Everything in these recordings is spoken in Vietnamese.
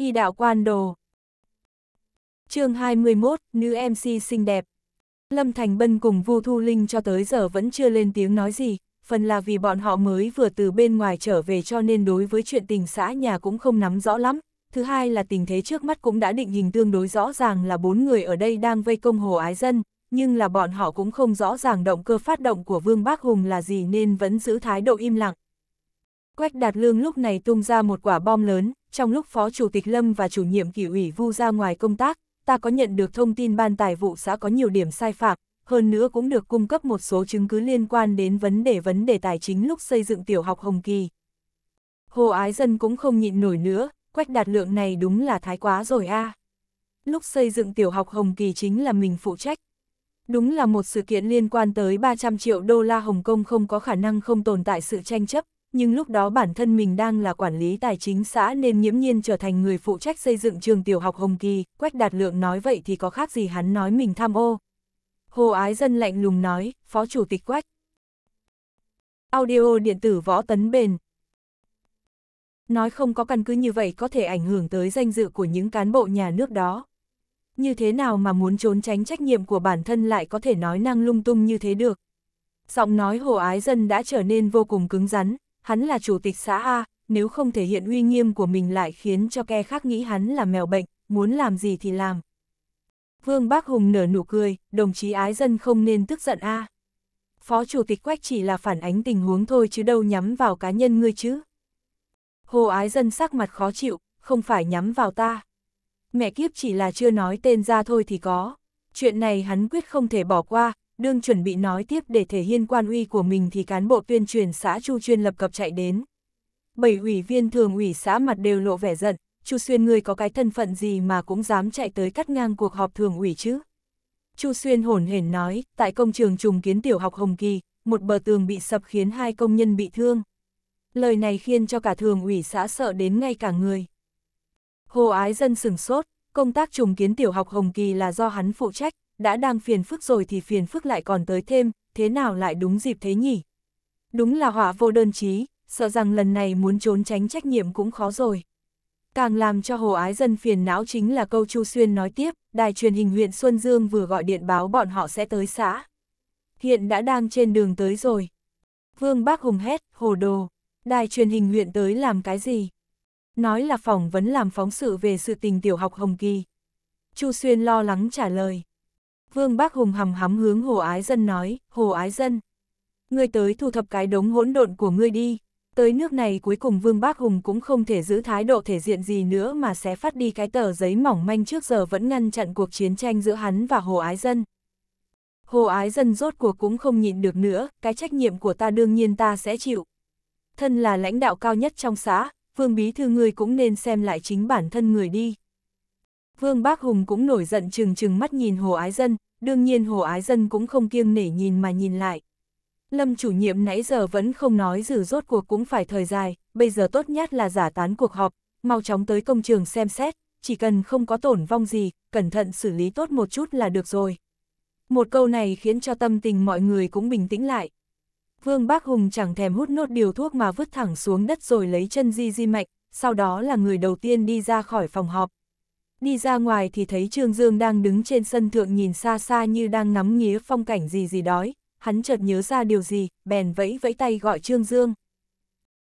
Y đạo quan đồ. chương 21, nữ MC xinh đẹp. Lâm Thành Bân cùng Vu Thu Linh cho tới giờ vẫn chưa lên tiếng nói gì, phần là vì bọn họ mới vừa từ bên ngoài trở về cho nên đối với chuyện tình xã nhà cũng không nắm rõ lắm. Thứ hai là tình thế trước mắt cũng đã định hình tương đối rõ ràng là bốn người ở đây đang vây công hồ ái dân, nhưng là bọn họ cũng không rõ ràng động cơ phát động của Vương Bác Hùng là gì nên vẫn giữ thái độ im lặng, Quách Đạt Lương lúc này tung ra một quả bom lớn, trong lúc Phó Chủ tịch Lâm và chủ nhiệm kỷ ủy Vu ra ngoài công tác, ta có nhận được thông tin ban tài vụ xã có nhiều điểm sai phạm, hơn nữa cũng được cung cấp một số chứng cứ liên quan đến vấn đề vấn đề tài chính lúc xây dựng tiểu học Hồng Kỳ. Hồ Ái Dân cũng không nhịn nổi nữa, Quách Đạt Lượng này đúng là thái quá rồi a. À. Lúc xây dựng tiểu học Hồng Kỳ chính là mình phụ trách. Đúng là một sự kiện liên quan tới 300 triệu đô la Hồng Kông không có khả năng không tồn tại sự tranh chấp, nhưng lúc đó bản thân mình đang là quản lý tài chính xã nên nhiễm nhiên trở thành người phụ trách xây dựng trường tiểu học Hồng Kỳ, Quách Đạt Lượng nói vậy thì có khác gì hắn nói mình tham ô. Hồ Ái Dân lạnh lùng nói, Phó Chủ tịch Quách. Audio điện tử võ tấn bền. Nói không có căn cứ như vậy có thể ảnh hưởng tới danh dự của những cán bộ nhà nước đó. Như thế nào mà muốn trốn tránh trách nhiệm của bản thân lại có thể nói năng lung tung như thế được. Giọng nói hồ ái dân đã trở nên vô cùng cứng rắn, hắn là chủ tịch xã A, nếu không thể hiện uy nghiêm của mình lại khiến cho kẻ khác nghĩ hắn là mèo bệnh, muốn làm gì thì làm. Vương Bác Hùng nở nụ cười, đồng chí ái dân không nên tức giận A. Phó chủ tịch Quách chỉ là phản ánh tình huống thôi chứ đâu nhắm vào cá nhân ngươi chứ. Hồ ái dân sắc mặt khó chịu, không phải nhắm vào ta. Mẹ kiếp chỉ là chưa nói tên ra thôi thì có. Chuyện này hắn quyết không thể bỏ qua, đương chuẩn bị nói tiếp để thể hiện quan uy của mình thì cán bộ tuyên truyền xã Chu Chuyên lập cập chạy đến. Bảy ủy viên thường ủy xã mặt đều lộ vẻ giận, Chu Xuyên người có cái thân phận gì mà cũng dám chạy tới cắt ngang cuộc họp thường ủy chứ? Chu Xuyên hổn hển nói, tại công trường trùng kiến tiểu học Hồng Kỳ, một bờ tường bị sập khiến hai công nhân bị thương. Lời này khiến cho cả thường ủy xã sợ đến ngay cả người. Hồ Ái Dân sừng sốt, công tác trùng kiến tiểu học Hồng Kỳ là do hắn phụ trách, đã đang phiền phức rồi thì phiền phức lại còn tới thêm, thế nào lại đúng dịp thế nhỉ? Đúng là họa vô đơn chí, sợ rằng lần này muốn trốn tránh trách nhiệm cũng khó rồi. Càng làm cho hồ ái dân phiền não chính là câu Chu Xuyên nói tiếp, đài truyền hình huyện Xuân Dương vừa gọi điện báo bọn họ sẽ tới xã. Hiện đã đang trên đường tới rồi. Vương Bác Hùng hét, hồ đồ, đài truyền hình huyện tới làm cái gì? Nói là phỏng vấn làm phóng sự về sự tình tiểu học Hồng Kỳ. Chu Xuyên lo lắng trả lời. Vương Bác Hùng hầm hắm hướng Hồ Ái Dân nói, Hồ Ái Dân, ngươi tới thu thập cái đống hỗn độn của ngươi đi. Tới nước này cuối cùng Vương Bác Hùng cũng không thể giữ thái độ thể diện gì nữa mà sẽ phát đi cái tờ giấy mỏng manh trước giờ vẫn ngăn chặn cuộc chiến tranh giữa hắn và Hồ Ái Dân. Hồ Ái Dân rốt cuộc cũng không nhịn được nữa, cái trách nhiệm của ta đương nhiên ta sẽ chịu. Thân là lãnh đạo cao nhất trong xã, Vương Bí Thư ngươi cũng nên xem lại chính bản thân người đi. Vương Bác Hùng cũng nổi giận trừng trừng mắt nhìn Hồ Ái Dân, đương nhiên Hồ Ái Dân cũng không kiêng nể nhìn mà nhìn lại. Lâm chủ nhiệm nãy giờ vẫn không nói dừ rốt cuộc cũng phải thời dài, bây giờ tốt nhất là giả tán cuộc họp, mau chóng tới công trường xem xét, chỉ cần không có tổn vong gì, cẩn thận xử lý tốt một chút là được rồi. Một câu này khiến cho tâm tình mọi người cũng bình tĩnh lại. Vương Bác Hùng chẳng thèm hút nốt điều thuốc mà vứt thẳng xuống đất rồi lấy chân di di mạnh, sau đó là người đầu tiên đi ra khỏi phòng họp đi ra ngoài thì thấy Trương Dương đang đứng trên sân thượng nhìn xa xa như đang ngắm nghía phong cảnh gì gì đói, hắn chợt nhớ ra điều gì, bèn vẫy vẫy tay gọi Trương Dương.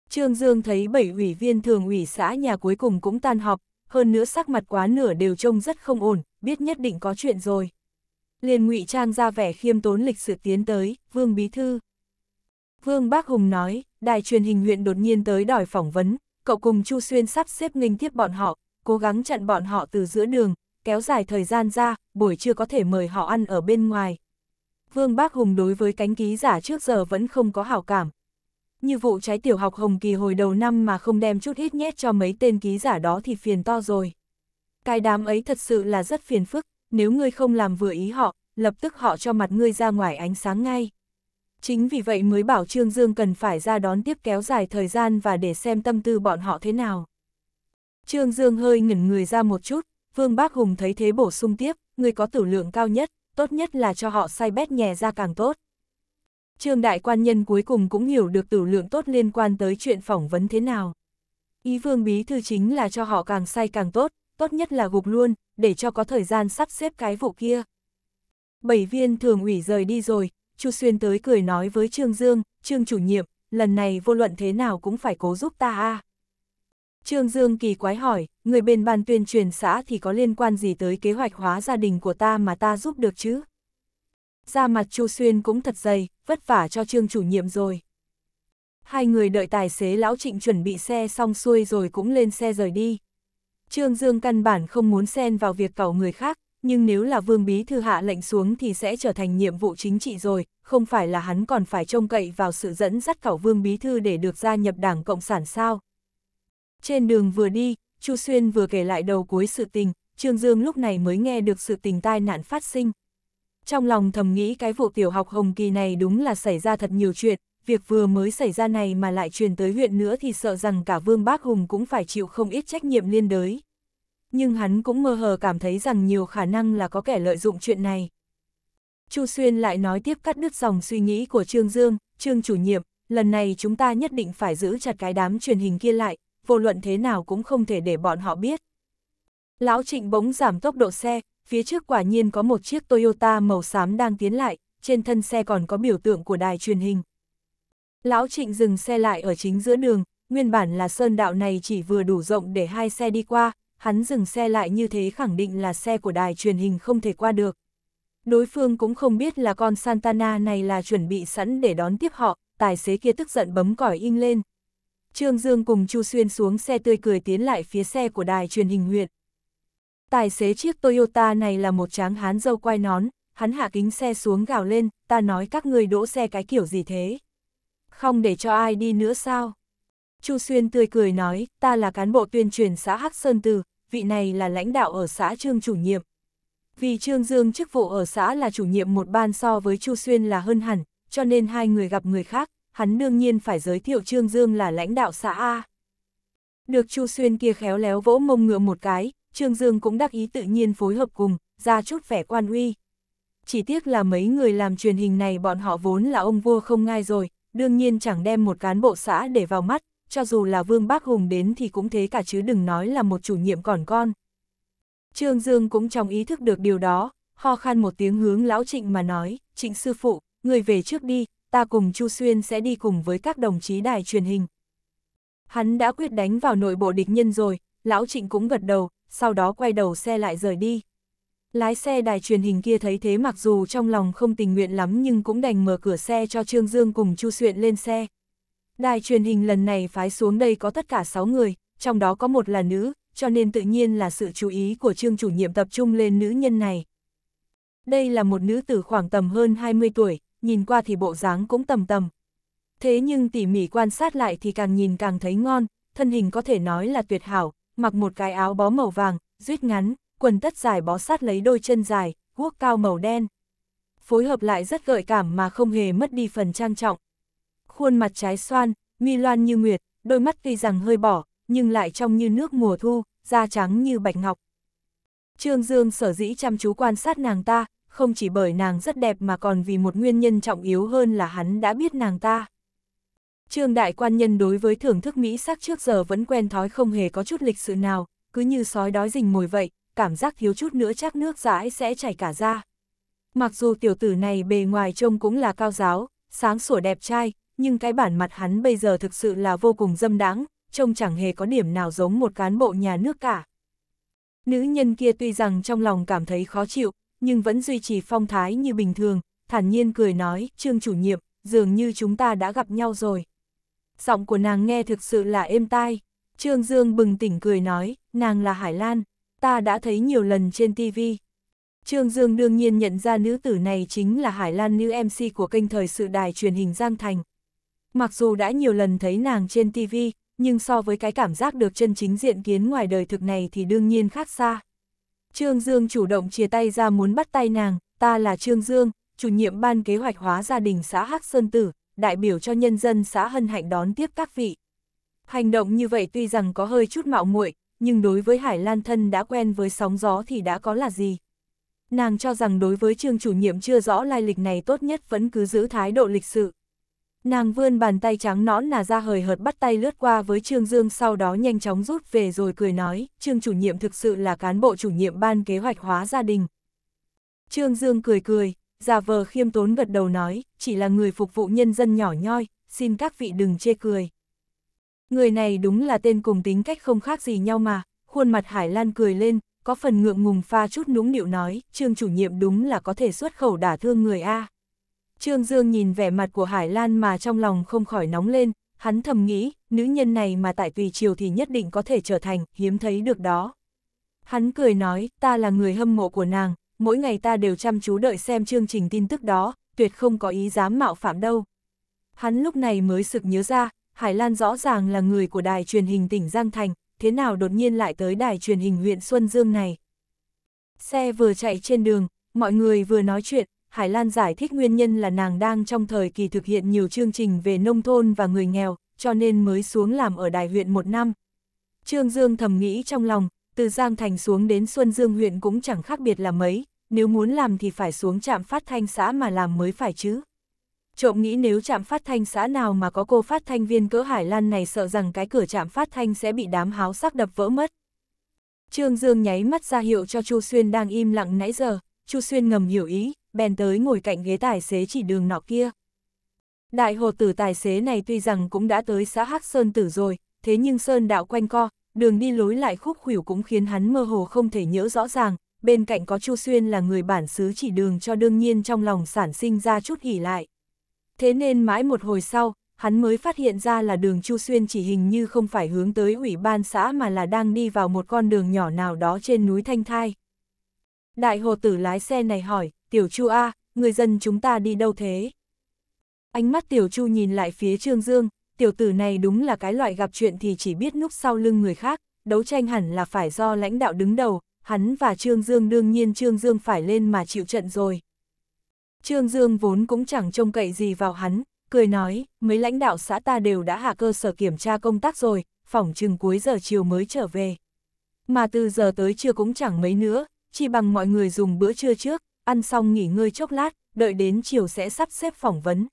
Trương Dương thấy bảy ủy viên thường ủy xã nhà cuối cùng cũng tan họp, hơn nữa sắc mặt quá nửa đều trông rất không ổn, biết nhất định có chuyện rồi. Liền ngụy trang ra vẻ khiêm tốn lịch sự tiến tới, Vương Bí Thư. Vương Bác Hùng nói, đài truyền hình huyện đột nhiên tới đòi phỏng vấn, cậu cùng Chu Xuyên sắp xếp nghênh tiếp bọn họ, cố gắng chặn bọn họ từ giữa đường, kéo dài thời gian ra, buổi trưa có thể mời họ ăn ở bên ngoài. Vương Bác Hùng đối với cánh ký giả trước giờ vẫn không có hảo cảm. Như vụ trái tiểu học Hồng Kỳ hồi đầu năm mà không đem chút ít nhét cho mấy tên ký giả đó thì phiền to rồi. Cái đám ấy thật sự là rất phiền phức, nếu ngươi không làm vừa ý họ, lập tức họ cho mặt ngươi ra ngoài ánh sáng ngay. Chính vì vậy mới bảo Trương Dương cần phải ra đón tiếp kéo dài thời gian và để xem tâm tư bọn họ thế nào. Trương Dương hơi ngẩn người ra một chút, Vương Bác Hùng thấy thế bổ sung tiếp, người có tử lượng cao nhất, tốt nhất là cho họ say bét nhè ra càng tốt. Trương đại quan nhân cuối cùng cũng hiểu được tử lượng tốt liên quan tới chuyện phỏng vấn thế nào. Ý vương bí thư chính là cho họ càng say càng tốt, tốt nhất là gục luôn, để cho có thời gian sắp xếp cái vụ kia. Bảy viên thường ủy rời đi rồi, Chu Xuyên tới cười nói với Trương Dương, Trương chủ nhiệm, lần này vô luận thế nào cũng phải cố giúp ta a Trương Dương kỳ quái hỏi, người bên ban tuyên truyền xã thì có liên quan gì tới kế hoạch hóa gia đình của ta mà ta giúp được chứ? Ra mặt Chu Xuyên cũng thật dày, vất vả cho Trương chủ nhiệm rồi. Hai người đợi tài xế lão trịnh chuẩn bị xe xong xuôi rồi cũng lên xe rời đi. Trương Dương căn bản không muốn xen vào việc cầu người khác, nhưng nếu là vương bí thư hạ lệnh xuống thì sẽ trở thành nhiệm vụ chính trị rồi, không phải là hắn còn phải trông cậy vào sự dẫn dắt cảo vương bí thư để được gia nhập đảng Cộng sản sao? Trên đường vừa đi, Chu Xuyên vừa kể lại đầu cuối sự tình, Trương Dương lúc này mới nghe được sự tình tai nạn phát sinh. Trong lòng thầm nghĩ cái vụ tiểu học Hồng Kỳ này đúng là xảy ra thật nhiều chuyện, việc vừa mới xảy ra này mà lại truyền tới huyện nữa thì sợ rằng cả Vương Bác Hùng cũng phải chịu không ít trách nhiệm liên đới. Nhưng hắn cũng mơ hờ cảm thấy rằng nhiều khả năng là có kẻ lợi dụng chuyện này. Chu Xuyên lại nói tiếp cắt đứt dòng suy nghĩ của Trương Dương, Trương chủ nhiệm, lần này chúng ta nhất định phải giữ chặt cái đám truyền hình kia lại, vô luận thế nào cũng không thể để bọn họ biết. Lão Trịnh bỗng giảm tốc độ xe, phía trước quả nhiên có một chiếc Toyota màu xám đang tiến lại, trên thân xe còn có biểu tượng của đài truyền hình. Lão Trịnh dừng xe lại ở chính giữa đường, nguyên bản là sơn đạo này chỉ vừa đủ rộng để hai xe đi qua, hắn dừng xe lại như thế khẳng định là xe của đài truyền hình không thể qua được. Đối phương cũng không biết là con Santana này là chuẩn bị sẵn để đón tiếp họ, tài xế kia tức giận bấm còi in lên. Trương Dương cùng Chu Xuyên xuống xe tươi cười tiến lại phía xe của đài truyền hình huyện. Tài xế chiếc Toyota này là một tráng hán dâu quai nón, hắn hạ kính xe xuống gào lên, ta nói các người đỗ xe cái kiểu gì thế? Không để cho ai đi nữa sao? Chu Xuyên tươi cười nói, ta là cán bộ tuyên truyền xã Hắc Sơn Từ, vị này là lãnh đạo ở xã Trương chủ nhiệm. Vì Trương Dương chức vụ ở xã là chủ nhiệm một ban so với Chu Xuyên là hơn hẳn, cho nên hai người gặp người khác, hắn đương nhiên phải giới thiệu Trương Dương là lãnh đạo xã A. Được Chu Xuyên kia khéo léo vỗ mông ngựa một cái, Trương Dương cũng đắc ý tự nhiên phối hợp cùng, ra chút vẻ quan uy. Chỉ tiếc là mấy người làm truyền hình này bọn họ vốn là ông vua không ngai rồi, đương nhiên chẳng đem một cán bộ xã để vào mắt, cho dù là Vương Bác Hùng đến thì cũng thế cả chứ đừng nói là một chủ nhiệm còn con. Trương Dương cũng trong ý thức được điều đó, ho khan một tiếng hướng lão trịnh mà nói, trịnh sư phụ, người về trước đi, ta cùng Chu Xuyên sẽ đi cùng với các đồng chí đài truyền hình. Hắn đã quyết đánh vào nội bộ địch nhân rồi, lão trịnh cũng gật đầu, sau đó quay đầu xe lại rời đi. Lái xe đài truyền hình kia thấy thế mặc dù trong lòng không tình nguyện lắm nhưng cũng đành mở cửa xe cho Trương Dương cùng Chu Xuyên lên xe. Đài truyền hình lần này phái xuống đây có tất cả 6 người, trong đó có một là nữ, cho nên tự nhiên là sự chú ý của Trương chủ nhiệm tập trung lên nữ nhân này. Đây là một nữ tử khoảng tầm hơn 20 tuổi, nhìn qua thì bộ dáng cũng tầm tầm. Thế nhưng tỉ mỉ quan sát lại thì càng nhìn càng thấy ngon, thân hình có thể nói là tuyệt hảo, mặc một cái áo bó màu vàng, duyết ngắn, quần tất dài bó sát lấy đôi chân dài, guốc cao màu đen. Phối hợp lại rất gợi cảm mà không hề mất đi phần trang trọng. Khuôn mặt trái xoan, mi loan như nguyệt, đôi mắt tuy rằng hơi bỏ, nhưng lại trong như nước mùa thu, da trắng như bạch ngọc. Trương Dương sở dĩ chăm chú quan sát nàng ta, không chỉ bởi nàng rất đẹp mà còn vì một nguyên nhân trọng yếu hơn là hắn đã biết nàng ta. Trương đại quan nhân đối với thưởng thức Mỹ sắc trước giờ vẫn quen thói không hề có chút lịch sự nào, cứ như sói đói rình mồi vậy, cảm giác thiếu chút nữa chắc nước rãi sẽ chảy cả ra. Mặc dù tiểu tử này bề ngoài trông cũng là cao giáo, sáng sủa đẹp trai, nhưng cái bản mặt hắn bây giờ thực sự là vô cùng dâm đáng, trông chẳng hề có điểm nào giống một cán bộ nhà nước cả. Nữ nhân kia tuy rằng trong lòng cảm thấy khó chịu, nhưng vẫn duy trì phong thái như bình thường, thản nhiên cười nói, Trương chủ nhiệm, dường như chúng ta đã gặp nhau rồi. Giọng của nàng nghe thực sự là êm tai. Trương Dương bừng tỉnh cười nói, nàng là Hải Lan, ta đã thấy nhiều lần trên TV. Trương Dương đương nhiên nhận ra nữ tử này chính là Hải Lan nữ MC của kênh thời sự đài truyền hình Giang Thành. Mặc dù đã nhiều lần thấy nàng trên TV, nhưng so với cái cảm giác được chân chính diện kiến ngoài đời thực này thì đương nhiên khác xa. Trương Dương chủ động chia tay ra muốn bắt tay nàng, ta là Trương Dương, chủ nhiệm ban kế hoạch hóa gia đình xã Hắc Sơn Tử, đại biểu cho nhân dân xã Hân Hạnh đón tiếp các vị. Hành động như vậy tuy rằng có hơi chút mạo muội, nhưng đối với Hải Lan thân đã quen với sóng gió thì đã có là gì. Nàng cho rằng đối với Trương chủ nhiệm chưa rõ lai lịch này tốt nhất vẫn cứ giữ thái độ lịch sự. Nàng vươn bàn tay trắng nõn nà ra hời hợt bắt tay lướt qua với Trương Dương sau đó nhanh chóng rút về rồi cười nói, Trương chủ nhiệm thực sự là cán bộ chủ nhiệm ban kế hoạch hóa gia đình. Trương Dương cười cười, giả vờ khiêm tốn gật đầu nói, chỉ là người phục vụ nhân dân nhỏ nhoi, xin các vị đừng chê cười. Người này đúng là tên cùng tính cách không khác gì nhau mà, khuôn mặt Hải Lan cười lên, có phần ngượng ngùng pha chút nũng nịu nói, Trương chủ nhiệm đúng là có thể xuất khẩu đả thương người A. Trương Dương nhìn vẻ mặt của Hải Lan mà trong lòng không khỏi nóng lên, hắn thầm nghĩ, nữ nhân này mà tại tùy chiều thì nhất định có thể trở thành, hiếm thấy được đó. Hắn cười nói, ta là người hâm mộ của nàng, mỗi ngày ta đều chăm chú đợi xem chương trình tin tức đó, tuyệt không có ý dám mạo phạm đâu. Hắn lúc này mới sực nhớ ra, Hải Lan rõ ràng là người của đài truyền hình tỉnh Giang Thành, thế nào đột nhiên lại tới đài truyền hình huyện Xuân Dương này. Xe vừa chạy trên đường, mọi người vừa nói chuyện, Hải Lan giải thích nguyên nhân là nàng đang trong thời kỳ thực hiện nhiều chương trình về nông thôn và người nghèo, cho nên mới xuống làm ở đại huyện một năm. Trương Dương thầm nghĩ trong lòng, từ Giang Thành xuống đến Xuân Dương huyện cũng chẳng khác biệt là mấy, nếu muốn làm thì phải xuống trạm phát thanh xã mà làm mới phải chứ. Trộm nghĩ nếu trạm phát thanh xã nào mà có cô phát thanh viên cỡ Hải Lan này sợ rằng cái cửa trạm phát thanh sẽ bị đám háo sắc đập vỡ mất. Trương Dương nháy mắt ra hiệu cho Chu Xuyên đang im lặng nãy giờ, Chu Xuyên ngầm hiểu ý, bèn tới ngồi cạnh ghế tài xế chỉ đường nọ kia. Đại hồ tử tài xế này tuy rằng cũng đã tới xã Hắc Sơn Tử rồi, thế nhưng Sơn đạo quanh co, đường đi lối lại khúc khuỷu cũng khiến hắn mơ hồ không thể nhớ rõ ràng, bên cạnh có Chu Xuyên là người bản xứ chỉ đường cho đương nhiên trong lòng sản sinh ra chút hỉ lại. Thế nên mãi một hồi sau, hắn mới phát hiện ra là đường Chu Xuyên chỉ hình như không phải hướng tới ủy ban xã mà là đang đi vào một con đường nhỏ nào đó trên núi Thanh Thai. Đại hồ tử lái xe này hỏi, tiểu chu A, người dân chúng ta đi đâu thế? Ánh mắt tiểu chu nhìn lại phía Trương Dương, tiểu tử này đúng là cái loại gặp chuyện thì chỉ biết núp sau lưng người khác, đấu tranh hẳn là phải do lãnh đạo đứng đầu, hắn và Trương Dương đương nhiên Trương Dương phải lên mà chịu trận rồi. Trương Dương vốn cũng chẳng trông cậy gì vào hắn, cười nói, mấy lãnh đạo xã ta đều đã hạ cơ sở kiểm tra công tác rồi, phỏng chừng cuối giờ chiều mới trở về. Mà từ giờ tới trưa cũng chẳng mấy nữa, chi bằng mọi người dùng bữa trưa trước, ăn xong nghỉ ngơi chốc lát, đợi đến chiều sẽ sắp xếp phỏng vấn.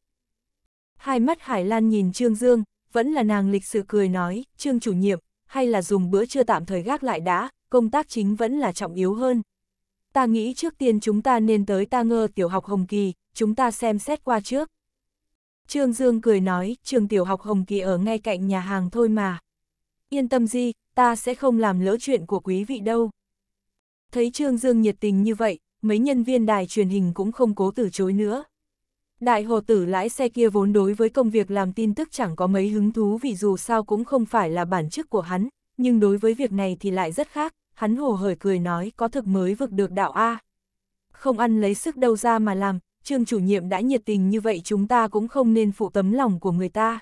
Hai mắt Hải Lan nhìn Trương Dương, vẫn là nàng lịch sự cười nói, Trương chủ nhiệm, hay là dùng bữa trưa tạm thời gác lại đã, công tác chính vẫn là trọng yếu hơn. Ta nghĩ trước tiên chúng ta nên tới ta ngơ tiểu học Hồng Kỳ, chúng ta xem xét qua trước. Trương Dương cười nói, trường tiểu học Hồng Kỳ ở ngay cạnh nhà hàng thôi mà. Yên tâm gì, ta sẽ không làm lỡ chuyện của quý vị đâu. Thấy Trương Dương nhiệt tình như vậy, mấy nhân viên đài truyền hình cũng không cố từ chối nữa. Đại hồ tử lái xe kia vốn đối với công việc làm tin tức chẳng có mấy hứng thú vì dù sao cũng không phải là bản chức của hắn, nhưng đối với việc này thì lại rất khác, hắn hồ hởi cười nói có thực mới vực được đạo A. Không ăn lấy sức đâu ra mà làm, trương chủ nhiệm đã nhiệt tình như vậy chúng ta cũng không nên phụ tấm lòng của người ta.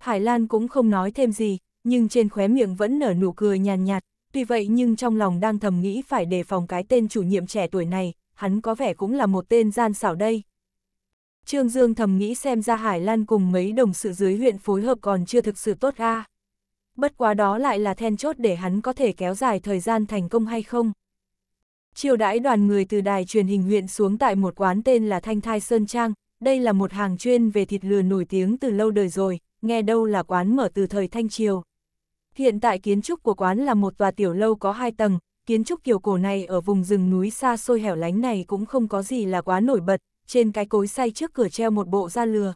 Hải Lan cũng không nói thêm gì, nhưng trên khóe miệng vẫn nở nụ cười nhàn nhạt, nhạt, tuy vậy nhưng trong lòng đang thầm nghĩ phải đề phòng cái tên chủ nhiệm trẻ tuổi này, hắn có vẻ cũng là một tên gian xảo đây. Trương Dương thầm nghĩ xem ra Hải Lan cùng mấy đồng sự dưới huyện phối hợp còn chưa thực sự tốt ga Bất quá đó lại là then chốt để hắn có thể kéo dài thời gian thành công hay không. Chiều đãi đoàn người từ đài truyền hình huyện xuống tại một quán tên là Thanh Thai Sơn Trang, đây là một hàng chuyên về thịt lừa nổi tiếng từ lâu đời rồi, nghe đâu là quán mở từ thời Thanh Triều. Hiện tại kiến trúc của quán là một tòa tiểu lâu có hai tầng, kiến trúc kiểu cổ này ở vùng rừng núi xa xôi hẻo lánh này cũng không có gì là quá nổi bật, trên cái cối xay trước cửa treo một bộ da lừa.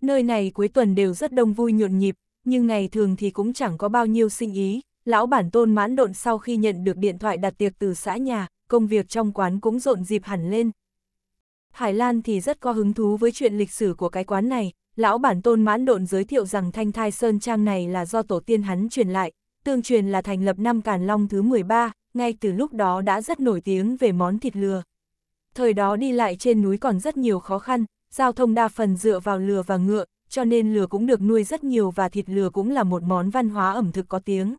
Nơi này cuối tuần đều rất đông vui nhộn nhịp, nhưng ngày thường thì cũng chẳng có bao nhiêu sinh ý. Lão bản tôn mãn độn sau khi nhận được điện thoại đặt tiệc từ xã nhà, công việc trong quán cũng rộn dịp hẳn lên. Hải Lan thì rất có hứng thú với chuyện lịch sử của cái quán này, lão bản tôn mãn độn giới thiệu rằng thanh thai sơn trang này là do tổ tiên hắn truyền lại, tương truyền là thành lập năm Càn Long thứ 13, ngay từ lúc đó đã rất nổi tiếng về món thịt lừa. Thời đó đi lại trên núi còn rất nhiều khó khăn, giao thông đa phần dựa vào lừa và ngựa, cho nên lừa cũng được nuôi rất nhiều và thịt lừa cũng là một món văn hóa ẩm thực có tiếng.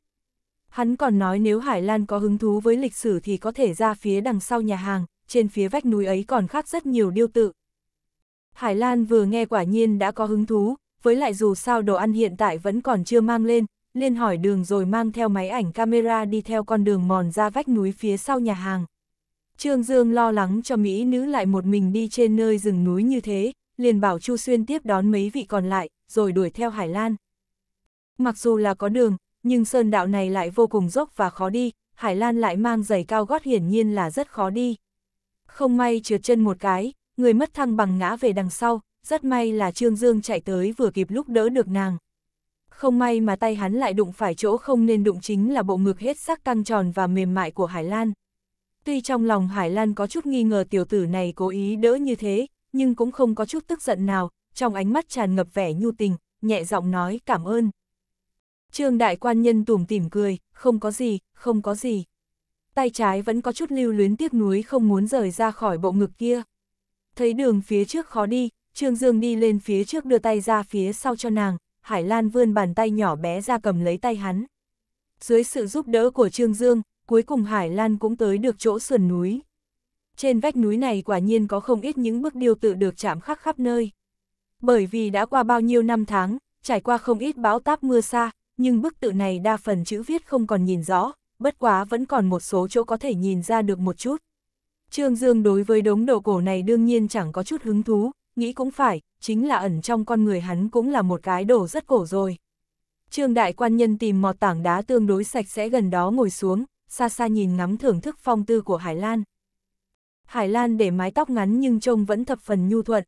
Hắn còn nói nếu Hải Lan có hứng thú với lịch sử thì có thể ra phía đằng sau nhà hàng, trên phía vách núi ấy còn khác rất nhiều điêu tự. Hải Lan vừa nghe quả nhiên đã có hứng thú, với lại dù sao đồ ăn hiện tại vẫn còn chưa mang lên, liên hỏi đường rồi mang theo máy ảnh camera đi theo con đường mòn ra vách núi phía sau nhà hàng. Trương Dương lo lắng cho Mỹ nữ lại một mình đi trên nơi rừng núi như thế, liền bảo Chu Xuyên tiếp đón mấy vị còn lại, rồi đuổi theo Hải Lan. Mặc dù là có đường, nhưng sơn đạo này lại vô cùng dốc và khó đi, Hải Lan lại mang giày cao gót hiển nhiên là rất khó đi. Không may trượt chân một cái, người mất thăng bằng ngã về đằng sau, rất may là Trương Dương chạy tới vừa kịp lúc đỡ được nàng. Không may mà tay hắn lại đụng phải chỗ không nên đụng chính là bộ ngực hết sắc căng tròn và mềm mại của Hải Lan. Tuy trong lòng Hải Lan có chút nghi ngờ tiểu tử này cố ý đỡ như thế, nhưng cũng không có chút tức giận nào, trong ánh mắt tràn ngập vẻ nhu tình, nhẹ giọng nói cảm ơn. Trương đại quan nhân tủm tỉm cười, không có gì, không có gì. Tay trái vẫn có chút lưu luyến tiếc nuối không muốn rời ra khỏi bộ ngực kia. Thấy đường phía trước khó đi, Trương Dương đi lên phía trước đưa tay ra phía sau cho nàng, Hải Lan vươn bàn tay nhỏ bé ra cầm lấy tay hắn. Dưới sự giúp đỡ của Trương Dương, cuối cùng Hải Lan cũng tới được chỗ sườn núi. Trên vách núi này quả nhiên có không ít những bức điêu tự được chạm khắc khắp nơi. Bởi vì đã qua bao nhiêu năm tháng, trải qua không ít bão táp mưa xa, nhưng bức tự này đa phần chữ viết không còn nhìn rõ, bất quá vẫn còn một số chỗ có thể nhìn ra được một chút. Trương Dương đối với đống đồ cổ này đương nhiên chẳng có chút hứng thú, nghĩ cũng phải, chính là ẩn trong con người hắn cũng là một cái đồ rất cổ rồi. Trương đại quan nhân tìm một tảng đá tương đối sạch sẽ gần đó ngồi xuống, xa xa nhìn ngắm thưởng thức phong tư của Hải Lan. Hải Lan để mái tóc ngắn nhưng trông vẫn thập phần nhu thuận.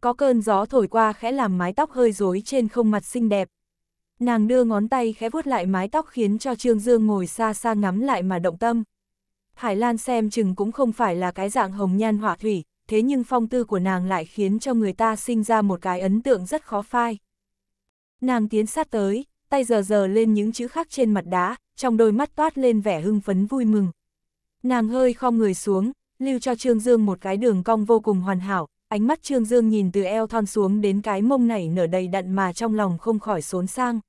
Có cơn gió thổi qua khẽ làm mái tóc hơi rối trên không mặt xinh đẹp. Nàng đưa ngón tay khẽ vuốt lại mái tóc khiến cho Trương Dương ngồi xa xa ngắm lại mà động tâm. Hải Lan xem chừng cũng không phải là cái dạng hồng nhan hỏa thủy, thế nhưng phong tư của nàng lại khiến cho người ta sinh ra một cái ấn tượng rất khó phai. Nàng tiến sát tới, tay giờ giờ lên những chữ khắc trên mặt đá, trong đôi mắt toát lên vẻ hưng phấn vui mừng. Nàng hơi khom người xuống, lưu cho Trương Dương một cái đường cong vô cùng hoàn hảo, ánh mắt Trương Dương nhìn từ eo thon xuống đến cái mông này nở đầy đặn mà trong lòng không khỏi xốn sang.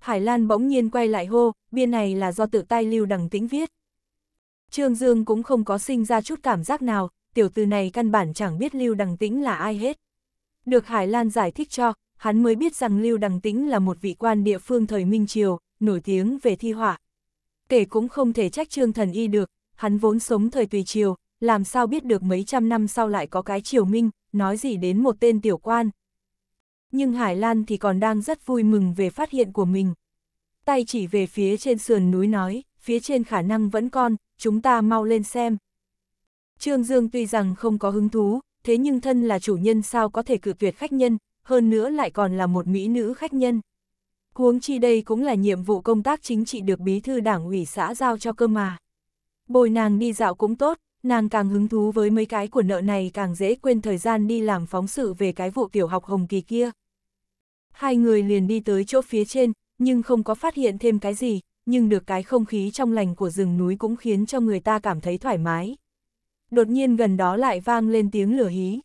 Hải Lan bỗng nhiên quay lại hô, biên này là do tự tay lưu đằng tĩnh viết. Trương Dương cũng không có sinh ra chút cảm giác nào, tiểu từ này căn bản chẳng biết Lưu Đằng Tĩnh là ai hết. Được Hải Lan giải thích cho, hắn mới biết rằng Lưu Đằng Tĩnh là một vị quan địa phương thời Minh Triều, nổi tiếng về thi họa. Kể cũng không thể trách Trương Thần Y được, hắn vốn sống thời Tùy Triều, làm sao biết được mấy trăm năm sau lại có cái Triều Minh, nói gì đến một tên tiểu quan. Nhưng Hải Lan thì còn đang rất vui mừng về phát hiện của mình. Tay chỉ về phía trên sườn núi nói, phía trên khả năng vẫn còn, chúng ta mau lên xem. Trương Dương tuy rằng không có hứng thú, thế nhưng thân là chủ nhân sao có thể cự tuyệt khách nhân, hơn nữa lại còn là một mỹ nữ khách nhân. Huống chi đây cũng là nhiệm vụ công tác chính trị được bí thư đảng ủy xã giao cho cơ mà. Bồi nàng đi dạo cũng tốt, nàng càng hứng thú với mấy cái của nợ này càng dễ quên thời gian đi làm phóng sự về cái vụ tiểu học hồng kỳ kia. Hai người liền đi tới chỗ phía trên, nhưng không có phát hiện thêm cái gì, nhưng được cái không khí trong lành của rừng núi cũng khiến cho người ta cảm thấy thoải mái. Đột nhiên gần đó lại vang lên tiếng lửa hí.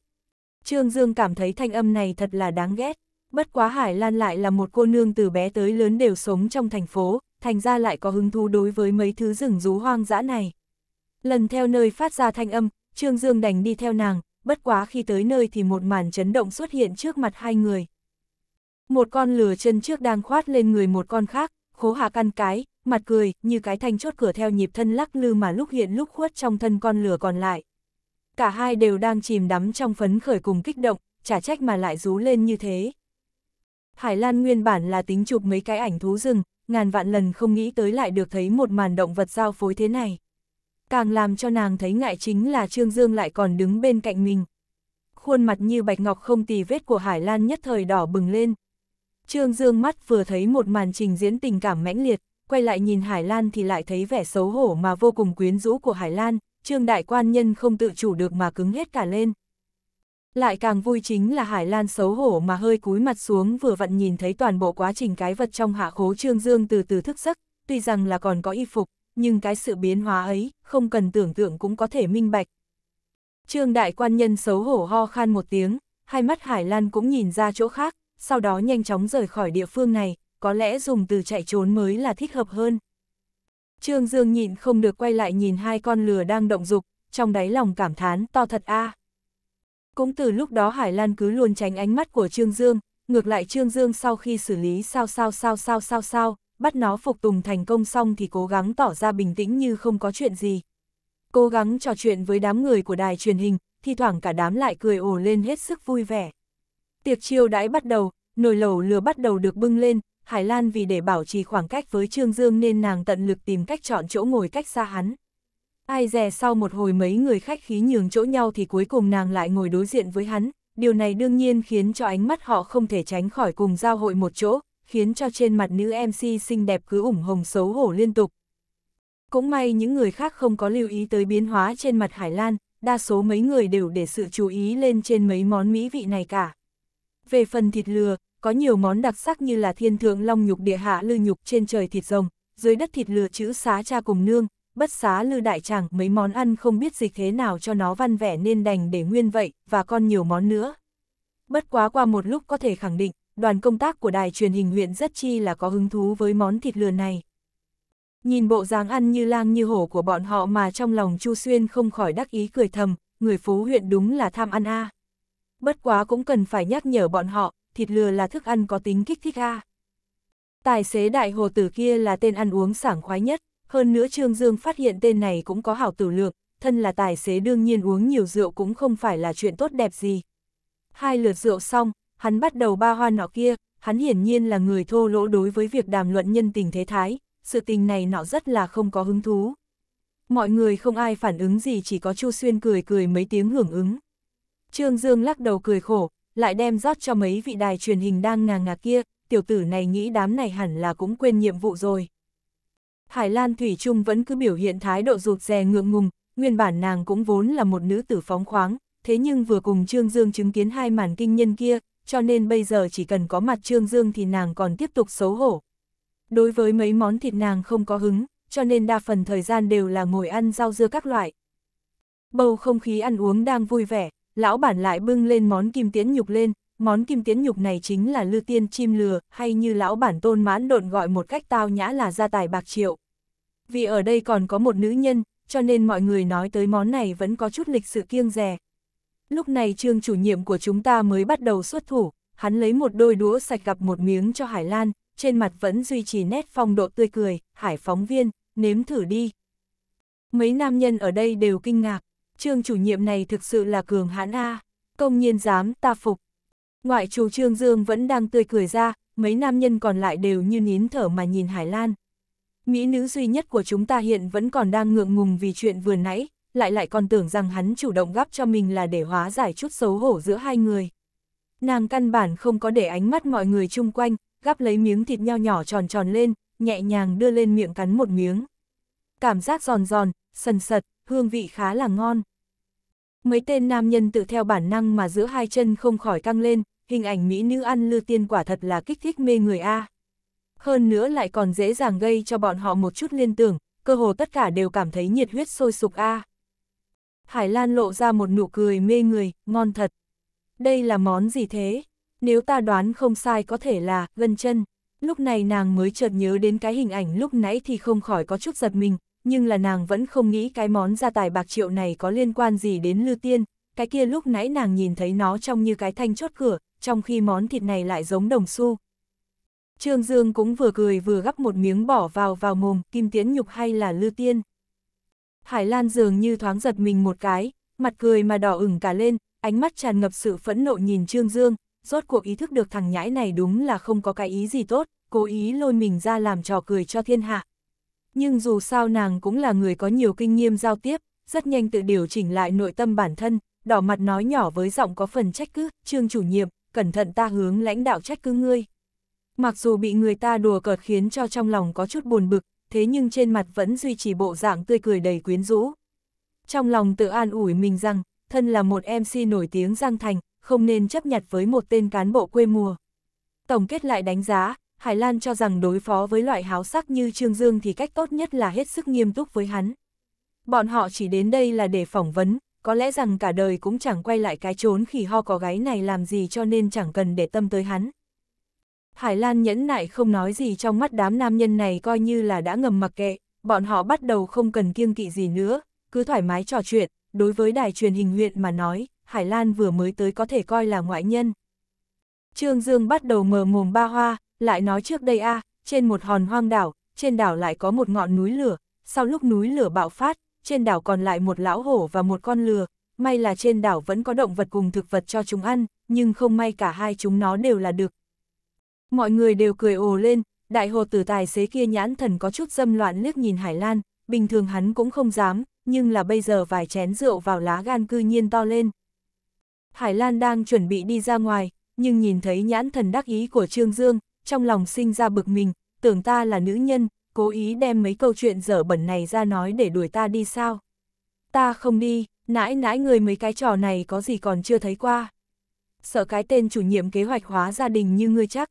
Trương Dương cảm thấy thanh âm này thật là đáng ghét, bất quá Hải Lan lại là một cô nương từ bé tới lớn đều sống trong thành phố, thành ra lại có hứng thú đối với mấy thứ rừng rú hoang dã này. Lần theo nơi phát ra thanh âm, Trương Dương đành đi theo nàng, bất quá khi tới nơi thì một màn chấn động xuất hiện trước mặt hai người. Một con lừa chân trước đang khoát lên người một con khác, khố hà căn cái, mặt cười, như cái thanh chốt cửa theo nhịp thân lắc lư mà lúc hiện lúc khuất trong thân con lửa còn lại. Cả hai đều đang chìm đắm trong phấn khởi cùng kích động, chả trách mà lại rú lên như thế. Hải Lan nguyên bản là tính chụp mấy cái ảnh thú rừng, ngàn vạn lần không nghĩ tới lại được thấy một màn động vật giao phối thế này. Càng làm cho nàng thấy ngại chính là Trương Dương lại còn đứng bên cạnh mình. Khuôn mặt như bạch ngọc không tì vết của Hải Lan nhất thời đỏ bừng lên, Trương Dương mắt vừa thấy một màn trình diễn tình cảm mãnh liệt, quay lại nhìn Hải Lan thì lại thấy vẻ xấu hổ mà vô cùng quyến rũ của Hải Lan, Trương Đại Quan Nhân không tự chủ được mà cứng hết cả lên. Lại càng vui chính là Hải Lan xấu hổ mà hơi cúi mặt xuống vừa vặn nhìn thấy toàn bộ quá trình cái vật trong hạ khố Trương Dương từ từ thức giấc, tuy rằng là còn có y phục, nhưng cái sự biến hóa ấy, không cần tưởng tượng cũng có thể minh bạch. Trương Đại Quan Nhân xấu hổ ho khan một tiếng, hai mắt Hải Lan cũng nhìn ra chỗ khác, sau đó nhanh chóng rời khỏi địa phương này, có lẽ dùng từ chạy trốn mới là thích hợp hơn. Trương Dương nhịn không được quay lại nhìn hai con lừa đang động dục, trong đáy lòng cảm thán to thật a. À. Cũng từ lúc đó Hải Lan cứ luôn tránh ánh mắt của Trương Dương, ngược lại Trương Dương sau khi xử lý sao sao sao sao sao sao, bắt nó phục tùng thành công xong thì cố gắng tỏ ra bình tĩnh như không có chuyện gì. Cố gắng trò chuyện với đám người của đài truyền hình, thi thoảng cả đám lại cười ồ lên hết sức vui vẻ. Tiệc chiêu đãi bắt đầu, nồi lẩu lửa bắt đầu được bưng lên, Hải Lan vì để bảo trì khoảng cách với Trương Dương nên nàng tận lực tìm cách chọn chỗ ngồi cách xa hắn. Ai dè sau một hồi mấy người khách khí nhường chỗ nhau thì cuối cùng nàng lại ngồi đối diện với hắn, điều này đương nhiên khiến cho ánh mắt họ không thể tránh khỏi cùng giao hội một chỗ, khiến cho trên mặt nữ MC xinh đẹp cứ ủng hồng xấu hổ liên tục. Cũng may những người khác không có lưu ý tới biến hóa trên mặt Hải Lan, đa số mấy người đều để sự chú ý lên trên mấy món mỹ vị này cả. Về phần thịt lừa, có nhiều món đặc sắc như là thiên thượng long nhục địa hạ lư nhục trên trời thịt rồng, dưới đất thịt lừa chữ xá cha cùng nương, bất xá lư đại chẳng mấy món ăn không biết dịch thế nào cho nó văn vẻ nên đành để nguyên vậy, và còn nhiều món nữa. Bất quá qua một lúc có thể khẳng định, đoàn công tác của đài truyền hình huyện rất chi là có hứng thú với món thịt lừa này. Nhìn bộ dáng ăn như lang như hổ của bọn họ mà trong lòng Chu Xuyên không khỏi đắc ý cười thầm, người phố huyện đúng là tham ăn a. À bất quá cũng cần phải nhắc nhở bọn họ, thịt lừa là thức ăn có tính kích thích a. Tài xế đại hồ tử kia là tên ăn uống sảng khoái nhất, hơn nữa Trương Dương phát hiện tên này cũng có hảo tử lượng, thân là tài xế đương nhiên uống nhiều rượu cũng không phải là chuyện tốt đẹp gì. Hai lượt rượu xong, hắn bắt đầu ba hoa nọ kia, hắn hiển nhiên là người thô lỗ đối với việc đàm luận nhân tình thế thái, sự tình này nọ rất là không có hứng thú. Mọi người không ai phản ứng gì chỉ có Chu Xuyên cười cười mấy tiếng hưởng ứng. Trương Dương lắc đầu cười khổ, lại đem rót cho mấy vị đài truyền hình đang ngà ngà kia, tiểu tử này nghĩ đám này hẳn là cũng quên nhiệm vụ rồi. Hải Lan Thủy Trung vẫn cứ biểu hiện thái độ rụt rè ngượng ngùng, nguyên bản nàng cũng vốn là một nữ tử phóng khoáng, thế nhưng vừa cùng Trương Dương chứng kiến hai màn kinh nhân kia, cho nên bây giờ chỉ cần có mặt Trương Dương thì nàng còn tiếp tục xấu hổ. Đối với mấy món thịt nàng không có hứng, cho nên đa phần thời gian đều là ngồi ăn rau dưa các loại. Bầu không khí ăn uống đang vui vẻ, lão bản lại bưng lên món kim tiến nhục lên, món kim tiến nhục này chính là lư tiên chim lừa, hay như lão bản tôn mãn độn gọi một cách tao nhã là gia tài bạc triệu. Vì ở đây còn có một nữ nhân, cho nên mọi người nói tới món này vẫn có chút lịch sự kiêng rè. Lúc này trương chủ nhiệm của chúng ta mới bắt đầu xuất thủ, hắn lấy một đôi đũa sạch gặp một miếng cho Hải Lan, trên mặt vẫn duy trì nét phong độ tươi cười, Hải phóng viên, nếm thử đi. Mấy nam nhân ở đây đều kinh ngạc, trương chủ nhiệm này thực sự là cường hãn A, công nhiên dám, ta phục. Ngoại trù trương dương vẫn đang tươi cười ra, mấy nam nhân còn lại đều như nín thở mà nhìn Hải Lan. Mỹ nữ duy nhất của chúng ta hiện vẫn còn đang ngượng ngùng vì chuyện vừa nãy, lại lại còn tưởng rằng hắn chủ động gắp cho mình là để hóa giải chút xấu hổ giữa hai người. Nàng căn bản không có để ánh mắt mọi người chung quanh, gắp lấy miếng thịt nho nhỏ tròn tròn lên, nhẹ nhàng đưa lên miệng cắn một miếng. Cảm giác giòn giòn, sần sật, hương vị khá là ngon. Mấy tên nam nhân tự theo bản năng mà giữa hai chân không khỏi căng lên, hình ảnh mỹ nữ ăn lư tiên quả thật là kích thích mê người A. Hơn nữa lại còn dễ dàng gây cho bọn họ một chút liên tưởng, cơ hồ tất cả đều cảm thấy nhiệt huyết sôi sục A. Hải Lan lộ ra một nụ cười mê người, ngon thật. Đây là món gì thế? Nếu ta đoán không sai có thể là gân chân. Lúc này nàng mới chợt nhớ đến cái hình ảnh lúc nãy thì không khỏi có chút giật mình, nhưng là nàng vẫn không nghĩ cái món gia tài bạc triệu này có liên quan gì đến Lư Tiên, cái kia lúc nãy nàng nhìn thấy nó trông như cái thanh chốt cửa, trong khi món thịt này lại giống đồng xu. Trương Dương cũng vừa cười vừa gắp một miếng bỏ vào vào mồm, kim tiến nhục hay là Lư Tiên. Hải Lan dường như thoáng giật mình một cái, mặt cười mà đỏ ửng cả lên, ánh mắt tràn ngập sự phẫn nộ nhìn Trương Dương, rốt cuộc ý thức được thằng nhãi này đúng là không có cái ý gì tốt, cố ý lôi mình ra làm trò cười cho thiên hạ nhưng dù sao nàng cũng là người có nhiều kinh nghiệm giao tiếp, rất nhanh tự điều chỉnh lại nội tâm bản thân, đỏ mặt nói nhỏ với giọng có phần trách cứ, trương chủ nhiệm, cẩn thận ta hướng lãnh đạo trách cứ ngươi. Mặc dù bị người ta đùa cợt khiến cho trong lòng có chút buồn bực, thế nhưng trên mặt vẫn duy trì bộ dạng tươi cười đầy quyến rũ. Trong lòng tự an ủi mình rằng, thân là một MC nổi tiếng Giang Thành, không nên chấp nhặt với một tên cán bộ quê mùa. Tổng kết lại đánh giá, Hải Lan cho rằng đối phó với loại háo sắc như Trương Dương thì cách tốt nhất là hết sức nghiêm túc với hắn. Bọn họ chỉ đến đây là để phỏng vấn, có lẽ rằng cả đời cũng chẳng quay lại cái trốn khỉ ho có gái này làm gì cho nên chẳng cần để tâm tới hắn. Hải Lan nhẫn nại không nói gì trong mắt đám nam nhân này coi như là đã ngầm mặc kệ, bọn họ bắt đầu không cần kiêng kỵ gì nữa, cứ thoải mái trò chuyện, đối với đài truyền hình huyện mà nói, Hải Lan vừa mới tới có thể coi là ngoại nhân. Trương Dương bắt đầu mờ mồm ba hoa, lại nói trước đây a, trên một hòn hoang đảo, trên đảo lại có một ngọn núi lửa, sau lúc núi lửa bạo phát, trên đảo còn lại một lão hổ và một con lừa, may là trên đảo vẫn có động vật cùng thực vật cho chúng ăn, nhưng không may cả hai chúng nó đều là được. Mọi người đều cười ồ lên, đại hồ tử tài xế kia nhãn thần có chút dâm loạn liếc nhìn Hải Lan, bình thường hắn cũng không dám, nhưng là bây giờ vài chén rượu vào lá gan cư nhiên to lên. Hải Lan đang chuẩn bị đi ra ngoài, nhưng nhìn thấy nhãn thần đắc ý của Trương Dương, trong lòng sinh ra bực mình, tưởng ta là nữ nhân, cố ý đem mấy câu chuyện dở bẩn này ra nói để đuổi ta đi sao. Ta không đi, nãi nãi người mấy cái trò này có gì còn chưa thấy qua. Sợ cái tên chủ nhiệm kế hoạch hóa gia đình như ngươi chắc.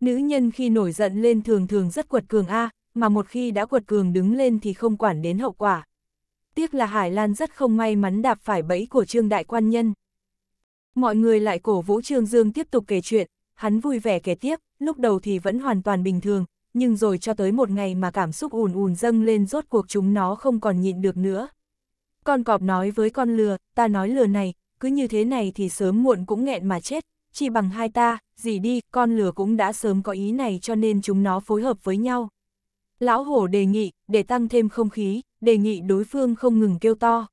Nữ nhân khi nổi giận lên thường thường rất quật cường a, mà một khi đã quật cường đứng lên thì không quản đến hậu quả. Tiếc là Hải Lan rất không may mắn đạp phải bẫy của Trương Đại Quan Nhân. Mọi người lại cổ vũ Trương Dương tiếp tục kể chuyện, hắn vui vẻ kể tiếp, lúc đầu thì vẫn hoàn toàn bình thường, nhưng rồi cho tới một ngày mà cảm xúc ùn ùn dâng lên rốt cuộc chúng nó không còn nhịn được nữa. Con cọp nói với con lừa, ta nói lừa này, cứ như thế này thì sớm muộn cũng nghẹn mà chết, chỉ bằng hai ta, gì đi, con lừa cũng đã sớm có ý này cho nên chúng nó phối hợp với nhau. Lão hổ đề nghị, để tăng thêm không khí, đề nghị đối phương không ngừng kêu to.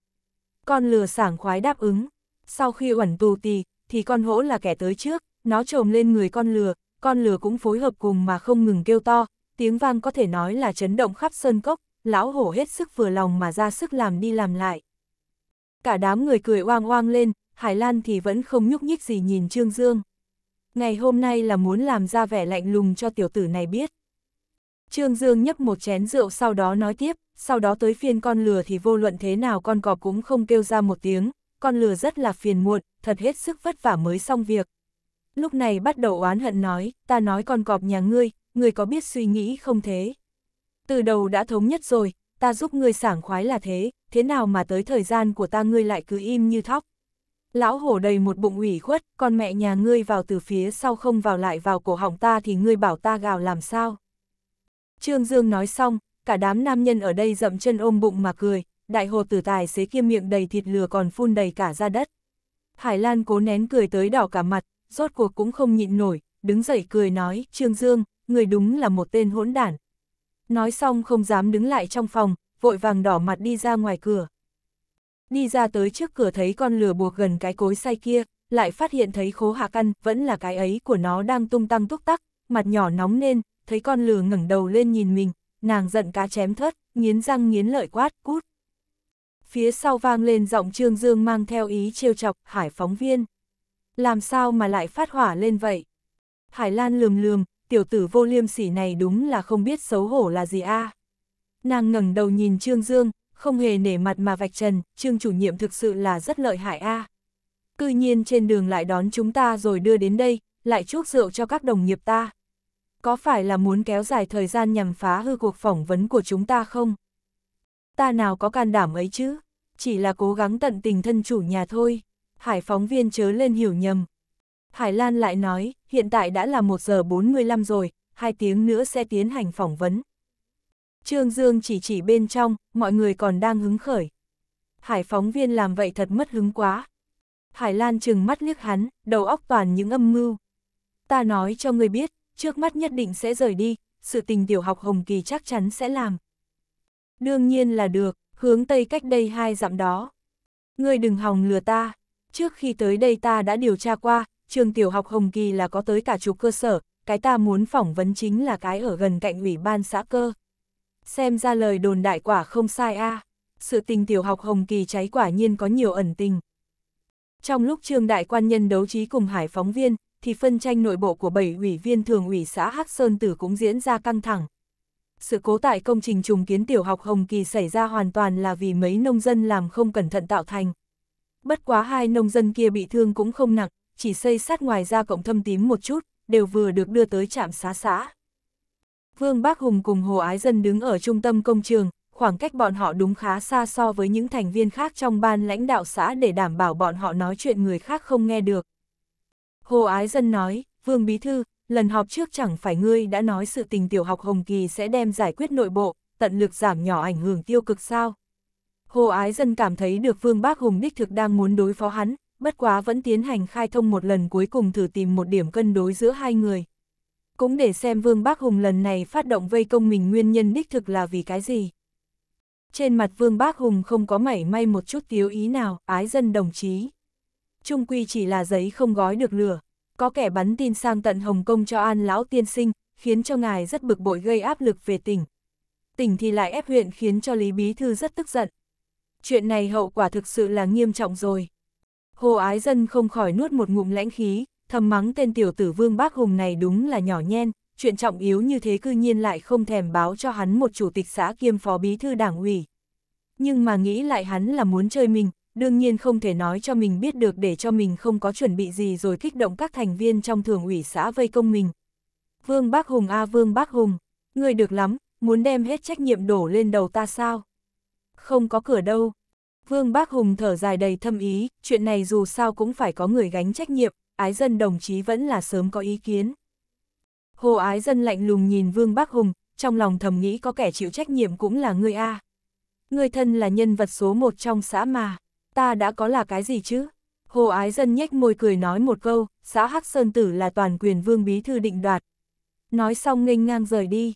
Con lừa sảng khoái đáp ứng, sau khi uẩn tù tì, thì con hổ là kẻ tới trước, nó trồm lên người con lừa, con lừa cũng phối hợp cùng mà không ngừng kêu to, tiếng vang có thể nói là chấn động khắp sơn cốc, lão hổ hết sức vừa lòng mà ra sức làm đi làm lại. Cả đám người cười oang oang lên, Hải Lan thì vẫn không nhúc nhích gì nhìn Trương Dương. Ngày hôm nay là muốn làm ra vẻ lạnh lùng cho tiểu tử này biết. Trương Dương nhấp một chén rượu sau đó nói tiếp, sau đó tới phiên con lừa thì vô luận thế nào con cọp cũng không kêu ra một tiếng, con lừa rất là phiền muộn, thật hết sức vất vả mới xong việc lúc này bắt đầu oán hận nói, ta nói còn cọp nhà ngươi, ngươi có biết suy nghĩ không thế? Từ đầu đã thống nhất rồi, ta giúp ngươi sảng khoái là thế, thế nào mà tới thời gian của ta ngươi lại cứ im như thóc? Lão hổ đầy một bụng ủy khuất, con mẹ nhà ngươi vào từ phía sau không vào lại vào cổ họng ta thì ngươi bảo ta gào làm sao? Trương Dương nói xong, cả đám nam nhân ở đây dậm chân ôm bụng mà cười, đại hồ tử tài xế kia miệng đầy thịt lừa còn phun đầy cả ra đất. Hải Lan cố nén cười tới đỏ cả mặt, rốt cuộc cũng không nhịn nổi, đứng dậy cười nói, Trương Dương, người đúng là một tên hỗn đản. Nói xong không dám đứng lại trong phòng, vội vàng đỏ mặt đi ra ngoài cửa. Đi ra tới trước cửa thấy con lửa buộc gần cái cối say kia, lại phát hiện thấy khố hạ căn, vẫn là cái ấy của nó đang tung tăng túc tắc, mặt nhỏ nóng lên, thấy con lừa ngẩng đầu lên nhìn mình, nàng giận cá chém thớt, nghiến răng nghiến lợi quát, cút. Phía sau vang lên giọng Trương Dương mang theo ý trêu chọc, hải phóng viên làm sao mà lại phát hỏa lên vậy? Hải Lan lườm lườm, tiểu tử vô liêm sỉ này đúng là không biết xấu hổ là gì a. À? Nàng ngẩng đầu nhìn Trương Dương, không hề nể mặt mà vạch trần, Trương chủ nhiệm thực sự là rất lợi hại a. À. Cư nhiên trên đường lại đón chúng ta rồi đưa đến đây, lại chuốc rượu cho các đồng nghiệp ta. Có phải là muốn kéo dài thời gian nhằm phá hư cuộc phỏng vấn của chúng ta không? Ta nào có can đảm ấy chứ, chỉ là cố gắng tận tình thân chủ nhà thôi hải phóng viên chớ lên hiểu nhầm. Hải Lan lại nói, hiện tại đã là 1 giờ 45 rồi, hai tiếng nữa sẽ tiến hành phỏng vấn. Trương Dương chỉ chỉ bên trong, mọi người còn đang hứng khởi. Hải phóng viên làm vậy thật mất hứng quá. Hải Lan chừng mắt liếc hắn, đầu óc toàn những âm mưu. Ta nói cho người biết, trước mắt nhất định sẽ rời đi, sự tình tiểu học Hồng Kỳ chắc chắn sẽ làm. Đương nhiên là được, hướng Tây cách đây hai dặm đó. Ngươi đừng hòng lừa ta, Trước khi tới đây ta đã điều tra qua, trường tiểu học Hồng Kỳ là có tới cả chục cơ sở, cái ta muốn phỏng vấn chính là cái ở gần cạnh ủy ban xã cơ. Xem ra lời đồn đại quả không sai a à. sự tình tiểu học Hồng Kỳ cháy quả nhiên có nhiều ẩn tình. Trong lúc trương đại quan nhân đấu trí cùng hải phóng viên, thì phân tranh nội bộ của bảy ủy viên thường ủy xã Hắc Sơn Tử cũng diễn ra căng thẳng. Sự cố tại công trình trùng kiến tiểu học Hồng Kỳ xảy ra hoàn toàn là vì mấy nông dân làm không cẩn thận tạo thành. Bất quá hai nông dân kia bị thương cũng không nặng, chỉ xây sát ngoài ra cộng thâm tím một chút, đều vừa được đưa tới trạm xá xã. Vương Bác Hùng cùng Hồ Ái Dân đứng ở trung tâm công trường, khoảng cách bọn họ đúng khá xa so với những thành viên khác trong ban lãnh đạo xã để đảm bảo bọn họ nói chuyện người khác không nghe được. Hồ Ái Dân nói, Vương Bí Thư, lần họp trước chẳng phải ngươi đã nói sự tình tiểu học Hồng Kỳ sẽ đem giải quyết nội bộ, tận lực giảm nhỏ ảnh hưởng tiêu cực sao? Hồ Ái Dân cảm thấy được Vương Bác Hùng đích thực đang muốn đối phó hắn, bất quá vẫn tiến hành khai thông một lần cuối cùng thử tìm một điểm cân đối giữa hai người. Cũng để xem Vương Bác Hùng lần này phát động vây công mình nguyên nhân đích thực là vì cái gì. Trên mặt Vương Bác Hùng không có mảy may một chút tiếu ý nào, ái dân đồng chí. Trung quy chỉ là giấy không gói được lửa, có kẻ bắn tin sang tận Hồng Kông cho An Lão Tiên Sinh, khiến cho ngài rất bực bội gây áp lực về tỉnh. Tỉnh thì lại ép huyện khiến cho Lý Bí Thư rất tức giận chuyện này hậu quả thực sự là nghiêm trọng rồi. Hồ Ái Dân không khỏi nuốt một ngụm lãnh khí, thầm mắng tên tiểu tử Vương Bác Hùng này đúng là nhỏ nhen, chuyện trọng yếu như thế cư nhiên lại không thèm báo cho hắn một chủ tịch xã kiêm phó bí thư đảng ủy. Nhưng mà nghĩ lại hắn là muốn chơi mình, đương nhiên không thể nói cho mình biết được để cho mình không có chuẩn bị gì rồi kích động các thành viên trong thường ủy xã vây công mình. Vương Bác Hùng a Vương Bác Hùng, người được lắm, muốn đem hết trách nhiệm đổ lên đầu ta sao? không có cửa đâu. Vương Bác Hùng thở dài đầy thâm ý, chuyện này dù sao cũng phải có người gánh trách nhiệm, ái dân đồng chí vẫn là sớm có ý kiến. Hồ ái dân lạnh lùng nhìn Vương Bác Hùng, trong lòng thầm nghĩ có kẻ chịu trách nhiệm cũng là người A. người thân là nhân vật số một trong xã mà, ta đã có là cái gì chứ? Hồ ái dân nhếch môi cười nói một câu, xã Hắc Sơn Tử là toàn quyền Vương Bí Thư định đoạt. Nói xong nghênh ngang rời đi.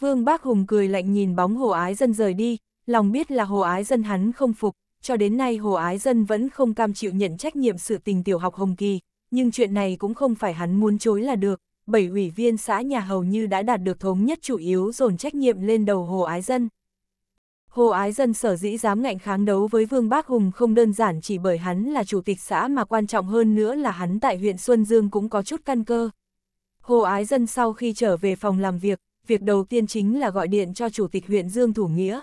Vương Bác Hùng cười lạnh nhìn bóng hồ ái dân rời đi, lòng biết là Hồ Ái Dân hắn không phục, cho đến nay Hồ Ái Dân vẫn không cam chịu nhận trách nhiệm sự tình tiểu học Hồng Kỳ, nhưng chuyện này cũng không phải hắn muốn chối là được, bảy ủy viên xã nhà hầu như đã đạt được thống nhất chủ yếu dồn trách nhiệm lên đầu Hồ Ái Dân. Hồ Ái Dân sở dĩ dám ngạnh kháng đấu với Vương Bác Hùng không đơn giản chỉ bởi hắn là chủ tịch xã mà quan trọng hơn nữa là hắn tại huyện Xuân Dương cũng có chút căn cơ. Hồ Ái Dân sau khi trở về phòng làm việc, việc đầu tiên chính là gọi điện cho chủ tịch huyện Dương Thủ Nghĩa,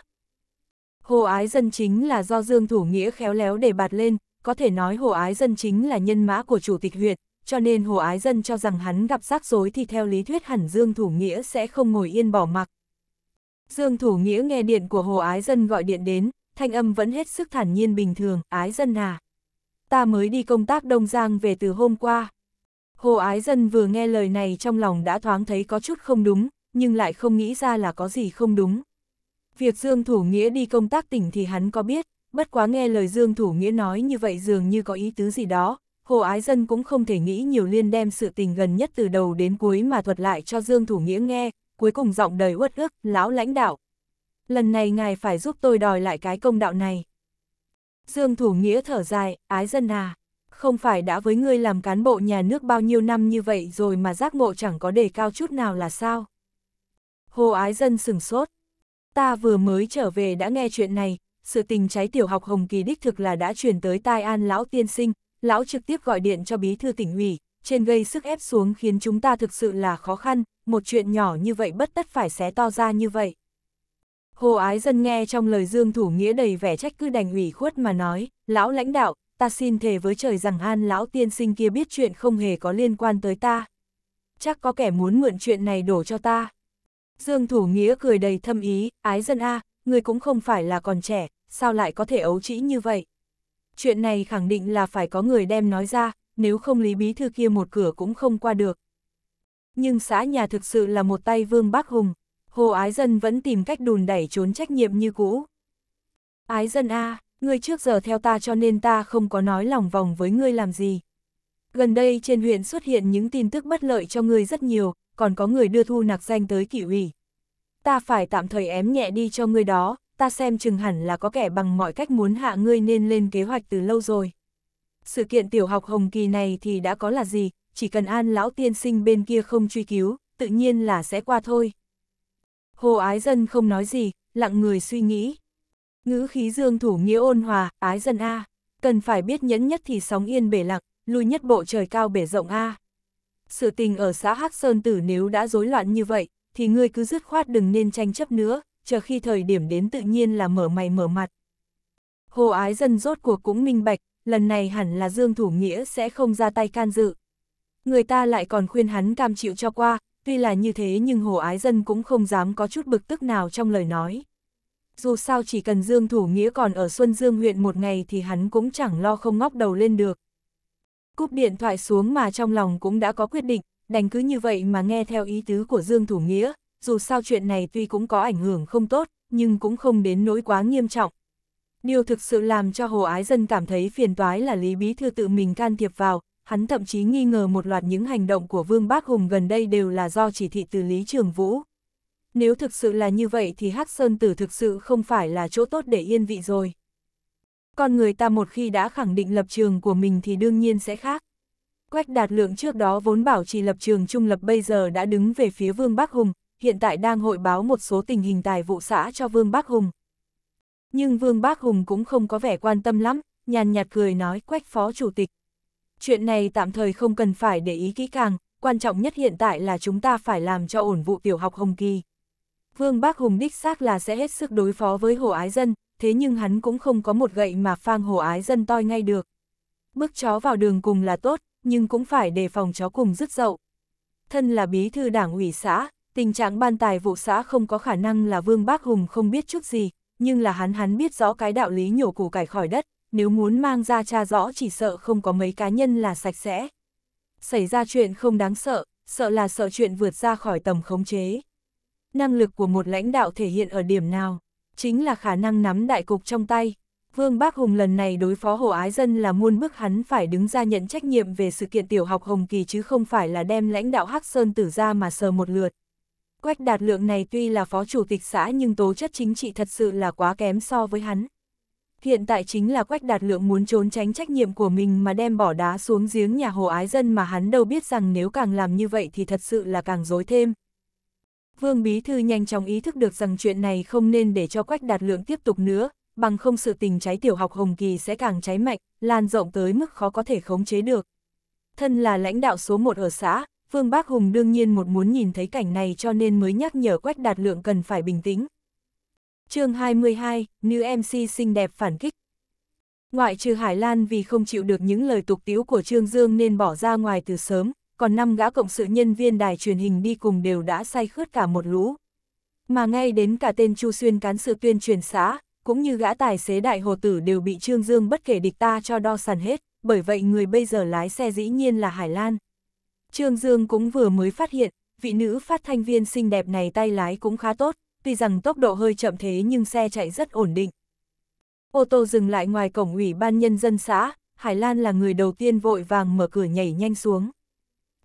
Hồ ái dân chính là do Dương Thủ Nghĩa khéo léo để bạt lên, có thể nói hồ ái dân chính là nhân mã của chủ tịch huyện, cho nên hồ ái dân cho rằng hắn gặp rắc rối thì theo lý thuyết hẳn Dương Thủ Nghĩa sẽ không ngồi yên bỏ mặc. Dương Thủ Nghĩa nghe điện của hồ ái dân gọi điện đến, thanh âm vẫn hết sức thản nhiên bình thường, ái dân à. Ta mới đi công tác Đông Giang về từ hôm qua. Hồ ái dân vừa nghe lời này trong lòng đã thoáng thấy có chút không đúng, nhưng lại không nghĩ ra là có gì không đúng. Việc Dương Thủ Nghĩa đi công tác tỉnh thì hắn có biết, bất quá nghe lời Dương Thủ Nghĩa nói như vậy dường như có ý tứ gì đó, Hồ Ái Dân cũng không thể nghĩ nhiều liên đem sự tình gần nhất từ đầu đến cuối mà thuật lại cho Dương Thủ Nghĩa nghe, cuối cùng giọng đầy uất ức, lão lãnh đạo. Lần này ngài phải giúp tôi đòi lại cái công đạo này. Dương Thủ Nghĩa thở dài, Ái Dân à, không phải đã với ngươi làm cán bộ nhà nước bao nhiêu năm như vậy rồi mà giác ngộ chẳng có đề cao chút nào là sao? Hồ Ái Dân sừng sốt, Ta vừa mới trở về đã nghe chuyện này, sự tình trái tiểu học Hồng Kỳ đích thực là đã chuyển tới tai an lão tiên sinh, lão trực tiếp gọi điện cho bí thư tỉnh ủy, trên gây sức ép xuống khiến chúng ta thực sự là khó khăn, một chuyện nhỏ như vậy bất tất phải xé to ra như vậy. Hồ ái dân nghe trong lời Dương Thủ Nghĩa đầy vẻ trách cứ đành ủy khuất mà nói, lão lãnh đạo, ta xin thề với trời rằng an lão tiên sinh kia biết chuyện không hề có liên quan tới ta. Chắc có kẻ muốn mượn chuyện này đổ cho ta. Dương Thủ Nghĩa cười đầy thâm ý, ái dân A, người cũng không phải là còn trẻ, sao lại có thể ấu trĩ như vậy? Chuyện này khẳng định là phải có người đem nói ra, nếu không Lý Bí Thư kia một cửa cũng không qua được. Nhưng xã nhà thực sự là một tay vương bác hùng, hồ ái dân vẫn tìm cách đùn đẩy trốn trách nhiệm như cũ. Ái dân A, à, ngươi trước giờ theo ta cho nên ta không có nói lòng vòng với ngươi làm gì. Gần đây trên huyện xuất hiện những tin tức bất lợi cho ngươi rất nhiều, còn có người đưa thu nạc danh tới kỷ ủy. Ta phải tạm thời ém nhẹ đi cho ngươi đó, ta xem chừng hẳn là có kẻ bằng mọi cách muốn hạ ngươi nên lên kế hoạch từ lâu rồi. Sự kiện tiểu học hồng kỳ này thì đã có là gì, chỉ cần an lão tiên sinh bên kia không truy cứu, tự nhiên là sẽ qua thôi. Hồ Ái Dân không nói gì, lặng người suy nghĩ. Ngữ khí dương thủ nghĩa ôn hòa, ái dân A, cần phải biết nhẫn nhất thì sóng yên bể lặng, lui nhất bộ trời cao bể rộng A sự tình ở xã Hắc Sơn Tử nếu đã rối loạn như vậy, thì ngươi cứ dứt khoát đừng nên tranh chấp nữa, chờ khi thời điểm đến tự nhiên là mở mày mở mặt. Hồ ái dân rốt cuộc cũng minh bạch, lần này hẳn là Dương Thủ Nghĩa sẽ không ra tay can dự. Người ta lại còn khuyên hắn cam chịu cho qua, tuy là như thế nhưng hồ ái dân cũng không dám có chút bực tức nào trong lời nói. Dù sao chỉ cần Dương Thủ Nghĩa còn ở Xuân Dương huyện một ngày thì hắn cũng chẳng lo không ngóc đầu lên được cúp điện thoại xuống mà trong lòng cũng đã có quyết định, đành cứ như vậy mà nghe theo ý tứ của Dương Thủ Nghĩa, dù sao chuyện này tuy cũng có ảnh hưởng không tốt, nhưng cũng không đến nỗi quá nghiêm trọng. Điều thực sự làm cho Hồ Ái Dân cảm thấy phiền toái là Lý Bí Thư tự mình can thiệp vào, hắn thậm chí nghi ngờ một loạt những hành động của Vương Bác Hùng gần đây đều là do chỉ thị từ Lý Trường Vũ. Nếu thực sự là như vậy thì Hắc Sơn Tử thực sự không phải là chỗ tốt để yên vị rồi con người ta một khi đã khẳng định lập trường của mình thì đương nhiên sẽ khác. Quách đạt lượng trước đó vốn bảo trì lập trường trung lập bây giờ đã đứng về phía Vương Bắc Hùng, hiện tại đang hội báo một số tình hình tài vụ xã cho Vương Bắc Hùng. Nhưng Vương Bắc Hùng cũng không có vẻ quan tâm lắm, nhàn nhạt cười nói quách phó chủ tịch. Chuyện này tạm thời không cần phải để ý kỹ càng, quan trọng nhất hiện tại là chúng ta phải làm cho ổn vụ tiểu học Hồng Kỳ. Vương Bắc Hùng đích xác là sẽ hết sức đối phó với Hồ Ái Dân, thế nhưng hắn cũng không có một gậy mà phang hồ ái dân toi ngay được. Bước chó vào đường cùng là tốt, nhưng cũng phải đề phòng chó cùng rứt dậu. Thân là bí thư đảng ủy xã, tình trạng ban tài vụ xã không có khả năng là Vương Bác Hùng không biết chút gì, nhưng là hắn hắn biết rõ cái đạo lý nhổ củ cải khỏi đất, nếu muốn mang ra cha rõ chỉ sợ không có mấy cá nhân là sạch sẽ. Xảy ra chuyện không đáng sợ, sợ là sợ chuyện vượt ra khỏi tầm khống chế. Năng lực của một lãnh đạo thể hiện ở điểm nào? chính là khả năng nắm đại cục trong tay. Vương Bác Hùng lần này đối phó Hồ Ái Dân là muôn bước hắn phải đứng ra nhận trách nhiệm về sự kiện tiểu học Hồng Kỳ chứ không phải là đem lãnh đạo Hắc Sơn tử ra mà sờ một lượt. Quách đạt lượng này tuy là phó chủ tịch xã nhưng tố chất chính trị thật sự là quá kém so với hắn. Hiện tại chính là quách đạt lượng muốn trốn tránh trách nhiệm của mình mà đem bỏ đá xuống giếng nhà Hồ Ái Dân mà hắn đâu biết rằng nếu càng làm như vậy thì thật sự là càng dối thêm. Vương Bí Thư nhanh chóng ý thức được rằng chuyện này không nên để cho Quách Đạt Lượng tiếp tục nữa, bằng không sự tình cháy tiểu học Hồng Kỳ sẽ càng cháy mạnh, lan rộng tới mức khó có thể khống chế được. Thân là lãnh đạo số 1 ở xã, Vương Bác Hùng đương nhiên một muốn nhìn thấy cảnh này cho nên mới nhắc nhở Quách Đạt Lượng cần phải bình tĩnh. chương 22, nữ MC xinh đẹp phản kích. Ngoại trừ Hải Lan vì không chịu được những lời tục tiếu của Trương Dương nên bỏ ra ngoài từ sớm, còn năm gã cộng sự nhân viên đài truyền hình đi cùng đều đã say khướt cả một lũ. Mà ngay đến cả tên Chu Xuyên cán sự tuyên truyền xã, cũng như gã tài xế đại hồ tử đều bị Trương Dương bất kể địch ta cho đo sàn hết, bởi vậy người bây giờ lái xe dĩ nhiên là Hải Lan. Trương Dương cũng vừa mới phát hiện, vị nữ phát thanh viên xinh đẹp này tay lái cũng khá tốt, tuy rằng tốc độ hơi chậm thế nhưng xe chạy rất ổn định. Ô tô dừng lại ngoài cổng ủy ban nhân dân xã, Hải Lan là người đầu tiên vội vàng mở cửa nhảy nhanh xuống.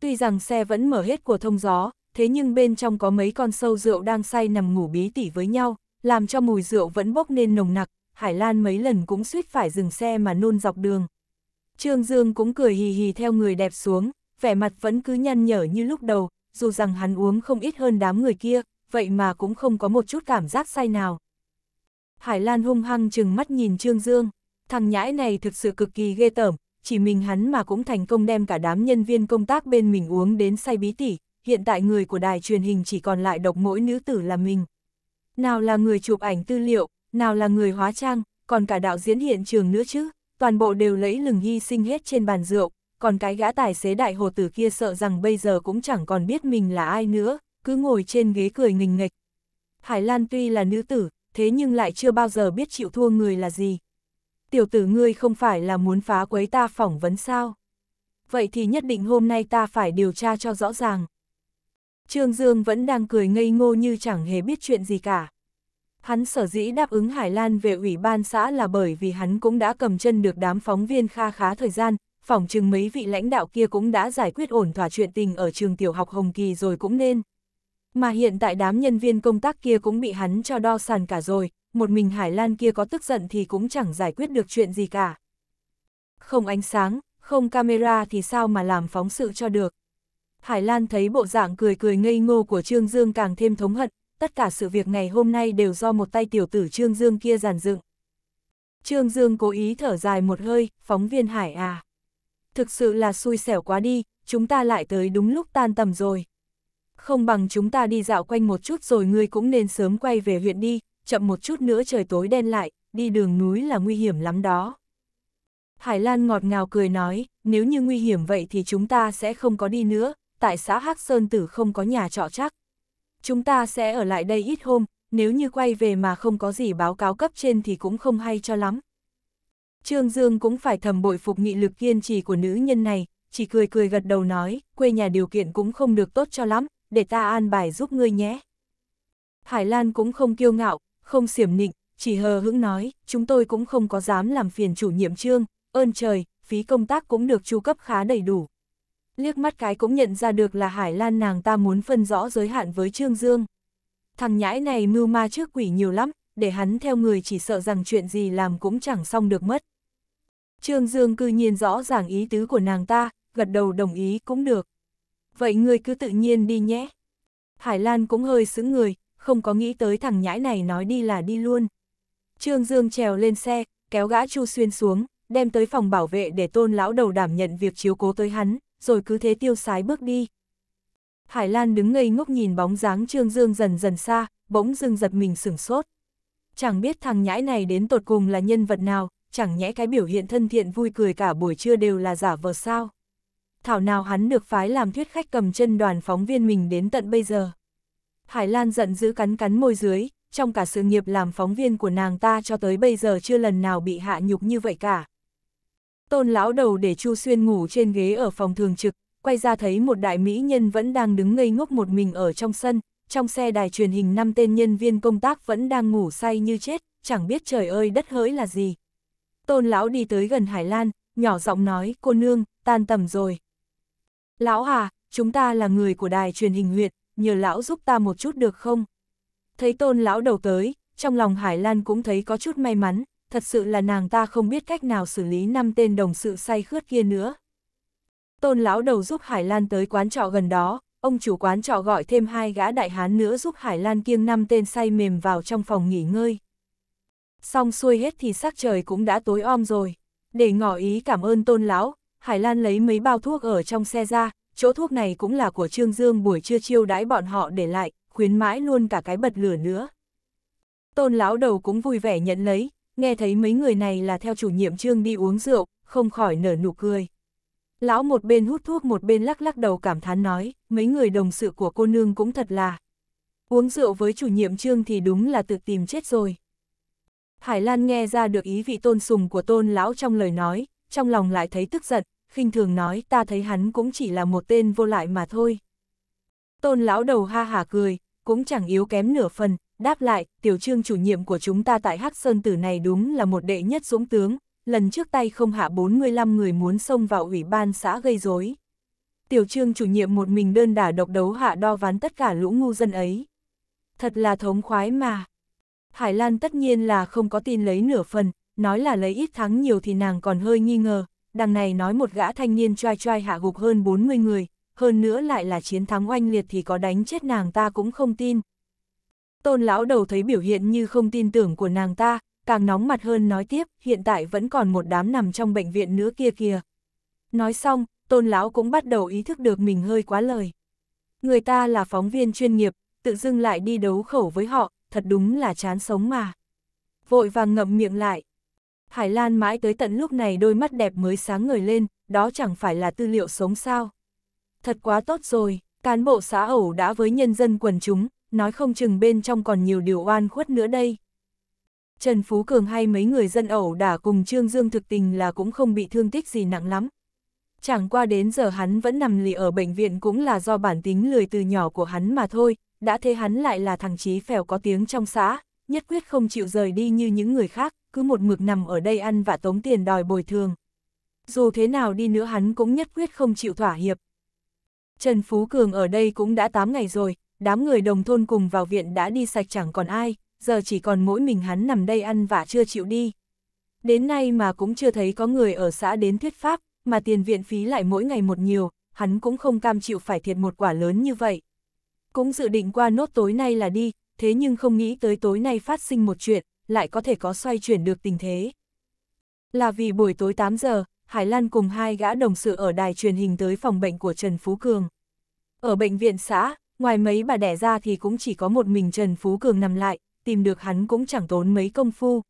Tuy rằng xe vẫn mở hết của thông gió, thế nhưng bên trong có mấy con sâu rượu đang say nằm ngủ bí tỉ với nhau, làm cho mùi rượu vẫn bốc lên nồng nặc, Hải Lan mấy lần cũng suýt phải dừng xe mà nôn dọc đường. Trương Dương cũng cười hì hì theo người đẹp xuống, vẻ mặt vẫn cứ nhăn nhở như lúc đầu, dù rằng hắn uống không ít hơn đám người kia, vậy mà cũng không có một chút cảm giác say nào. Hải Lan hung hăng chừng mắt nhìn Trương Dương, thằng nhãi này thực sự cực kỳ ghê tởm, chỉ mình hắn mà cũng thành công đem cả đám nhân viên công tác bên mình uống đến say bí tỉ, hiện tại người của đài truyền hình chỉ còn lại độc mỗi nữ tử là mình. Nào là người chụp ảnh tư liệu, nào là người hóa trang, còn cả đạo diễn hiện trường nữa chứ, toàn bộ đều lấy lừng hy sinh hết trên bàn rượu, còn cái gã tài xế đại hồ tử kia sợ rằng bây giờ cũng chẳng còn biết mình là ai nữa, cứ ngồi trên ghế cười nghình nghịch. Hải Lan tuy là nữ tử, thế nhưng lại chưa bao giờ biết chịu thua người là gì tiểu tử ngươi không phải là muốn phá quấy ta phỏng vấn sao? Vậy thì nhất định hôm nay ta phải điều tra cho rõ ràng. Trương Dương vẫn đang cười ngây ngô như chẳng hề biết chuyện gì cả. Hắn sở dĩ đáp ứng Hải Lan về ủy ban xã là bởi vì hắn cũng đã cầm chân được đám phóng viên kha khá thời gian, phỏng chừng mấy vị lãnh đạo kia cũng đã giải quyết ổn thỏa chuyện tình ở trường tiểu học Hồng Kỳ rồi cũng nên. Mà hiện tại đám nhân viên công tác kia cũng bị hắn cho đo sàn cả rồi, một mình Hải Lan kia có tức giận thì cũng chẳng giải quyết được chuyện gì cả. Không ánh sáng, không camera thì sao mà làm phóng sự cho được. Hải Lan thấy bộ dạng cười cười ngây ngô của Trương Dương càng thêm thống hận, tất cả sự việc ngày hôm nay đều do một tay tiểu tử Trương Dương kia giàn dựng. Trương Dương cố ý thở dài một hơi, phóng viên Hải à. Thực sự là xui xẻo quá đi, chúng ta lại tới đúng lúc tan tầm rồi. Không bằng chúng ta đi dạo quanh một chút rồi ngươi cũng nên sớm quay về huyện đi, chậm một chút nữa trời tối đen lại, đi đường núi là nguy hiểm lắm đó. Hải Lan ngọt ngào cười nói, nếu như nguy hiểm vậy thì chúng ta sẽ không có đi nữa, tại xã Hắc Sơn Tử không có nhà trọ chắc. Chúng ta sẽ ở lại đây ít hôm, nếu như quay về mà không có gì báo cáo cấp trên thì cũng không hay cho lắm. Trương Dương cũng phải thầm bội phục nghị lực kiên trì của nữ nhân này, chỉ cười cười gật đầu nói, quê nhà điều kiện cũng không được tốt cho lắm, để ta an bài giúp ngươi nhé. Hải Lan cũng không kiêu ngạo, không xiểm nịnh, chỉ hờ hững nói, chúng tôi cũng không có dám làm phiền chủ nhiệm trương, ơn trời, phí công tác cũng được chu cấp khá đầy đủ. Liếc mắt cái cũng nhận ra được là Hải Lan nàng ta muốn phân rõ giới hạn với Trương Dương. Thằng nhãi này mưu ma trước quỷ nhiều lắm, để hắn theo người chỉ sợ rằng chuyện gì làm cũng chẳng xong được mất. Trương Dương cư nhiên rõ ràng ý tứ của nàng ta, gật đầu đồng ý cũng được. Vậy ngươi cứ tự nhiên đi nhé. Hải Lan cũng hơi sững người, không có nghĩ tới thằng nhãi này nói đi là đi luôn. Trương Dương trèo lên xe, kéo gã Chu Xuyên xuống, đem tới phòng bảo vệ để tôn lão đầu đảm nhận việc chiếu cố tới hắn, rồi cứ thế tiêu sái bước đi. Hải Lan đứng ngây ngốc nhìn bóng dáng Trương Dương dần dần xa, bỗng dưng giật mình sửng sốt. Chẳng biết thằng nhãi này đến tột cùng là nhân vật nào, chẳng nhẽ cái biểu hiện thân thiện vui cười cả buổi trưa đều là giả vờ sao. Thảo nào hắn được phái làm thuyết khách cầm chân đoàn phóng viên mình đến tận bây giờ. Hải Lan giận dữ cắn cắn môi dưới, trong cả sự nghiệp làm phóng viên của nàng ta cho tới bây giờ chưa lần nào bị hạ nhục như vậy cả. Tôn lão đầu để Chu Xuyên ngủ trên ghế ở phòng thường trực, quay ra thấy một đại mỹ nhân vẫn đang đứng ngây ngốc một mình ở trong sân, trong xe đài truyền hình năm tên nhân viên công tác vẫn đang ngủ say như chết, chẳng biết trời ơi đất hỡi là gì. Tôn lão đi tới gần Hải Lan, nhỏ giọng nói, cô nương, tan tầm rồi. Lão à, chúng ta là người của đài truyền hình huyện, nhờ lão giúp ta một chút được không? Thấy tôn lão đầu tới, trong lòng Hải Lan cũng thấy có chút may mắn, thật sự là nàng ta không biết cách nào xử lý năm tên đồng sự say khướt kia nữa. Tôn lão đầu giúp Hải Lan tới quán trọ gần đó, ông chủ quán trọ gọi thêm hai gã đại hán nữa giúp Hải Lan kiêng năm tên say mềm vào trong phòng nghỉ ngơi. Xong xuôi hết thì sắc trời cũng đã tối om rồi. Để ngỏ ý cảm ơn tôn lão, Hải Lan lấy mấy bao thuốc ở trong xe ra, chỗ thuốc này cũng là của Trương Dương buổi trưa chiêu đãi bọn họ để lại, khuyến mãi luôn cả cái bật lửa nữa. Tôn lão đầu cũng vui vẻ nhận lấy, nghe thấy mấy người này là theo chủ nhiệm Trương đi uống rượu, không khỏi nở nụ cười. Lão một bên hút thuốc một bên lắc lắc đầu cảm thán nói, mấy người đồng sự của cô nương cũng thật là. Uống rượu với chủ nhiệm Trương thì đúng là tự tìm chết rồi. Hải Lan nghe ra được ý vị tôn sùng của tôn lão trong lời nói, trong lòng lại thấy tức giận, khinh thường nói ta thấy hắn cũng chỉ là một tên vô lại mà thôi. Tôn lão đầu ha hả cười, cũng chẳng yếu kém nửa phần, đáp lại, tiểu trương chủ nhiệm của chúng ta tại Hắc Sơn Tử này đúng là một đệ nhất dũng tướng, lần trước tay không hạ 45 người muốn xông vào ủy ban xã gây rối. Tiểu trương chủ nhiệm một mình đơn đả độc đấu hạ đo ván tất cả lũ ngu dân ấy. Thật là thống khoái mà. Hải Lan tất nhiên là không có tin lấy nửa phần, nói là lấy ít thắng nhiều thì nàng còn hơi nghi ngờ, đằng này nói một gã thanh niên choai choai hạ gục hơn 40 người, hơn nữa lại là chiến thắng oanh liệt thì có đánh chết nàng ta cũng không tin. Tôn lão đầu thấy biểu hiện như không tin tưởng của nàng ta, càng nóng mặt hơn nói tiếp, hiện tại vẫn còn một đám nằm trong bệnh viện nữa kia kìa. Nói xong, tôn lão cũng bắt đầu ý thức được mình hơi quá lời. Người ta là phóng viên chuyên nghiệp, tự dưng lại đi đấu khẩu với họ, thật đúng là chán sống mà. Vội vàng ngậm miệng lại. Hải Lan mãi tới tận lúc này đôi mắt đẹp mới sáng ngời lên, đó chẳng phải là tư liệu sống sao. Thật quá tốt rồi, cán bộ xã ẩu đã với nhân dân quần chúng, nói không chừng bên trong còn nhiều điều oan khuất nữa đây. Trần Phú Cường hay mấy người dân ẩu đã cùng Trương Dương thực tình là cũng không bị thương tích gì nặng lắm. Chẳng qua đến giờ hắn vẫn nằm lì ở bệnh viện cũng là do bản tính lười từ nhỏ của hắn mà thôi, đã thế hắn lại là thằng chí phèo có tiếng trong xã, nhất quyết không chịu rời đi như những người khác, cứ một mực nằm ở đây ăn và tống tiền đòi bồi thường. Dù thế nào đi nữa hắn cũng nhất quyết không chịu thỏa hiệp. Trần Phú Cường ở đây cũng đã 8 ngày rồi, đám người đồng thôn cùng vào viện đã đi sạch chẳng còn ai, giờ chỉ còn mỗi mình hắn nằm đây ăn và chưa chịu đi. Đến nay mà cũng chưa thấy có người ở xã đến thuyết pháp, mà tiền viện phí lại mỗi ngày một nhiều, hắn cũng không cam chịu phải thiệt một quả lớn như vậy. Cũng dự định qua nốt tối nay là đi, thế nhưng không nghĩ tới tối nay phát sinh một chuyện, lại có thể có xoay chuyển được tình thế. Là vì buổi tối 8 giờ, Hải Lan cùng hai gã đồng sự ở đài truyền hình tới phòng bệnh của Trần Phú Cường. Ở bệnh viện xã, ngoài mấy bà đẻ ra thì cũng chỉ có một mình Trần Phú Cường nằm lại, tìm được hắn cũng chẳng tốn mấy công phu.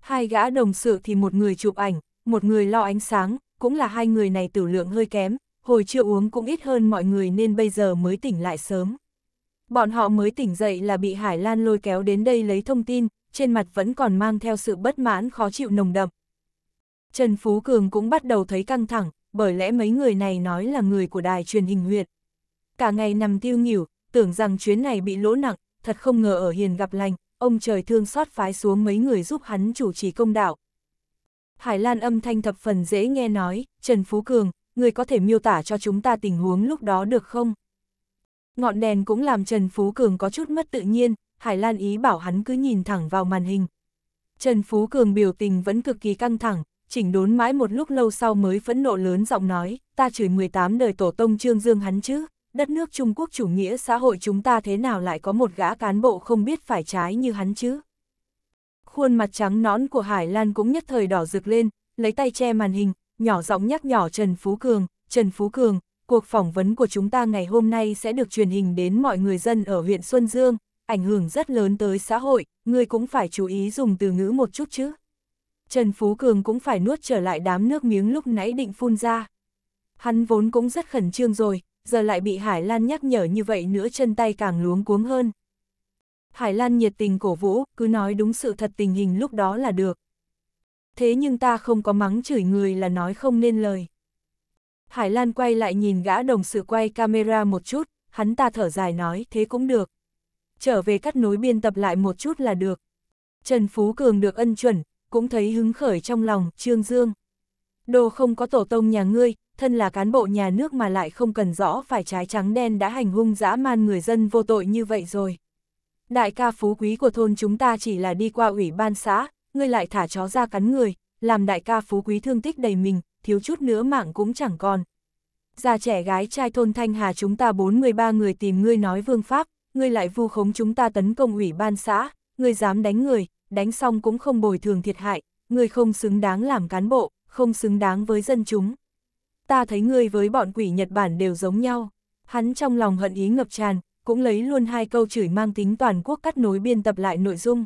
Hai gã đồng sự thì một người chụp ảnh, một người lo ánh sáng, cũng là hai người này tử lượng hơi kém, hồi chưa uống cũng ít hơn mọi người nên bây giờ mới tỉnh lại sớm. Bọn họ mới tỉnh dậy là bị Hải Lan lôi kéo đến đây lấy thông tin, trên mặt vẫn còn mang theo sự bất mãn khó chịu nồng đậm. Trần Phú Cường cũng bắt đầu thấy căng thẳng, bởi lẽ mấy người này nói là người của đài truyền hình huyện. Cả ngày nằm tiêu nghỉu, tưởng rằng chuyến này bị lỗ nặng, thật không ngờ ở hiền gặp lành, ông trời thương xót phái xuống mấy người giúp hắn chủ trì công đạo. Hải Lan âm thanh thập phần dễ nghe nói, Trần Phú Cường, người có thể miêu tả cho chúng ta tình huống lúc đó được không? Ngọn đèn cũng làm Trần Phú Cường có chút mất tự nhiên, Hải Lan ý bảo hắn cứ nhìn thẳng vào màn hình. Trần Phú Cường biểu tình vẫn cực kỳ căng thẳng, chỉnh đốn mãi một lúc lâu sau mới phẫn nộ lớn giọng nói, ta chửi 18 đời tổ tông Trương Dương hắn chứ, đất nước Trung Quốc chủ nghĩa xã hội chúng ta thế nào lại có một gã cán bộ không biết phải trái như hắn chứ. Khuôn mặt trắng nõn của Hải Lan cũng nhất thời đỏ rực lên, lấy tay che màn hình, nhỏ giọng nhắc nhỏ Trần Phú Cường, Trần Phú Cường, Cuộc phỏng vấn của chúng ta ngày hôm nay sẽ được truyền hình đến mọi người dân ở huyện Xuân Dương, ảnh hưởng rất lớn tới xã hội, Ngươi cũng phải chú ý dùng từ ngữ một chút chứ. Trần Phú Cường cũng phải nuốt trở lại đám nước miếng lúc nãy định phun ra. Hắn vốn cũng rất khẩn trương rồi, giờ lại bị Hải Lan nhắc nhở như vậy nữa chân tay càng luống cuống hơn. Hải Lan nhiệt tình cổ vũ, cứ nói đúng sự thật tình hình lúc đó là được. Thế nhưng ta không có mắng chửi người là nói không nên lời. Hải Lan quay lại nhìn gã đồng sự quay camera một chút, hắn ta thở dài nói thế cũng được. Trở về cắt nối biên tập lại một chút là được. Trần Phú Cường được ân chuẩn, cũng thấy hứng khởi trong lòng, trương dương. Đồ không có tổ tông nhà ngươi, thân là cán bộ nhà nước mà lại không cần rõ phải trái trắng đen đã hành hung dã man người dân vô tội như vậy rồi. Đại ca phú quý của thôn chúng ta chỉ là đi qua ủy ban xã, ngươi lại thả chó ra cắn người, làm đại ca phú quý thương tích đầy mình, thiếu chút nữa mạng cũng chẳng còn. Già trẻ gái trai thôn Thanh Hà chúng ta 43 người tìm ngươi nói vương pháp, ngươi lại vu khống chúng ta tấn công ủy ban xã, ngươi dám đánh người, đánh xong cũng không bồi thường thiệt hại, ngươi không xứng đáng làm cán bộ, không xứng đáng với dân chúng. Ta thấy ngươi với bọn quỷ Nhật Bản đều giống nhau. Hắn trong lòng hận ý ngập tràn, cũng lấy luôn hai câu chửi mang tính toàn quốc cắt nối biên tập lại nội dung.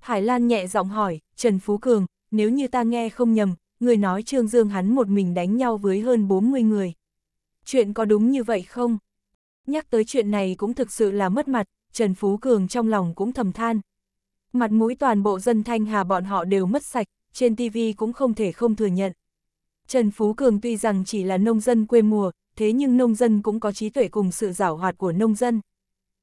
Hải Lan nhẹ giọng hỏi, Trần Phú Cường, nếu như ta nghe không nhầm, người nói Trương Dương hắn một mình đánh nhau với hơn 40 người. Chuyện có đúng như vậy không? Nhắc tới chuyện này cũng thực sự là mất mặt, Trần Phú Cường trong lòng cũng thầm than. Mặt mũi toàn bộ dân Thanh Hà bọn họ đều mất sạch, trên TV cũng không thể không thừa nhận. Trần Phú Cường tuy rằng chỉ là nông dân quê mùa, thế nhưng nông dân cũng có trí tuệ cùng sự giảo hoạt của nông dân.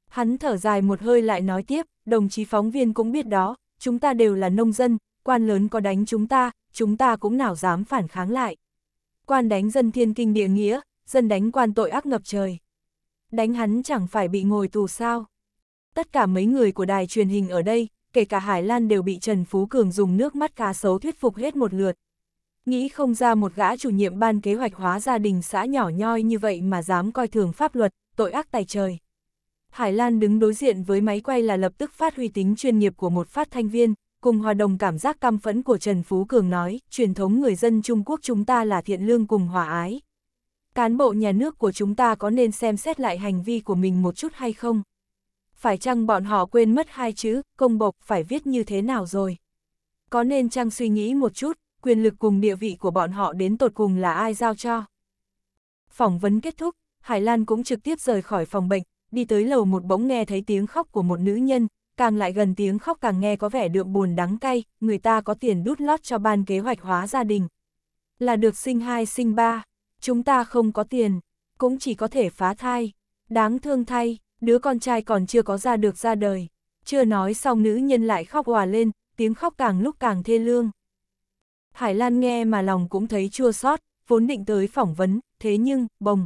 Hắn thở dài một hơi lại nói tiếp, đồng chí phóng viên cũng biết đó, chúng ta đều là nông dân, quan lớn có đánh chúng ta, chúng ta cũng nào dám phản kháng lại. Quan đánh dân thiên kinh địa nghĩa, dân đánh quan tội ác ngập trời. Đánh hắn chẳng phải bị ngồi tù sao. Tất cả mấy người của đài truyền hình ở đây, kể cả Hải Lan đều bị Trần Phú Cường dùng nước mắt cá sấu thuyết phục hết một lượt. Nghĩ không ra một gã chủ nhiệm ban kế hoạch hóa gia đình xã nhỏ nhoi như vậy mà dám coi thường pháp luật, tội ác tài trời. Hải Lan đứng đối diện với máy quay là lập tức phát huy tính chuyên nghiệp của một phát thanh viên, cùng hòa đồng cảm giác căm phẫn của Trần Phú Cường nói, truyền thống người dân Trung Quốc chúng ta là thiện lương cùng hòa ái. Cán bộ nhà nước của chúng ta có nên xem xét lại hành vi của mình một chút hay không? Phải chăng bọn họ quên mất hai chữ, công bộc phải viết như thế nào rồi? Có nên chăng suy nghĩ một chút, quyền lực cùng địa vị của bọn họ đến tột cùng là ai giao cho? Phỏng vấn kết thúc, Hải Lan cũng trực tiếp rời khỏi phòng bệnh, đi tới lầu một bỗng nghe thấy tiếng khóc của một nữ nhân, càng lại gần tiếng khóc càng nghe có vẻ đượm buồn đắng cay, người ta có tiền đút lót cho ban kế hoạch hóa gia đình. Là được sinh hai sinh ba, chúng ta không có tiền, cũng chỉ có thể phá thai. Đáng thương thay, đứa con trai còn chưa có ra được ra đời. Chưa nói xong nữ nhân lại khóc hòa lên, tiếng khóc càng lúc càng thê lương. Hải Lan nghe mà lòng cũng thấy chua xót, vốn định tới phỏng vấn, thế nhưng, bồng.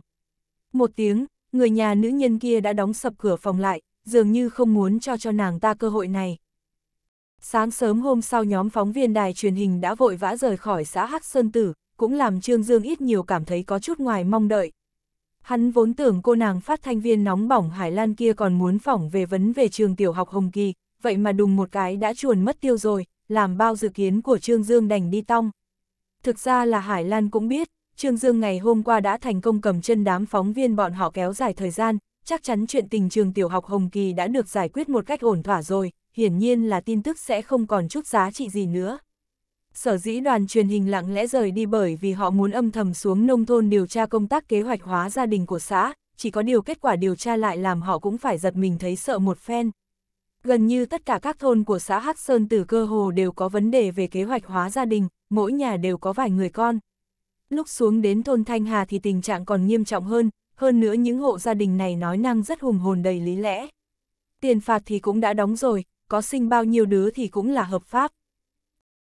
Một tiếng, người nhà nữ nhân kia đã đóng sập cửa phòng lại, dường như không muốn cho cho nàng ta cơ hội này. Sáng sớm hôm sau nhóm phóng viên đài truyền hình đã vội vã rời khỏi xã Hắc Sơn Tử, cũng làm Trương Dương ít nhiều cảm thấy có chút ngoài mong đợi. Hắn vốn tưởng cô nàng phát thanh viên nóng bỏng Hải Lan kia còn muốn phỏng về vấn về trường tiểu học Hồng Kỳ, vậy mà đùng một cái đã chuồn mất tiêu rồi, làm bao dự kiến của Trương Dương đành đi tong. Thực ra là Hải Lan cũng biết, Trương Dương ngày hôm qua đã thành công cầm chân đám phóng viên bọn họ kéo dài thời gian, chắc chắn chuyện tình trường tiểu học Hồng Kỳ đã được giải quyết một cách ổn thỏa rồi, hiển nhiên là tin tức sẽ không còn chút giá trị gì nữa. Sở dĩ đoàn truyền hình lặng lẽ rời đi bởi vì họ muốn âm thầm xuống nông thôn điều tra công tác kế hoạch hóa gia đình của xã, chỉ có điều kết quả điều tra lại làm họ cũng phải giật mình thấy sợ một phen. Gần như tất cả các thôn của xã Hắc Sơn từ cơ hồ đều có vấn đề về kế hoạch hóa gia đình, mỗi nhà đều có vài người con. Lúc xuống đến thôn Thanh Hà thì tình trạng còn nghiêm trọng hơn, hơn nữa những hộ gia đình này nói năng rất hùng hồn đầy lý lẽ. Tiền phạt thì cũng đã đóng rồi, có sinh bao nhiêu đứa thì cũng là hợp pháp.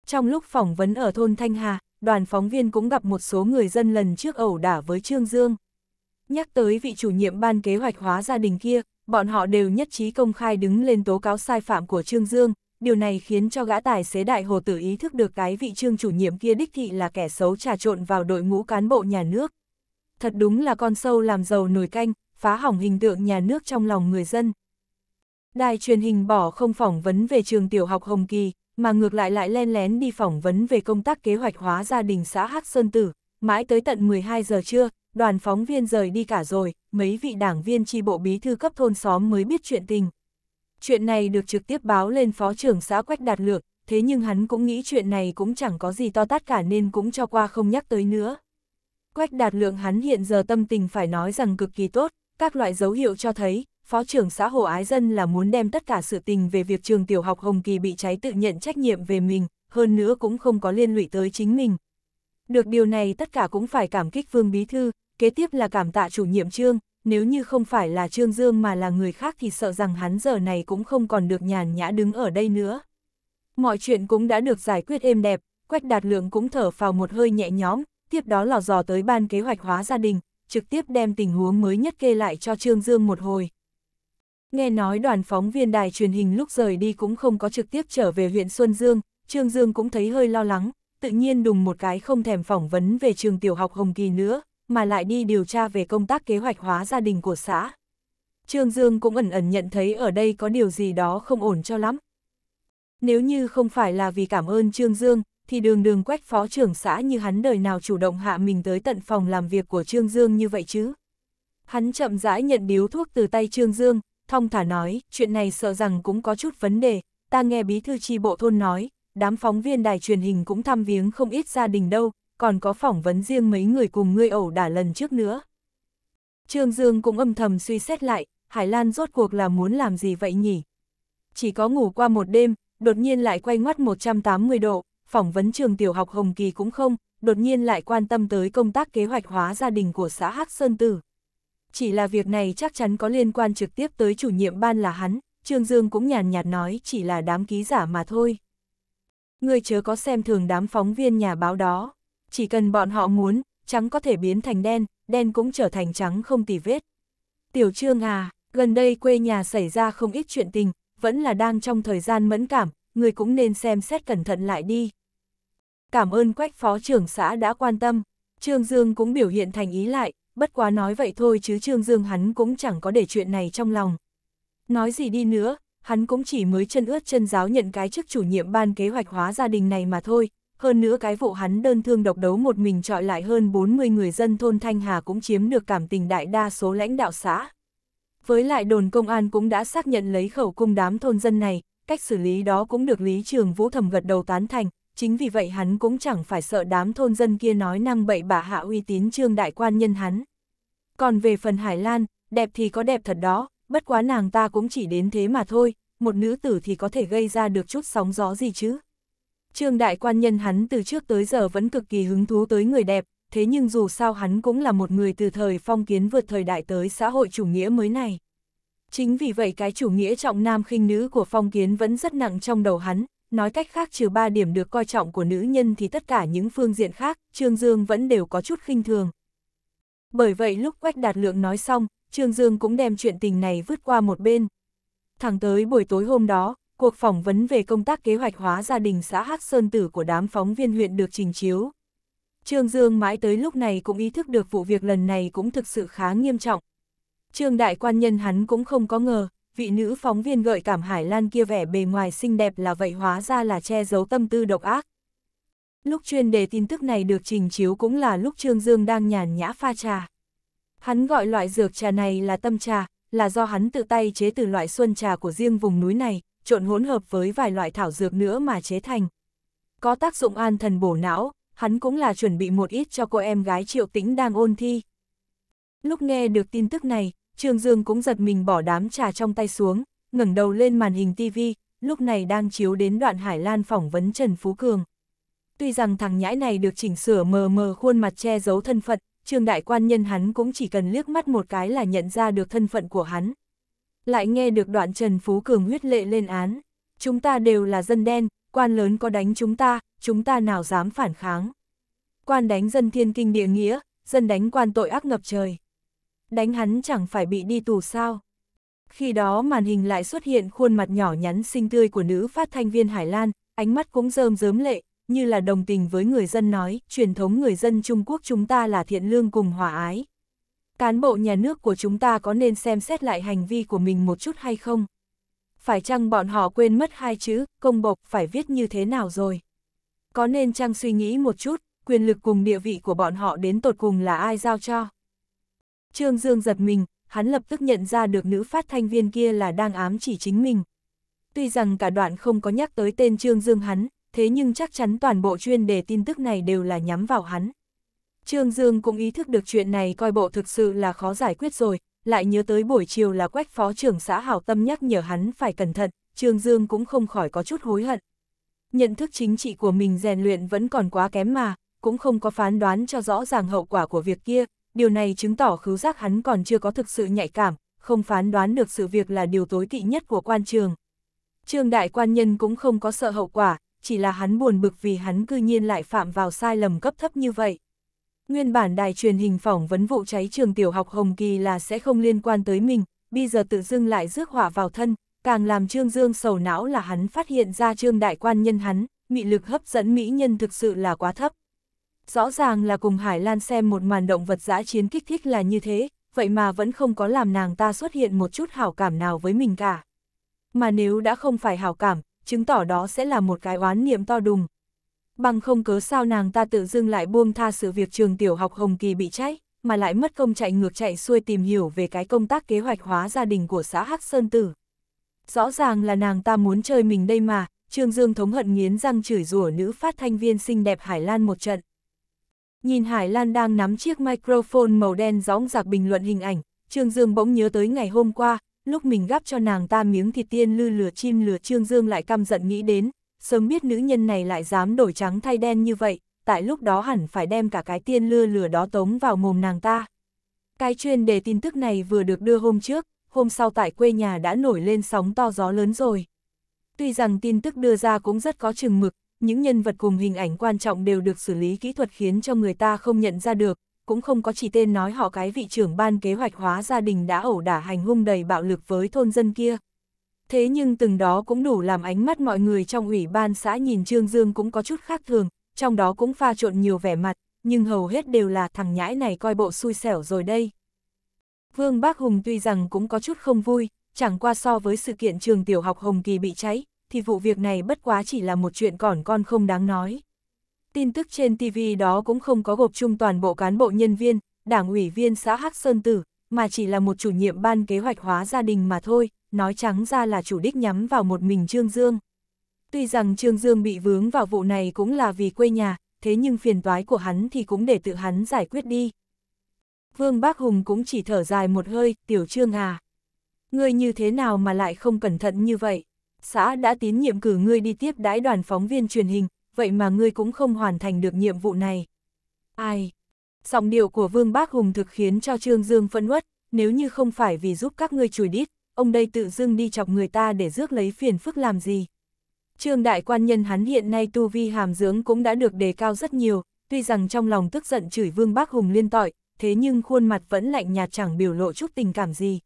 Trong lúc phỏng vấn ở thôn Thanh Hà, đoàn phóng viên cũng gặp một số người dân lần trước ẩu đả với Trương Dương. Nhắc tới vị chủ nhiệm ban kế hoạch hóa gia đình kia, bọn họ đều nhất trí công khai đứng lên tố cáo sai phạm của Trương Dương, điều này khiến cho gã tài xế đại hồ tử ý thức được cái vị trương chủ nhiệm kia đích thị là kẻ xấu trà trộn vào đội ngũ cán bộ nhà nước thật đúng là con sâu làm giàu nổi canh, phá hỏng hình tượng nhà nước trong lòng người dân. Đài truyền hình bỏ không phỏng vấn về trường tiểu học Hồng Kỳ, mà ngược lại lại len lén đi phỏng vấn về công tác kế hoạch hóa gia đình xã Hắc Sơn Tử, mãi tới tận 12 giờ trưa, đoàn phóng viên rời đi cả rồi, mấy vị đảng viên tri bộ bí thư cấp thôn xóm mới biết chuyện tình. Chuyện này được trực tiếp báo lên phó trưởng xã Quách Đạt Lược, thế nhưng hắn cũng nghĩ chuyện này cũng chẳng có gì to tát cả nên cũng cho qua không nhắc tới nữa. Quách đạt lượng hắn hiện giờ tâm tình phải nói rằng cực kỳ tốt, các loại dấu hiệu cho thấy, Phó trưởng xã Hồ Ái Dân là muốn đem tất cả sự tình về việc trường tiểu học Hồng Kỳ bị cháy tự nhận trách nhiệm về mình, hơn nữa cũng không có liên lụy tới chính mình. Được điều này tất cả cũng phải cảm kích Vương Bí Thư, kế tiếp là cảm tạ chủ nhiệm trương, nếu như không phải là Trương Dương mà là người khác thì sợ rằng hắn giờ này cũng không còn được nhàn nhã đứng ở đây nữa. Mọi chuyện cũng đã được giải quyết êm đẹp, Quách Đạt Lượng cũng thở vào một hơi nhẹ nhõm, tiếp đó lò dò tới ban kế hoạch hóa gia đình, trực tiếp đem tình huống mới nhất kê lại cho Trương Dương một hồi. Nghe nói đoàn phóng viên đài truyền hình lúc rời đi cũng không có trực tiếp trở về huyện Xuân Dương, Trương Dương cũng thấy hơi lo lắng, tự nhiên đùng một cái không thèm phỏng vấn về trường tiểu học Hồng Kỳ nữa, mà lại đi điều tra về công tác kế hoạch hóa gia đình của xã. Trương Dương cũng ẩn ẩn nhận thấy ở đây có điều gì đó không ổn cho lắm. Nếu như không phải là vì cảm ơn Trương Dương, thì đường đường quách phó trưởng xã như hắn đời nào chủ động hạ mình tới tận phòng làm việc của Trương Dương như vậy chứ. Hắn chậm rãi nhận điếu thuốc từ tay Trương Dương, thong thả nói, chuyện này sợ rằng cũng có chút vấn đề, ta nghe bí thư tri bộ thôn nói, đám phóng viên đài truyền hình cũng thăm viếng không ít gia đình đâu, còn có phỏng vấn riêng mấy người cùng ngươi ẩu đả lần trước nữa. Trương Dương cũng âm thầm suy xét lại, Hải Lan rốt cuộc là muốn làm gì vậy nhỉ? Chỉ có ngủ qua một đêm, đột nhiên lại quay ngoắt 180 độ, phỏng vấn trường tiểu học Hồng Kỳ cũng không, đột nhiên lại quan tâm tới công tác kế hoạch hóa gia đình của xã Hắc Sơn Tử. Chỉ là việc này chắc chắn có liên quan trực tiếp tới chủ nhiệm ban là hắn, Trương Dương cũng nhàn nhạt nói chỉ là đám ký giả mà thôi. Người chớ có xem thường đám phóng viên nhà báo đó, chỉ cần bọn họ muốn, trắng có thể biến thành đen, đen cũng trở thành trắng không tì vết. Tiểu Trương à, gần đây quê nhà xảy ra không ít chuyện tình, vẫn là đang trong thời gian mẫn cảm, người cũng nên xem xét cẩn thận lại đi cảm ơn quách phó trưởng xã đã quan tâm. Trương Dương cũng biểu hiện thành ý lại, bất quá nói vậy thôi chứ Trương Dương hắn cũng chẳng có để chuyện này trong lòng. Nói gì đi nữa, hắn cũng chỉ mới chân ướt chân giáo nhận cái chức chủ nhiệm ban kế hoạch hóa gia đình này mà thôi, hơn nữa cái vụ hắn đơn thương độc đấu một mình trọi lại hơn 40 người dân thôn Thanh Hà cũng chiếm được cảm tình đại đa số lãnh đạo xã. Với lại đồn công an cũng đã xác nhận lấy khẩu cung đám thôn dân này, cách xử lý đó cũng được Lý Trường Vũ thẩm gật đầu tán thành, chính vì vậy hắn cũng chẳng phải sợ đám thôn dân kia nói năng bậy bạ hạ uy tín trương đại quan nhân hắn. Còn về phần Hải Lan, đẹp thì có đẹp thật đó, bất quá nàng ta cũng chỉ đến thế mà thôi, một nữ tử thì có thể gây ra được chút sóng gió gì chứ. Trương đại quan nhân hắn từ trước tới giờ vẫn cực kỳ hứng thú tới người đẹp, thế nhưng dù sao hắn cũng là một người từ thời phong kiến vượt thời đại tới xã hội chủ nghĩa mới này. Chính vì vậy cái chủ nghĩa trọng nam khinh nữ của phong kiến vẫn rất nặng trong đầu hắn, nói cách khác trừ ba điểm được coi trọng của nữ nhân thì tất cả những phương diện khác, Trương Dương vẫn đều có chút khinh thường. Bởi vậy lúc Quách Đạt Lượng nói xong, Trương Dương cũng đem chuyện tình này vứt qua một bên. Thẳng tới buổi tối hôm đó, cuộc phỏng vấn về công tác kế hoạch hóa gia đình xã Hắc Sơn Tử của đám phóng viên huyện được trình chiếu. Trương Dương mãi tới lúc này cũng ý thức được vụ việc lần này cũng thực sự khá nghiêm trọng. Trương Đại Quan Nhân hắn cũng không có ngờ, vị nữ phóng viên gợi cảm Hải Lan kia vẻ bề ngoài xinh đẹp là vậy hóa ra là che giấu tâm tư độc ác. Lúc chuyên đề tin tức này được trình chiếu cũng là lúc Trương Dương đang nhàn nhã pha trà. Hắn gọi loại dược trà này là tâm trà, là do hắn tự tay chế từ loại xuân trà của riêng vùng núi này, trộn hỗn hợp với vài loại thảo dược nữa mà chế thành. Có tác dụng an thần bổ não, hắn cũng là chuẩn bị một ít cho cô em gái Triệu Tĩnh đang ôn thi. Lúc nghe được tin tức này, Trương Dương cũng giật mình bỏ đám trà trong tay xuống, ngẩng đầu lên màn hình TV, lúc này đang chiếu đến đoạn Hải Lan phỏng vấn Trần Phú Cường. Tuy rằng thằng nhãi này được chỉnh sửa mờ mờ khuôn mặt che giấu thân phận, Trương đại quan nhân hắn cũng chỉ cần liếc mắt một cái là nhận ra được thân phận của hắn. Lại nghe được đoạn Trần Phú Cường huyết lệ lên án, chúng ta đều là dân đen, quan lớn có đánh chúng ta, chúng ta nào dám phản kháng. Quan đánh dân thiên kinh địa nghĩa, dân đánh quan tội ác ngập trời đánh hắn chẳng phải bị đi tù sao. Khi đó màn hình lại xuất hiện khuôn mặt nhỏ nhắn xinh tươi của nữ phát thanh viên Hải Lan, ánh mắt cũng rơm rớm lệ, như là đồng tình với người dân nói, truyền thống người dân Trung Quốc chúng ta là thiện lương cùng hòa ái. Cán bộ nhà nước của chúng ta có nên xem xét lại hành vi của mình một chút hay không? Phải chăng bọn họ quên mất hai chữ, công bộc phải viết như thế nào rồi? Có nên chăng suy nghĩ một chút, quyền lực cùng địa vị của bọn họ đến tột cùng là ai giao cho? Trương Dương giật mình, hắn lập tức nhận ra được nữ phát thanh viên kia là đang ám chỉ chính mình. Tuy rằng cả đoạn không có nhắc tới tên Trương Dương hắn, thế nhưng chắc chắn toàn bộ chuyên đề tin tức này đều là nhắm vào hắn. Trương Dương cũng ý thức được chuyện này coi bộ thực sự là khó giải quyết rồi, lại nhớ tới buổi chiều là quách phó trưởng xã Hảo Tâm nhắc nhở hắn phải cẩn thận, Trương Dương cũng không khỏi có chút hối hận. Nhận thức chính trị của mình rèn luyện vẫn còn quá kém mà, cũng không có phán đoán cho rõ ràng hậu quả của việc kia, điều này chứng tỏ khứu giác hắn còn chưa có thực sự nhạy cảm, không phán đoán được sự việc là điều tối kỵ nhất của quan trường. Trương đại quan nhân cũng không có sợ hậu quả, chỉ là hắn buồn bực vì hắn cư nhiên lại phạm vào sai lầm cấp thấp như vậy. Nguyên bản đài truyền hình phỏng vấn vụ cháy trường tiểu học Hồng Kỳ là sẽ không liên quan tới mình, bây giờ tự dưng lại rước hỏa vào thân, càng làm Trương Dương sầu não là hắn phát hiện ra Trương đại quan nhân hắn, mị lực hấp dẫn mỹ nhân thực sự là quá thấp. Rõ ràng là cùng Hải Lan xem một màn động vật dã chiến kích thích là như thế, vậy mà vẫn không có làm nàng ta xuất hiện một chút hảo cảm nào với mình cả. Mà nếu đã không phải hảo cảm, chứng tỏ đó sẽ là một cái oán niệm to đùng. Bằng không cớ sao nàng ta tự dưng lại buông tha sự việc trường tiểu học Hồng Kỳ bị cháy, mà lại mất công chạy ngược chạy xuôi tìm hiểu về cái công tác kế hoạch hóa gia đình của xã Hắc Sơn Tử. Rõ ràng là nàng ta muốn chơi mình đây mà, Trương Dương thống hận nghiến răng chửi rủa nữ phát thanh viên xinh đẹp Hải Lan một trận. Nhìn Hải Lan đang nắm chiếc microphone màu đen gióng giặc bình luận hình ảnh, Trương Dương bỗng nhớ tới ngày hôm qua, lúc mình gắp cho nàng ta miếng thịt tiên lư lửa chim lửa Trương Dương lại căm giận nghĩ đến, sớm biết nữ nhân này lại dám đổi trắng thay đen như vậy, tại lúc đó hẳn phải đem cả cái tiên lưa lửa đó tống vào mồm nàng ta. Cái chuyên đề tin tức này vừa được đưa hôm trước, hôm sau tại quê nhà đã nổi lên sóng to gió lớn rồi. Tuy rằng tin tức đưa ra cũng rất có chừng mực, những nhân vật cùng hình ảnh quan trọng đều được xử lý kỹ thuật khiến cho người ta không nhận ra được, cũng không có chỉ tên nói họ cái vị trưởng ban kế hoạch hóa gia đình đã ẩu đả hành hung đầy bạo lực với thôn dân kia. Thế nhưng từng đó cũng đủ làm ánh mắt mọi người trong ủy ban xã nhìn Trương Dương cũng có chút khác thường, trong đó cũng pha trộn nhiều vẻ mặt, nhưng hầu hết đều là thằng nhãi này coi bộ xui xẻo rồi đây. Vương Bác Hùng tuy rằng cũng có chút không vui, chẳng qua so với sự kiện trường tiểu học Hồng Kỳ bị cháy, thì vụ việc này bất quá chỉ là một chuyện còn con không đáng nói. Tin tức trên TV đó cũng không có gộp chung toàn bộ cán bộ nhân viên, đảng ủy viên xã Hắc Sơn Tử, mà chỉ là một chủ nhiệm ban kế hoạch hóa gia đình mà thôi, nói trắng ra là chủ đích nhắm vào một mình Trương Dương. Tuy rằng Trương Dương bị vướng vào vụ này cũng là vì quê nhà, thế nhưng phiền toái của hắn thì cũng để tự hắn giải quyết đi. Vương Bác Hùng cũng chỉ thở dài một hơi, tiểu trương à. người như thế nào mà lại không cẩn thận như vậy? xã đã tín nhiệm cử ngươi đi tiếp đãi đoàn phóng viên truyền hình, vậy mà ngươi cũng không hoàn thành được nhiệm vụ này. Ai? giọng điệu của Vương Bác Hùng thực khiến cho Trương Dương phẫn uất, nếu như không phải vì giúp các ngươi chùi đít, ông đây tự dưng đi chọc người ta để rước lấy phiền phức làm gì. Trương đại quan nhân hắn hiện nay tu vi hàm dưỡng cũng đã được đề cao rất nhiều, tuy rằng trong lòng tức giận chửi Vương Bác Hùng liên tội, thế nhưng khuôn mặt vẫn lạnh nhạt chẳng biểu lộ chút tình cảm gì.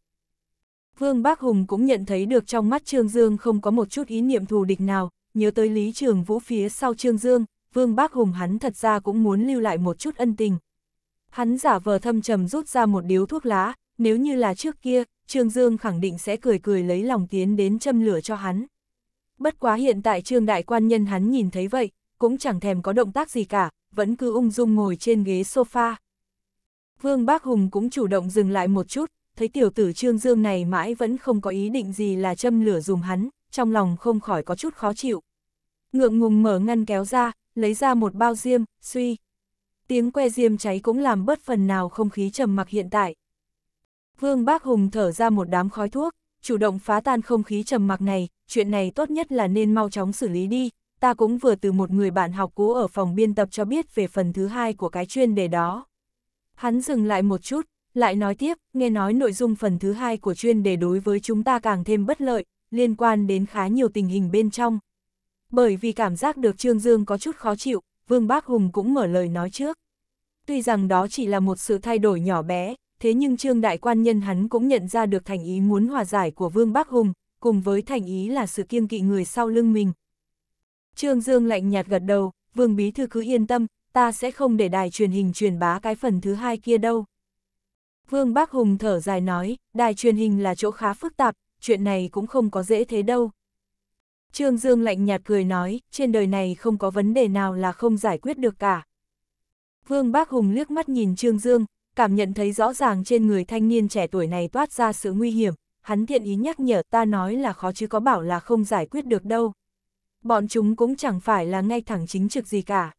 Vương Bác Hùng cũng nhận thấy được trong mắt Trương Dương không có một chút ý niệm thù địch nào, nhớ tới Lý Trường Vũ phía sau Trương Dương, Vương Bác Hùng hắn thật ra cũng muốn lưu lại một chút ân tình. Hắn giả vờ thâm trầm rút ra một điếu thuốc lá, nếu như là trước kia, Trương Dương khẳng định sẽ cười cười lấy lòng tiến đến châm lửa cho hắn. Bất quá hiện tại Trương Đại Quan Nhân hắn nhìn thấy vậy, cũng chẳng thèm có động tác gì cả, vẫn cứ ung dung ngồi trên ghế sofa. Vương Bác Hùng cũng chủ động dừng lại một chút, thấy tiểu tử Trương Dương này mãi vẫn không có ý định gì là châm lửa dùm hắn, trong lòng không khỏi có chút khó chịu. Ngượng ngùng mở ngăn kéo ra, lấy ra một bao diêm, suy. Tiếng que diêm cháy cũng làm bớt phần nào không khí trầm mặc hiện tại. Vương Bác Hùng thở ra một đám khói thuốc, chủ động phá tan không khí trầm mặc này, chuyện này tốt nhất là nên mau chóng xử lý đi. Ta cũng vừa từ một người bạn học cũ ở phòng biên tập cho biết về phần thứ hai của cái chuyên đề đó. Hắn dừng lại một chút, lại nói tiếp, nghe nói nội dung phần thứ hai của chuyên đề đối với chúng ta càng thêm bất lợi, liên quan đến khá nhiều tình hình bên trong. Bởi vì cảm giác được Trương Dương có chút khó chịu, Vương Bác Hùng cũng mở lời nói trước. Tuy rằng đó chỉ là một sự thay đổi nhỏ bé, thế nhưng Trương Đại Quan Nhân hắn cũng nhận ra được thành ý muốn hòa giải của Vương Bác Hùng, cùng với thành ý là sự kiêng kỵ người sau lưng mình. Trương Dương lạnh nhạt gật đầu, Vương Bí Thư cứ yên tâm, ta sẽ không để đài truyền hình truyền bá cái phần thứ hai kia đâu. Vương Bác Hùng thở dài nói, đài truyền hình là chỗ khá phức tạp, chuyện này cũng không có dễ thế đâu. Trương Dương lạnh nhạt cười nói, trên đời này không có vấn đề nào là không giải quyết được cả. Vương Bác Hùng liếc mắt nhìn Trương Dương, cảm nhận thấy rõ ràng trên người thanh niên trẻ tuổi này toát ra sự nguy hiểm, hắn thiện ý nhắc nhở ta nói là khó chứ có bảo là không giải quyết được đâu. Bọn chúng cũng chẳng phải là ngay thẳng chính trực gì cả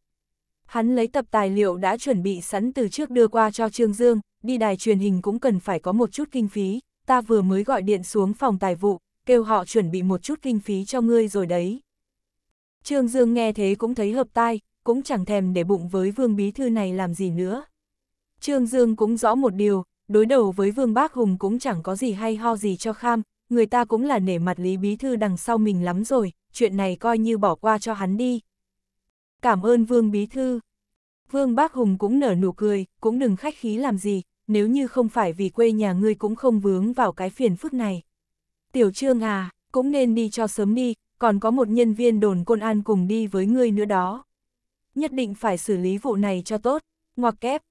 hắn lấy tập tài liệu đã chuẩn bị sẵn từ trước đưa qua cho Trương Dương, đi đài truyền hình cũng cần phải có một chút kinh phí, ta vừa mới gọi điện xuống phòng tài vụ, kêu họ chuẩn bị một chút kinh phí cho ngươi rồi đấy. Trương Dương nghe thế cũng thấy hợp tai, cũng chẳng thèm để bụng với Vương Bí Thư này làm gì nữa. Trương Dương cũng rõ một điều, đối đầu với Vương Bác Hùng cũng chẳng có gì hay ho gì cho kham, người ta cũng là nể mặt Lý Bí Thư đằng sau mình lắm rồi, chuyện này coi như bỏ qua cho hắn đi, Cảm ơn Vương Bí Thư. Vương Bác Hùng cũng nở nụ cười, cũng đừng khách khí làm gì, nếu như không phải vì quê nhà ngươi cũng không vướng vào cái phiền phức này. Tiểu Trương à, cũng nên đi cho sớm đi, còn có một nhân viên đồn côn an cùng đi với ngươi nữa đó. Nhất định phải xử lý vụ này cho tốt, ngoặc kép.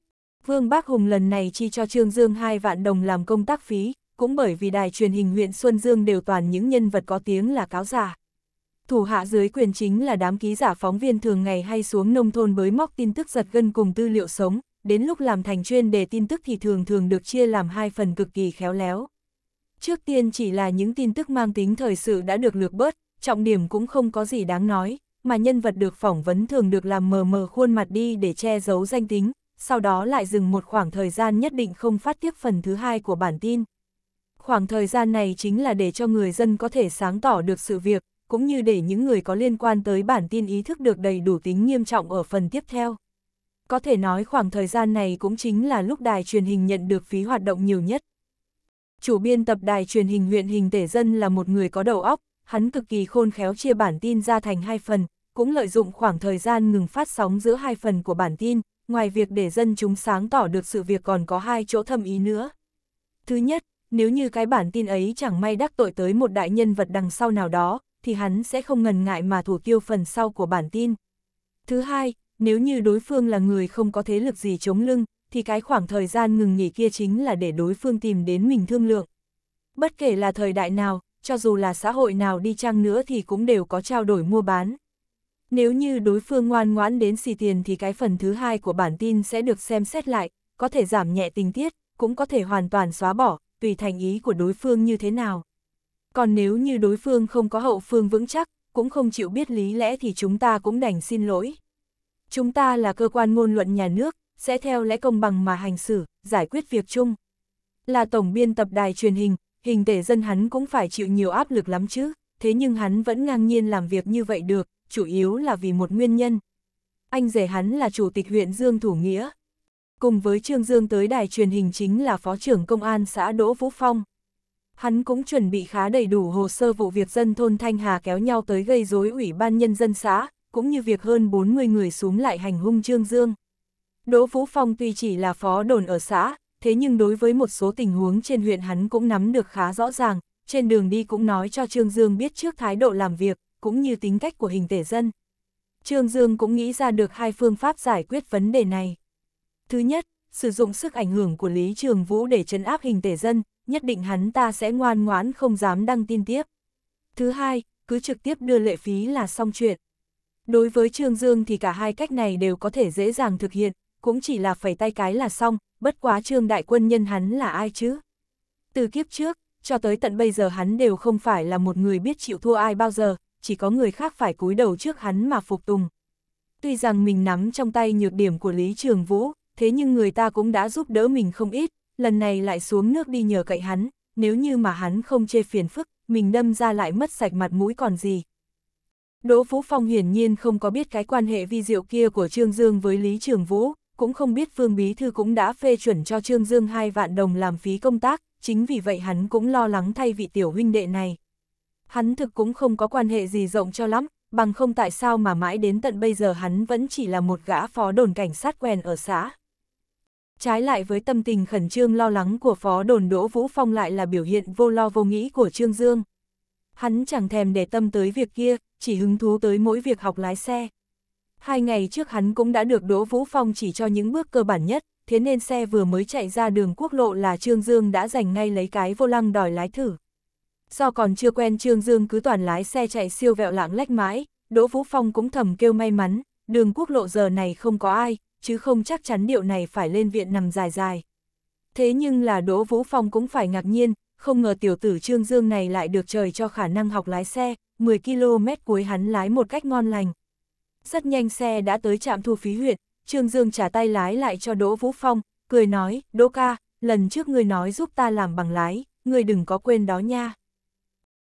Vương Bác Hùng lần này chi cho Trương Dương 2 vạn đồng làm công tác phí, cũng bởi vì đài truyền hình huyện Xuân Dương đều toàn những nhân vật có tiếng là cáo giả thủ hạ dưới quyền chính là đám ký giả phóng viên thường ngày hay xuống nông thôn bới móc tin tức giật gân cùng tư liệu sống, đến lúc làm thành chuyên đề tin tức thì thường thường được chia làm hai phần cực kỳ khéo léo. Trước tiên chỉ là những tin tức mang tính thời sự đã được lược bớt, trọng điểm cũng không có gì đáng nói, mà nhân vật được phỏng vấn thường được làm mờ mờ khuôn mặt đi để che giấu danh tính, sau đó lại dừng một khoảng thời gian nhất định không phát tiếp phần thứ hai của bản tin. Khoảng thời gian này chính là để cho người dân có thể sáng tỏ được sự việc, cũng như để những người có liên quan tới bản tin ý thức được đầy đủ tính nghiêm trọng ở phần tiếp theo. Có thể nói khoảng thời gian này cũng chính là lúc đài truyền hình nhận được phí hoạt động nhiều nhất. Chủ biên tập đài truyền hình huyện Hình Tể Dân là một người có đầu óc, hắn cực kỳ khôn khéo chia bản tin ra thành hai phần, cũng lợi dụng khoảng thời gian ngừng phát sóng giữa hai phần của bản tin, ngoài việc để dân chúng sáng tỏ được sự việc còn có hai chỗ thâm ý nữa. Thứ nhất, nếu như cái bản tin ấy chẳng may đắc tội tới một đại nhân vật đằng sau nào đó, thì hắn sẽ không ngần ngại mà thủ tiêu phần sau của bản tin. Thứ hai, nếu như đối phương là người không có thế lực gì chống lưng, thì cái khoảng thời gian ngừng nghỉ kia chính là để đối phương tìm đến mình thương lượng. Bất kể là thời đại nào, cho dù là xã hội nào đi chăng nữa thì cũng đều có trao đổi mua bán. Nếu như đối phương ngoan ngoãn đến xì tiền thì cái phần thứ hai của bản tin sẽ được xem xét lại, có thể giảm nhẹ tình tiết, cũng có thể hoàn toàn xóa bỏ, tùy thành ý của đối phương như thế nào. Còn nếu như đối phương không có hậu phương vững chắc, cũng không chịu biết lý lẽ thì chúng ta cũng đành xin lỗi. Chúng ta là cơ quan ngôn luận nhà nước, sẽ theo lẽ công bằng mà hành xử, giải quyết việc chung. Là tổng biên tập đài truyền hình, hình thể dân hắn cũng phải chịu nhiều áp lực lắm chứ, thế nhưng hắn vẫn ngang nhiên làm việc như vậy được, chủ yếu là vì một nguyên nhân. Anh rể hắn là chủ tịch huyện Dương Thủ Nghĩa. Cùng với Trương Dương tới đài truyền hình chính là phó trưởng công an xã Đỗ Vũ Phong hắn cũng chuẩn bị khá đầy đủ hồ sơ vụ việc dân thôn Thanh Hà kéo nhau tới gây rối ủy ban nhân dân xã, cũng như việc hơn 40 người xuống lại hành hung Trương Dương. Đỗ Vũ Phong tuy chỉ là phó đồn ở xã, thế nhưng đối với một số tình huống trên huyện hắn cũng nắm được khá rõ ràng, trên đường đi cũng nói cho Trương Dương biết trước thái độ làm việc, cũng như tính cách của hình thể dân. Trương Dương cũng nghĩ ra được hai phương pháp giải quyết vấn đề này. Thứ nhất, sử dụng sức ảnh hưởng của Lý Trường Vũ để trấn áp hình thể dân, nhất định hắn ta sẽ ngoan ngoãn không dám đăng tin tiếp. Thứ hai, cứ trực tiếp đưa lệ phí là xong chuyện. Đối với Trương Dương thì cả hai cách này đều có thể dễ dàng thực hiện, cũng chỉ là phẩy tay cái là xong, bất quá Trương Đại Quân nhân hắn là ai chứ? Từ kiếp trước, cho tới tận bây giờ hắn đều không phải là một người biết chịu thua ai bao giờ, chỉ có người khác phải cúi đầu trước hắn mà phục tùng. Tuy rằng mình nắm trong tay nhược điểm của Lý Trường Vũ, thế nhưng người ta cũng đã giúp đỡ mình không ít, lần này lại xuống nước đi nhờ cậy hắn, nếu như mà hắn không chê phiền phức, mình đâm ra lại mất sạch mặt mũi còn gì. Đỗ Phú Phong hiển nhiên không có biết cái quan hệ vi diệu kia của Trương Dương với Lý Trường Vũ, cũng không biết Phương Bí Thư cũng đã phê chuẩn cho Trương Dương 2 vạn đồng làm phí công tác, chính vì vậy hắn cũng lo lắng thay vị tiểu huynh đệ này. Hắn thực cũng không có quan hệ gì rộng cho lắm, bằng không tại sao mà mãi đến tận bây giờ hắn vẫn chỉ là một gã phó đồn cảnh sát quen ở xã. Trái lại với tâm tình khẩn trương lo lắng của phó đồn Đỗ Vũ Phong lại là biểu hiện vô lo vô nghĩ của Trương Dương. Hắn chẳng thèm để tâm tới việc kia, chỉ hứng thú tới mỗi việc học lái xe. Hai ngày trước hắn cũng đã được Đỗ Vũ Phong chỉ cho những bước cơ bản nhất, thế nên xe vừa mới chạy ra đường quốc lộ là Trương Dương đã giành ngay lấy cái vô lăng đòi lái thử. Do còn chưa quen Trương Dương cứ toàn lái xe chạy siêu vẹo lãng lách mãi, Đỗ Vũ Phong cũng thầm kêu may mắn, đường quốc lộ giờ này không có ai, chứ không chắc chắn điệu này phải lên viện nằm dài dài. Thế nhưng là Đỗ Vũ Phong cũng phải ngạc nhiên, không ngờ tiểu tử Trương Dương này lại được trời cho khả năng học lái xe, 10 km cuối hắn lái một cách ngon lành. Rất nhanh xe đã tới trạm thu phí huyện, Trương Dương trả tay lái lại cho Đỗ Vũ Phong, cười nói, Đỗ ca, lần trước người nói giúp ta làm bằng lái, người đừng có quên đó nha.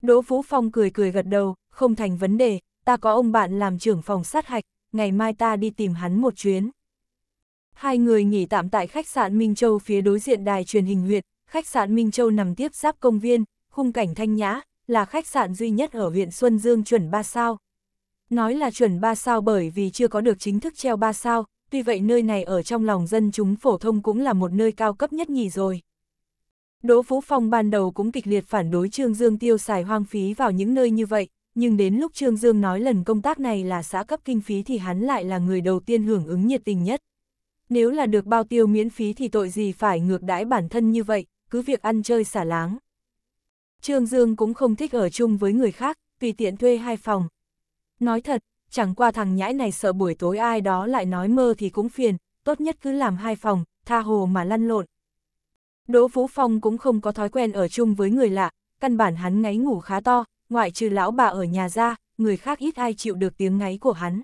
Đỗ Vũ Phong cười cười gật đầu, không thành vấn đề, ta có ông bạn làm trưởng phòng sát hạch, ngày mai ta đi tìm hắn một chuyến. Hai người nghỉ tạm tại khách sạn Minh Châu phía đối diện đài truyền hình huyện, khách sạn Minh Châu nằm tiếp giáp công viên, khung cảnh thanh nhã, là khách sạn duy nhất ở huyện Xuân Dương chuẩn 3 sao. Nói là chuẩn 3 sao bởi vì chưa có được chính thức treo 3 sao, tuy vậy nơi này ở trong lòng dân chúng phổ thông cũng là một nơi cao cấp nhất nhì rồi. Đỗ Phú Phong ban đầu cũng kịch liệt phản đối Trương Dương tiêu xài hoang phí vào những nơi như vậy, nhưng đến lúc Trương Dương nói lần công tác này là xã cấp kinh phí thì hắn lại là người đầu tiên hưởng ứng nhiệt tình nhất. Nếu là được bao tiêu miễn phí thì tội gì phải ngược đãi bản thân như vậy, cứ việc ăn chơi xả láng. Trương Dương cũng không thích ở chung với người khác, tùy tiện thuê hai phòng. Nói thật, chẳng qua thằng nhãi này sợ buổi tối ai đó lại nói mơ thì cũng phiền, tốt nhất cứ làm hai phòng, tha hồ mà lăn lộn. Đỗ vũ Phong cũng không có thói quen ở chung với người lạ, căn bản hắn ngáy ngủ khá to, ngoại trừ lão bà ở nhà ra, người khác ít ai chịu được tiếng ngáy của hắn.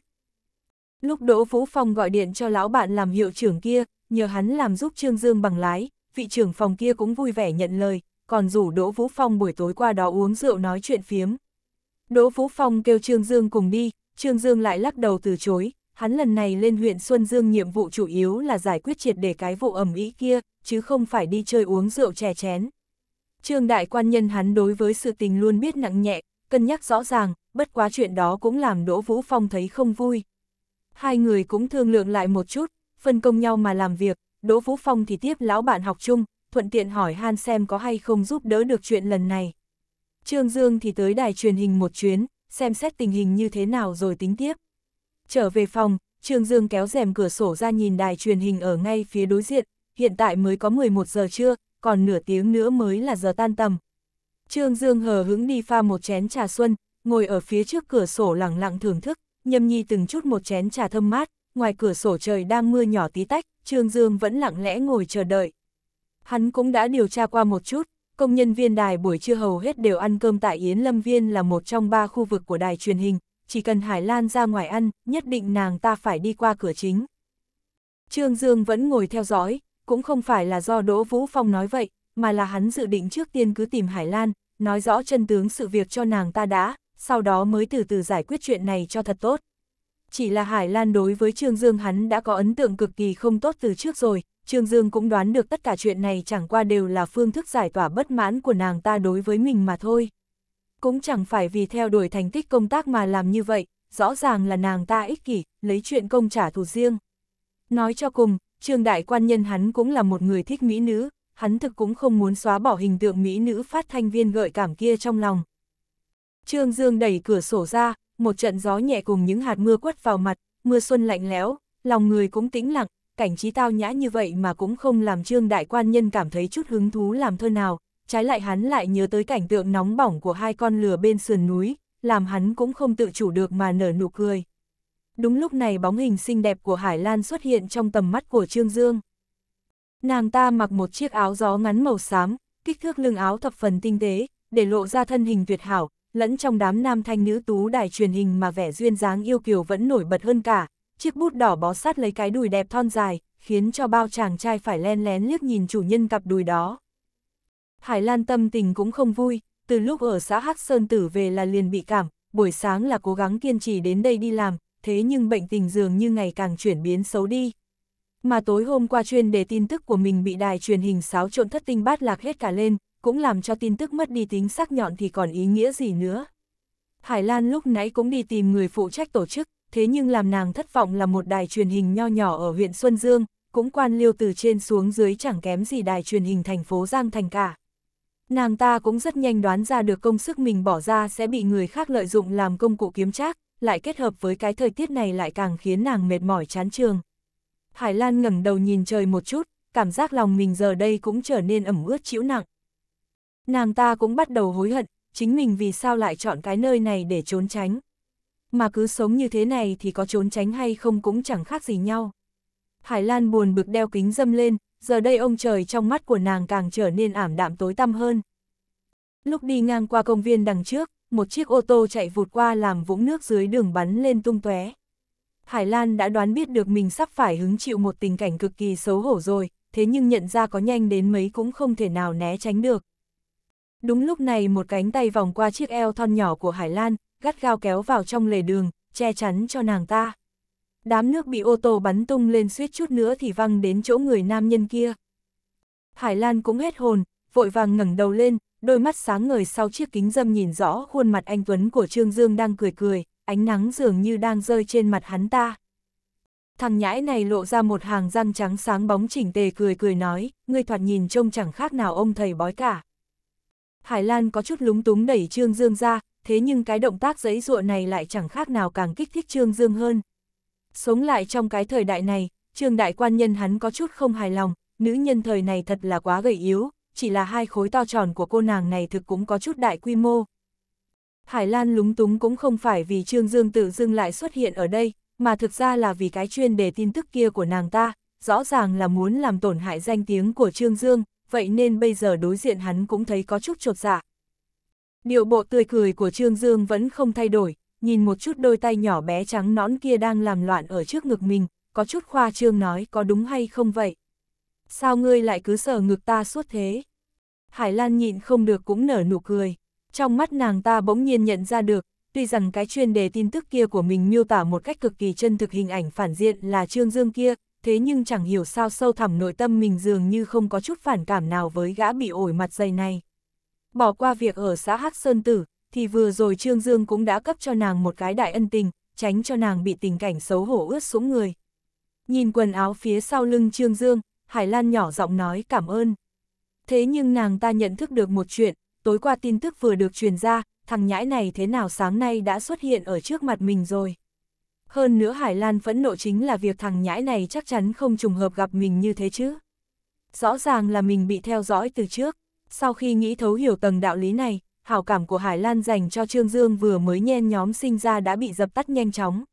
Lúc Đỗ Vũ Phong gọi điện cho lão bạn làm hiệu trưởng kia, nhờ hắn làm giúp Trương Dương bằng lái, vị trưởng phòng kia cũng vui vẻ nhận lời, còn rủ Đỗ Vũ Phong buổi tối qua đó uống rượu nói chuyện phiếm. Đỗ Vũ Phong kêu Trương Dương cùng đi, Trương Dương lại lắc đầu từ chối, hắn lần này lên huyện Xuân Dương nhiệm vụ chủ yếu là giải quyết triệt để cái vụ ẩm ý kia, chứ không phải đi chơi uống rượu chè chén. Trương đại quan nhân hắn đối với sự tình luôn biết nặng nhẹ, cân nhắc rõ ràng, bất quá chuyện đó cũng làm Đỗ Vũ Phong thấy không vui. Hai người cũng thương lượng lại một chút, phân công nhau mà làm việc, Đỗ Vũ Phong thì tiếp lão bạn học chung, thuận tiện hỏi Han xem có hay không giúp đỡ được chuyện lần này. Trương Dương thì tới đài truyền hình một chuyến, xem xét tình hình như thế nào rồi tính tiếp. Trở về phòng, Trương Dương kéo rèm cửa sổ ra nhìn đài truyền hình ở ngay phía đối diện, hiện tại mới có 11 giờ trưa, còn nửa tiếng nữa mới là giờ tan tầm. Trương Dương hờ hứng đi pha một chén trà xuân, ngồi ở phía trước cửa sổ lặng lặng thưởng thức, nhâm nhi từng chút một chén trà thơm mát, ngoài cửa sổ trời đang mưa nhỏ tí tách, Trương Dương vẫn lặng lẽ ngồi chờ đợi. Hắn cũng đã điều tra qua một chút, công nhân viên đài buổi trưa hầu hết đều ăn cơm tại Yến Lâm Viên là một trong ba khu vực của đài truyền hình, chỉ cần Hải Lan ra ngoài ăn, nhất định nàng ta phải đi qua cửa chính. Trương Dương vẫn ngồi theo dõi, cũng không phải là do Đỗ Vũ Phong nói vậy, mà là hắn dự định trước tiên cứ tìm Hải Lan, nói rõ chân tướng sự việc cho nàng ta đã, sau đó mới từ từ giải quyết chuyện này cho thật tốt. Chỉ là Hải Lan đối với Trương Dương hắn đã có ấn tượng cực kỳ không tốt từ trước rồi, Trương Dương cũng đoán được tất cả chuyện này chẳng qua đều là phương thức giải tỏa bất mãn của nàng ta đối với mình mà thôi. Cũng chẳng phải vì theo đuổi thành tích công tác mà làm như vậy, rõ ràng là nàng ta ích kỷ, lấy chuyện công trả thù riêng. Nói cho cùng, Trương Đại Quan Nhân hắn cũng là một người thích mỹ nữ, hắn thực cũng không muốn xóa bỏ hình tượng mỹ nữ phát thanh viên gợi cảm kia trong lòng. Trương Dương đẩy cửa sổ ra, một trận gió nhẹ cùng những hạt mưa quất vào mặt, mưa xuân lạnh lẽo, lòng người cũng tĩnh lặng, cảnh trí tao nhã như vậy mà cũng không làm Trương Đại Quan Nhân cảm thấy chút hứng thú làm thơ nào, trái lại hắn lại nhớ tới cảnh tượng nóng bỏng của hai con lửa bên sườn núi, làm hắn cũng không tự chủ được mà nở nụ cười. Đúng lúc này bóng hình xinh đẹp của Hải Lan xuất hiện trong tầm mắt của Trương Dương. Nàng ta mặc một chiếc áo gió ngắn màu xám, kích thước lưng áo thập phần tinh tế, để lộ ra thân hình tuyệt hảo, lẫn trong đám nam thanh nữ tú đài truyền hình mà vẻ duyên dáng yêu kiều vẫn nổi bật hơn cả, chiếc bút đỏ bó sát lấy cái đùi đẹp thon dài, khiến cho bao chàng trai phải len lén liếc nhìn chủ nhân cặp đùi đó. Hải Lan tâm tình cũng không vui, từ lúc ở xã Hắc Sơn Tử về là liền bị cảm, buổi sáng là cố gắng kiên trì đến đây đi làm, thế nhưng bệnh tình dường như ngày càng chuyển biến xấu đi. Mà tối hôm qua chuyên đề tin tức của mình bị đài truyền hình xáo trộn thất tinh bát lạc hết cả lên, cũng làm cho tin tức mất đi tính sắc nhọn thì còn ý nghĩa gì nữa. Hải Lan lúc nãy cũng đi tìm người phụ trách tổ chức, thế nhưng làm nàng thất vọng là một đài truyền hình nho nhỏ ở huyện Xuân Dương, cũng quan liêu từ trên xuống dưới chẳng kém gì đài truyền hình thành phố Giang Thành cả. Nàng ta cũng rất nhanh đoán ra được công sức mình bỏ ra sẽ bị người khác lợi dụng làm công cụ kiếm trác, lại kết hợp với cái thời tiết này lại càng khiến nàng mệt mỏi chán trường. Hải Lan ngẩng đầu nhìn trời một chút, cảm giác lòng mình giờ đây cũng trở nên ẩm ướt chịu nặng nàng ta cũng bắt đầu hối hận, chính mình vì sao lại chọn cái nơi này để trốn tránh. Mà cứ sống như thế này thì có trốn tránh hay không cũng chẳng khác gì nhau. Hải Lan buồn bực đeo kính dâm lên, giờ đây ông trời trong mắt của nàng càng trở nên ảm đạm tối tăm hơn. Lúc đi ngang qua công viên đằng trước, một chiếc ô tô chạy vụt qua làm vũng nước dưới đường bắn lên tung tóe. Hải Lan đã đoán biết được mình sắp phải hứng chịu một tình cảnh cực kỳ xấu hổ rồi, thế nhưng nhận ra có nhanh đến mấy cũng không thể nào né tránh được. Đúng lúc này một cánh tay vòng qua chiếc eo thon nhỏ của Hải Lan, gắt gao kéo vào trong lề đường, che chắn cho nàng ta. Đám nước bị ô tô bắn tung lên suýt chút nữa thì văng đến chỗ người nam nhân kia. Hải Lan cũng hết hồn, vội vàng ngẩng đầu lên, đôi mắt sáng ngời sau chiếc kính dâm nhìn rõ khuôn mặt anh Tuấn của Trương Dương đang cười cười, ánh nắng dường như đang rơi trên mặt hắn ta. Thằng nhãi này lộ ra một hàng răng trắng sáng bóng chỉnh tề cười cười nói, ngươi thoạt nhìn trông chẳng khác nào ông thầy bói cả. Hải Lan có chút lúng túng đẩy Trương Dương ra, thế nhưng cái động tác giấy ruộng này lại chẳng khác nào càng kích thích Trương Dương hơn. Sống lại trong cái thời đại này, Trương Đại Quan Nhân hắn có chút không hài lòng, nữ nhân thời này thật là quá gầy yếu, chỉ là hai khối to tròn của cô nàng này thực cũng có chút đại quy mô. Hải Lan lúng túng cũng không phải vì Trương Dương tự dưng lại xuất hiện ở đây, mà thực ra là vì cái chuyên đề tin tức kia của nàng ta, rõ ràng là muốn làm tổn hại danh tiếng của Trương Dương, vậy nên bây giờ đối diện hắn cũng thấy có chút trột dạ. Điệu bộ tươi cười của Trương Dương vẫn không thay đổi, nhìn một chút đôi tay nhỏ bé trắng nõn kia đang làm loạn ở trước ngực mình, có chút khoa Trương nói có đúng hay không vậy. Sao ngươi lại cứ sờ ngực ta suốt thế? Hải Lan nhịn không được cũng nở nụ cười. Trong mắt nàng ta bỗng nhiên nhận ra được, tuy rằng cái chuyên đề tin tức kia của mình miêu tả một cách cực kỳ chân thực hình ảnh phản diện là Trương Dương kia, thế nhưng chẳng hiểu sao sâu thẳm nội tâm mình dường như không có chút phản cảm nào với gã bị ổi mặt dày này. Bỏ qua việc ở xã Hắc Sơn Tử, thì vừa rồi Trương Dương cũng đã cấp cho nàng một cái đại ân tình, tránh cho nàng bị tình cảnh xấu hổ ướt sũng người. Nhìn quần áo phía sau lưng Trương Dương, Hải Lan nhỏ giọng nói cảm ơn. Thế nhưng nàng ta nhận thức được một chuyện, tối qua tin tức vừa được truyền ra, thằng nhãi này thế nào sáng nay đã xuất hiện ở trước mặt mình rồi. Hơn nữa Hải Lan phẫn nộ chính là việc thằng nhãi này chắc chắn không trùng hợp gặp mình như thế chứ. Rõ ràng là mình bị theo dõi từ trước. Sau khi nghĩ thấu hiểu tầng đạo lý này, hảo cảm của Hải Lan dành cho Trương Dương vừa mới nhen nhóm sinh ra đã bị dập tắt nhanh chóng.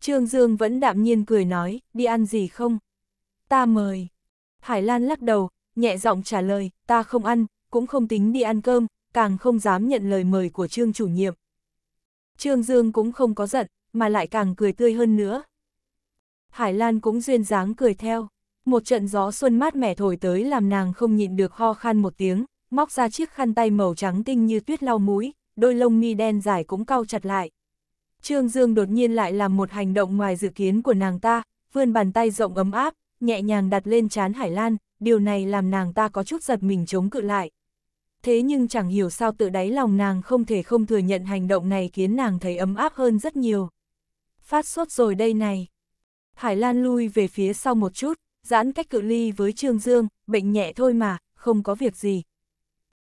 Trương Dương vẫn đạm nhiên cười nói, đi ăn gì không? Ta mời. Hải Lan lắc đầu, nhẹ giọng trả lời, ta không ăn, cũng không tính đi ăn cơm, càng không dám nhận lời mời của Trương chủ nhiệm. Trương Dương cũng không có giận, mà lại càng cười tươi hơn nữa. Hải Lan cũng duyên dáng cười theo, một trận gió xuân mát mẻ thổi tới làm nàng không nhịn được ho khan một tiếng, móc ra chiếc khăn tay màu trắng tinh như tuyết lau mũi, đôi lông mi đen dài cũng cau chặt lại. Trương Dương đột nhiên lại làm một hành động ngoài dự kiến của nàng ta, vươn bàn tay rộng ấm áp, nhẹ nhàng đặt lên trán Hải Lan, điều này làm nàng ta có chút giật mình chống cự lại. Thế nhưng chẳng hiểu sao tự đáy lòng nàng không thể không thừa nhận hành động này khiến nàng thấy ấm áp hơn rất nhiều phát sốt rồi đây này. Hải Lan lui về phía sau một chút, giãn cách cự ly với Trương Dương, bệnh nhẹ thôi mà, không có việc gì.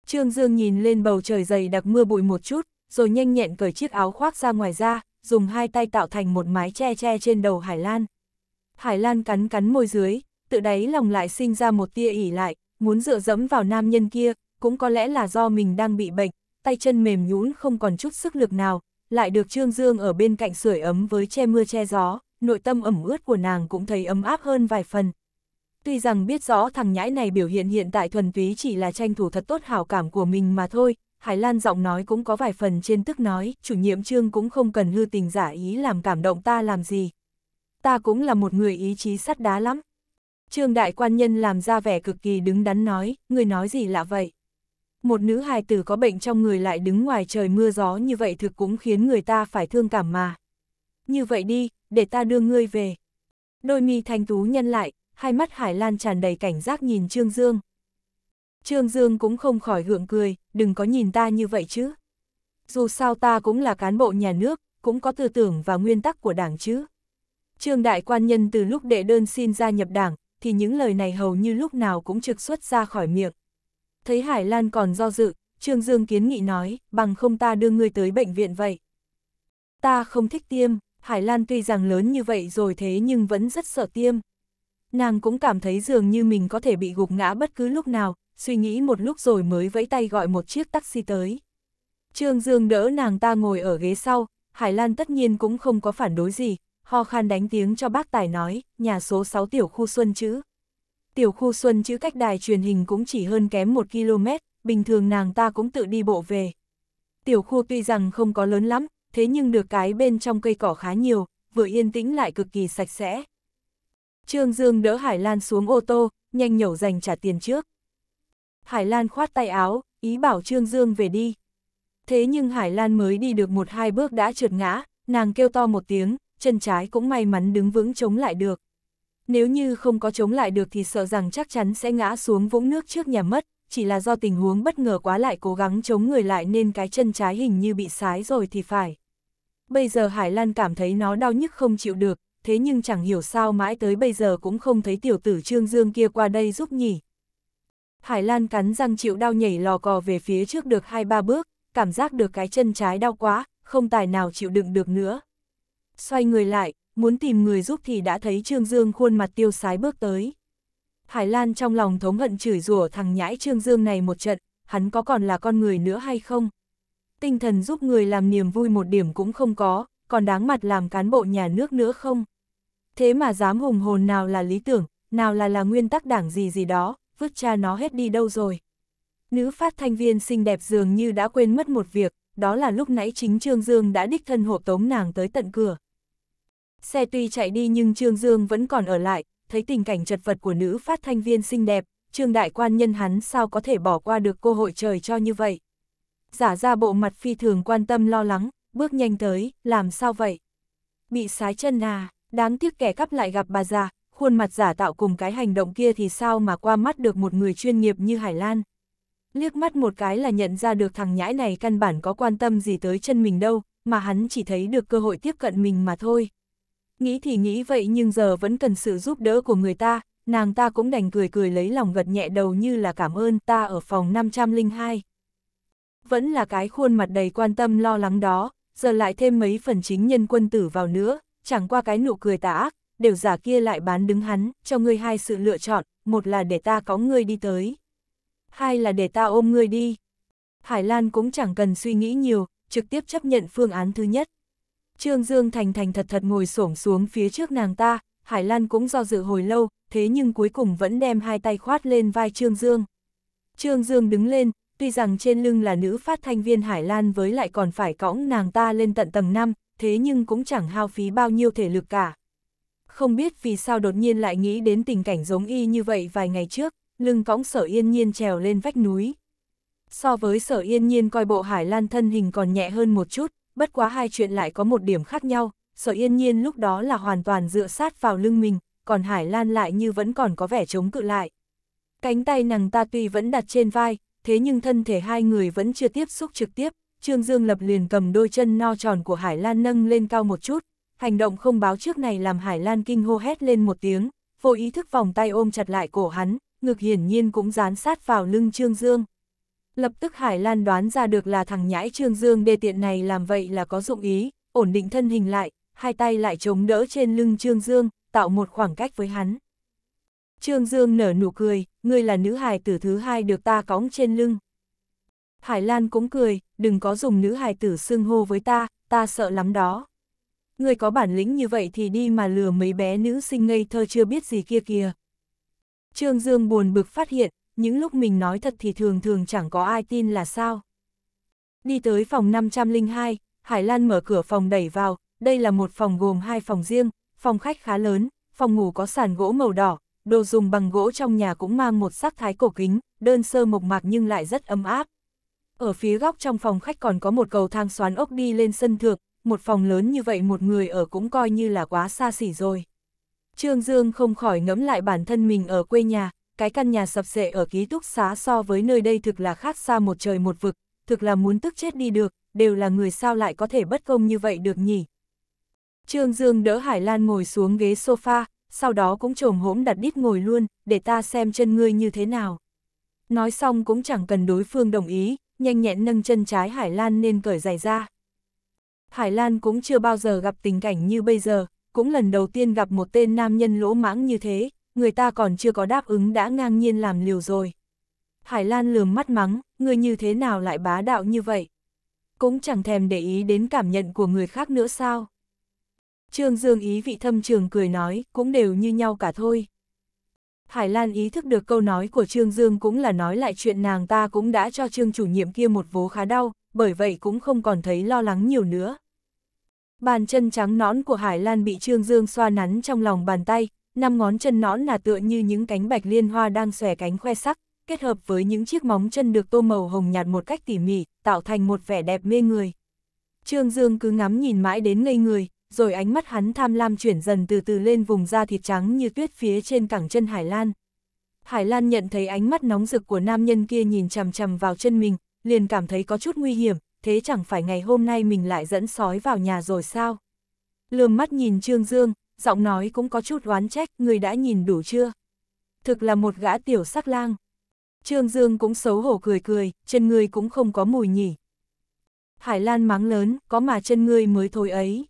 Trương Dương nhìn lên bầu trời dày đặc mưa bụi một chút, rồi nhanh nhẹn cởi chiếc áo khoác ra ngoài ra, dùng hai tay tạo thành một mái che che trên đầu Hải Lan. Hải Lan cắn cắn môi dưới, tự đáy lòng lại sinh ra một tia ỉ lại, muốn dựa dẫm vào nam nhân kia, cũng có lẽ là do mình đang bị bệnh, tay chân mềm nhũn không còn chút sức lực nào, lại được Trương Dương ở bên cạnh sưởi ấm với che mưa che gió, nội tâm ẩm ướt của nàng cũng thấy ấm áp hơn vài phần. Tuy rằng biết rõ thằng nhãi này biểu hiện hiện tại thuần túy chỉ là tranh thủ thật tốt hảo cảm của mình mà thôi, Hải Lan giọng nói cũng có vài phần trên tức nói, chủ nhiệm Trương cũng không cần hư tình giả ý làm cảm động ta làm gì. Ta cũng là một người ý chí sắt đá lắm. Trương đại quan nhân làm ra vẻ cực kỳ đứng đắn nói, người nói gì lạ vậy một nữ hài tử có bệnh trong người lại đứng ngoài trời mưa gió như vậy thực cũng khiến người ta phải thương cảm mà. Như vậy đi, để ta đưa ngươi về. Đôi mi thanh tú nhân lại, hai mắt Hải Lan tràn đầy cảnh giác nhìn Trương Dương. Trương Dương cũng không khỏi gượng cười, đừng có nhìn ta như vậy chứ. Dù sao ta cũng là cán bộ nhà nước, cũng có tư tưởng và nguyên tắc của đảng chứ. Trương Đại Quan Nhân từ lúc đệ đơn xin gia nhập đảng, thì những lời này hầu như lúc nào cũng trực xuất ra khỏi miệng. Thấy Hải Lan còn do dự, Trương Dương kiến nghị nói, bằng không ta đưa ngươi tới bệnh viện vậy. Ta không thích tiêm, Hải Lan tuy rằng lớn như vậy rồi thế nhưng vẫn rất sợ tiêm. Nàng cũng cảm thấy dường như mình có thể bị gục ngã bất cứ lúc nào, suy nghĩ một lúc rồi mới vẫy tay gọi một chiếc taxi tới. Trương Dương đỡ nàng ta ngồi ở ghế sau, Hải Lan tất nhiên cũng không có phản đối gì, ho khan đánh tiếng cho bác tài nói, nhà số 6 tiểu khu xuân chứ tiểu khu xuân chữ cách đài truyền hình cũng chỉ hơn kém 1 km, bình thường nàng ta cũng tự đi bộ về. Tiểu khu tuy rằng không có lớn lắm, thế nhưng được cái bên trong cây cỏ khá nhiều, vừa yên tĩnh lại cực kỳ sạch sẽ. Trương Dương đỡ Hải Lan xuống ô tô, nhanh nhẩu dành trả tiền trước. Hải Lan khoát tay áo, ý bảo Trương Dương về đi. Thế nhưng Hải Lan mới đi được một hai bước đã trượt ngã, nàng kêu to một tiếng, chân trái cũng may mắn đứng vững chống lại được. Nếu như không có chống lại được thì sợ rằng chắc chắn sẽ ngã xuống vũng nước trước nhà mất, chỉ là do tình huống bất ngờ quá lại cố gắng chống người lại nên cái chân trái hình như bị sái rồi thì phải. Bây giờ Hải Lan cảm thấy nó đau nhức không chịu được, thế nhưng chẳng hiểu sao mãi tới bây giờ cũng không thấy tiểu tử Trương Dương kia qua đây giúp nhỉ. Hải Lan cắn răng chịu đau nhảy lò cò về phía trước được hai ba bước, cảm giác được cái chân trái đau quá, không tài nào chịu đựng được nữa. Xoay người lại, muốn tìm người giúp thì đã thấy Trương Dương khuôn mặt tiêu sái bước tới. Hải Lan trong lòng thống hận chửi rủa thằng nhãi Trương Dương này một trận, hắn có còn là con người nữa hay không? Tinh thần giúp người làm niềm vui một điểm cũng không có, còn đáng mặt làm cán bộ nhà nước nữa không? Thế mà dám hùng hồn nào là lý tưởng, nào là là nguyên tắc đảng gì gì đó, vứt cha nó hết đi đâu rồi. Nữ phát thanh viên xinh đẹp dường như đã quên mất một việc, đó là lúc nãy chính Trương Dương đã đích thân hộ tống nàng tới tận cửa. Xe tuy chạy đi nhưng Trương Dương vẫn còn ở lại, thấy tình cảnh chật vật của nữ phát thanh viên xinh đẹp, Trương Đại Quan nhân hắn sao có thể bỏ qua được cơ hội trời cho như vậy. Giả ra bộ mặt phi thường quan tâm lo lắng, bước nhanh tới, làm sao vậy? Bị sái chân à, đáng tiếc kẻ cắp lại gặp bà già, khuôn mặt giả tạo cùng cái hành động kia thì sao mà qua mắt được một người chuyên nghiệp như Hải Lan. Liếc mắt một cái là nhận ra được thằng nhãi này căn bản có quan tâm gì tới chân mình đâu, mà hắn chỉ thấy được cơ hội tiếp cận mình mà thôi. Nghĩ thì nghĩ vậy nhưng giờ vẫn cần sự giúp đỡ của người ta, nàng ta cũng đành cười cười lấy lòng gật nhẹ đầu như là cảm ơn ta ở phòng 502. Vẫn là cái khuôn mặt đầy quan tâm lo lắng đó, giờ lại thêm mấy phần chính nhân quân tử vào nữa, chẳng qua cái nụ cười tà ác, đều giả kia lại bán đứng hắn, cho ngươi hai sự lựa chọn, một là để ta có ngươi đi tới, hai là để ta ôm ngươi đi. Hải Lan cũng chẳng cần suy nghĩ nhiều, trực tiếp chấp nhận phương án thứ nhất. Trương Dương thành thành thật thật ngồi xổm xuống phía trước nàng ta, Hải Lan cũng do dự hồi lâu, thế nhưng cuối cùng vẫn đem hai tay khoát lên vai Trương Dương. Trương Dương đứng lên, tuy rằng trên lưng là nữ phát thanh viên Hải Lan với lại còn phải cõng nàng ta lên tận tầng 5, thế nhưng cũng chẳng hao phí bao nhiêu thể lực cả. Không biết vì sao đột nhiên lại nghĩ đến tình cảnh giống y như vậy vài ngày trước, lưng cõng sở yên nhiên trèo lên vách núi. So với sở yên nhiên coi bộ Hải Lan thân hình còn nhẹ hơn một chút, bất quá hai chuyện lại có một điểm khác nhau, sở yên nhiên lúc đó là hoàn toàn dựa sát vào lưng mình, còn Hải Lan lại như vẫn còn có vẻ chống cự lại. Cánh tay nàng ta tuy vẫn đặt trên vai, thế nhưng thân thể hai người vẫn chưa tiếp xúc trực tiếp, Trương Dương Lập liền cầm đôi chân no tròn của Hải Lan nâng lên cao một chút, hành động không báo trước này làm Hải Lan kinh hô hét lên một tiếng, vô ý thức vòng tay ôm chặt lại cổ hắn, ngực hiển nhiên cũng dán sát vào lưng Trương Dương. Lập tức Hải Lan đoán ra được là thằng nhãi Trương Dương đê tiện này làm vậy là có dụng ý, ổn định thân hình lại, hai tay lại chống đỡ trên lưng Trương Dương, tạo một khoảng cách với hắn. Trương Dương nở nụ cười, ngươi là nữ hài tử thứ hai được ta cõng trên lưng. Hải Lan cũng cười, đừng có dùng nữ hài tử xưng hô với ta, ta sợ lắm đó. Ngươi có bản lĩnh như vậy thì đi mà lừa mấy bé nữ sinh ngây thơ chưa biết gì kia kìa. Trương Dương buồn bực phát hiện, những lúc mình nói thật thì thường thường chẳng có ai tin là sao. Đi tới phòng 502, Hải Lan mở cửa phòng đẩy vào, đây là một phòng gồm hai phòng riêng, phòng khách khá lớn, phòng ngủ có sàn gỗ màu đỏ, đồ dùng bằng gỗ trong nhà cũng mang một sắc thái cổ kính, đơn sơ mộc mạc nhưng lại rất ấm áp. Ở phía góc trong phòng khách còn có một cầu thang xoắn ốc đi lên sân thượng, một phòng lớn như vậy một người ở cũng coi như là quá xa xỉ rồi. Trương Dương không khỏi ngẫm lại bản thân mình ở quê nhà, cái căn nhà sập sệ ở ký túc xá so với nơi đây thực là khác xa một trời một vực, thực là muốn tức chết đi được, đều là người sao lại có thể bất công như vậy được nhỉ. Trương Dương đỡ Hải Lan ngồi xuống ghế sofa, sau đó cũng trồm hỗn đặt đít ngồi luôn, để ta xem chân ngươi như thế nào. Nói xong cũng chẳng cần đối phương đồng ý, nhanh nhẹn nâng chân trái Hải Lan nên cởi giày ra. Hải Lan cũng chưa bao giờ gặp tình cảnh như bây giờ, cũng lần đầu tiên gặp một tên nam nhân lỗ mãng như thế, người ta còn chưa có đáp ứng đã ngang nhiên làm liều rồi. Hải Lan lườm mắt mắng, người như thế nào lại bá đạo như vậy? Cũng chẳng thèm để ý đến cảm nhận của người khác nữa sao? Trương Dương ý vị thâm trường cười nói, cũng đều như nhau cả thôi. Hải Lan ý thức được câu nói của Trương Dương cũng là nói lại chuyện nàng ta cũng đã cho Trương chủ nhiệm kia một vố khá đau, bởi vậy cũng không còn thấy lo lắng nhiều nữa. Bàn chân trắng nõn của Hải Lan bị Trương Dương xoa nắn trong lòng bàn tay, năm ngón chân nõn là tựa như những cánh bạch liên hoa đang xòe cánh khoe sắc, kết hợp với những chiếc móng chân được tô màu hồng nhạt một cách tỉ mỉ, tạo thành một vẻ đẹp mê người. Trương Dương cứ ngắm nhìn mãi đến ngây người, rồi ánh mắt hắn tham lam chuyển dần từ từ lên vùng da thịt trắng như tuyết phía trên cẳng chân Hải Lan. Hải Lan nhận thấy ánh mắt nóng rực của nam nhân kia nhìn chằm chằm vào chân mình, liền cảm thấy có chút nguy hiểm, thế chẳng phải ngày hôm nay mình lại dẫn sói vào nhà rồi sao? Lườm mắt nhìn Trương Dương, giọng nói cũng có chút oán trách, người đã nhìn đủ chưa? Thực là một gã tiểu sắc lang. Trương Dương cũng xấu hổ cười cười, chân người cũng không có mùi nhỉ. Hải Lan mắng lớn, có mà chân người mới thôi ấy.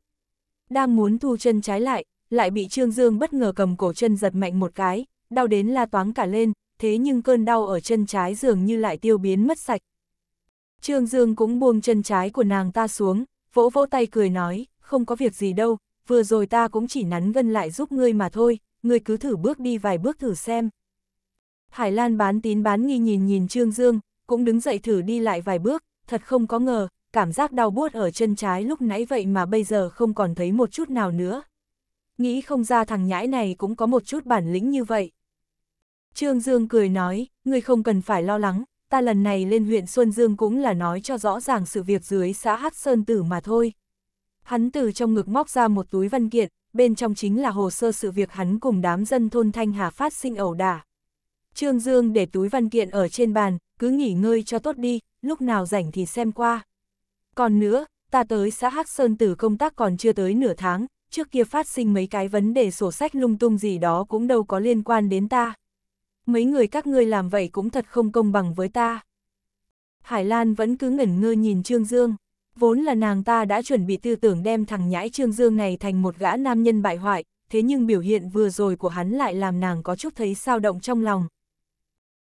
Đang muốn thu chân trái lại, lại bị Trương Dương bất ngờ cầm cổ chân giật mạnh một cái, đau đến la toáng cả lên, thế nhưng cơn đau ở chân trái dường như lại tiêu biến mất sạch. Trương Dương cũng buông chân trái của nàng ta xuống, vỗ vỗ tay cười nói, không có việc gì đâu, vừa rồi ta cũng chỉ nắn gân lại giúp ngươi mà thôi, ngươi cứ thử bước đi vài bước thử xem. Hải Lan bán tín bán nghi nhìn nhìn Trương Dương, cũng đứng dậy thử đi lại vài bước, thật không có ngờ, cảm giác đau buốt ở chân trái lúc nãy vậy mà bây giờ không còn thấy một chút nào nữa. Nghĩ không ra thằng nhãi này cũng có một chút bản lĩnh như vậy. Trương Dương cười nói, ngươi không cần phải lo lắng, ta lần này lên huyện Xuân Dương cũng là nói cho rõ ràng sự việc dưới xã Hát Sơn Tử mà thôi. Hắn từ trong ngực móc ra một túi văn kiện, bên trong chính là hồ sơ sự việc hắn cùng đám dân thôn Thanh Hà phát sinh ẩu đả. Trương Dương để túi văn kiện ở trên bàn, cứ nghỉ ngơi cho tốt đi, lúc nào rảnh thì xem qua. Còn nữa, ta tới xã Hắc Sơn Tử công tác còn chưa tới nửa tháng, trước kia phát sinh mấy cái vấn đề sổ sách lung tung gì đó cũng đâu có liên quan đến ta. Mấy người các ngươi làm vậy cũng thật không công bằng với ta. Hải Lan vẫn cứ ngẩn ngơ nhìn Trương Dương. Vốn là nàng ta đã chuẩn bị tư tưởng đem thằng nhãi Trương Dương này thành một gã nam nhân bại hoại, thế nhưng biểu hiện vừa rồi của hắn lại làm nàng có chút thấy sao động trong lòng.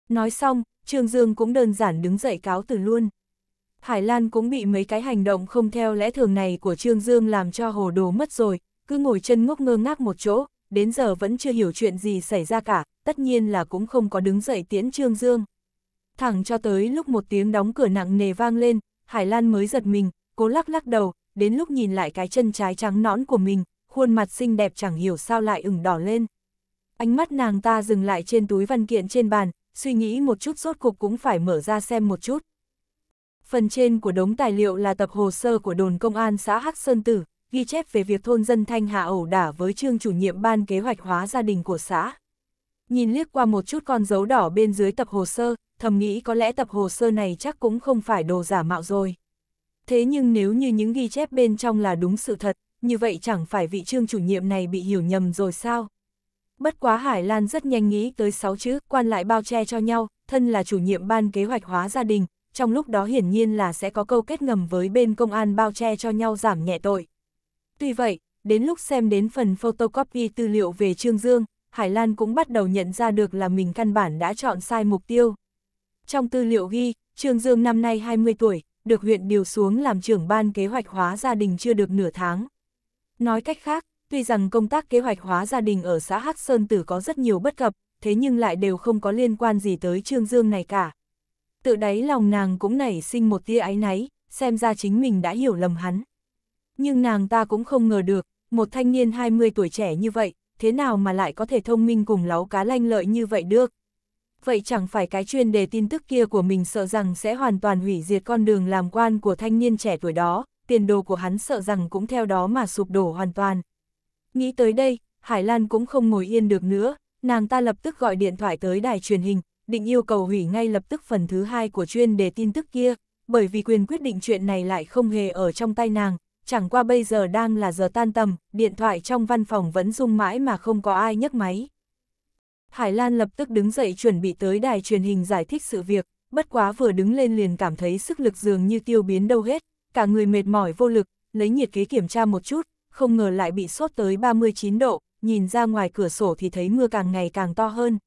Nói xong, Trương Dương cũng đơn giản đứng dậy cáo từ luôn. Hải Lan cũng bị mấy cái hành động không theo lẽ thường này của Trương Dương làm cho hồ đồ mất rồi, cứ ngồi chân ngốc ngơ ngác một chỗ, đến giờ vẫn chưa hiểu chuyện gì xảy ra cả, tất nhiên là cũng không có đứng dậy tiễn Trương Dương. Thẳng cho tới lúc một tiếng đóng cửa nặng nề vang lên, Hải Lan mới giật mình, cố lắc lắc đầu, đến lúc nhìn lại cái chân trái trắng nõn của mình, khuôn mặt xinh đẹp chẳng hiểu sao lại ửng đỏ lên. Ánh mắt nàng ta dừng lại trên túi văn kiện trên bàn, suy nghĩ một chút rốt cục cũng phải mở ra xem một chút. Phần trên của đống tài liệu là tập hồ sơ của đồn công an xã Hắc Sơn Tử, ghi chép về việc thôn dân Thanh Hạ ẩu đả với trương chủ nhiệm ban kế hoạch hóa gia đình của xã. Nhìn liếc qua một chút con dấu đỏ bên dưới tập hồ sơ, thầm nghĩ có lẽ tập hồ sơ này chắc cũng không phải đồ giả mạo rồi thế nhưng nếu như những ghi chép bên trong là đúng sự thật, như vậy chẳng phải vị trương chủ nhiệm này bị hiểu nhầm rồi sao? Bất quá Hải Lan rất nhanh nghĩ tới 6 chữ quan lại bao che cho nhau, thân là chủ nhiệm ban kế hoạch hóa gia đình, trong lúc đó hiển nhiên là sẽ có câu kết ngầm với bên công an bao che cho nhau giảm nhẹ tội. Tuy vậy, đến lúc xem đến phần photocopy tư liệu về Trương Dương, Hải Lan cũng bắt đầu nhận ra được là mình căn bản đã chọn sai mục tiêu. Trong tư liệu ghi, Trương Dương năm nay 20 tuổi, được huyện điều xuống làm trưởng ban kế hoạch hóa gia đình chưa được nửa tháng. Nói cách khác, tuy rằng công tác kế hoạch hóa gia đình ở xã Hắc Sơn Tử có rất nhiều bất cập, thế nhưng lại đều không có liên quan gì tới Trương Dương này cả. Tự đáy lòng nàng cũng nảy sinh một tia áy náy, xem ra chính mình đã hiểu lầm hắn. Nhưng nàng ta cũng không ngờ được, một thanh niên 20 tuổi trẻ như vậy, thế nào mà lại có thể thông minh cùng láu cá lanh lợi như vậy được vậy chẳng phải cái chuyên đề tin tức kia của mình sợ rằng sẽ hoàn toàn hủy diệt con đường làm quan của thanh niên trẻ tuổi đó, tiền đồ của hắn sợ rằng cũng theo đó mà sụp đổ hoàn toàn. Nghĩ tới đây, Hải Lan cũng không ngồi yên được nữa, nàng ta lập tức gọi điện thoại tới đài truyền hình, định yêu cầu hủy ngay lập tức phần thứ hai của chuyên đề tin tức kia, bởi vì quyền quyết định chuyện này lại không hề ở trong tay nàng, chẳng qua bây giờ đang là giờ tan tầm, điện thoại trong văn phòng vẫn rung mãi mà không có ai nhấc máy. Hải Lan lập tức đứng dậy chuẩn bị tới đài truyền hình giải thích sự việc, bất quá vừa đứng lên liền cảm thấy sức lực dường như tiêu biến đâu hết, cả người mệt mỏi vô lực, lấy nhiệt kế kiểm tra một chút, không ngờ lại bị sốt tới 39 độ, nhìn ra ngoài cửa sổ thì thấy mưa càng ngày càng to hơn.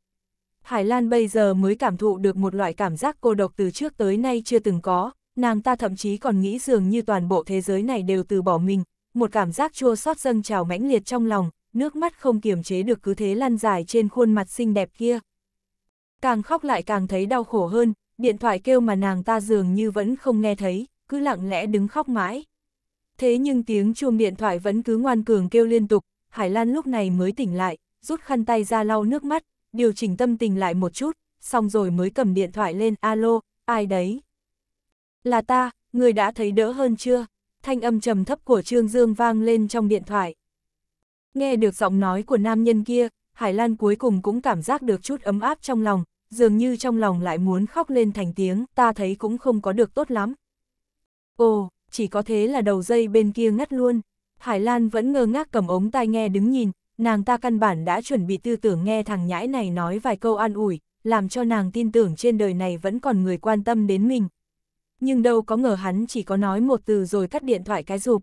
Hải Lan bây giờ mới cảm thụ được một loại cảm giác cô độc từ trước tới nay chưa từng có, nàng ta thậm chí còn nghĩ dường như toàn bộ thế giới này đều từ bỏ mình, một cảm giác chua xót dâng trào mãnh liệt trong lòng, nước mắt không kiềm chế được cứ thế lăn dài trên khuôn mặt xinh đẹp kia. Càng khóc lại càng thấy đau khổ hơn, điện thoại kêu mà nàng ta dường như vẫn không nghe thấy, cứ lặng lẽ đứng khóc mãi. Thế nhưng tiếng chuông điện thoại vẫn cứ ngoan cường kêu liên tục, Hải Lan lúc này mới tỉnh lại, rút khăn tay ra lau nước mắt, điều chỉnh tâm tình lại một chút, xong rồi mới cầm điện thoại lên, alo, ai đấy? Là ta, người đã thấy đỡ hơn chưa? Thanh âm trầm thấp của Trương Dương vang lên trong điện thoại. Nghe được giọng nói của nam nhân kia, Hải Lan cuối cùng cũng cảm giác được chút ấm áp trong lòng, dường như trong lòng lại muốn khóc lên thành tiếng, ta thấy cũng không có được tốt lắm. Ồ, chỉ có thế là đầu dây bên kia ngắt luôn. Hải Lan vẫn ngơ ngác cầm ống tai nghe đứng nhìn, nàng ta căn bản đã chuẩn bị tư tưởng nghe thằng nhãi này nói vài câu an ủi, làm cho nàng tin tưởng trên đời này vẫn còn người quan tâm đến mình. Nhưng đâu có ngờ hắn chỉ có nói một từ rồi cắt điện thoại cái rụp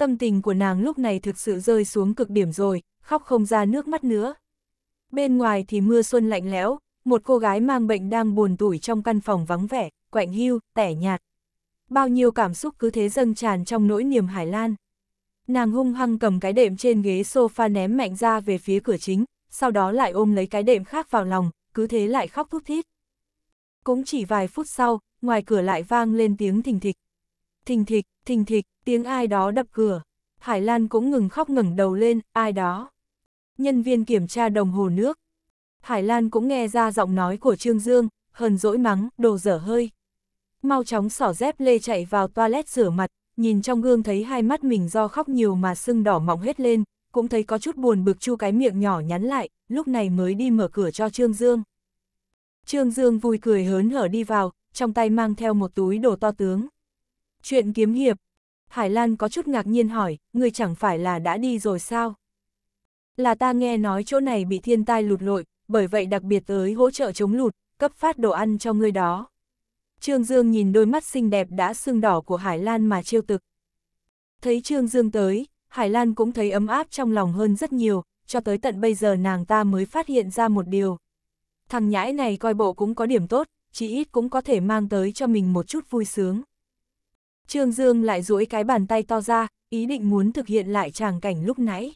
tâm tình của nàng lúc này thực sự rơi xuống cực điểm rồi, khóc không ra nước mắt nữa. Bên ngoài thì mưa xuân lạnh lẽo, một cô gái mang bệnh đang buồn tủi trong căn phòng vắng vẻ, quạnh hiu, tẻ nhạt. Bao nhiêu cảm xúc cứ thế dâng tràn trong nỗi niềm Hải Lan. Nàng hung hăng cầm cái đệm trên ghế sofa ném mạnh ra về phía cửa chính, sau đó lại ôm lấy cái đệm khác vào lòng, cứ thế lại khóc thút thít. Cũng chỉ vài phút sau, ngoài cửa lại vang lên tiếng thình thịch, thình thịch, thình thịch, tiếng ai đó đập cửa. Hải Lan cũng ngừng khóc ngẩng đầu lên, ai đó. Nhân viên kiểm tra đồng hồ nước. Hải Lan cũng nghe ra giọng nói của Trương Dương, hờn dỗi mắng, đồ dở hơi. Mau chóng xỏ dép lê chạy vào toilet rửa mặt, nhìn trong gương thấy hai mắt mình do khóc nhiều mà sưng đỏ mọng hết lên, cũng thấy có chút buồn bực chu cái miệng nhỏ nhắn lại, lúc này mới đi mở cửa cho Trương Dương. Trương Dương vui cười hớn hở đi vào, trong tay mang theo một túi đồ to tướng. Chuyện kiếm hiệp. Hải Lan có chút ngạc nhiên hỏi, người chẳng phải là đã đi rồi sao? Là ta nghe nói chỗ này bị thiên tai lụt lội, bởi vậy đặc biệt tới hỗ trợ chống lụt, cấp phát đồ ăn cho người đó. Trương Dương nhìn đôi mắt xinh đẹp đã sưng đỏ của Hải Lan mà chiêu tực. Thấy Trương Dương tới, Hải Lan cũng thấy ấm áp trong lòng hơn rất nhiều, cho tới tận bây giờ nàng ta mới phát hiện ra một điều. Thằng nhãi này coi bộ cũng có điểm tốt, chỉ ít cũng có thể mang tới cho mình một chút vui sướng. Trương Dương lại duỗi cái bàn tay to ra, ý định muốn thực hiện lại tràng cảnh lúc nãy.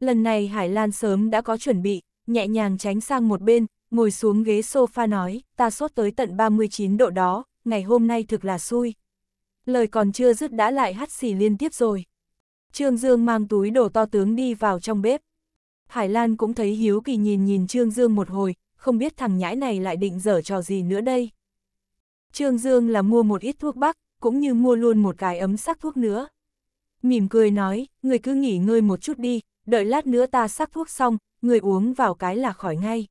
Lần này Hải Lan sớm đã có chuẩn bị, nhẹ nhàng tránh sang một bên, ngồi xuống ghế sofa nói, ta sốt tới tận 39 độ đó, ngày hôm nay thực là xui. Lời còn chưa dứt đã lại hắt xì liên tiếp rồi. Trương Dương mang túi đồ to tướng đi vào trong bếp. Hải Lan cũng thấy hiếu kỳ nhìn nhìn Trương Dương một hồi, không biết thằng nhãi này lại định dở trò gì nữa đây. Trương Dương là mua một ít thuốc bắc, cũng như mua luôn một cái ấm sắc thuốc nữa. Mỉm cười nói, người cứ nghỉ ngơi một chút đi, đợi lát nữa ta sắc thuốc xong, người uống vào cái là khỏi ngay.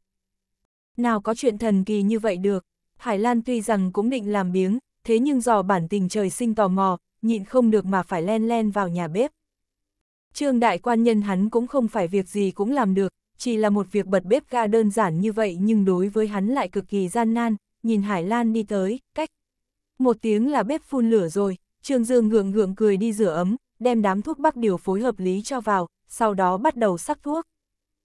Nào có chuyện thần kỳ như vậy được, Hải Lan tuy rằng cũng định làm biếng, thế nhưng do bản tình trời sinh tò mò, nhịn không được mà phải len len vào nhà bếp. Trương đại quan nhân hắn cũng không phải việc gì cũng làm được, chỉ là một việc bật bếp ga đơn giản như vậy nhưng đối với hắn lại cực kỳ gian nan, nhìn Hải Lan đi tới, cách một tiếng là bếp phun lửa rồi, Trương Dương gượng gượng cười đi rửa ấm, đem đám thuốc bắc điều phối hợp lý cho vào, sau đó bắt đầu sắc thuốc.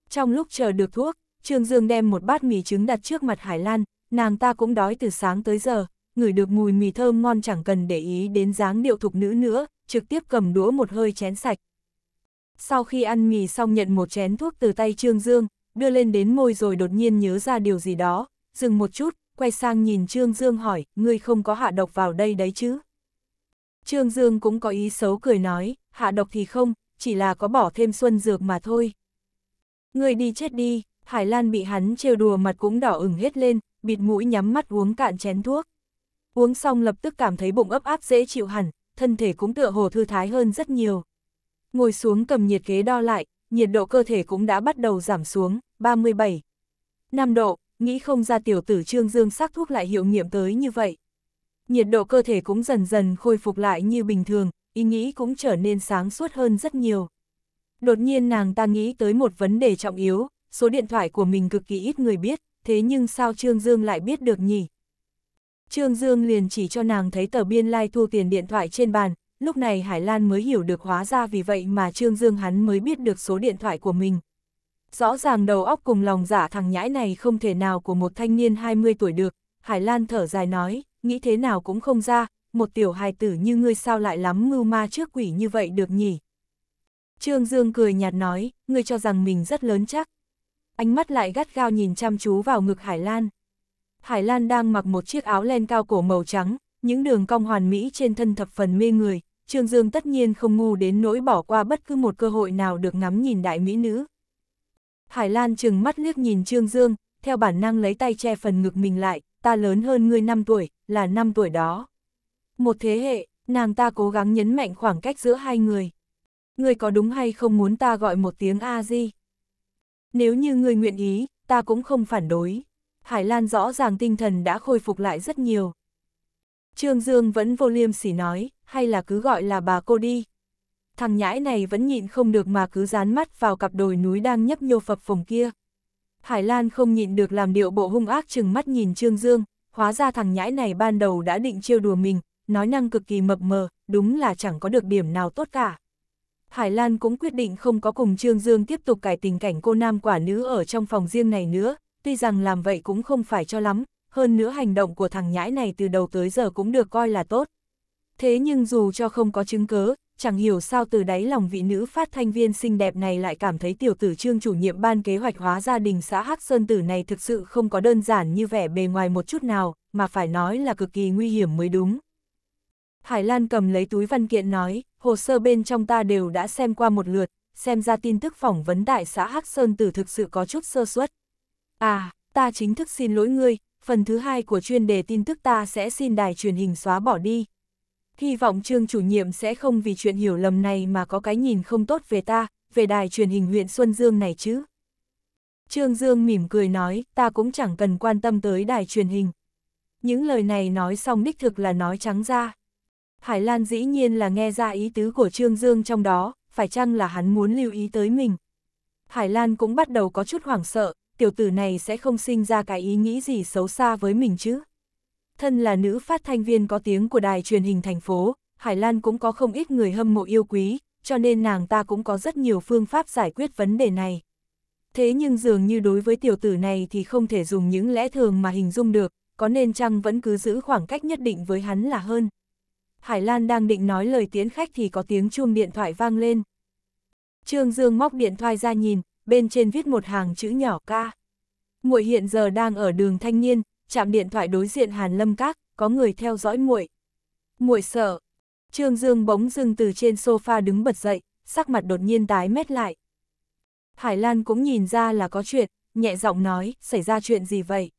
Trong lúc chờ được thuốc, Trương Dương đem một bát mì trứng đặt trước mặt Hải Lan, nàng ta cũng đói từ sáng tới giờ, ngửi được mùi mì thơm ngon chẳng cần để ý đến dáng điệu thục nữ nữa, trực tiếp cầm đũa một hơi chén sạch. Sau khi ăn mì xong nhận một chén thuốc từ tay Trương Dương, đưa lên đến môi rồi đột nhiên nhớ ra điều gì đó, dừng một chút, quay sang nhìn Trương Dương hỏi, ngươi không có hạ độc vào đây đấy chứ? Trương Dương cũng có ý xấu cười nói, hạ độc thì không, chỉ là có bỏ thêm xuân dược mà thôi. Ngươi đi chết đi, Hải Lan bị hắn trêu đùa mặt cũng đỏ ửng hết lên, bịt mũi nhắm mắt uống cạn chén thuốc. Uống xong lập tức cảm thấy bụng ấp áp dễ chịu hẳn, thân thể cũng tựa hồ thư thái hơn rất nhiều. Ngồi xuống cầm nhiệt kế đo lại, nhiệt độ cơ thể cũng đã bắt đầu giảm xuống, 37. 5 độ, nghĩ không ra tiểu tử Trương Dương sắc thuốc lại hiệu nghiệm tới như vậy. Nhiệt độ cơ thể cũng dần dần khôi phục lại như bình thường, ý nghĩ cũng trở nên sáng suốt hơn rất nhiều. Đột nhiên nàng ta nghĩ tới một vấn đề trọng yếu, số điện thoại của mình cực kỳ ít người biết, thế nhưng sao Trương Dương lại biết được nhỉ? Trương Dương liền chỉ cho nàng thấy tờ biên lai like thu tiền điện thoại trên bàn, lúc này Hải Lan mới hiểu được hóa ra vì vậy mà Trương Dương hắn mới biết được số điện thoại của mình. Rõ ràng đầu óc cùng lòng giả thằng nhãi này không thể nào của một thanh niên 20 tuổi được, Hải Lan thở dài nói, nghĩ thế nào cũng không ra, một tiểu hài tử như ngươi sao lại lắm ngưu ma trước quỷ như vậy được nhỉ. Trương Dương cười nhạt nói, ngươi cho rằng mình rất lớn chắc. Ánh mắt lại gắt gao nhìn chăm chú vào ngực Hải Lan. Hải Lan đang mặc một chiếc áo len cao cổ màu trắng, những đường cong hoàn mỹ trên thân thập phần mê người, Trương Dương tất nhiên không ngu đến nỗi bỏ qua bất cứ một cơ hội nào được ngắm nhìn đại mỹ nữ. Hải Lan chừng mắt liếc nhìn Trương Dương, theo bản năng lấy tay che phần ngực mình lại, ta lớn hơn ngươi 5 tuổi, là 5 tuổi đó. Một thế hệ, nàng ta cố gắng nhấn mạnh khoảng cách giữa hai người. Ngươi có đúng hay không muốn ta gọi một tiếng A-di? Nếu như ngươi nguyện ý, ta cũng không phản đối. Hải Lan rõ ràng tinh thần đã khôi phục lại rất nhiều. Trương Dương vẫn vô liêm sỉ nói, hay là cứ gọi là bà cô đi, thằng nhãi này vẫn nhịn không được mà cứ dán mắt vào cặp đồi núi đang nhấp nhô phập phồng kia. Hải Lan không nhịn được làm điệu bộ hung ác chừng mắt nhìn Trương Dương, hóa ra thằng nhãi này ban đầu đã định trêu đùa mình, nói năng cực kỳ mập mờ, đúng là chẳng có được điểm nào tốt cả. Hải Lan cũng quyết định không có cùng Trương Dương tiếp tục cải tình cảnh cô nam quả nữ ở trong phòng riêng này nữa, tuy rằng làm vậy cũng không phải cho lắm, hơn nữa hành động của thằng nhãi này từ đầu tới giờ cũng được coi là tốt. Thế nhưng dù cho không có chứng cứ chẳng hiểu sao từ đáy lòng vị nữ phát thanh viên xinh đẹp này lại cảm thấy tiểu tử trương chủ nhiệm ban kế hoạch hóa gia đình xã Hắc Sơn Tử này thực sự không có đơn giản như vẻ bề ngoài một chút nào, mà phải nói là cực kỳ nguy hiểm mới đúng. Hải Lan cầm lấy túi văn kiện nói, hồ sơ bên trong ta đều đã xem qua một lượt, xem ra tin tức phỏng vấn đại xã Hắc Sơn Tử thực sự có chút sơ suất. À, ta chính thức xin lỗi ngươi, phần thứ hai của chuyên đề tin tức ta sẽ xin đài truyền hình xóa bỏ đi, hy vọng Trương chủ nhiệm sẽ không vì chuyện hiểu lầm này mà có cái nhìn không tốt về ta, về đài truyền hình huyện Xuân Dương này chứ. Trương Dương mỉm cười nói, ta cũng chẳng cần quan tâm tới đài truyền hình. Những lời này nói xong đích thực là nói trắng ra. Hải Lan dĩ nhiên là nghe ra ý tứ của Trương Dương trong đó, phải chăng là hắn muốn lưu ý tới mình. Hải Lan cũng bắt đầu có chút hoảng sợ, tiểu tử này sẽ không sinh ra cái ý nghĩ gì xấu xa với mình chứ thân là nữ phát thanh viên có tiếng của đài truyền hình thành phố, Hải Lan cũng có không ít người hâm mộ yêu quý, cho nên nàng ta cũng có rất nhiều phương pháp giải quyết vấn đề này. Thế nhưng dường như đối với tiểu tử này thì không thể dùng những lẽ thường mà hình dung được, có nên chăng vẫn cứ giữ khoảng cách nhất định với hắn là hơn. Hải Lan đang định nói lời tiến khách thì có tiếng chuông điện thoại vang lên. Trương Dương móc điện thoại ra nhìn, bên trên viết một hàng chữ nhỏ ca. Muội hiện giờ đang ở đường thanh niên, chạm điện thoại đối diện Hàn Lâm Các, có người theo dõi muội. Muội sợ. Trương Dương bỗng dưng từ trên sofa đứng bật dậy, sắc mặt đột nhiên tái mét lại. Hải Lan cũng nhìn ra là có chuyện, nhẹ giọng nói, xảy ra chuyện gì vậy?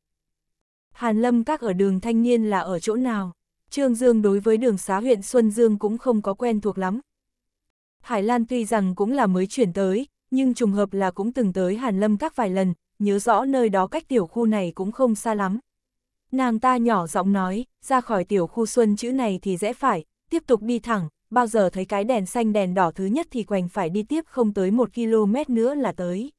Hàn Lâm Các ở đường thanh niên là ở chỗ nào? Trương Dương đối với đường xá huyện Xuân Dương cũng không có quen thuộc lắm. Hải Lan tuy rằng cũng là mới chuyển tới, nhưng trùng hợp là cũng từng tới Hàn Lâm Các vài lần, nhớ rõ nơi đó cách tiểu khu này cũng không xa lắm. Nàng ta nhỏ giọng nói, ra khỏi tiểu khu xuân chữ này thì dễ phải, tiếp tục đi thẳng, bao giờ thấy cái đèn xanh đèn đỏ thứ nhất thì quành phải đi tiếp không tới một km nữa là tới.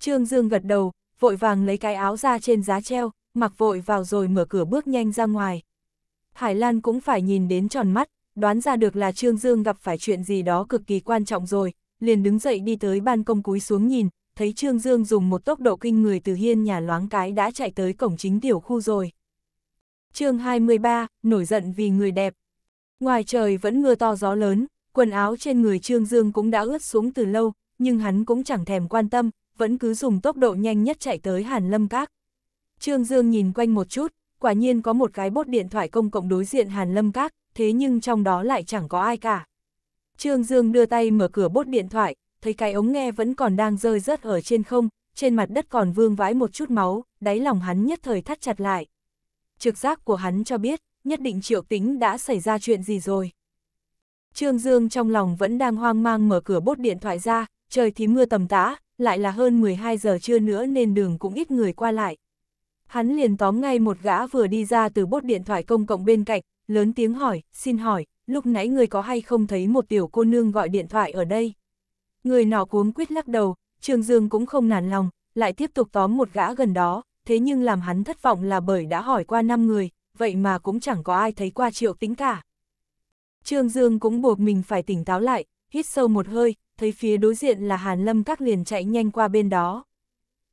Trương Dương gật đầu, vội vàng lấy cái áo ra trên giá treo, mặc vội vào rồi mở cửa bước nhanh ra ngoài. Hải Lan cũng phải nhìn đến tròn mắt, đoán ra được là Trương Dương gặp phải chuyện gì đó cực kỳ quan trọng rồi, liền đứng dậy đi tới ban công cúi xuống nhìn, thấy Trương Dương dùng một tốc độ kinh người từ hiên nhà loáng cái đã chạy tới cổng chính tiểu khu rồi. chương 23, nổi giận vì người đẹp. Ngoài trời vẫn mưa to gió lớn, quần áo trên người Trương Dương cũng đã ướt xuống từ lâu, nhưng hắn cũng chẳng thèm quan tâm, vẫn cứ dùng tốc độ nhanh nhất chạy tới Hàn Lâm Các. Trương Dương nhìn quanh một chút, quả nhiên có một cái bốt điện thoại công cộng đối diện Hàn Lâm Các, thế nhưng trong đó lại chẳng có ai cả. Trương Dương đưa tay mở cửa bốt điện thoại, thấy cái ống nghe vẫn còn đang rơi rớt ở trên không, trên mặt đất còn vương vãi một chút máu, đáy lòng hắn nhất thời thắt chặt lại. Trực giác của hắn cho biết, nhất định triệu tính đã xảy ra chuyện gì rồi. Trương Dương trong lòng vẫn đang hoang mang mở cửa bốt điện thoại ra, trời thì mưa tầm tã, lại là hơn 12 giờ trưa nữa nên đường cũng ít người qua lại. Hắn liền tóm ngay một gã vừa đi ra từ bốt điện thoại công cộng bên cạnh, lớn tiếng hỏi, xin hỏi, lúc nãy người có hay không thấy một tiểu cô nương gọi điện thoại ở đây? Người nọ cuống quyết lắc đầu, Trương Dương cũng không nản lòng, lại tiếp tục tóm một gã gần đó, thế nhưng làm hắn thất vọng là bởi đã hỏi qua năm người, vậy mà cũng chẳng có ai thấy qua triệu tính cả. Trương Dương cũng buộc mình phải tỉnh táo lại, hít sâu một hơi, thấy phía đối diện là Hàn Lâm các liền chạy nhanh qua bên đó.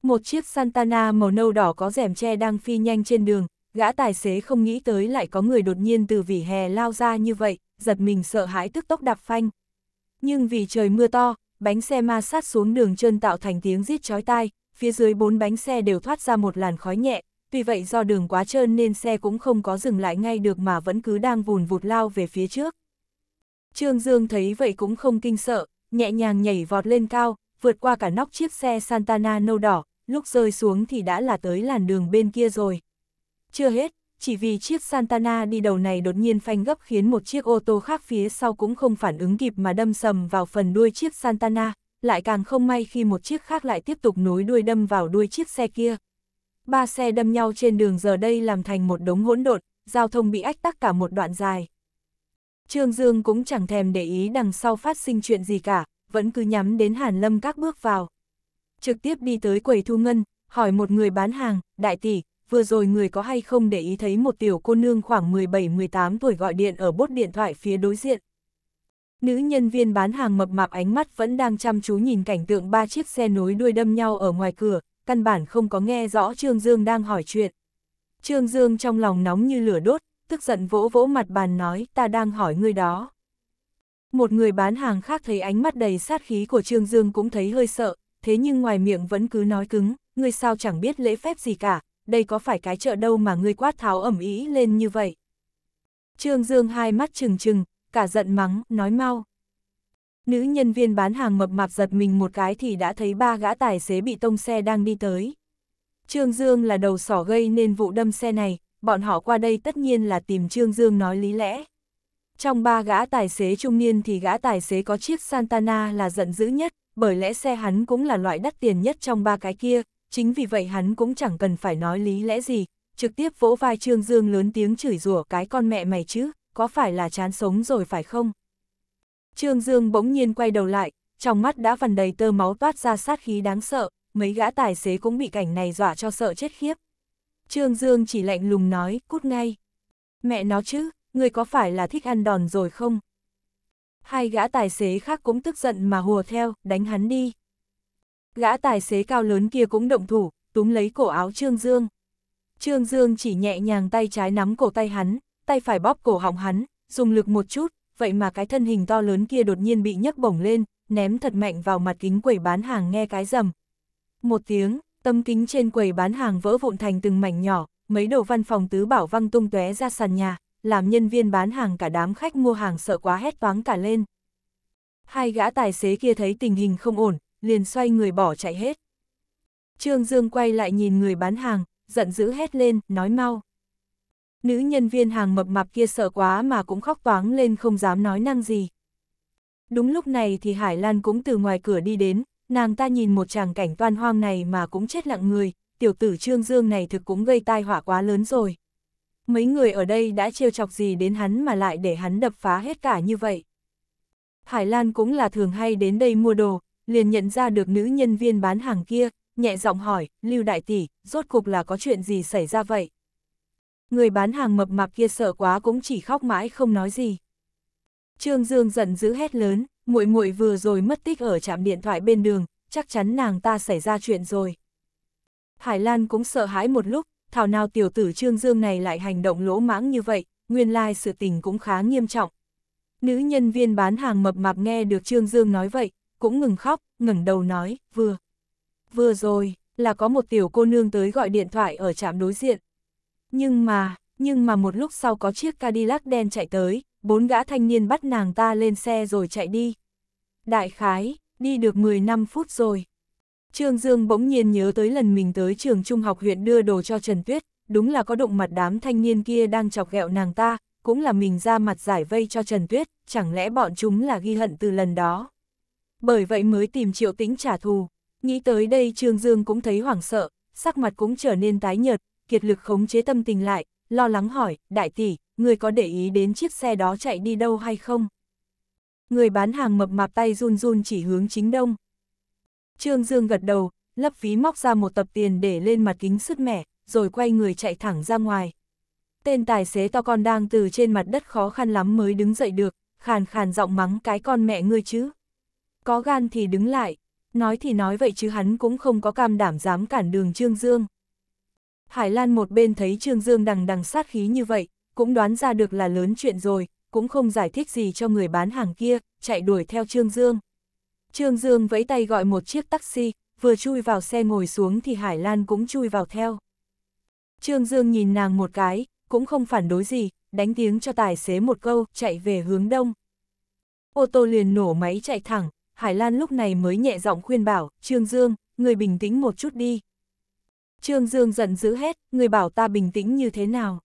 Một chiếc Santana màu nâu đỏ có rèm che đang phi nhanh trên đường, gã tài xế không nghĩ tới lại có người đột nhiên từ vỉ hè lao ra như vậy, giật mình sợ hãi tức tốc đạp phanh. Nhưng vì trời mưa to, bánh xe ma sát xuống đường trơn tạo thành tiếng rít chói tai, phía dưới bốn bánh xe đều thoát ra một làn khói nhẹ, tuy vậy do đường quá trơn nên xe cũng không có dừng lại ngay được mà vẫn cứ đang vùn vụt lao về phía trước. Trương Dương thấy vậy cũng không kinh sợ, nhẹ nhàng nhảy vọt lên cao, vượt qua cả nóc chiếc xe Santana nâu đỏ, lúc rơi xuống thì đã là tới làn đường bên kia rồi. Chưa hết, chỉ vì chiếc Santana đi đầu này đột nhiên phanh gấp khiến một chiếc ô tô khác phía sau cũng không phản ứng kịp mà đâm sầm vào phần đuôi chiếc Santana, lại càng không may khi một chiếc khác lại tiếp tục nối đuôi đâm vào đuôi chiếc xe kia. Ba xe đâm nhau trên đường giờ đây làm thành một đống hỗn độn, giao thông bị ách tắc cả một đoạn dài. Trương Dương cũng chẳng thèm để ý đằng sau phát sinh chuyện gì cả, vẫn cứ nhắm đến Hàn Lâm các bước vào. Trực tiếp đi tới quầy thu ngân, hỏi một người bán hàng, đại tỷ, vừa rồi người có hay không để ý thấy một tiểu cô nương khoảng 17-18 tuổi gọi điện ở bốt điện thoại phía đối diện. Nữ nhân viên bán hàng mập mạp ánh mắt vẫn đang chăm chú nhìn cảnh tượng ba chiếc xe nối đuôi đâm nhau ở ngoài cửa, căn bản không có nghe rõ Trương Dương đang hỏi chuyện. Trương Dương trong lòng nóng như lửa đốt, tức giận vỗ vỗ mặt bàn nói ta đang hỏi người đó. Một người bán hàng khác thấy ánh mắt đầy sát khí của Trương Dương cũng thấy hơi sợ, thế nhưng ngoài miệng vẫn cứ nói cứng, người sao chẳng biết lễ phép gì cả, đây có phải cái chợ đâu mà ngươi quát tháo ẩm ý lên như vậy. Trương Dương hai mắt trừng trừng, cả giận mắng, nói mau. Nữ nhân viên bán hàng mập mạp giật mình một cái thì đã thấy ba gã tài xế bị tông xe đang đi tới. Trương Dương là đầu sỏ gây nên vụ đâm xe này, bọn họ qua đây tất nhiên là tìm Trương Dương nói lý lẽ. Trong ba gã tài xế trung niên thì gã tài xế có chiếc Santana là giận dữ nhất, bởi lẽ xe hắn cũng là loại đắt tiền nhất trong ba cái kia, chính vì vậy hắn cũng chẳng cần phải nói lý lẽ gì, trực tiếp vỗ vai Trương Dương lớn tiếng chửi rủa cái con mẹ mày chứ, có phải là chán sống rồi phải không? Trương Dương bỗng nhiên quay đầu lại, trong mắt đã vằn đầy tơ máu toát ra sát khí đáng sợ, mấy gã tài xế cũng bị cảnh này dọa cho sợ chết khiếp. Trương Dương chỉ lạnh lùng nói, cút ngay. Mẹ nó chứ, người có phải là thích ăn đòn rồi không? Hai gã tài xế khác cũng tức giận mà hùa theo, đánh hắn đi. Gã tài xế cao lớn kia cũng động thủ, túm lấy cổ áo Trương Dương. Trương Dương chỉ nhẹ nhàng tay trái nắm cổ tay hắn, tay phải bóp cổ họng hắn, dùng lực một chút, vậy mà cái thân hình to lớn kia đột nhiên bị nhấc bổng lên, ném thật mạnh vào mặt kính quầy bán hàng nghe cái rầm. Một tiếng, tâm kính trên quầy bán hàng vỡ vụn thành từng mảnh nhỏ, mấy đồ văn phòng tứ bảo văng tung tóe ra sàn nhà, làm nhân viên bán hàng cả đám khách mua hàng sợ quá hét toáng cả lên. Hai gã tài xế kia thấy tình hình không ổn, liền xoay người bỏ chạy hết. Trương Dương quay lại nhìn người bán hàng, giận dữ hét lên, nói mau. Nữ nhân viên hàng mập mạp kia sợ quá mà cũng khóc toáng lên không dám nói năng gì. Đúng lúc này thì Hải Lan cũng từ ngoài cửa đi đến, nàng ta nhìn một chàng cảnh toan hoang này mà cũng chết lặng người, tiểu tử Trương Dương này thực cũng gây tai họa quá lớn rồi. Mấy người ở đây đã trêu chọc gì đến hắn mà lại để hắn đập phá hết cả như vậy. Hải Lan cũng là thường hay đến đây mua đồ, liền nhận ra được nữ nhân viên bán hàng kia, nhẹ giọng hỏi, Lưu Đại Tỷ, rốt cục là có chuyện gì xảy ra vậy? Người bán hàng mập mạp kia sợ quá cũng chỉ khóc mãi không nói gì. Trương Dương giận dữ hét lớn, muội muội vừa rồi mất tích ở trạm điện thoại bên đường, chắc chắn nàng ta xảy ra chuyện rồi. Hải Lan cũng sợ hãi một lúc, thảo nào tiểu tử Trương Dương này lại hành động lỗ mãng như vậy, nguyên lai sự tình cũng khá nghiêm trọng. Nữ nhân viên bán hàng mập mạp nghe được Trương Dương nói vậy, cũng ngừng khóc, ngẩng đầu nói, vừa. Vừa rồi, là có một tiểu cô nương tới gọi điện thoại ở trạm đối diện. Nhưng mà, nhưng mà một lúc sau có chiếc Cadillac đen chạy tới, bốn gã thanh niên bắt nàng ta lên xe rồi chạy đi. Đại khái, đi được 15 phút rồi. Trương Dương bỗng nhiên nhớ tới lần mình tới trường trung học huyện đưa đồ cho Trần Tuyết, đúng là có động mặt đám thanh niên kia đang chọc ghẹo nàng ta, cũng là mình ra mặt giải vây cho Trần Tuyết, chẳng lẽ bọn chúng là ghi hận từ lần đó bởi vậy mới tìm triệu tính trả thù. Nghĩ tới đây Trương Dương cũng thấy hoảng sợ, sắc mặt cũng trở nên tái nhợt, kiệt lực khống chế tâm tình lại, lo lắng hỏi, đại tỷ, người có để ý đến chiếc xe đó chạy đi đâu hay không? Người bán hàng mập mạp tay run run chỉ hướng chính đông. Trương Dương gật đầu, lấp ví móc ra một tập tiền để lên mặt kính sứt mẻ, rồi quay người chạy thẳng ra ngoài. Tên tài xế to con đang từ trên mặt đất khó khăn lắm mới đứng dậy được, khàn khàn giọng mắng cái con mẹ ngươi chứ. Có gan thì đứng lại, nói thì nói vậy chứ hắn cũng không có cam đảm dám cản đường Trương Dương. Hải Lan một bên thấy Trương Dương đằng đằng sát khí như vậy, cũng đoán ra được là lớn chuyện rồi, cũng không giải thích gì cho người bán hàng kia, chạy đuổi theo Trương Dương. Trương Dương vẫy tay gọi một chiếc taxi, vừa chui vào xe ngồi xuống thì Hải Lan cũng chui vào theo. Trương Dương nhìn nàng một cái, cũng không phản đối gì, đánh tiếng cho tài xế một câu, chạy về hướng đông. Ô tô liền nổ máy chạy thẳng, Hải Lan lúc này mới nhẹ giọng khuyên bảo, Trương Dương, người bình tĩnh một chút đi. Trương Dương giận dữ hết, người bảo ta bình tĩnh như thế nào.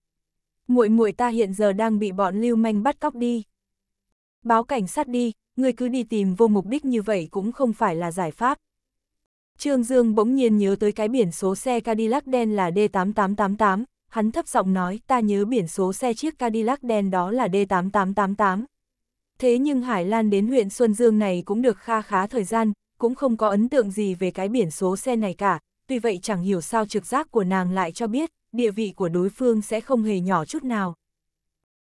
muội muội ta hiện giờ đang bị bọn lưu manh bắt cóc đi. Báo cảnh sát đi, người cứ đi tìm vô mục đích như vậy cũng không phải là giải pháp. Trương Dương bỗng nhiên nhớ tới cái biển số xe Cadillac đen là D8888, hắn thấp giọng nói ta nhớ biển số xe chiếc Cadillac đen đó là D8888. Thế nhưng Hải Lan đến huyện Xuân Dương này cũng được kha khá thời gian, cũng không có ấn tượng gì về cái biển số xe này cả, tuy vậy chẳng hiểu sao trực giác của nàng lại cho biết, địa vị của đối phương sẽ không hề nhỏ chút nào.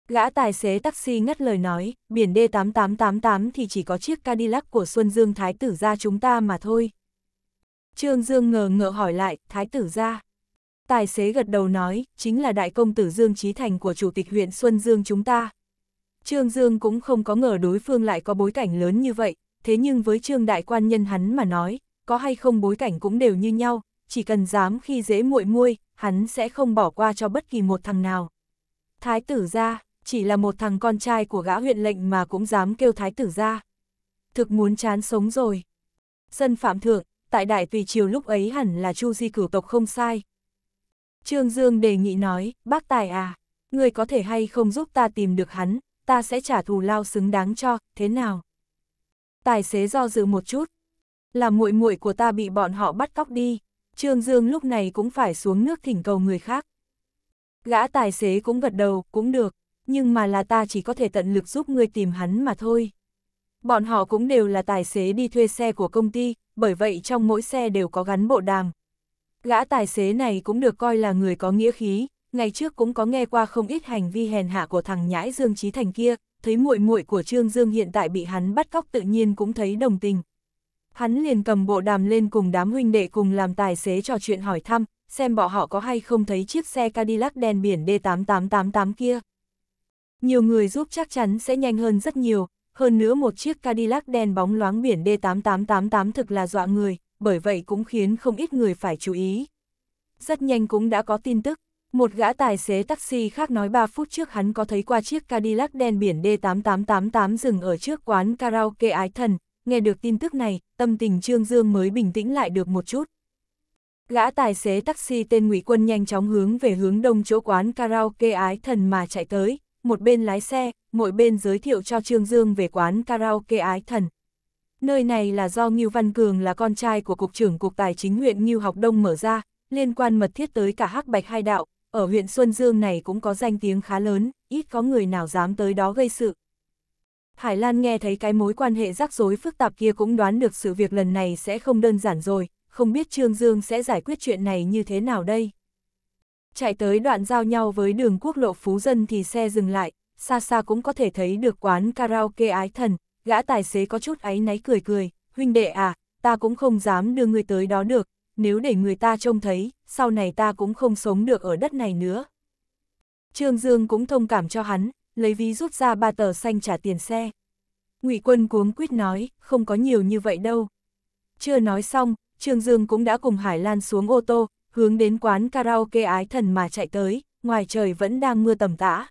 Gã tài xế taxi ngắt lời nói, biển D8888 thì chỉ có chiếc Cadillac của Xuân Dương Thái Tử gia chúng ta mà thôi. Trương Dương ngờ ngợ hỏi lại, Thái Tử gia. Tài xế gật đầu nói, chính là đại công tử Dương Trí Thành của Chủ tịch huyện Xuân Dương chúng ta, Trương Dương cũng không có ngờ đối phương lại có bối cảnh lớn như vậy, thế nhưng với Trương Đại Quan nhân hắn mà nói, có hay không bối cảnh cũng đều như nhau, chỉ cần dám khi dễ muội muôi, hắn sẽ không bỏ qua cho bất kỳ một thằng nào. Thái tử gia, chỉ là một thằng con trai của gã huyện lệnh mà cũng dám kêu thái tử gia. Thực muốn chán sống rồi. Sân phạm thượng, tại đại tùy triều lúc ấy hẳn là chu di cửu tộc không sai. Trương Dương đề nghị nói, bác tài à, người có thể hay không giúp ta tìm được hắn, ta sẽ trả thù lao xứng đáng cho, thế nào? Tài xế do dự một chút. Là muội muội của ta bị bọn họ bắt cóc đi, Trương Dương lúc này cũng phải xuống nước thỉnh cầu người khác. Gã tài xế cũng gật đầu, cũng được, nhưng mà là ta chỉ có thể tận lực giúp ngươi tìm hắn mà thôi. Bọn họ cũng đều là tài xế đi thuê xe của công ty, bởi vậy trong mỗi xe đều có gắn bộ đàm. Gã tài xế này cũng được coi là người có nghĩa khí, ngày trước cũng có nghe qua không ít hành vi hèn hạ của thằng nhãi Dương Chí Thành kia, thấy muội muội của Trương Dương hiện tại bị hắn bắt cóc tự nhiên cũng thấy đồng tình. Hắn liền cầm bộ đàm lên cùng đám huynh đệ cùng làm tài xế trò chuyện hỏi thăm, xem bọn họ có hay không thấy chiếc xe Cadillac đen biển D8888 kia. Nhiều người giúp chắc chắn sẽ nhanh hơn rất nhiều, hơn nữa một chiếc Cadillac đen bóng loáng biển D8888 thực là dọa người, bởi vậy cũng khiến không ít người phải chú ý. Rất nhanh cũng đã có tin tức, một gã tài xế taxi khác nói 3 phút trước hắn có thấy qua chiếc Cadillac đen biển D8888 dừng ở trước quán karaoke ái thần, nghe được tin tức này, tâm tình Trương Dương mới bình tĩnh lại được một chút. Gã tài xế taxi tên Ngụy Quân nhanh chóng hướng về hướng đông chỗ quán karaoke ái thần mà chạy tới, một bên lái xe, mỗi bên giới thiệu cho Trương Dương về quán karaoke ái thần. Nơi này là do Ngưu Văn Cường là con trai của Cục trưởng Cục Tài chính huyện Ngưu Học Đông mở ra, liên quan mật thiết tới cả hắc bạch hai đạo, ở huyện Xuân Dương này cũng có danh tiếng khá lớn, ít có người nào dám tới đó gây sự. Hải Lan nghe thấy cái mối quan hệ rắc rối phức tạp kia cũng đoán được sự việc lần này sẽ không đơn giản rồi, không biết Trương Dương sẽ giải quyết chuyện này như thế nào đây. Chạy tới đoạn giao nhau với đường quốc lộ Phú Dân thì xe dừng lại, xa xa cũng có thể thấy được quán karaoke ái thần, gã tài xế có chút áy náy cười cười, huynh đệ à, ta cũng không dám đưa người tới đó được, nếu để người ta trông thấy, sau này ta cũng không sống được ở đất này nữa. Trương Dương cũng thông cảm cho hắn, lấy ví rút ra ba tờ xanh trả tiền xe. ngụy quân cuống quýt nói, không có nhiều như vậy đâu. Chưa nói xong, Trương Dương cũng đã cùng Hải Lan xuống ô tô, hướng đến quán karaoke ái thần mà chạy tới, ngoài trời vẫn đang mưa tầm tã.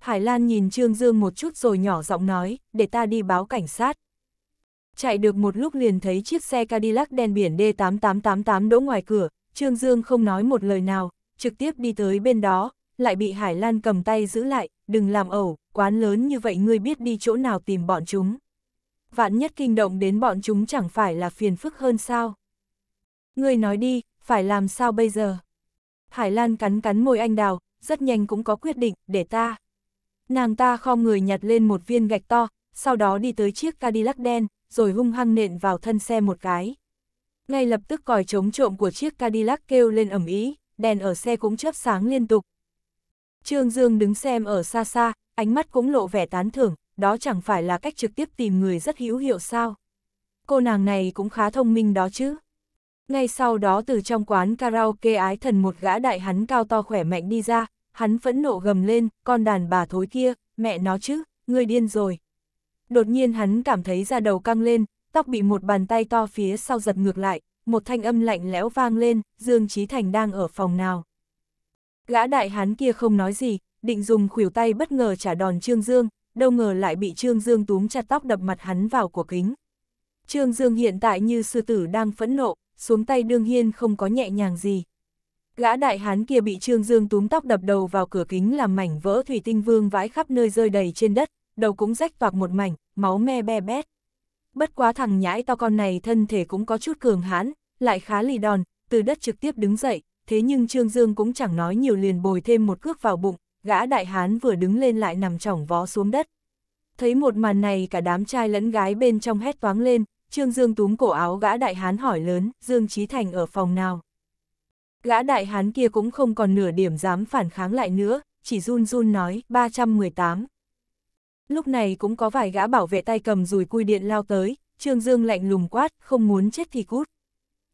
Hải Lan nhìn Trương Dương một chút rồi nhỏ giọng nói, để ta đi báo cảnh sát chạy được một lúc liền thấy chiếc xe Cadillac đen biển D8888 đỗ ngoài cửa, Trương Dương không nói một lời nào, trực tiếp đi tới bên đó, lại bị Hải Lan cầm tay giữ lại, đừng làm ẩu, quán lớn như vậy ngươi biết đi chỗ nào tìm bọn chúng. Vạn nhất kinh động đến bọn chúng chẳng phải là phiền phức hơn sao. Ngươi nói đi, phải làm sao bây giờ? Hải Lan cắn cắn môi anh đào, rất nhanh cũng có quyết định, để ta. Nàng ta kho người nhặt lên một viên gạch to, sau đó đi tới chiếc Cadillac đen, rồi hung hăng nện vào thân xe một cái. Ngay lập tức còi chống trộm của chiếc Cadillac kêu lên ẩm ý, đèn ở xe cũng chớp sáng liên tục. Trương Dương đứng xem ở xa xa, ánh mắt cũng lộ vẻ tán thưởng, đó chẳng phải là cách trực tiếp tìm người rất hữu hiệu sao. Cô nàng này cũng khá thông minh đó chứ. Ngay sau đó từ trong quán karaoke ái thần một gã đại hắn cao to khỏe mạnh đi ra, hắn phẫn nộ gầm lên, con đàn bà thối kia, mẹ nó chứ, người điên rồi đột nhiên hắn cảm thấy da đầu căng lên, tóc bị một bàn tay to phía sau giật ngược lại, một thanh âm lạnh lẽo vang lên, Dương Trí Thành đang ở phòng nào. Gã đại hắn kia không nói gì, định dùng khuỷu tay bất ngờ trả đòn Trương Dương, đâu ngờ lại bị Trương Dương túm chặt tóc đập mặt hắn vào của kính. Trương Dương hiện tại như sư tử đang phẫn nộ, xuống tay đương hiên không có nhẹ nhàng gì. Gã đại hán kia bị Trương Dương túm tóc đập đầu vào cửa kính làm mảnh vỡ thủy tinh vương vãi khắp nơi rơi đầy trên đất, đầu cũng rách toạc một mảnh, máu me be bét. Bất quá thằng nhãi to con này thân thể cũng có chút cường hãn, lại khá lì đòn, từ đất trực tiếp đứng dậy, thế nhưng Trương Dương cũng chẳng nói nhiều liền bồi thêm một cước vào bụng, gã đại hán vừa đứng lên lại nằm chỏng vó xuống đất. Thấy một màn này cả đám trai lẫn gái bên trong hét toáng lên, Trương Dương túm cổ áo gã đại hán hỏi lớn, Dương Trí Thành ở phòng nào. Gã đại hán kia cũng không còn nửa điểm dám phản kháng lại nữa, chỉ run run nói, 318. Lúc này cũng có vài gã bảo vệ tay cầm rùi cui điện lao tới, Trương Dương lạnh lùng quát, không muốn chết thì cút.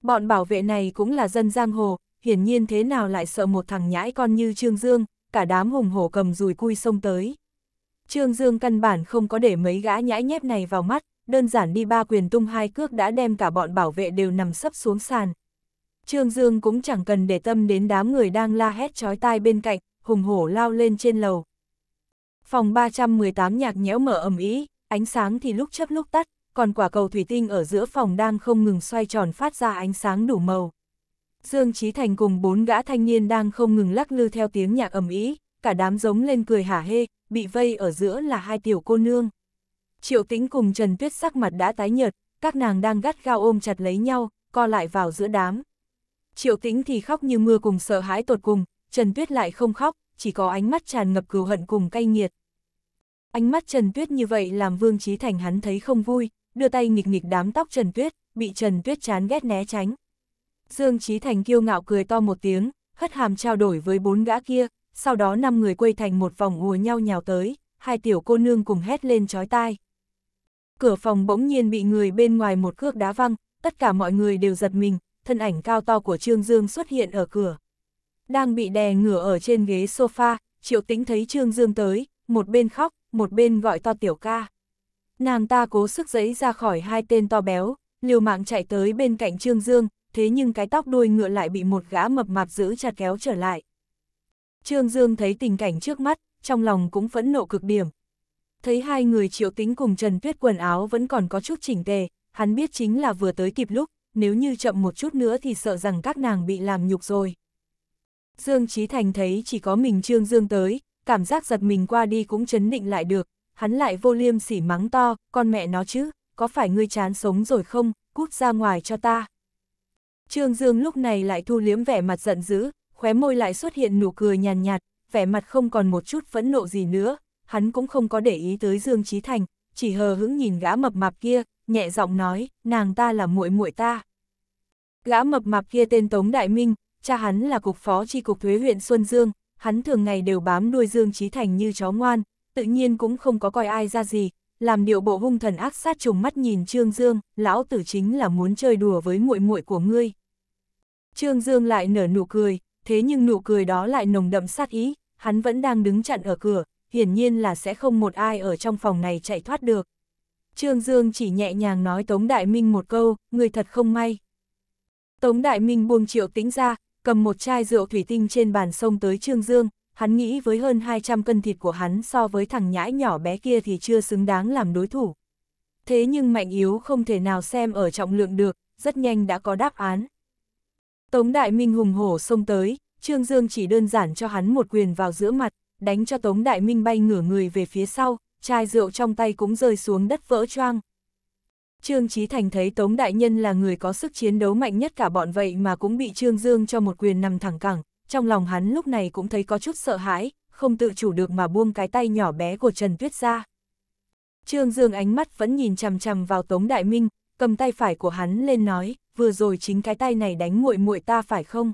Bọn bảo vệ này cũng là dân giang hồ, hiển nhiên thế nào lại sợ một thằng nhãi con như Trương Dương, cả đám hùng hổ cầm rùi cui xông tới. Trương Dương căn bản không có để mấy gã nhãi nhép này vào mắt, đơn giản đi ba quyền tung hai cước đã đem cả bọn bảo vệ đều nằm sấp xuống sàn. Trương Dương cũng chẳng cần để tâm đến đám người đang la hét chói tai bên cạnh, hùng hổ lao lên trên lầu, Phòng 318 nhạc nhẽo mở ầm ĩ, ánh sáng thì lúc chấp lúc tắt, còn quả cầu thủy tinh ở giữa phòng đang không ngừng xoay tròn phát ra ánh sáng đủ màu. Dương Trí Thành cùng bốn gã thanh niên đang không ngừng lắc lư theo tiếng nhạc ầm ĩ, cả đám giống lên cười hả hê, bị vây ở giữa là hai tiểu cô nương. Triệu Tĩnh cùng Trần Tuyết sắc mặt đã tái nhợt, các nàng đang gắt gao ôm chặt lấy nhau, co lại vào giữa đám. Triệu Tĩnh thì khóc như mưa cùng sợ hãi tột cùng, Trần Tuyết lại không khóc, chỉ có ánh mắt tràn ngập cừu hận cùng cay nghiệt. Ánh mắt Trần Tuyết như vậy làm Vương Chí Thành hắn thấy không vui, đưa tay nghịch nghịch đám tóc Trần Tuyết, bị Trần Tuyết chán ghét né tránh. Dương Chí Thành kiêu ngạo cười to một tiếng, hất hàm trao đổi với bốn gã kia, sau đó năm người quây thành một vòng ùa nhau nhào tới, hai tiểu cô nương cùng hét lên chói tai. Cửa phòng bỗng nhiên bị người bên ngoài một cước đá văng, tất cả mọi người đều giật mình, thân ảnh cao to của Trương Dương xuất hiện ở cửa đang bị đè ngửa ở trên ghế sofa, triệu tính thấy Trương Dương tới, một bên khóc, một bên gọi to tiểu ca. Nàng ta cố sức giấy ra khỏi hai tên to béo, liều mạng chạy tới bên cạnh Trương Dương, thế nhưng cái tóc đuôi ngựa lại bị một gã mập mạp giữ chặt kéo trở lại. Trương Dương thấy tình cảnh trước mắt, trong lòng cũng phẫn nộ cực điểm. Thấy hai người triệu tính cùng Trần Tuyết quần áo vẫn còn có chút chỉnh tề, hắn biết chính là vừa tới kịp lúc, nếu như chậm một chút nữa thì sợ rằng các nàng bị làm nhục rồi. Dương Chí Thành thấy chỉ có mình Trương Dương tới, cảm giác giật mình qua đi cũng chấn định lại được, hắn lại vô liêm sỉ mắng to, con mẹ nó chứ, có phải ngươi chán sống rồi không, cút ra ngoài cho ta. Trương Dương lúc này lại thu liếm vẻ mặt giận dữ, khóe môi lại xuất hiện nụ cười nhàn nhạt, nhạt, vẻ mặt không còn một chút phẫn nộ gì nữa, hắn cũng không có để ý tới Dương Chí Thành, chỉ hờ hững nhìn gã mập mạp kia, nhẹ giọng nói, nàng ta là muội muội ta. Gã mập mạp kia tên Tống Đại Minh, cha hắn là cục phó tri cục thuế huyện Xuân Dương, hắn thường ngày đều bám nuôi Dương Trí Thành như chó ngoan, tự nhiên cũng không có coi ai ra gì, làm điệu bộ hung thần ác sát trùng mắt nhìn Trương Dương, lão tử chính là muốn chơi đùa với muội muội của ngươi. Trương Dương lại nở nụ cười, thế nhưng nụ cười đó lại nồng đậm sát ý, hắn vẫn đang đứng chặn ở cửa, hiển nhiên là sẽ không một ai ở trong phòng này chạy thoát được. Trương Dương chỉ nhẹ nhàng nói Tống Đại Minh một câu, người thật không may. Tống Đại Minh buông triệu tính ra, cầm một chai rượu thủy tinh trên bàn sông tới Trương Dương, hắn nghĩ với hơn 200 cân thịt của hắn so với thằng nhãi nhỏ bé kia thì chưa xứng đáng làm đối thủ. Thế nhưng mạnh yếu không thể nào xem ở trọng lượng được, rất nhanh đã có đáp án. Tống Đại Minh hùng hổ sông tới, Trương Dương chỉ đơn giản cho hắn một quyền vào giữa mặt, đánh cho Tống Đại Minh bay ngửa người về phía sau, chai rượu trong tay cũng rơi xuống đất vỡ choang, Trương Chí Thành thấy Tống Đại Nhân là người có sức chiến đấu mạnh nhất cả bọn vậy mà cũng bị Trương Dương cho một quyền nằm thẳng cẳng, trong lòng hắn lúc này cũng thấy có chút sợ hãi, không tự chủ được mà buông cái tay nhỏ bé của Trần Tuyết ra. Trương Dương ánh mắt vẫn nhìn chằm chằm vào Tống Đại Minh, cầm tay phải của hắn lên nói, vừa rồi chính cái tay này đánh muội muội ta phải không?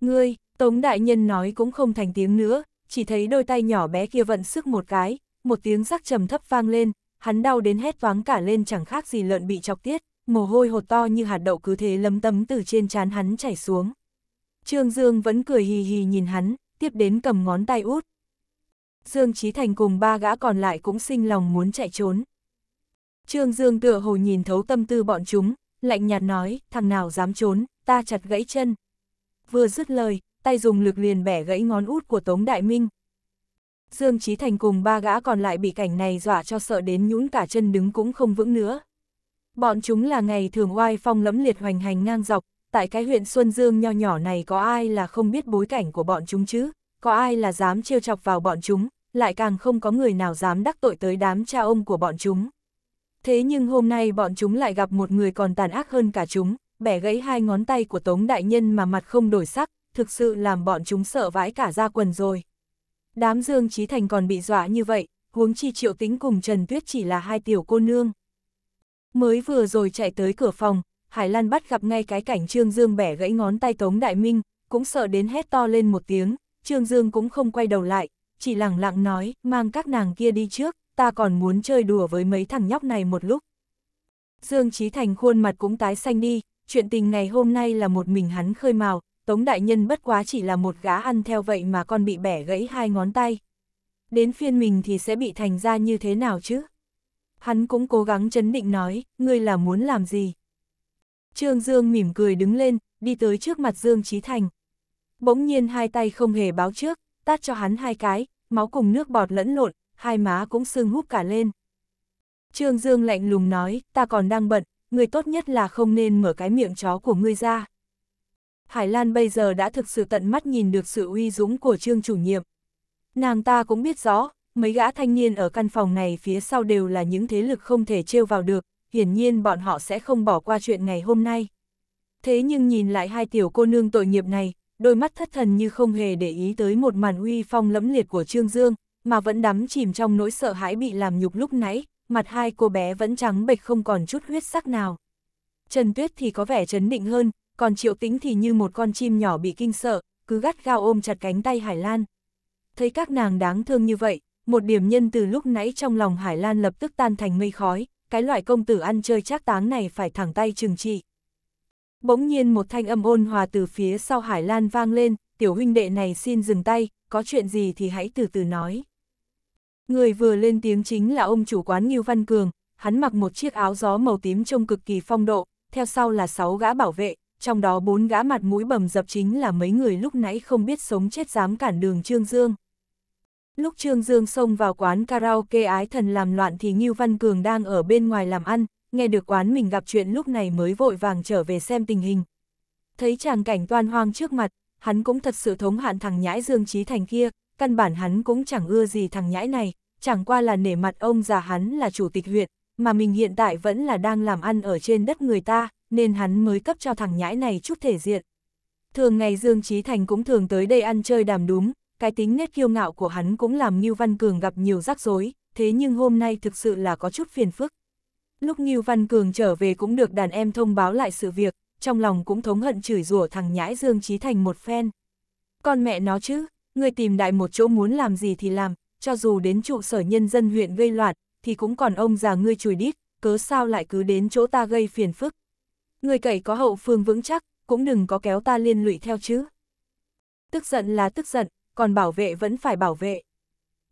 Ngươi, Tống Đại Nhân nói cũng không thành tiếng nữa, chỉ thấy đôi tay nhỏ bé kia vận sức một cái, một tiếng sắc trầm thấp vang lên, hắn đau đến hét váng cả lên chẳng khác gì lợn bị chọc tiết, mồ hôi hột to như hạt đậu cứ thế lấm tấm từ trên trán hắn chảy xuống. Trương Dương vẫn cười hì hì nhìn hắn, tiếp đến cầm ngón tay út. Dương Trí Thành cùng ba gã còn lại cũng sinh lòng muốn chạy trốn. Trương Dương tựa hồ nhìn thấu tâm tư bọn chúng, lạnh nhạt nói, thằng nào dám trốn, ta chặt gãy chân. Vừa dứt lời, tay dùng lực liền bẻ gãy ngón út của Tống Đại Minh, Dương Chí Thành cùng ba gã còn lại bị cảnh này dọa cho sợ đến nhũn cả chân đứng cũng không vững nữa. Bọn chúng là ngày thường oai phong lẫm liệt hoành hành ngang dọc, tại cái huyện Xuân Dương nho nhỏ này có ai là không biết bối cảnh của bọn chúng chứ, có ai là dám trêu chọc vào bọn chúng, lại càng không có người nào dám đắc tội tới đám cha ông của bọn chúng. Thế nhưng hôm nay bọn chúng lại gặp một người còn tàn ác hơn cả chúng, bẻ gãy hai ngón tay của Tống Đại Nhân mà mặt không đổi sắc, thực sự làm bọn chúng sợ vãi cả da quần rồi. Đám Dương Trí Thành còn bị dọa như vậy, huống chi triệu tính cùng Trần Tuyết chỉ là hai tiểu cô nương. Mới vừa rồi chạy tới cửa phòng, Hải Lan bắt gặp ngay cái cảnh Trương Dương bẻ gãy ngón tay Tống Đại Minh, cũng sợ đến hét to lên một tiếng, Trương Dương cũng không quay đầu lại, chỉ lặng lặng nói, mang các nàng kia đi trước, ta còn muốn chơi đùa với mấy thằng nhóc này một lúc. Dương Trí Thành khuôn mặt cũng tái xanh đi, chuyện tình ngày hôm nay là một mình hắn khơi mào, Tống Đại Nhân bất quá chỉ là một gã ăn theo vậy mà con bị bẻ gãy hai ngón tay. Đến phiên mình thì sẽ bị thành ra như thế nào chứ? Hắn cũng cố gắng chấn định nói, ngươi là muốn làm gì? Trương Dương mỉm cười đứng lên, đi tới trước mặt Dương Trí Thành. Bỗng nhiên hai tay không hề báo trước, tát cho hắn hai cái, máu cùng nước bọt lẫn lộn, hai má cũng sưng húp cả lên. Trương Dương lạnh lùng nói, ta còn đang bận, người tốt nhất là không nên mở cái miệng chó của ngươi ra. Hải Lan bây giờ đã thực sự tận mắt nhìn được sự uy dũng của Trương chủ nhiệm. Nàng ta cũng biết rõ, mấy gã thanh niên ở căn phòng này phía sau đều là những thế lực không thể trêu vào được, hiển nhiên bọn họ sẽ không bỏ qua chuyện ngày hôm nay. Thế nhưng nhìn lại hai tiểu cô nương tội nghiệp này, đôi mắt thất thần như không hề để ý tới một màn uy phong lẫm liệt của Trương Dương, mà vẫn đắm chìm trong nỗi sợ hãi bị làm nhục lúc nãy, mặt hai cô bé vẫn trắng bệch không còn chút huyết sắc nào. Trần Tuyết thì có vẻ chấn định hơn, còn triệu tính thì như một con chim nhỏ bị kinh sợ, cứ gắt gao ôm chặt cánh tay Hải Lan. Thấy các nàng đáng thương như vậy, một điểm nhân từ lúc nãy trong lòng Hải Lan lập tức tan thành mây khói, cái loại công tử ăn chơi trác táng này phải thẳng tay trừng trị. Bỗng nhiên một thanh âm ôn hòa từ phía sau Hải Lan vang lên, tiểu huynh đệ này xin dừng tay, có chuyện gì thì hãy từ từ nói. Người vừa lên tiếng chính là ông chủ quán Ngưu Văn Cường, hắn mặc một chiếc áo gió màu tím trông cực kỳ phong độ, theo sau là sáu gã bảo vệ, trong đó bốn gã mặt mũi bầm dập chính là mấy người lúc nãy không biết sống chết dám cản đường Trương Dương. Lúc Trương Dương xông vào quán karaoke ái thần làm loạn thì Ngưu Văn Cường đang ở bên ngoài làm ăn, nghe được quán mình gặp chuyện lúc này mới vội vàng trở về xem tình hình. Thấy chàng cảnh toan hoang trước mặt, hắn cũng thật sự thống hạn thằng nhãi Dương Trí Thành kia, căn bản hắn cũng chẳng ưa gì thằng nhãi này, chẳng qua là nể mặt ông già hắn là chủ tịch huyện, mà mình hiện tại vẫn là đang làm ăn ở trên đất người ta, nên hắn mới cấp cho thằng nhãi này chút thể diện. Thường ngày Dương Chí Thành cũng thường tới đây ăn chơi đàm đúng, cái tính nét kiêu ngạo của hắn cũng làm Ngưu Văn Cường gặp nhiều rắc rối, thế nhưng hôm nay thực sự là có chút phiền phức. Lúc Ngưu Văn Cường trở về cũng được đàn em thông báo lại sự việc, trong lòng cũng thống hận chửi rủa thằng nhãi Dương Chí Thành một phen. Con mẹ nó chứ, người tìm đại một chỗ muốn làm gì thì làm, cho dù đến trụ sở nhân dân huyện gây loạn, thì cũng còn ông già ngươi chùi đít, cớ sao lại cứ đến chỗ ta gây phiền phức. Người cậy có hậu phương vững chắc, cũng đừng có kéo ta liên lụy theo chứ. Tức giận là tức giận, còn bảo vệ vẫn phải bảo vệ.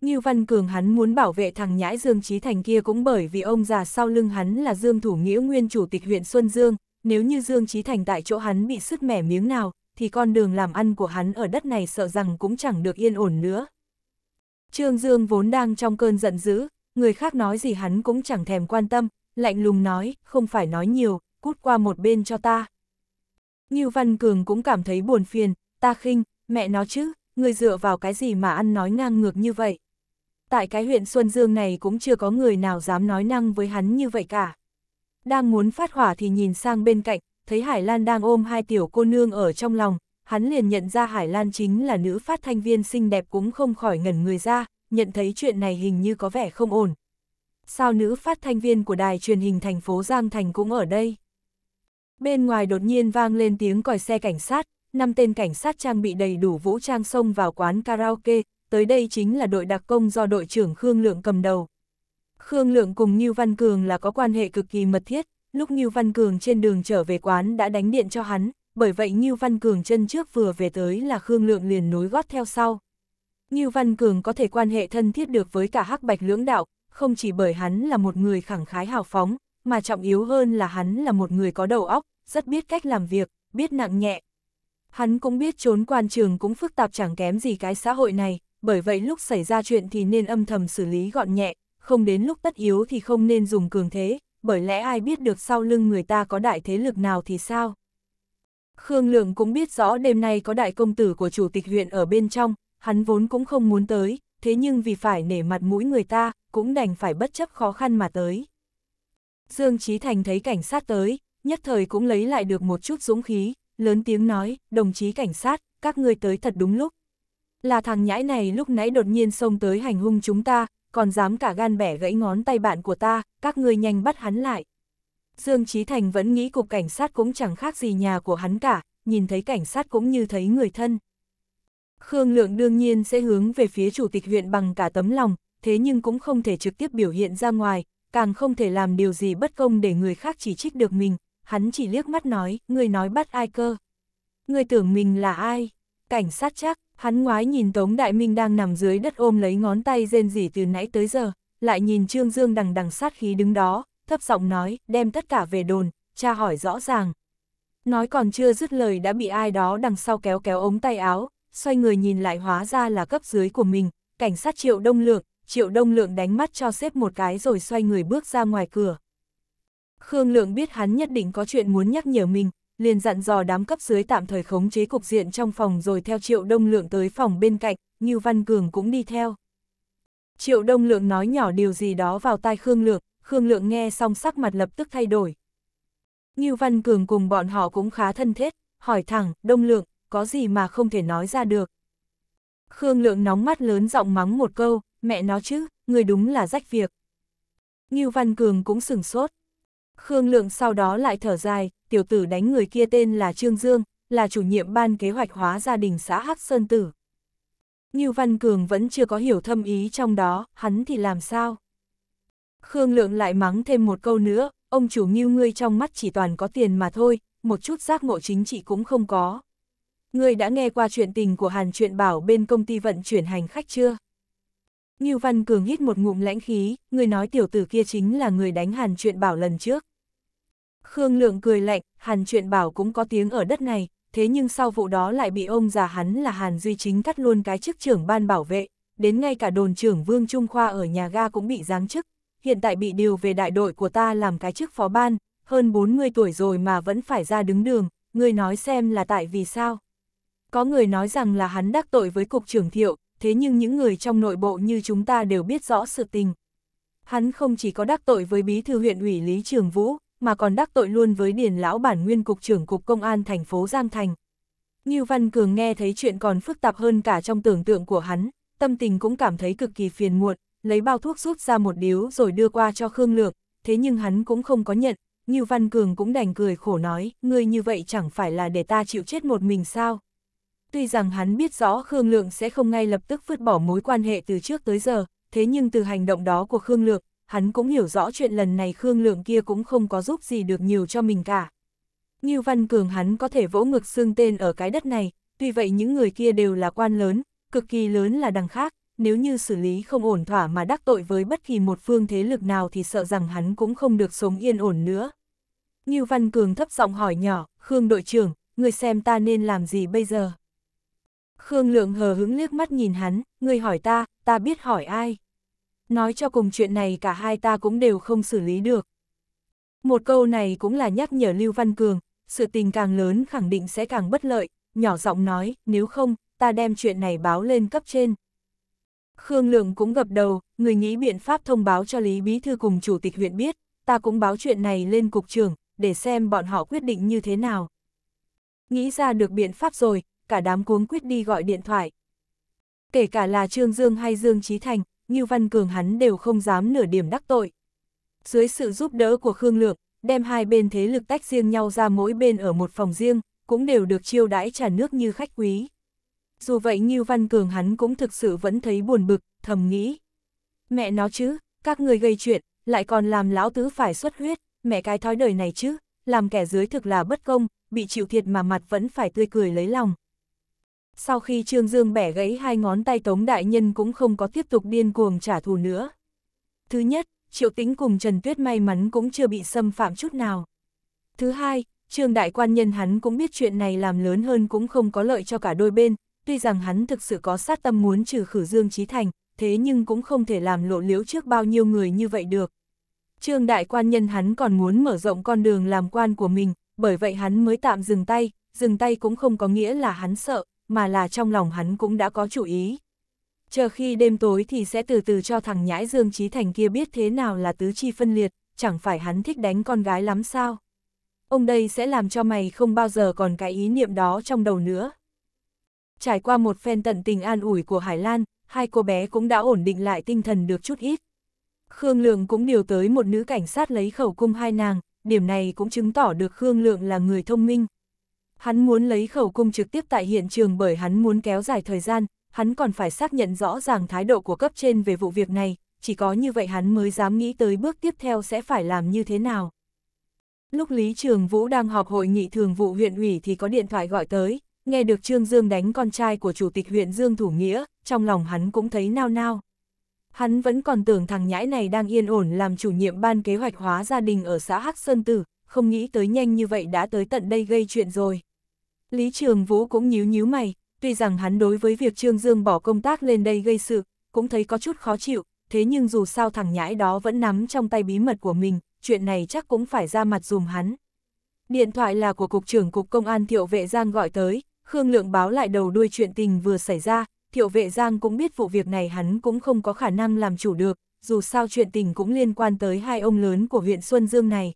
Như Văn Cường hắn muốn bảo vệ thằng nhãi Dương Trí Thành kia cũng bởi vì ông già sau lưng hắn là Dương Thủ Nghĩa nguyên chủ tịch huyện Xuân Dương, nếu như Dương Trí Thành tại chỗ hắn bị sứt mẻ miếng nào, thì con đường làm ăn của hắn ở đất này sợ rằng cũng chẳng được yên ổn nữa. Trương Dương vốn đang trong cơn giận dữ, người khác nói gì hắn cũng chẳng thèm quan tâm, lạnh lùng nói, không phải nói nhiều, cút qua một bên cho ta. Ngưu Văn Cường cũng cảm thấy buồn phiền, ta khinh, mẹ nó chứ, người dựa vào cái gì mà ăn nói ngang ngược như vậy. Tại cái huyện Xuân Dương này cũng chưa có người nào dám nói năng với hắn như vậy cả. Đang muốn phát hỏa thì nhìn sang bên cạnh, thấy Hải Lan đang ôm hai tiểu cô nương ở trong lòng, hắn liền nhận ra Hải Lan chính là nữ phát thanh viên xinh đẹp cũng không khỏi ngẩn người ra, nhận thấy chuyện này hình như có vẻ không ổn. Sao nữ phát thanh viên của đài truyền hình thành phố Giang Thành cũng ở đây? Bên ngoài đột nhiên vang lên tiếng còi xe cảnh sát, năm tên cảnh sát trang bị đầy đủ vũ trang xông vào quán karaoke, tới đây chính là đội đặc công do đội trưởng Khương Lượng cầm đầu. Khương Lượng cùng Ngưu Văn Cường là có quan hệ cực kỳ mật thiết, lúc Ngưu Văn Cường trên đường trở về quán đã đánh điện cho hắn, bởi vậy Ngưu Văn Cường chân trước vừa về tới là Khương Lượng liền nối gót theo sau. Ngưu Văn Cường có thể quan hệ thân thiết được với cả hắc bạch lưỡng đạo, không chỉ bởi hắn là một người khẳng khái hào phóng, mà trọng yếu hơn là hắn là một người có đầu óc, rất biết cách làm việc, biết nặng nhẹ. Hắn cũng biết trốn quan trường cũng phức tạp chẳng kém gì cái xã hội này, bởi vậy lúc xảy ra chuyện thì nên âm thầm xử lý gọn nhẹ, không đến lúc tất yếu thì không nên dùng cường thế, bởi lẽ ai biết được sau lưng người ta có đại thế lực nào thì sao. Khương Lượng cũng biết rõ đêm nay có đại công tử của chủ tịch huyện ở bên trong, hắn vốn cũng không muốn tới, thế nhưng vì phải nể mặt mũi người ta, cũng đành phải bất chấp khó khăn mà tới. Dương Chí Thành thấy cảnh sát tới, nhất thời cũng lấy lại được một chút dũng khí, lớn tiếng nói, đồng chí cảnh sát, các ngươi tới thật đúng lúc. Là thằng nhãi này lúc nãy đột nhiên xông tới hành hung chúng ta, còn dám cả gan bẻ gãy ngón tay bạn của ta, các ngươi nhanh bắt hắn lại. Dương Chí Thành vẫn nghĩ cục cảnh sát cũng chẳng khác gì nhà của hắn cả, nhìn thấy cảnh sát cũng như thấy người thân. Khương Lượng đương nhiên sẽ hướng về phía chủ tịch huyện bằng cả tấm lòng, thế nhưng cũng không thể trực tiếp biểu hiện ra ngoài, càng không thể làm điều gì bất công để người khác chỉ trích được mình, hắn chỉ liếc mắt nói, người nói bắt ai cơ. Người tưởng mình là ai? Cảnh sát chắc, hắn ngoái nhìn Tống Đại Minh đang nằm dưới đất ôm lấy ngón tay rên rỉ từ nãy tới giờ, lại nhìn Trương Dương đằng đằng sát khí đứng đó, thấp giọng nói, đem tất cả về đồn, cha hỏi rõ ràng. Nói còn chưa dứt lời đã bị ai đó đằng sau kéo kéo ống tay áo, xoay người nhìn lại hóa ra là cấp dưới của mình, cảnh sát triệu đông lược, Triệu Đông Lượng đánh mắt cho xếp một cái rồi xoay người bước ra ngoài cửa. Khương Lượng biết hắn nhất định có chuyện muốn nhắc nhở mình, liền dặn dò đám cấp dưới tạm thời khống chế cục diện trong phòng rồi theo Triệu Đông Lượng tới phòng bên cạnh, Như Văn Cường cũng đi theo. Triệu Đông Lượng nói nhỏ điều gì đó vào tai Khương Lượng, Khương Lượng nghe xong sắc mặt lập tức thay đổi. Như Văn Cường cùng bọn họ cũng khá thân thiết, hỏi thẳng, Đông Lượng, có gì mà không thể nói ra được. Khương Lượng nóng mắt lớn giọng mắng một câu, mẹ nó chứ, người đúng là rách việc. Ngưu Văn Cường cũng sửng sốt. Khương Lượng sau đó lại thở dài, tiểu tử đánh người kia tên là Trương Dương, là chủ nhiệm ban kế hoạch hóa gia đình xã Hắc Sơn Tử. Ngưu Văn Cường vẫn chưa có hiểu thâm ý trong đó, hắn thì làm sao? Khương Lượng lại mắng thêm một câu nữa, ông chủ Ngưu ngươi trong mắt chỉ toàn có tiền mà thôi, một chút giác ngộ chính trị cũng không có. Ngươi đã nghe qua chuyện tình của Hàn Truyện Bảo bên công ty vận chuyển hành khách chưa? Ngưu Văn Cường hít một ngụm lãnh khí, người nói tiểu tử kia chính là người đánh Hàn Truyện Bảo lần trước. Khương Lượng cười lạnh, Hàn Truyện Bảo cũng có tiếng ở đất này, thế nhưng sau vụ đó lại bị ông già hắn là Hàn Duy Chính cắt luôn cái chức trưởng ban bảo vệ, đến ngay cả đồn trưởng Vương Trung Khoa ở nhà ga cũng bị giáng chức, hiện tại bị điều về đại đội của ta làm cái chức phó ban, hơn 40 tuổi rồi mà vẫn phải ra đứng đường, người nói xem là tại vì sao. Có người nói rằng là hắn đắc tội với cục trưởng thiệu, thế nhưng những người trong nội bộ như chúng ta đều biết rõ sự tình. Hắn không chỉ có đắc tội với bí thư huyện ủy Lý Trường Vũ, mà còn đắc tội luôn với Điền Lão Bản Nguyên Cục trưởng Cục Công an thành phố Giang Thành. như Văn Cường nghe thấy chuyện còn phức tạp hơn cả trong tưởng tượng của hắn, tâm tình cũng cảm thấy cực kỳ phiền muộn, lấy bao thuốc rút ra một điếu rồi đưa qua cho Khương Lược, thế nhưng hắn cũng không có nhận, như Văn Cường cũng đành cười khổ nói, ngươi như vậy chẳng phải là để ta chịu chết một mình sao? Tuy rằng hắn biết rõ Khương Lượng sẽ không ngay lập tức vứt bỏ mối quan hệ từ trước tới giờ, thế nhưng từ hành động đó của Khương Lượng, hắn cũng hiểu rõ chuyện lần này Khương Lượng kia cũng không có giúp gì được nhiều cho mình cả. Như Văn Cường hắn có thể vỗ ngực xương tên ở cái đất này, tuy vậy những người kia đều là quan lớn, cực kỳ lớn là đằng khác, nếu như xử lý không ổn thỏa mà đắc tội với bất kỳ một phương thế lực nào thì sợ rằng hắn cũng không được sống yên ổn nữa. Như Văn Cường thấp giọng hỏi nhỏ, Khương đội trưởng, người xem ta nên làm gì bây giờ? Khương Lượng hờ hứng liếc mắt nhìn hắn, người hỏi ta, ta biết hỏi ai. Nói cho cùng chuyện này cả hai ta cũng đều không xử lý được. Một câu này cũng là nhắc nhở Lưu Văn Cường, sự tình càng lớn khẳng định sẽ càng bất lợi, nhỏ giọng nói, nếu không, ta đem chuyện này báo lên cấp trên. Khương Lượng cũng gập đầu, người nghĩ biện pháp thông báo cho Lý Bí Thư cùng Chủ tịch huyện biết, ta cũng báo chuyện này lên cục trưởng, để xem bọn họ quyết định như thế nào. Nghĩ ra được biện pháp rồi, cả đám cuống quyết đi gọi điện thoại. Kể cả là Trương Dương hay Dương Trí Thành, như Văn Cường hắn đều không dám nửa điểm đắc tội. Dưới sự giúp đỡ của Khương Lượng, đem hai bên thế lực tách riêng nhau ra mỗi bên ở một phòng riêng, cũng đều được chiêu đãi trà nước như khách quý. Dù vậy như Văn Cường hắn cũng thực sự vẫn thấy buồn bực, thầm nghĩ. Mẹ nó chứ, các người gây chuyện, lại còn làm lão tứ phải xuất huyết, mẹ cái thói đời này chứ, làm kẻ dưới thực là bất công, bị chịu thiệt mà mặt vẫn phải tươi cười lấy lòng sau khi Trương Dương bẻ gãy hai ngón tay Tống Đại Nhân cũng không có tiếp tục điên cuồng trả thù nữa. Thứ nhất, Triệu Tĩnh cùng Trần Tuyết may mắn cũng chưa bị xâm phạm chút nào. Thứ hai, Trương Đại Quan Nhân hắn cũng biết chuyện này làm lớn hơn cũng không có lợi cho cả đôi bên, tuy rằng hắn thực sự có sát tâm muốn trừ khử Dương Trí Thành, thế nhưng cũng không thể làm lộ liễu trước bao nhiêu người như vậy được. Trương Đại Quan Nhân hắn còn muốn mở rộng con đường làm quan của mình, bởi vậy hắn mới tạm dừng tay, dừng tay cũng không có nghĩa là hắn sợ, mà là trong lòng hắn cũng đã có chủ ý. Chờ khi đêm tối thì sẽ từ từ cho thằng nhãi Dương Trí Thành kia biết thế nào là tứ chi phân liệt, chẳng phải hắn thích đánh con gái lắm sao. Ông đây sẽ làm cho mày không bao giờ còn cái ý niệm đó trong đầu nữa. Trải qua một phen tận tình an ủi của Hải Lan, hai cô bé cũng đã ổn định lại tinh thần được chút ít. Khương Lượng cũng điều tới một nữ cảnh sát lấy khẩu cung hai nàng, điểm này cũng chứng tỏ được Khương Lượng là người thông minh. Hắn muốn lấy khẩu cung trực tiếp tại hiện trường bởi hắn muốn kéo dài thời gian, hắn còn phải xác nhận rõ ràng thái độ của cấp trên về vụ việc này, chỉ có như vậy hắn mới dám nghĩ tới bước tiếp theo sẽ phải làm như thế nào. Lúc Lý Trường Vũ đang họp hội nghị thường vụ huyện ủy thì có điện thoại gọi tới, nghe được Trương Dương đánh con trai của chủ tịch huyện Dương Thủ Nghĩa, trong lòng hắn cũng thấy nao nao. Hắn vẫn còn tưởng thằng nhãi này đang yên ổn làm chủ nhiệm ban kế hoạch hóa gia đình ở xã Hắc Sơn Tử, không nghĩ tới nhanh như vậy đã tới tận đây gây chuyện rồi. Lý Trường Vũ cũng nhíu nhíu mày, tuy rằng hắn đối với việc Trương Dương bỏ công tác lên đây gây sự, cũng thấy có chút khó chịu, thế nhưng dù sao thằng nhãi đó vẫn nắm trong tay bí mật của mình, chuyện này chắc cũng phải ra mặt dùm hắn. Điện thoại là của Cục trưởng Cục Công an Thiệu Vệ Giang gọi tới, Khương Lượng báo lại đầu đuôi chuyện tình vừa xảy ra, Thiệu Vệ Giang cũng biết vụ việc này hắn cũng không có khả năng làm chủ được, dù sao chuyện tình cũng liên quan tới hai ông lớn của huyện Xuân Dương này,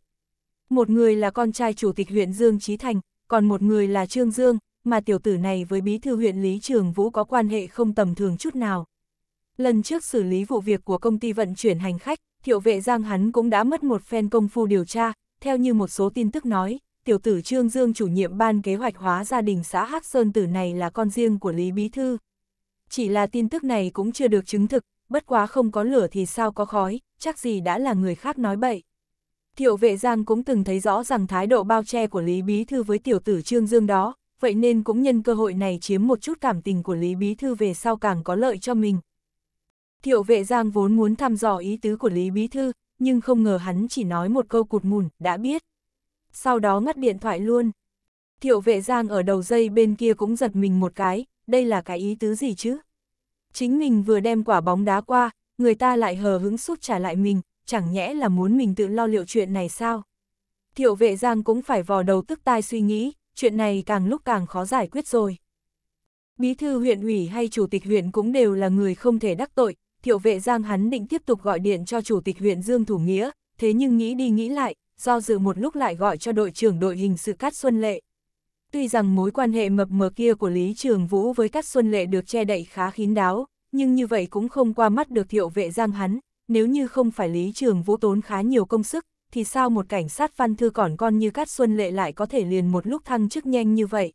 một người là con trai chủ tịch huyện Dương Trí Thành, còn một người là Trương Dương, mà tiểu tử này với bí thư huyện Lý Trường Vũ có quan hệ không tầm thường chút nào. Lần trước xử lý vụ việc của công ty vận chuyển hành khách, thiệu vệ Giang hắn cũng đã mất một phen công phu điều tra, theo như một số tin tức nói, tiểu tử Trương Dương chủ nhiệm ban kế hoạch hóa gia đình xã Hắc Sơn tử này là con riêng của Lý Bí Thư. Chỉ là tin tức này cũng chưa được chứng thực, bất quá không có lửa thì sao có khói, chắc gì đã là người khác nói bậy. Thiệu vệ giang cũng từng thấy rõ rằng thái độ bao che của Lý Bí Thư với tiểu tử Trương Dương đó, vậy nên cũng nhân cơ hội này chiếm một chút cảm tình của Lý Bí Thư về sau càng có lợi cho mình. Thiệu vệ giang vốn muốn thăm dò ý tứ của Lý Bí Thư, nhưng không ngờ hắn chỉ nói một câu cụt mùn, đã biết. Sau đó ngắt điện thoại luôn. Thiệu vệ giang ở đầu dây bên kia cũng giật mình một cái, đây là cái ý tứ gì chứ? Chính mình vừa đem quả bóng đá qua, người ta lại hờ hứng sút trả lại mình, chẳng nhẽ là muốn mình tự lo liệu chuyện này sao? Thiệu vệ giang cũng phải vò đầu tức tai suy nghĩ, chuyện này càng lúc càng khó giải quyết rồi. Bí thư huyện ủy hay chủ tịch huyện cũng đều là người không thể đắc tội, thiệu vệ giang hắn định tiếp tục gọi điện cho chủ tịch huyện Dương Thủ Nghĩa, thế nhưng nghĩ đi nghĩ lại, do dự một lúc lại gọi cho đội trưởng đội hình sự Cát Xuân Lệ. Tuy rằng mối quan hệ mập mờ kia của Lý Trường Vũ với Cát Xuân Lệ được che đậy khá khín đáo, nhưng như vậy cũng không qua mắt được thiệu vệ giang hắn, nếu như không phải Lý Trường Vũ tốn khá nhiều công sức, thì sao một cảnh sát văn thư còn con như Cát Xuân Lệ lại có thể liền một lúc thăng chức nhanh như vậy?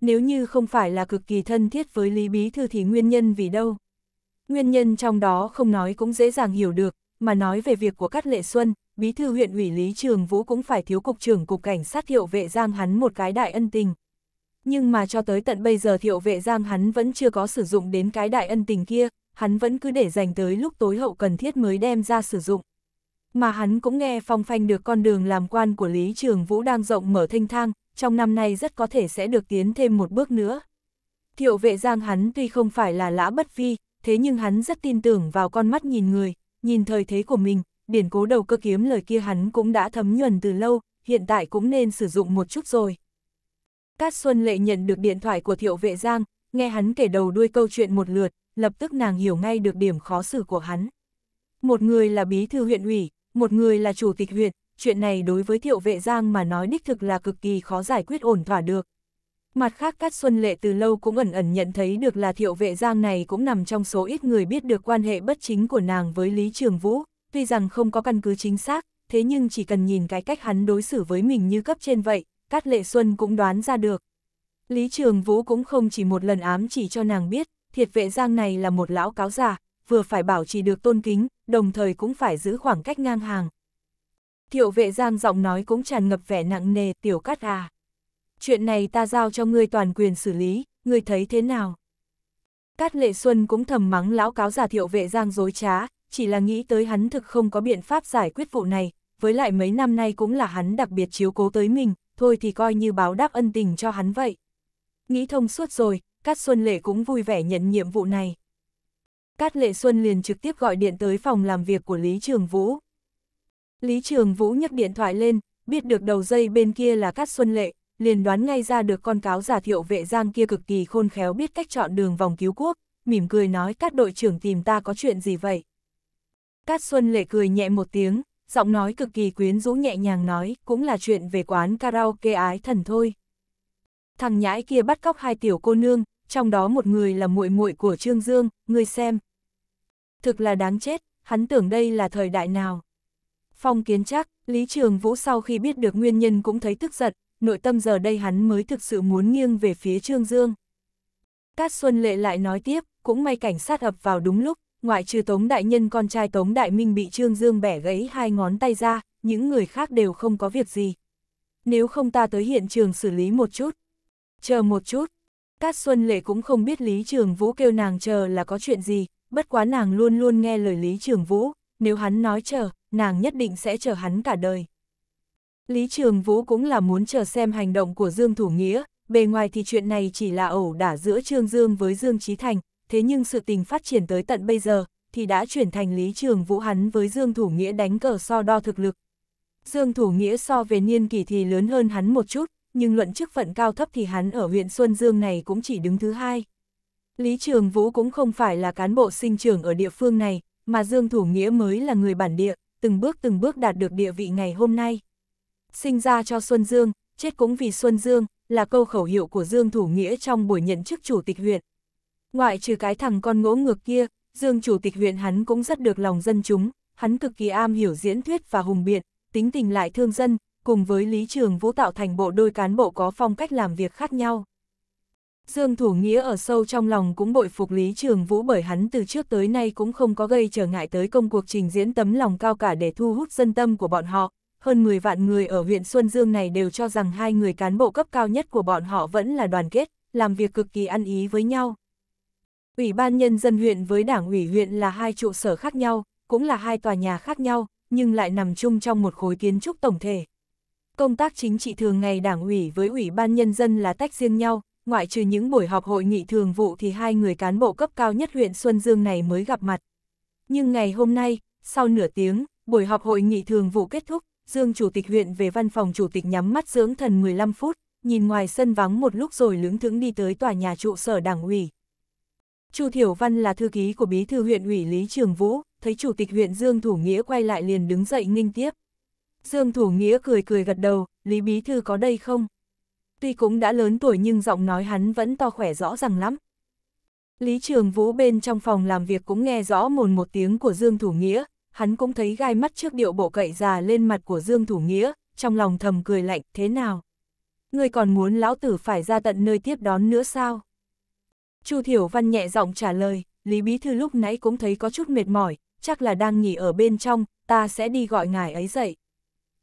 Nếu như không phải là cực kỳ thân thiết với Lý Bí Thư thì nguyên nhân vì đâu? Nguyên nhân trong đó không nói cũng dễ dàng hiểu được, mà nói về việc của Cát Lệ Xuân, Bí Thư huyện ủy Lý Trường Vũ cũng phải thiếu cục trưởng cục cảnh sát hiệu vệ giang hắn một cái đại ân tình. Nhưng mà cho tới tận bây giờ thiệu vệ giang hắn vẫn chưa có sử dụng đến cái đại ân tình kia, hắn vẫn cứ để dành tới lúc tối hậu cần thiết mới đem ra sử dụng. Mà hắn cũng nghe phong phanh được con đường làm quan của Lý Trường Vũ đang rộng mở thanh thang, trong năm nay rất có thể sẽ được tiến thêm một bước nữa. Thiệu vệ giang hắn tuy không phải là lã bất vi, thế nhưng hắn rất tin tưởng vào con mắt nhìn người, nhìn thời thế của mình, điển cố đầu cơ kiếm lời kia hắn cũng đã thấm nhuần từ lâu, hiện tại cũng nên sử dụng một chút rồi. Cát Xuân Lệ nhận được điện thoại của Thiệu Vệ Giang, nghe hắn kể đầu đuôi câu chuyện một lượt, lập tức nàng hiểu ngay được điểm khó xử của hắn. Một người là bí thư huyện ủy, một người là chủ tịch huyện, chuyện này đối với thiệu vệ giang mà nói đích thực là cực kỳ khó giải quyết ổn thỏa được. Mặt khác Cát Xuân Lệ từ lâu cũng ẩn ẩn nhận thấy được là thiệu vệ giang này cũng nằm trong số ít người biết được quan hệ bất chính của nàng với Lý Trường Vũ, tuy rằng không có căn cứ chính xác, thế nhưng chỉ cần nhìn cái cách hắn đối xử với mình như cấp trên vậy, Cát Lệ Xuân cũng đoán ra được. Lý Trường Vũ cũng không chỉ một lần ám chỉ cho nàng biết, Thiệt vệ giang này là một lão cáo già, vừa phải bảo trì được tôn kính, đồng thời cũng phải giữ khoảng cách ngang hàng. Thiệu vệ giang giọng nói cũng tràn ngập vẻ nặng nề tiểu cắt à. Chuyện này ta giao cho ngươi toàn quyền xử lý, ngươi thấy thế nào? Cát lệ xuân cũng thầm mắng lão cáo giả thiệu vệ giang dối trá, chỉ là nghĩ tới hắn thực không có biện pháp giải quyết vụ này, với lại mấy năm nay cũng là hắn đặc biệt chiếu cố tới mình, thôi thì coi như báo đáp ân tình cho hắn vậy nghĩ thông suốt rồi, Cát Xuân Lệ cũng vui vẻ nhận nhiệm vụ này. Cát Lệ Xuân liền trực tiếp gọi điện tới phòng làm việc của Lý Trường Vũ. Lý Trường Vũ nhấc điện thoại lên, biết được đầu dây bên kia là Cát Xuân Lệ, liền đoán ngay ra được con cáo giả thiệu vệ giang kia cực kỳ khôn khéo biết cách chọn đường vòng cứu quốc, mỉm cười nói các đội trưởng tìm ta có chuyện gì vậy. Cát Xuân Lệ cười nhẹ một tiếng, giọng nói cực kỳ quyến rũ nhẹ nhàng nói, cũng là chuyện về quán karaoke ái thần thôi thằng nhãi kia bắt cóc hai tiểu cô nương, trong đó một người là muội muội của Trương Dương, người xem. Thực là đáng chết, hắn tưởng đây là thời đại nào. Phong kiến chắc, Lý Trường Vũ sau khi biết được nguyên nhân cũng thấy tức giận, nội tâm giờ đây hắn mới thực sự muốn nghiêng về phía Trương Dương. Cát Xuân Lệ lại nói tiếp, cũng may cảnh sát ập vào đúng lúc, ngoại trừ Tống Đại Nhân con trai Tống Đại Minh bị Trương Dương bẻ gãy hai ngón tay ra, những người khác đều không có việc gì. Nếu không ta tới hiện trường xử lý một chút, Chờ một chút. Cát Xuân Lệ cũng không biết Lý Trường Vũ kêu nàng chờ là có chuyện gì, bất quá nàng luôn luôn nghe lời Lý Trường Vũ, nếu hắn nói chờ, nàng nhất định sẽ chờ hắn cả đời. Lý Trường Vũ cũng là muốn chờ xem hành động của Dương Thủ Nghĩa, bề ngoài thì chuyện này chỉ là ẩu đả giữa Trương Dương với Dương Trí Thành, thế nhưng sự tình phát triển tới tận bây giờ, thì đã chuyển thành Lý Trường Vũ hắn với Dương Thủ Nghĩa đánh cờ so đo thực lực. Dương Thủ Nghĩa so về niên kỷ thì lớn hơn hắn một chút, nhưng luận chức phận cao thấp thì hắn ở huyện Xuân Dương này cũng chỉ đứng thứ hai. Lý Trường Vũ cũng không phải là cán bộ sinh trưởng ở địa phương này, mà Dương Thủ Nghĩa mới là người bản địa, từng bước từng bước đạt được địa vị ngày hôm nay. Sinh ra cho Xuân Dương, chết cũng vì Xuân Dương, là câu khẩu hiệu của Dương Thủ Nghĩa trong buổi nhận chức chủ tịch huyện. Ngoại trừ cái thằng con ngỗ ngược kia, Dương chủ tịch huyện hắn cũng rất được lòng dân chúng, hắn cực kỳ am hiểu diễn thuyết và hùng biện, tính tình lại thương dân, cùng với Lý Trường Vũ tạo thành bộ đôi cán bộ có phong cách làm việc khác nhau. Dương Thủ Nghĩa ở sâu trong lòng cũng bội phục Lý Trường Vũ bởi hắn từ trước tới nay cũng không có gây trở ngại tới công cuộc trình diễn tấm lòng cao cả để thu hút dân tâm của bọn họ. Hơn 10 vạn người ở huyện Xuân Dương này đều cho rằng hai người cán bộ cấp cao nhất của bọn họ vẫn là đoàn kết, làm việc cực kỳ ăn ý với nhau. Ủy ban nhân dân huyện với đảng ủy huyện là hai trụ sở khác nhau, cũng là hai tòa nhà khác nhau, nhưng lại nằm chung trong một khối kiến trúc tổng thể. Công tác chính trị thường ngày đảng ủy với ủy ban nhân dân là tách riêng nhau, ngoại trừ những buổi họp hội nghị thường vụ thì hai người cán bộ cấp cao nhất huyện Xuân Dương này mới gặp mặt. Nhưng ngày hôm nay, sau nửa tiếng, buổi họp hội nghị thường vụ kết thúc, Dương Chủ tịch huyện về văn phòng Chủ tịch nhắm mắt dưỡng thần 15 phút, nhìn ngoài sân vắng một lúc rồi lưỡng thững đi tới tòa nhà trụ sở đảng ủy. Chu Thiểu Văn là thư ký của bí thư huyện ủy Lý Trường Vũ, thấy Chủ tịch huyện Dương Thủ Nghĩa quay lại liền đứng dậy nghinh tiếp. Dương Thủ Nghĩa cười cười gật đầu, Lý Bí Thư có đây không? Tuy cũng đã lớn tuổi nhưng giọng nói hắn vẫn to khỏe rõ ràng lắm. Lý Trường Vũ bên trong phòng làm việc cũng nghe rõ mồn một tiếng của Dương Thủ Nghĩa, hắn cũng thấy gai mắt trước điệu bộ cậy già lên mặt của Dương Thủ Nghĩa, trong lòng thầm cười lạnh, thế nào? Người còn muốn lão tử phải ra tận nơi tiếp đón nữa sao? Chu Thiểu Văn nhẹ giọng trả lời, Lý Bí Thư lúc nãy cũng thấy có chút mệt mỏi, chắc là đang nghỉ ở bên trong, ta sẽ đi gọi ngài ấy dậy.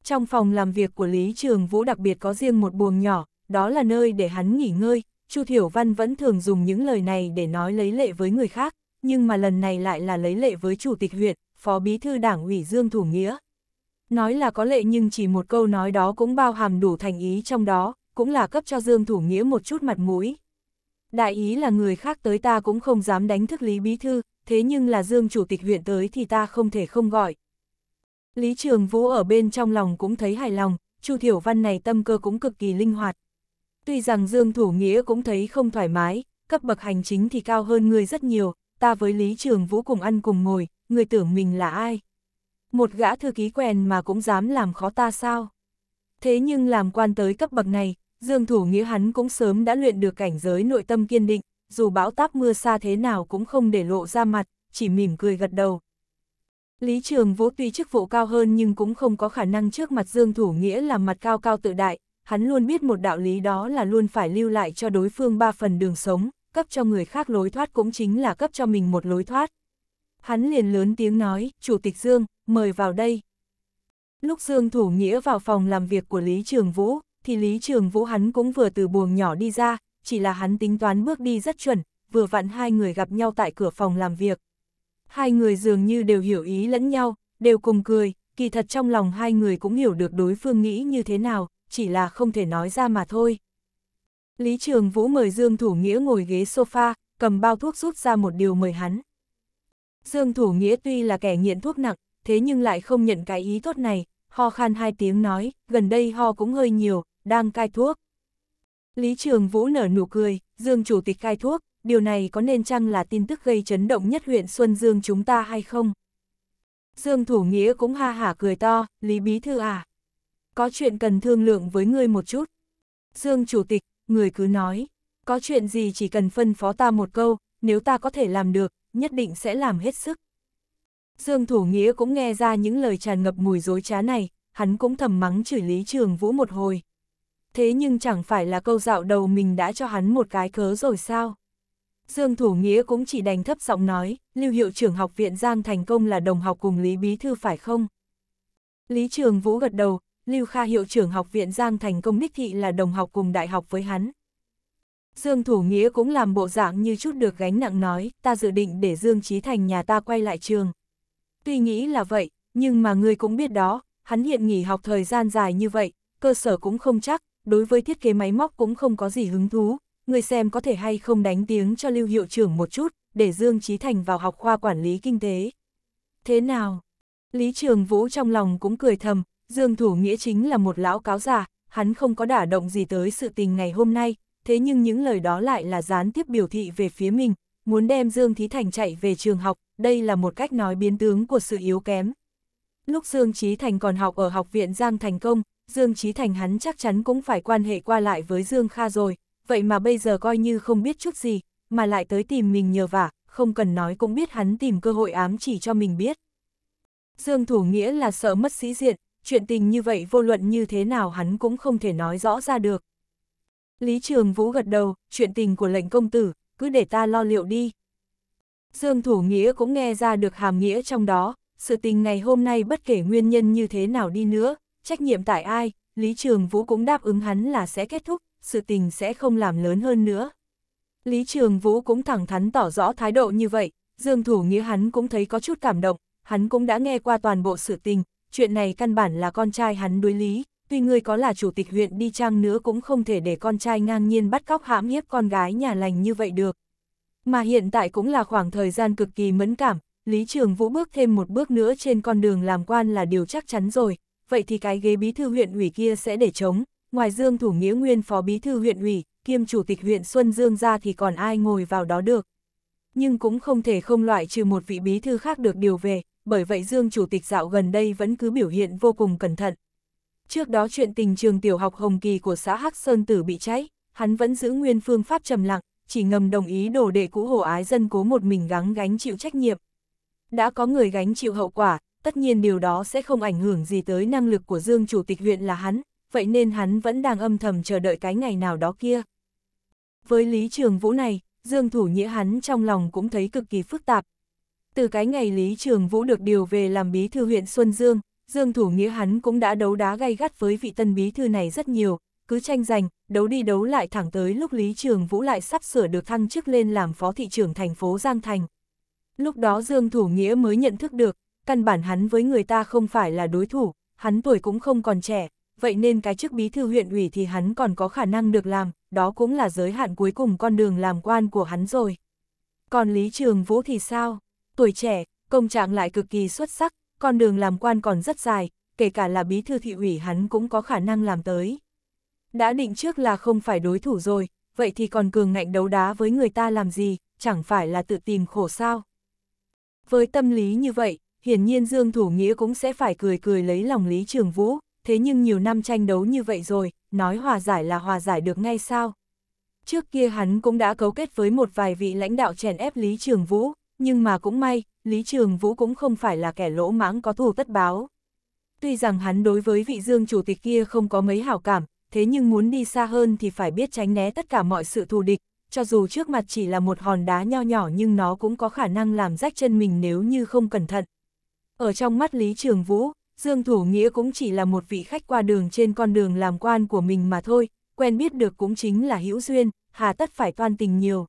Trong phòng làm việc của Lý Trường Vũ đặc biệt có riêng một buồng nhỏ, đó là nơi để hắn nghỉ ngơi, Chu Thiểu Văn vẫn thường dùng những lời này để nói lấy lệ với người khác, nhưng mà lần này lại là lấy lệ với Chủ tịch huyện, Phó Bí Thư Đảng ủy Dương Thủ Nghĩa. Nói là có lệ nhưng chỉ một câu nói đó cũng bao hàm đủ thành ý trong đó, cũng là cấp cho Dương Thủ Nghĩa một chút mặt mũi. Đại ý là người khác tới ta cũng không dám đánh thức Lý Bí Thư, thế nhưng là Dương Chủ tịch huyện tới thì ta không thể không gọi. Lý Trường Vũ ở bên trong lòng cũng thấy hài lòng, Chu Thiểu Văn này tâm cơ cũng cực kỳ linh hoạt. Tuy rằng Dương Thủ Nghĩa cũng thấy không thoải mái, cấp bậc hành chính thì cao hơn người rất nhiều, ta với Lý Trường Vũ cùng ăn cùng ngồi, người tưởng mình là ai? Một gã thư ký quen mà cũng dám làm khó ta sao? Thế nhưng làm quan tới cấp bậc này, Dương Thủ Nghĩa hắn cũng sớm đã luyện được cảnh giới nội tâm kiên định, dù bão táp mưa xa thế nào cũng không để lộ ra mặt, chỉ mỉm cười gật đầu, Lý Trường Vũ tuy chức vụ cao hơn nhưng cũng không có khả năng trước mặt Dương Thủ Nghĩa làm mặt cao cao tự đại, hắn luôn biết một đạo lý đó là luôn phải lưu lại cho đối phương ba phần đường sống, cấp cho người khác lối thoát cũng chính là cấp cho mình một lối thoát. Hắn liền lớn tiếng nói, Chủ tịch Dương, mời vào đây. Lúc Dương Thủ Nghĩa vào phòng làm việc của Lý Trường Vũ, thì Lý Trường Vũ hắn cũng vừa từ buồng nhỏ đi ra, chỉ là hắn tính toán bước đi rất chuẩn, vừa vặn hai người gặp nhau tại cửa phòng làm việc, hai người dường như đều hiểu ý lẫn nhau, đều cùng cười, kỳ thật trong lòng hai người cũng hiểu được đối phương nghĩ như thế nào, chỉ là không thể nói ra mà thôi. Lý Trường Vũ mời Dương Thủ Nghĩa ngồi ghế sofa, cầm bao thuốc rút ra một điều mời hắn. Dương Thủ Nghĩa tuy là kẻ nghiện thuốc nặng, thế nhưng lại không nhận cái ý tốt này, ho khan hai tiếng nói, gần đây ho cũng hơi nhiều, đang cai thuốc. Lý Trường Vũ nở nụ cười, Dương Chủ tịch cai thuốc, điều này có nên chăng là tin tức gây chấn động nhất huyện Xuân Dương chúng ta hay không? Dương Thủ Nghĩa cũng ha hả cười to, Lý Bí Thư à. Có chuyện cần thương lượng với ngươi một chút. Dương Chủ tịch, người cứ nói, có chuyện gì chỉ cần phân phó ta một câu, nếu ta có thể làm được, nhất định sẽ làm hết sức. Dương Thủ Nghĩa cũng nghe ra những lời tràn ngập mùi dối trá này, hắn cũng thầm mắng chửi Lý Trường Vũ một hồi. Thế nhưng chẳng phải là câu dạo đầu mình đã cho hắn một cái cớ rồi sao? Dương Thủ Nghĩa cũng chỉ đành thấp giọng nói, lưu hiệu trưởng học viện Giang thành công là đồng học cùng Lý Bí Thư phải không? Lý Trường Vũ gật đầu, lưu Kha hiệu trưởng học viện Giang thành công Đích Thị là đồng học cùng đại học với hắn. Dương Thủ Nghĩa cũng làm bộ dạng như chút được gánh nặng nói, ta dự định để Dương Trí Thành nhà ta quay lại trường. Tuy nghĩ là vậy, nhưng mà ngươi cũng biết đó, hắn hiện nghỉ học thời gian dài như vậy, cơ sở cũng không chắc, đối với thiết kế máy móc cũng không có gì hứng thú, người xem có thể hay không đánh tiếng cho Lưu Hiệu trưởng một chút, để Dương Trí Thành vào học khoa quản lý kinh tế. Thế nào? Lý Trường Vũ trong lòng cũng cười thầm, Dương Thủ Nghĩa chính là một lão cáo già, hắn không có đả động gì tới sự tình ngày hôm nay, thế nhưng những lời đó lại là gián tiếp biểu thị về phía mình, muốn đem Dương Thí Thành chạy về trường học, đây là một cách nói biến tướng của sự yếu kém. Lúc Dương Trí Thành còn học ở học viện Giang Thành Công, Dương Trí Thành hắn chắc chắn cũng phải quan hệ qua lại với Dương Kha rồi, vậy mà bây giờ coi như không biết chút gì, mà lại tới tìm mình nhờ vả, không cần nói cũng biết hắn tìm cơ hội ám chỉ cho mình biết. Dương Thủ Nghĩa là sợ mất sĩ diện, chuyện tình như vậy vô luận như thế nào hắn cũng không thể nói rõ ra được. Lý Trường Vũ gật đầu, chuyện tình của lệnh công tử, cứ để ta lo liệu đi. Dương Thủ Nghĩa cũng nghe ra được hàm nghĩa trong đó, sự tình ngày hôm nay bất kể nguyên nhân như thế nào đi nữa, trách nhiệm tại ai, Lý Trường Vũ cũng đáp ứng hắn là sẽ kết thúc, sự tình sẽ không làm lớn hơn nữa. Lý Trường Vũ cũng thẳng thắn tỏ rõ thái độ như vậy, Dương Thủ Nghĩa hắn cũng thấy có chút cảm động, hắn cũng đã nghe qua toàn bộ sự tình, chuyện này căn bản là con trai hắn đối lý, tuy ngươi có là chủ tịch huyện đi chăng nữa cũng không thể để con trai ngang nhiên bắt cóc hãm hiếp con gái nhà lành như vậy được. Mà hiện tại cũng là khoảng thời gian cực kỳ mẫn cảm, Lý Trường Vũ bước thêm một bước nữa trên con đường làm quan là điều chắc chắn rồi, vậy thì cái ghế bí thư huyện ủy kia sẽ để chống, ngoài Dương Thủ Nghĩa nguyên phó bí thư huyện ủy, kiêm chủ tịch huyện Xuân Dương ra thì còn ai ngồi vào đó được. Nhưng cũng không thể không loại trừ một vị bí thư khác được điều về, bởi vậy Dương Chủ tịch dạo gần đây vẫn cứ biểu hiện vô cùng cẩn thận. Trước đó chuyện tình trường tiểu học Hồng Kỳ của xã Hắc Sơn Tử bị cháy, hắn vẫn giữ nguyên phương pháp trầm lặng, chỉ ngầm đồng ý đổ đệ cũ hổ ái dân cố một mình gắng gánh chịu trách nhiệm. Đã có người gánh chịu hậu quả, tất nhiên điều đó sẽ không ảnh hưởng gì tới năng lực của Dương Chủ tịch huyện là hắn, vậy nên hắn vẫn đang âm thầm chờ đợi cái ngày nào đó kia. Với Lý Trường Vũ này, Dương Thủ Nghĩa hắn trong lòng cũng thấy cực kỳ phức tạp. Từ cái ngày Lý Trường Vũ được điều về làm bí thư huyện Xuân Dương, Dương Thủ Nghĩa hắn cũng đã đấu đá gay gắt với vị tân bí thư này rất nhiều, cứ tranh giành, đấu đi đấu lại thẳng tới lúc Lý Trường Vũ lại sắp sửa được thăng chức lên làm phó thị trưởng thành phố Giang Thành. Lúc đó Dương Thủ Nghĩa mới nhận thức được, căn bản hắn với người ta không phải là đối thủ, hắn tuổi cũng không còn trẻ, vậy nên cái chức bí thư huyện ủy thì hắn còn có khả năng được làm, đó cũng là giới hạn cuối cùng con đường làm quan của hắn rồi. Còn Lý Trường Vũ thì sao? Tuổi trẻ, công trạng lại cực kỳ xuất sắc, con đường làm quan còn rất dài, kể cả là bí thư thị ủy hắn cũng có khả năng làm tới. Đã định trước là không phải đối thủ rồi, vậy thì còn cường ngạnh đấu đá với người ta làm gì, chẳng phải là tự tìm khổ sao. Với tâm lý như vậy, hiển nhiên Dương Thủ Nghĩa cũng sẽ phải cười cười lấy lòng Lý Trường Vũ, thế nhưng nhiều năm tranh đấu như vậy rồi, nói hòa giải là hòa giải được ngay sao? Trước kia hắn cũng đã cấu kết với một vài vị lãnh đạo chèn ép Lý Trường Vũ, nhưng mà cũng may, Lý Trường Vũ cũng không phải là kẻ lỗ mãng có thù tất báo. Tuy rằng hắn đối với vị dương chủ tịch kia không có mấy hảo cảm, thế nhưng muốn đi xa hơn thì phải biết tránh né tất cả mọi sự thù địch, cho dù trước mặt chỉ là một hòn đá nho nhỏ nhưng nó cũng có khả năng làm rách chân mình nếu như không cẩn thận. Ở trong mắt Lý Trường Vũ, Dương Thủ Nghĩa cũng chỉ là một vị khách qua đường trên con đường làm quan của mình mà thôi, quen biết được cũng chính là hữu duyên, hà tất phải toan tình nhiều.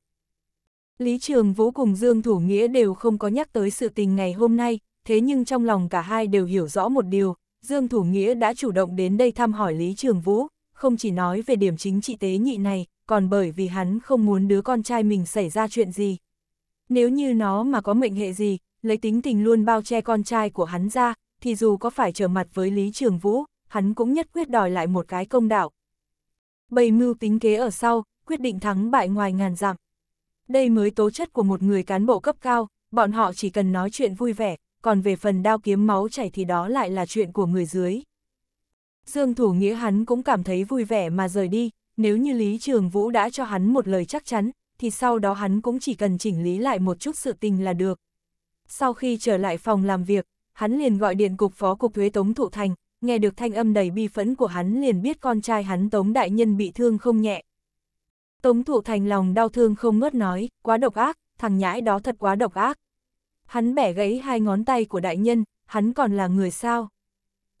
Lý Trường Vũ cùng Dương Thủ Nghĩa đều không có nhắc tới sự tình ngày hôm nay, thế nhưng trong lòng cả hai đều hiểu rõ một điều, Dương Thủ Nghĩa đã chủ động đến đây thăm hỏi Lý Trường Vũ, không chỉ nói về điểm chính trị tế nhị này, còn bởi vì hắn không muốn đứa con trai mình xảy ra chuyện gì. Nếu như nó mà có mệnh hệ gì, lấy tính tình luôn bao che con trai của hắn ra, thì dù có phải trở mặt với Lý Trường Vũ, hắn cũng nhất quyết đòi lại một cái công đạo. Bày mưu tính kế ở sau, quyết định thắng bại ngoài ngàn dặm. Đây mới tố chất của một người cán bộ cấp cao, bọn họ chỉ cần nói chuyện vui vẻ, còn về phần đao kiếm máu chảy thì đó lại là chuyện của người dưới. Dương Thủ Nghĩa hắn cũng cảm thấy vui vẻ mà rời đi, nếu như Lý Trường Vũ đã cho hắn một lời chắc chắn, thì sau đó hắn cũng chỉ cần chỉnh lý lại một chút sự tình là được. Sau khi trở lại phòng làm việc, hắn liền gọi điện cục phó cục thuế Tống Thụ Thành, nghe được thanh âm đầy bi phẫn của hắn liền biết con trai hắn Tống Đại Nhân bị thương không nhẹ. Tống Thụ Thành lòng đau thương không ngớt nói, quá độc ác, thằng nhãi đó thật quá độc ác. Hắn bẻ gãy hai ngón tay của đại nhân, hắn còn là người sao?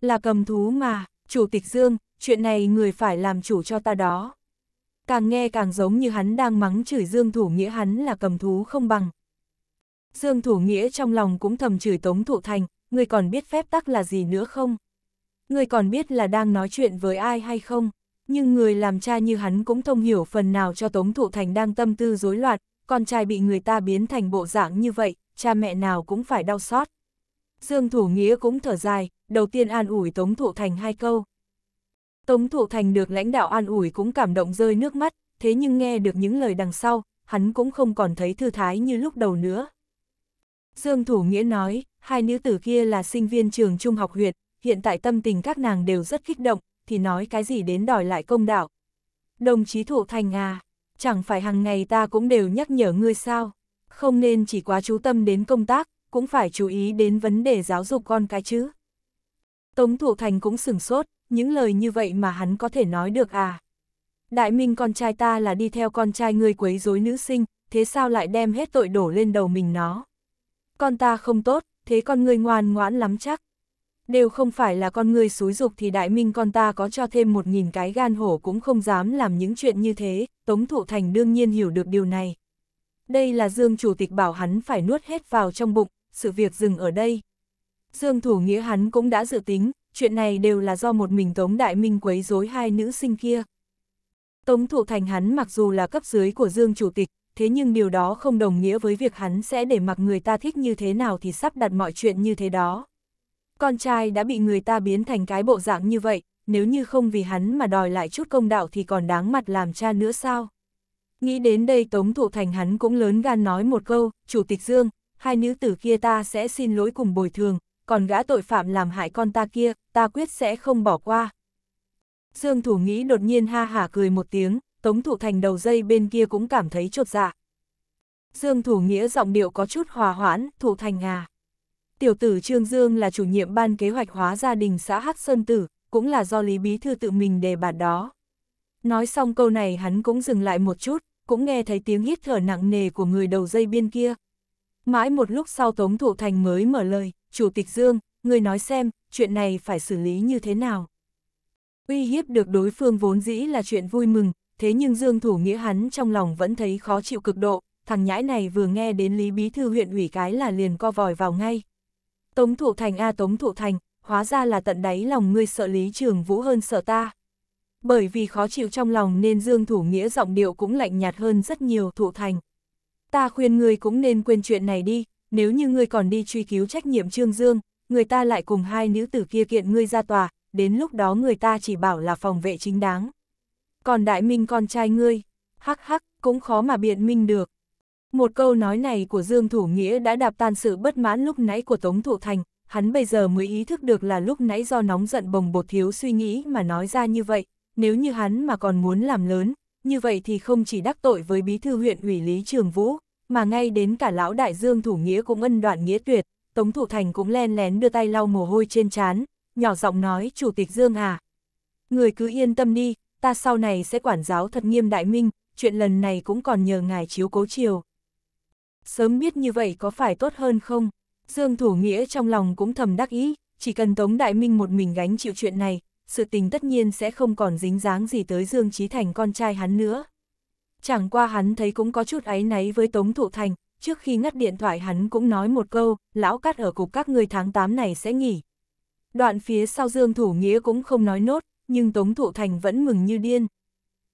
Là cầm thú mà, chủ tịch Dương, chuyện này người phải làm chủ cho ta đó. Càng nghe càng giống như hắn đang mắng chửi Dương Thủ Nghĩa hắn là cầm thú không bằng. Dương Thủ Nghĩa trong lòng cũng thầm chửi Tống Thụ Thành, ngươi còn biết phép tắc là gì nữa không? Ngươi còn biết là đang nói chuyện với ai hay không? Nhưng người làm cha như hắn cũng thông hiểu phần nào cho Tống Thụ Thành đang tâm tư rối loạn, con trai bị người ta biến thành bộ dạng như vậy, cha mẹ nào cũng phải đau xót. Dương Thủ Nghĩa cũng thở dài, đầu tiên an ủi Tống Thụ Thành hai câu. Tống Thụ Thành được lãnh đạo an ủi cũng cảm động rơi nước mắt, thế nhưng nghe được những lời đằng sau, hắn cũng không còn thấy thư thái như lúc đầu nữa. Dương Thủ Nghĩa nói, hai nữ tử kia là sinh viên trường trung học huyện hiện tại tâm tình các nàng đều rất kích động, thì nói cái gì đến đòi lại công đạo. Đồng chí Thủ Thành à, chẳng phải hàng ngày ta cũng đều nhắc nhở ngươi sao, không nên chỉ quá chú tâm đến công tác, cũng phải chú ý đến vấn đề giáo dục con cái chứ. Tống Thủ Thành cũng sửng sốt, những lời như vậy mà hắn có thể nói được à. Đại Minh con trai ta là đi theo con trai ngươi quấy rối nữ sinh, thế sao lại đem hết tội đổ lên đầu mình nó con ta không tốt, thế con ngươi ngoan ngoãn lắm chắc. Đều không phải là con ngươi xúi dục thì đại minh con ta có cho thêm một nghìn cái gan hổ cũng không dám làm những chuyện như thế, Tống Thụ Thành đương nhiên hiểu được điều này. Đây là Dương Chủ tịch bảo hắn phải nuốt hết vào trong bụng, sự việc dừng ở đây. Dương Thủ Nghĩa hắn cũng đã dự tính, chuyện này đều là do một mình Tống Đại Minh quấy rối hai nữ sinh kia. Tống Thụ Thành hắn mặc dù là cấp dưới của Dương Chủ tịch, thế nhưng điều đó không đồng nghĩa với việc hắn sẽ để mặc người ta thích như thế nào thì sắp đặt mọi chuyện như thế đó. Con trai đã bị người ta biến thành cái bộ dạng như vậy, nếu như không vì hắn mà đòi lại chút công đạo thì còn đáng mặt làm cha nữa sao? Nghĩ đến đây Tống Thụ Thành hắn cũng lớn gan nói một câu, Chủ tịch Dương, hai nữ tử kia ta sẽ xin lỗi cùng bồi thường, còn gã tội phạm làm hại con ta kia, ta quyết sẽ không bỏ qua. Dương Thủ Nghĩ đột nhiên ha hả cười một tiếng, Tống Thụ Thành đầu dây bên kia cũng cảm thấy trột dạ. Dương Thủ Nghĩa giọng điệu có chút hòa hoãn, Thụ Thành à. Tiểu tử Trương Dương là chủ nhiệm ban kế hoạch hóa gia đình xã Hắc Sơn Tử, cũng là do Lý Bí Thư tự mình đề bạt đó. Nói xong câu này hắn cũng dừng lại một chút, cũng nghe thấy tiếng hít thở nặng nề của người đầu dây bên kia. Mãi một lúc sau Tống Thụ Thành mới mở lời, Chủ tịch Dương, người nói xem, chuyện này phải xử lý như thế nào. Uy hiếp được đối phương vốn dĩ là chuyện vui mừng, thế nhưng Dương Thủ Nghĩa hắn trong lòng vẫn thấy khó chịu cực độ, thằng nhãi này vừa nghe đến Lý Bí Thư huyện ủy cái là liền co vòi vào ngay. Tống Thụ Thành a à Tống Thụ Thành, hóa ra là tận đáy lòng ngươi sợ Lý Trường Vũ hơn sợ ta. Bởi vì khó chịu trong lòng nên Dương Thủ Nghĩa giọng điệu cũng lạnh nhạt hơn rất nhiều Thụ Thành. Ta khuyên ngươi cũng nên quên chuyện này đi, nếu như ngươi còn đi truy cứu trách nhiệm Trương Dương, người ta lại cùng hai nữ tử kia kiện ngươi ra tòa, đến lúc đó người ta chỉ bảo là phòng vệ chính đáng còn đại minh con trai ngươi, hắc hắc, cũng khó mà biện minh được. Một câu nói này của Dương Thủ Nghĩa đã đạp tan sự bất mãn lúc nãy của Tống Thụ Thành, hắn bây giờ mới ý thức được là lúc nãy do nóng giận bồng bột thiếu suy nghĩ mà nói ra như vậy, nếu như hắn mà còn muốn làm lớn, như vậy thì không chỉ đắc tội với bí thư huyện ủy Lý Trường Vũ, mà ngay đến cả lão đại Dương Thủ Nghĩa cũng ân đoạn nghĩa tuyệt, Tống Thủ Thành cũng len lén đưa tay lau mồ hôi trên trán, nhỏ giọng nói Chủ tịch Dương à. Người cứ yên tâm đi, ta sau này sẽ quản giáo thật nghiêm đại minh, chuyện lần này cũng còn nhờ ngài chiếu cố chiều. Sớm biết như vậy có phải tốt hơn không? Dương Thủ Nghĩa trong lòng cũng thầm đắc ý, chỉ cần Tống Đại Minh một mình gánh chịu chuyện này, sự tình tất nhiên sẽ không còn dính dáng gì tới Dương Trí Thành con trai hắn nữa. Chẳng qua hắn thấy cũng có chút áy náy với Tống Thụ Thành, trước khi ngắt điện thoại hắn cũng nói một câu, lão cắt ở cục các người tháng 8 này sẽ nghỉ. Đoạn phía sau Dương Thủ Nghĩa cũng không nói nốt, nhưng Tống Thụ Thành vẫn mừng như điên.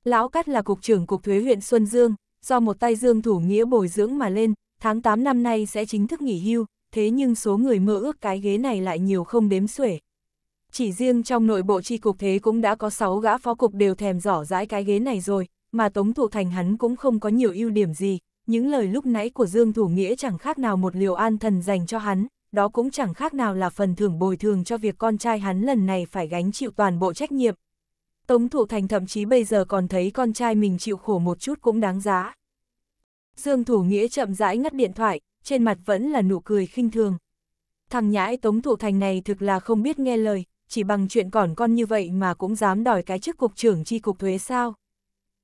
Lão Cát là cục trưởng cục thuế huyện Xuân Dương, do một tay Dương Thủ Nghĩa bồi dưỡng mà lên, tháng 8 năm nay sẽ chính thức nghỉ hưu, thế nhưng số người mơ ước cái ghế này lại nhiều không đếm xuể. Chỉ riêng trong nội bộ tri cục thế cũng đã có 6 gã phó cục đều thèm rõ rãi cái ghế này rồi, mà Tống Thụ Thành hắn cũng không có nhiều ưu điểm gì, những lời lúc nãy của Dương Thủ Nghĩa chẳng khác nào một liều an thần dành cho hắn, đó cũng chẳng khác nào là phần thưởng bồi thường cho việc con trai hắn lần này phải gánh chịu toàn bộ trách nhiệm. Tống Thụ Thành thậm chí bây giờ còn thấy con trai mình chịu khổ một chút cũng đáng giá. Dương Thủ Nghĩa chậm rãi ngắt điện thoại, trên mặt vẫn là nụ cười khinh thường. Thằng nhãi Tống Thụ Thành này thực là không biết nghe lời, chỉ bằng chuyện còn con như vậy mà cũng dám đòi cái chức cục trưởng chi cục thuế sao.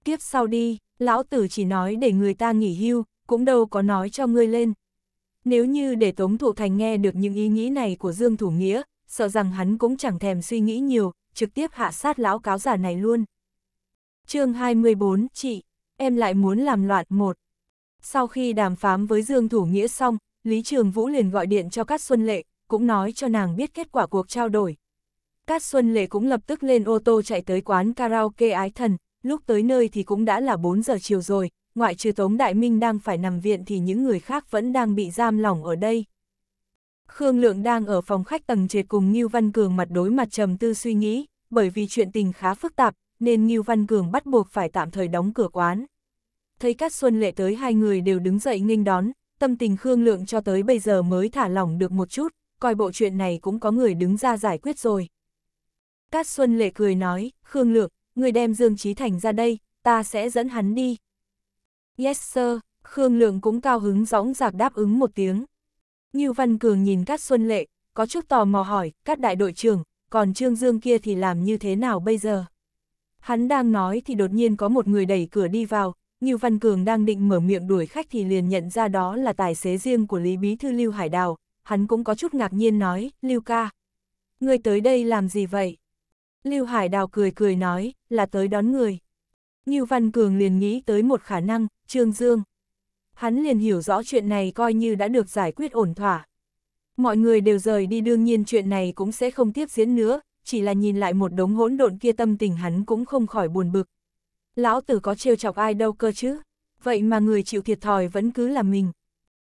Tiếp sau đi, lão tử chỉ nói để người ta nghỉ hưu, cũng đâu có nói cho ngươi lên, nếu như để Tống Thụ Thành nghe được những ý nghĩ này của Dương Thủ Nghĩa, sợ rằng hắn cũng chẳng thèm suy nghĩ nhiều, trực tiếp hạ sát lão cáo giả này luôn. chương 24, chị, em lại muốn làm loạn một. Sau khi đàm phán với Dương Thủ Nghĩa xong, Lý Trường Vũ liền gọi điện cho Cát Xuân Lệ, cũng nói cho nàng biết kết quả cuộc trao đổi. Cát Xuân Lệ cũng lập tức lên ô tô chạy tới quán karaoke ái thần, lúc tới nơi thì cũng đã là 4 giờ chiều rồi, ngoại trừ Tống Đại Minh đang phải nằm viện thì những người khác vẫn đang bị giam lỏng ở đây. Khương Lượng đang ở phòng khách tầng trệt cùng Ngưu Văn Cường mặt đối mặt trầm tư suy nghĩ, bởi vì chuyện tình khá phức tạp, nên Ngưu Văn Cường bắt buộc phải tạm thời đóng cửa quán. Thấy các xuân lệ tới hai người đều đứng dậy nghênh đón, tâm tình Khương Lượng cho tới bây giờ mới thả lỏng được một chút, coi bộ chuyện này cũng có người đứng ra giải quyết rồi. Cát Xuân Lệ cười nói, Khương Lượng, người đem Dương Trí Thành ra đây, ta sẽ dẫn hắn đi, Yes sir, Khương Lượng cũng cao hứng dõng dạc đáp ứng một tiếng. Như Văn Cường nhìn Cát Xuân Lệ, có chút tò mò hỏi, các đại đội trưởng, còn Trương Dương kia thì làm như thế nào bây giờ? Hắn đang nói thì đột nhiên có một người đẩy cửa đi vào, Như Văn Cường đang định mở miệng đuổi khách thì liền nhận ra đó là tài xế riêng của Lý Bí Thư Lưu Hải Đào, hắn cũng có chút ngạc nhiên nói, Lưu ca, người tới đây làm gì vậy? Lưu Hải Đào cười cười nói, là tới đón người. Như Văn Cường liền nghĩ tới một khả năng, Trương Dương. Hắn liền hiểu rõ chuyện này coi như đã được giải quyết ổn thỏa. Mọi người đều rời đi đương nhiên chuyện này cũng sẽ không tiếp diễn nữa, chỉ là nhìn lại một đống hỗn độn kia tâm tình hắn cũng không khỏi buồn bực. Lão tử có trêu chọc ai đâu cơ chứ, vậy mà người chịu thiệt thòi vẫn cứ là mình.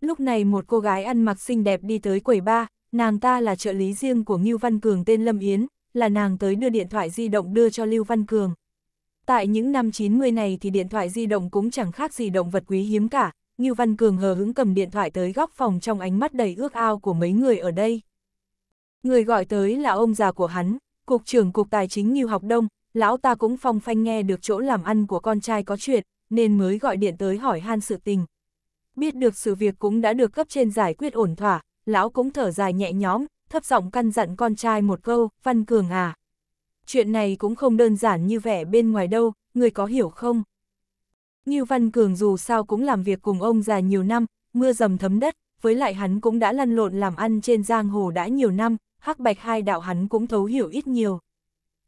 Lúc này một cô gái ăn mặc xinh đẹp đi tới quầy ba, nàng ta là trợ lý riêng của Ngưu Văn Cường tên Lâm Yến, là nàng tới đưa điện thoại di động đưa cho Lưu Văn Cường. Tại những năm 90 này thì điện thoại di động cũng chẳng khác gì động vật quý hiếm cả, Ngưu Văn Cường hờ hững cầm điện thoại tới góc phòng trong ánh mắt đầy ước ao của mấy người ở đây. Người gọi tới là ông già của hắn, Cục trưởng Cục Tài chính Ngưu Học Đông, lão ta cũng phong phanh nghe được chỗ làm ăn của con trai có chuyện, nên mới gọi điện tới hỏi han sự tình. Biết được sự việc cũng đã được cấp trên giải quyết ổn thỏa, lão cũng thở dài nhẹ nhõm, thấp giọng căn dặn con trai một câu, Văn Cường à chuyện này cũng không đơn giản như vẻ bên ngoài đâu, người có hiểu không? Ngưu Văn Cường dù sao cũng làm việc cùng ông già nhiều năm, mưa dầm thấm đất, với lại hắn cũng đã lăn lộn làm ăn trên giang hồ đã nhiều năm, hắc bạch hai đạo hắn cũng thấu hiểu ít nhiều.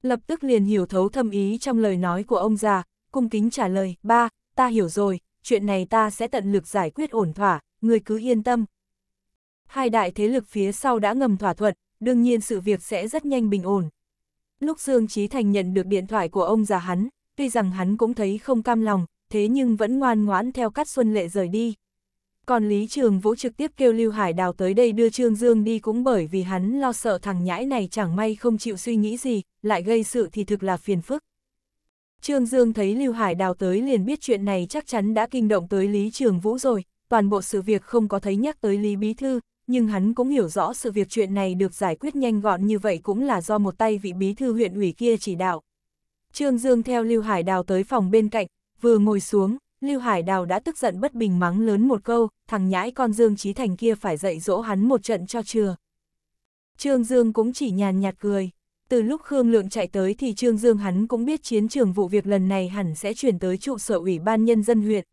Lập tức liền hiểu thấu thâm ý trong lời nói của ông già, cung kính trả lời, ba, ta hiểu rồi, chuyện này ta sẽ tận lực giải quyết ổn thỏa, người cứ yên tâm. Hai đại thế lực phía sau đã ngầm thỏa thuận, đương nhiên sự việc sẽ rất nhanh bình ổn, Lúc Dương Trí Thành nhận được điện thoại của ông già hắn, tuy rằng hắn cũng thấy không cam lòng, thế nhưng vẫn ngoan ngoãn theo Cát Xuân Lệ rời đi. Còn Lý Trường Vũ trực tiếp kêu Lưu Hải Đào tới đây đưa Trương Dương đi cũng bởi vì hắn lo sợ thằng nhãi này chẳng may không chịu suy nghĩ gì, lại gây sự thì thực là phiền phức. Trương Dương thấy Lưu Hải Đào tới liền biết chuyện này chắc chắn đã kinh động tới Lý Trường Vũ rồi, toàn bộ sự việc không có thấy nhắc tới Lý Bí Thư, nhưng hắn cũng hiểu rõ sự việc chuyện này được giải quyết nhanh gọn như vậy cũng là do một tay vị bí thư huyện ủy kia chỉ đạo. Trương Dương theo Lưu Hải Đào tới phòng bên cạnh, vừa ngồi xuống, Lưu Hải Đào đã tức giận bất bình mắng lớn một câu, thằng nhãi con Dương Trí Thành kia phải dạy dỗ hắn một trận cho chưa. Trương Dương cũng chỉ nhàn nhạt cười. Từ lúc Khương Lượng chạy tới thì Trương Dương hắn cũng biết chiến trường vụ việc lần này hẳn sẽ chuyển tới trụ sở ủy ban nhân dân huyện,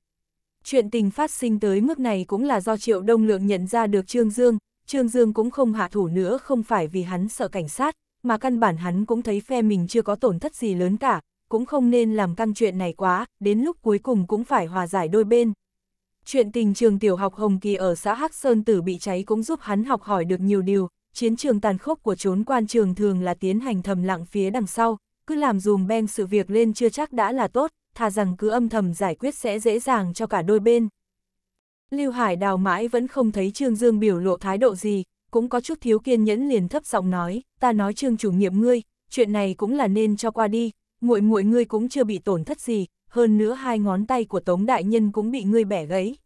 Chuyện tình phát sinh tới mức này cũng là do Triệu Đông Lượng nhận ra được Trương Dương, Trương Dương cũng không hạ thủ nữa không phải vì hắn sợ cảnh sát, mà căn bản hắn cũng thấy phe mình chưa có tổn thất gì lớn cả, cũng không nên làm căng chuyện này quá, đến lúc cuối cùng cũng phải hòa giải đôi bên. Chuyện tình trường tiểu học Hồng Kỳ ở xã Hắc Sơn Tử bị cháy cũng giúp hắn học hỏi được nhiều điều, chiến trường tàn khốc của trốn quan trường thường là tiến hành thầm lặng phía đằng sau, cứ làm dùm beng sự việc lên chưa chắc đã là tốt, thà rằng cứ âm thầm giải quyết sẽ dễ dàng cho cả đôi bên. Lưu Hải đào mãi vẫn không thấy Trương Dương biểu lộ thái độ gì, cũng có chút thiếu kiên nhẫn liền thấp giọng nói, ta nói Trương chủ nhiệm ngươi, chuyện này cũng là nên cho qua đi, muội muội ngươi cũng chưa bị tổn thất gì, hơn nữa hai ngón tay của Tống Đại Nhân cũng bị ngươi bẻ gãy.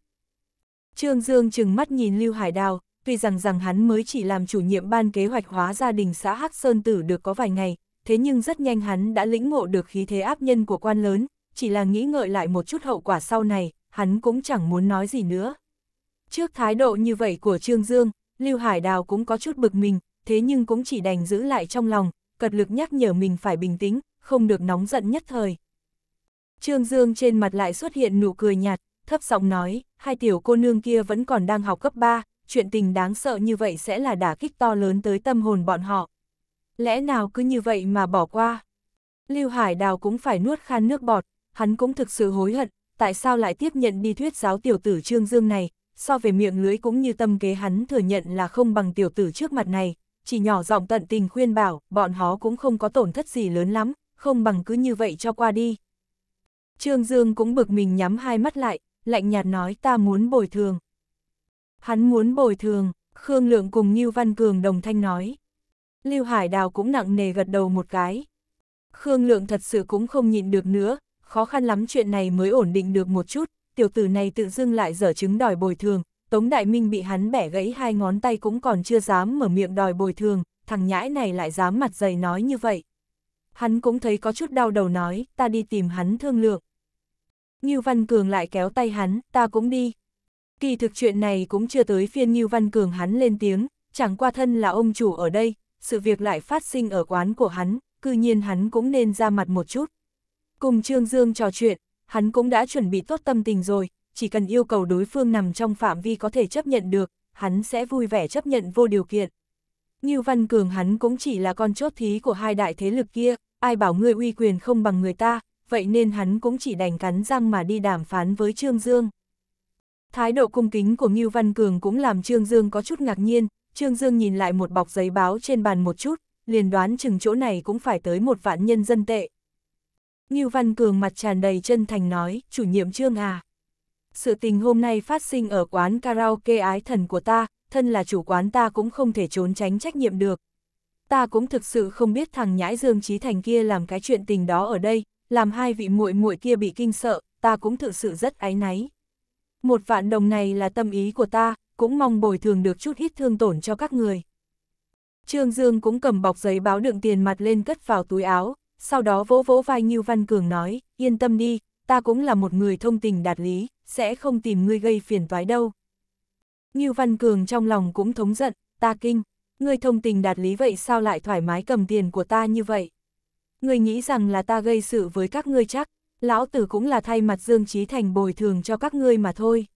Trương Dương chừng mắt nhìn Lưu Hải Đào, tuy rằng rằng hắn mới chỉ làm chủ nhiệm ban kế hoạch hóa gia đình xã Hắc Sơn Tử được có vài ngày, thế nhưng rất nhanh hắn đã lĩnh ngộ được khí thế áp nhân của quan lớn, chỉ là nghĩ ngợi lại một chút hậu quả sau này, hắn cũng chẳng muốn nói gì nữa. Trước thái độ như vậy của Trương Dương, Lưu Hải Đào cũng có chút bực mình, thế nhưng cũng chỉ đành giữ lại trong lòng, cật lực nhắc nhở mình phải bình tĩnh, không được nóng giận nhất thời. Trương Dương trên mặt lại xuất hiện nụ cười nhạt, thấp giọng nói, hai tiểu cô nương kia vẫn còn đang học cấp 3, chuyện tình đáng sợ như vậy sẽ là đả kích to lớn tới tâm hồn bọn họ. Lẽ nào cứ như vậy mà bỏ qua? Lưu Hải Đào cũng phải nuốt khan nước bọt, hắn cũng thực sự hối hận, tại sao lại tiếp nhận đi thuyết giáo tiểu tử Trương Dương này, so về miệng lưỡi cũng như tâm kế hắn thừa nhận là không bằng tiểu tử trước mặt này, chỉ nhỏ giọng tận tình khuyên bảo, bọn họ cũng không có tổn thất gì lớn lắm, không bằng cứ như vậy cho qua đi. Trương Dương cũng bực mình nhắm hai mắt lại, lạnh nhạt nói ta muốn bồi thường. Hắn muốn bồi thường, Khương Lượng cùng Ngưu Văn Cường đồng thanh nói. Lưu Hải Đào cũng nặng nề gật đầu một cái. Khương Lượng thật sự cũng không nhịn được nữa, khó khăn lắm chuyện này mới ổn định được một chút, tiểu tử này tự dưng lại dở chứng đòi bồi thường, Tống Đại Minh bị hắn bẻ gãy hai ngón tay cũng còn chưa dám mở miệng đòi bồi thường, thằng nhãi này lại dám mặt dày nói như vậy. Hắn cũng thấy có chút đau đầu nói, ta đi tìm hắn thương lượng. Ngưu Văn Cường lại kéo tay hắn, ta cũng đi. Kỳ thực chuyện này cũng chưa tới phiên Ngưu Văn Cường hắn lên tiếng, chẳng qua thân là ông chủ ở đây, sự việc lại phát sinh ở quán của hắn, cư nhiên hắn cũng nên ra mặt một chút. Cùng Trương Dương trò chuyện, hắn cũng đã chuẩn bị tốt tâm tình rồi, chỉ cần yêu cầu đối phương nằm trong phạm vi có thể chấp nhận được, hắn sẽ vui vẻ chấp nhận vô điều kiện. Như Văn Cường hắn cũng chỉ là con chốt thí của hai đại thế lực kia, ai bảo người uy quyền không bằng người ta, vậy nên hắn cũng chỉ đành cắn răng mà đi đàm phán với Trương Dương. Thái độ cung kính của Ngưu Văn Cường cũng làm Trương Dương có chút ngạc nhiên, Trương Dương nhìn lại một bọc giấy báo trên bàn một chút, liền đoán chừng chỗ này cũng phải tới một vạn nhân dân tệ, Ngưu Văn Cường mặt tràn đầy chân thành nói, chủ nhiệm trương à. Sự tình hôm nay phát sinh ở quán karaoke ái thần của ta, thân là chủ quán ta cũng không thể trốn tránh trách nhiệm được. Ta cũng thực sự không biết thằng nhãi Dương Trí Thành kia làm cái chuyện tình đó ở đây, làm hai vị muội muội kia bị kinh sợ, ta cũng thực sự rất áy náy. Một vạn đồng này là tâm ý của ta, cũng mong bồi thường được chút ít thương tổn cho các người. Trương Dương cũng cầm bọc giấy báo đựng tiền mặt lên cất vào túi áo, sau đó vỗ vỗ vai Ngưu Văn Cường nói, yên tâm đi, ta cũng là một người thông tình đạt lý, sẽ không tìm ngươi gây phiền toái đâu. Ngưu Văn Cường trong lòng cũng thống giận, ta kinh, ngươi thông tình đạt lý vậy sao lại thoải mái cầm tiền của ta như vậy? Ngươi nghĩ rằng là ta gây sự với các ngươi chắc, lão tử cũng là thay mặt Dương Trí Thành bồi thường cho các ngươi mà thôi.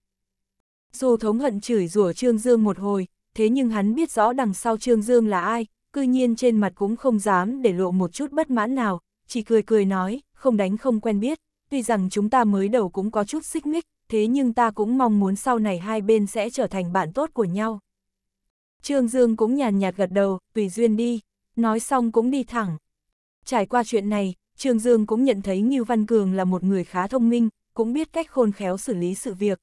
Dù thống hận chửi rủa Trương Dương một hồi, thế nhưng hắn biết rõ đằng sau Trương Dương là ai, cư nhiên trên mặt cũng không dám để lộ một chút bất mãn nào, chỉ cười cười nói, không đánh không quen biết, tuy rằng chúng ta mới đầu cũng có chút xích mích, thế nhưng ta cũng mong muốn sau này hai bên sẽ trở thành bạn tốt của nhau. Trương Dương cũng nhàn nhạt gật đầu, tùy duyên đi, nói xong cũng đi thẳng. Trải qua chuyện này, Trương Dương cũng nhận thấy Ngưu Văn Cường là một người khá thông minh, cũng biết cách khôn khéo xử lý sự việc.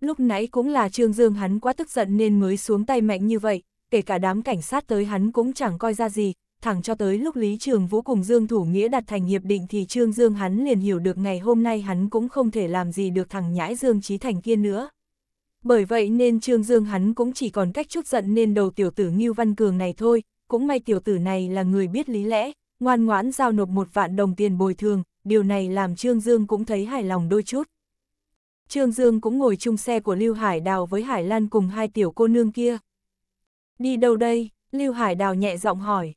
Lúc nãy cũng là Trương Dương hắn quá tức giận nên mới xuống tay mạnh như vậy, kể cả đám cảnh sát tới hắn cũng chẳng coi ra gì, thẳng cho tới lúc Lý Trường Vũ cùng Dương Thủ Nghĩa đặt thành hiệp định thì Trương Dương hắn liền hiểu được ngày hôm nay hắn cũng không thể làm gì được thằng nhãi Dương chí Thành kia nữa. Bởi vậy nên Trương Dương hắn cũng chỉ còn cách chút giận nên đầu tiểu tử Ngưu Văn Cường này thôi, cũng may tiểu tử này là người biết lý lẽ, ngoan ngoãn giao nộp một vạn đồng tiền bồi thường, điều này làm Trương Dương cũng thấy hài lòng đôi chút. Trương Dương cũng ngồi chung xe của Lưu Hải Đào với Hải Lan cùng hai tiểu cô nương kia. Đi đâu đây? Lưu Hải Đào nhẹ giọng hỏi.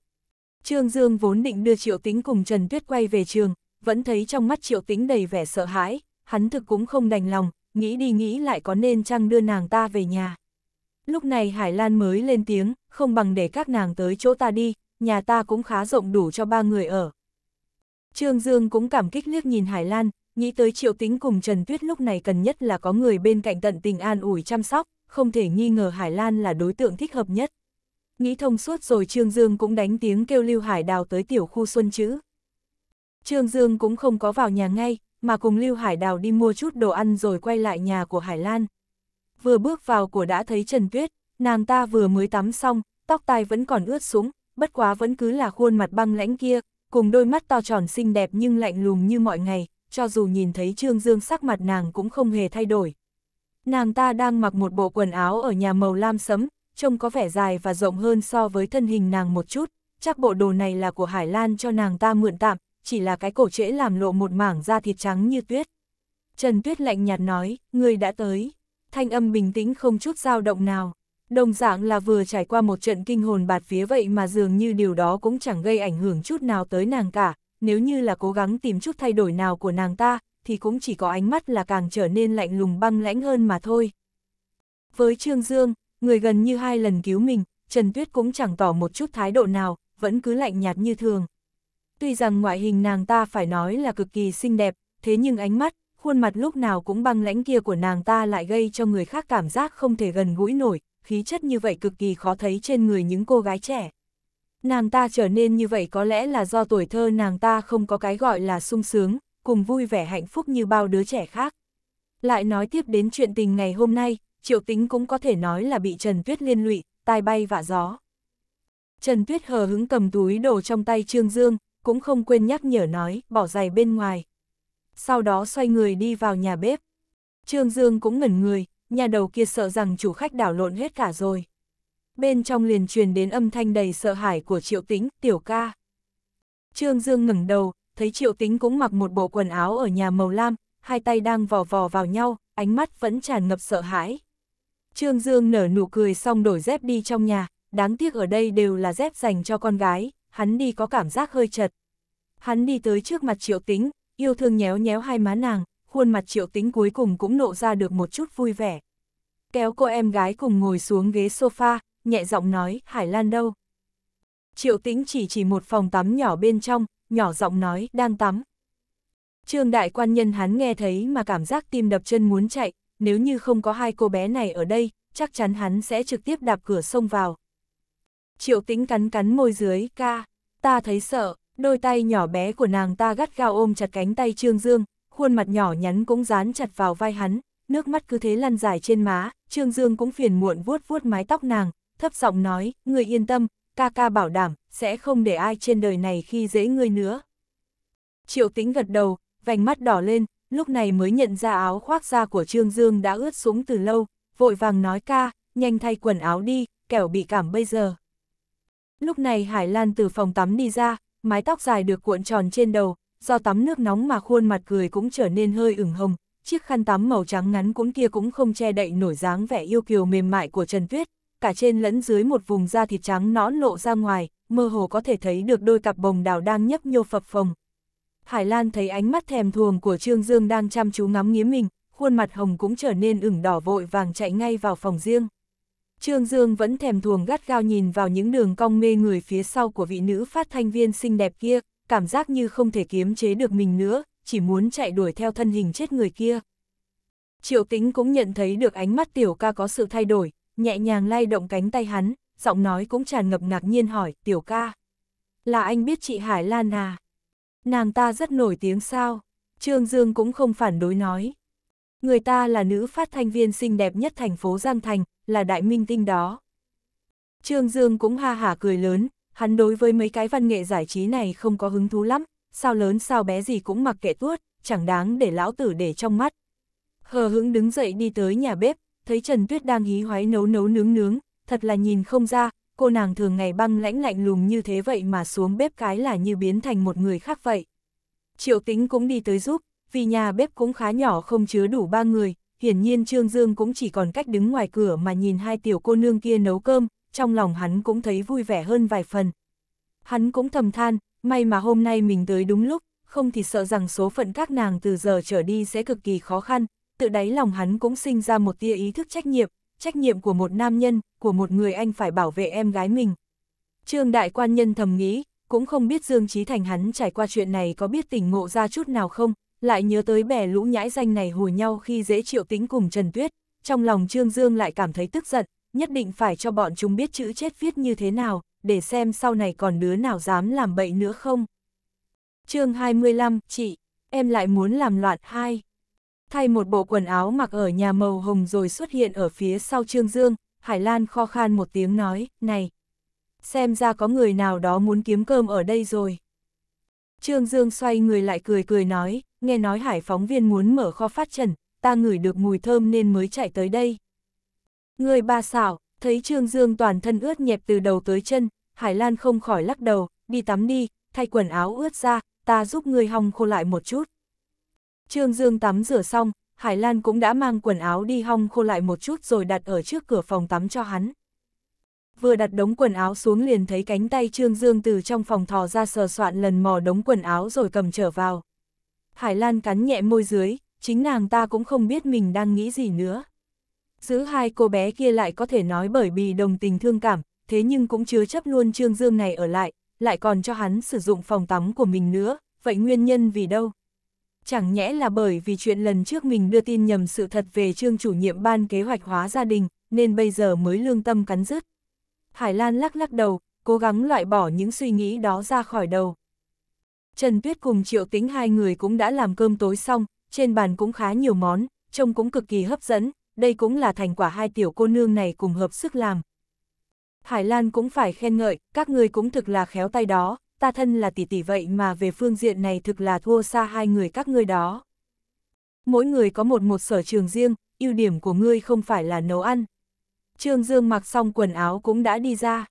Trương Dương vốn định đưa Triệu Tính cùng Trần Tuyết quay về trường, vẫn thấy trong mắt Triệu Tính đầy vẻ sợ hãi, hắn thực cũng không đành lòng, nghĩ đi nghĩ lại có nên chăng đưa nàng ta về nhà. Lúc này Hải Lan mới lên tiếng, không bằng để các nàng tới chỗ ta đi, nhà ta cũng khá rộng đủ cho ba người ở. Trương Dương cũng cảm kích liếc nhìn Hải Lan, nghĩ tới Triệu Tính cùng Trần Tuyết lúc này cần nhất là có người bên cạnh tận tình an ủi chăm sóc, không thể nghi ngờ Hải Lan là đối tượng thích hợp nhất. Nghĩ thông suốt rồi Trương Dương cũng đánh tiếng kêu Lưu Hải Đào tới tiểu khu Xuân Chữ. Trương Dương cũng không có vào nhà ngay, mà cùng Lưu Hải Đào đi mua chút đồ ăn rồi quay lại nhà của Hải Lan. Vừa bước vào của đã thấy Trần Tuyết, nàng ta vừa mới tắm xong, tóc tai vẫn còn ướt sũng, bất quá vẫn cứ là khuôn mặt băng lãnh kia, cùng đôi mắt to tròn xinh đẹp nhưng lạnh lùng như mọi ngày, cho dù nhìn thấy Trương Dương sắc mặt nàng cũng không hề thay đổi. Nàng ta đang mặc một bộ quần áo ở nhà màu lam sẫm, trông có vẻ dài và rộng hơn so với thân hình nàng một chút, chắc bộ đồ này là của Hải Lan cho nàng ta mượn tạm, chỉ là cái cổ trễ làm lộ một mảng da thịt trắng như tuyết. Trần Tuyết lạnh nhạt nói, người đã tới. Thanh âm bình tĩnh không chút dao động nào. Đồng dạng là vừa trải qua một trận kinh hồn bạt phía vậy mà dường như điều đó cũng chẳng gây ảnh hưởng chút nào tới nàng cả, nếu như là cố gắng tìm chút thay đổi nào của nàng ta, thì cũng chỉ có ánh mắt là càng trở nên lạnh lùng băng lãnh hơn mà thôi. Với Trương Dương, người gần như hai lần cứu mình, Trần Tuyết cũng chẳng tỏ một chút thái độ nào, vẫn cứ lạnh nhạt như thường. Tuy rằng ngoại hình nàng ta phải nói là cực kỳ xinh đẹp, thế nhưng ánh mắt, khuôn mặt lúc nào cũng băng lãnh kia của nàng ta lại gây cho người khác cảm giác không thể gần gũi nổi, khí chất như vậy cực kỳ khó thấy trên người những cô gái trẻ. Nàng ta trở nên như vậy có lẽ là do tuổi thơ nàng ta không có cái gọi là sung sướng, cùng vui vẻ hạnh phúc như bao đứa trẻ khác. Lại nói tiếp đến chuyện tình ngày hôm nay, Triệu Tính cũng có thể nói là bị Trần Tuyết liên lụy, tai bay vạ gió. Trần Tuyết hờ hứng cầm túi đồ trong tay Trương Dương, cũng không quên nhắc nhở nói, bỏ giày bên ngoài. Sau đó xoay người đi vào nhà bếp. Trương Dương cũng ngẩn người, nhà đầu kia sợ rằng chủ khách đảo lộn hết cả rồi. Bên trong liền truyền đến âm thanh đầy sợ hãi của Triệu Tính, tiểu ca. Trương Dương ngẩng đầu, thấy triệu tính cũng mặc một bộ quần áo ở nhà màu lam, hai tay đang vò vò vào nhau, ánh mắt vẫn tràn ngập sợ hãi. Trương Dương nở nụ cười xong đổi dép đi trong nhà, đáng tiếc ở đây đều là dép dành cho con gái, hắn đi có cảm giác hơi chật. Hắn đi tới trước mặt triệu tính, yêu thương nhéo nhéo hai má nàng, khuôn mặt triệu tính cuối cùng cũng nộ ra được một chút vui vẻ. Kéo cô em gái cùng ngồi xuống ghế sofa, nhẹ giọng nói, Hải Lan đâu? Triệu tính chỉ chỉ một phòng tắm nhỏ bên trong, nhỏ giọng nói, đang tắm. Trương đại quan nhân hắn nghe thấy mà cảm giác tim đập chân muốn chạy, nếu như không có hai cô bé này ở đây, chắc chắn hắn sẽ trực tiếp đạp cửa sông vào. Triệu tĩnh cắn cắn môi dưới, ca, ta thấy sợ, đôi tay nhỏ bé của nàng ta gắt gao ôm chặt cánh tay Trương Dương, khuôn mặt nhỏ nhắn cũng dán chặt vào vai hắn, nước mắt cứ thế lăn dài trên má, Trương Dương cũng phiền muộn vuốt vuốt mái tóc nàng, thấp giọng nói, người yên tâm, ca ca bảo đảm, sẽ không để ai trên đời này khi dễ ngươi nữa. Triệu tĩnh gật đầu, vành mắt đỏ lên, lúc này mới nhận ra áo khoác da của Trương Dương đã ướt sũng từ lâu, vội vàng nói ca, nhanh thay quần áo đi, kẻo bị cảm bây giờ. Lúc này Hải Lan từ phòng tắm đi ra, mái tóc dài được cuộn tròn trên đầu, do tắm nước nóng mà khuôn mặt cười cũng trở nên hơi ửng hồng, chiếc khăn tắm màu trắng ngắn cũng kia cũng không che đậy nổi dáng vẻ yêu kiều mềm mại của Trần Tuyết, cả trên lẫn dưới một vùng da thịt trắng nõn lộ ra ngoài, mơ hồ có thể thấy được đôi cặp bồng đào đang nhấp nhô phập phồng. Hải Lan thấy ánh mắt thèm thuồng của Trương Dương đang chăm chú ngắm nghía mình, khuôn mặt hồng cũng trở nên ửng đỏ vội vàng chạy ngay vào phòng riêng. Trương Dương vẫn thèm thuồng gắt gao nhìn vào những đường cong mê người phía sau của vị nữ phát thanh viên xinh đẹp kia, cảm giác như không thể kiếm chế được mình nữa, chỉ muốn chạy đuổi theo thân hình chết người kia. Triệu Tính cũng nhận thấy được ánh mắt tiểu ca có sự thay đổi, nhẹ nhàng lay động cánh tay hắn, giọng nói cũng tràn ngập ngạc nhiên hỏi, tiểu ca. Là anh biết chị Hải Lan à? Nàng ta rất nổi tiếng sao? Trương Dương cũng không phản đối nói. Người ta là nữ phát thanh viên xinh đẹp nhất thành phố Giang Thành, là đại minh tinh đó. Trương Dương cũng ha hả cười lớn, hắn đối với mấy cái văn nghệ giải trí này không có hứng thú lắm, sao lớn sao bé gì cũng mặc kệ tuốt, chẳng đáng để lão tử để trong mắt. Hờ hững đứng dậy đi tới nhà bếp, thấy Trần Tuyết đang hí hoái nấu nấu nướng nướng, thật là nhìn không ra, cô nàng thường ngày băng lãnh lạnh lùng như thế vậy mà xuống bếp cái là như biến thành một người khác vậy. Triệu tính cũng đi tới giúp, vì nhà bếp cũng khá nhỏ không chứa đủ ba người, hiển nhiên Trương Dương cũng chỉ còn cách đứng ngoài cửa mà nhìn hai tiểu cô nương kia nấu cơm, trong lòng hắn cũng thấy vui vẻ hơn vài phần. Hắn cũng thầm than, may mà hôm nay mình tới đúng lúc, không thì sợ rằng số phận các nàng từ giờ trở đi sẽ cực kỳ khó khăn, tự đáy lòng hắn cũng sinh ra một tia ý thức trách nhiệm, trách nhiệm của một nam nhân, của một người anh phải bảo vệ em gái mình. Trương đại quan nhân thầm nghĩ, cũng không biết Dương Trí Thành hắn trải qua chuyện này có biết tỉnh ngộ ra chút nào không, lại nhớ tới bè lũ nhãi danh này hùa nhau khi dễ triệu tính cùng Trần Tuyết, trong lòng Trương Dương lại cảm thấy tức giận, nhất định phải cho bọn chúng biết chữ chết viết như thế nào, để xem sau này còn đứa nào dám làm bậy nữa không. chương 25, chị, em lại muốn làm loạn hai thay một bộ quần áo mặc ở nhà màu hồng rồi xuất hiện ở phía sau Trương Dương, Hải Lan kho khan một tiếng nói, này, xem ra có người nào đó muốn kiếm cơm ở đây rồi. Trương Dương xoay người lại cười cười nói, nghe nói hải phóng viên muốn mở kho phát trần, ta ngửi được mùi thơm nên mới chạy tới đây. Người ba xảo, thấy Trương Dương toàn thân ướt nhẹp từ đầu tới chân, Hải Lan không khỏi lắc đầu, đi tắm đi, thay quần áo ướt ra, ta giúp người hong khô lại một chút. Trương Dương tắm rửa xong, Hải Lan cũng đã mang quần áo đi hong khô lại một chút rồi đặt ở trước cửa phòng tắm cho hắn. Vừa đặt đống quần áo xuống liền thấy cánh tay Trương Dương từ trong phòng thò ra sờ soạn lần mò đống quần áo rồi cầm trở vào. Hải Lan cắn nhẹ môi dưới, chính nàng ta cũng không biết mình đang nghĩ gì nữa. Giữ hai cô bé kia lại có thể nói bởi vì đồng tình thương cảm, thế nhưng cũng chứa chấp luôn Trương Dương này ở lại, lại còn cho hắn sử dụng phòng tắm của mình nữa, vậy nguyên nhân vì đâu? chẳng nhẽ là bởi vì chuyện lần trước mình đưa tin nhầm sự thật về trương chủ nhiệm ban kế hoạch hóa gia đình, nên bây giờ mới lương tâm cắn rứt. Hải Lan lắc lắc đầu, cố gắng loại bỏ những suy nghĩ đó ra khỏi đầu. Trần Tuyết cùng Triệu Tính hai người cũng đã làm cơm tối xong, trên bàn cũng khá nhiều món, trông cũng cực kỳ hấp dẫn, đây cũng là thành quả hai tiểu cô nương này cùng hợp sức làm. Hải Lan cũng phải khen ngợi, các người cũng thực là khéo tay đó, ta thân là tỷ tỷ vậy mà về phương diện này thực là thua xa hai người các ngươi đó. Mỗi người có một một sở trường riêng, ưu điểm của ngươi không phải là nấu ăn. Trương Dương mặc xong quần áo cũng đã đi ra.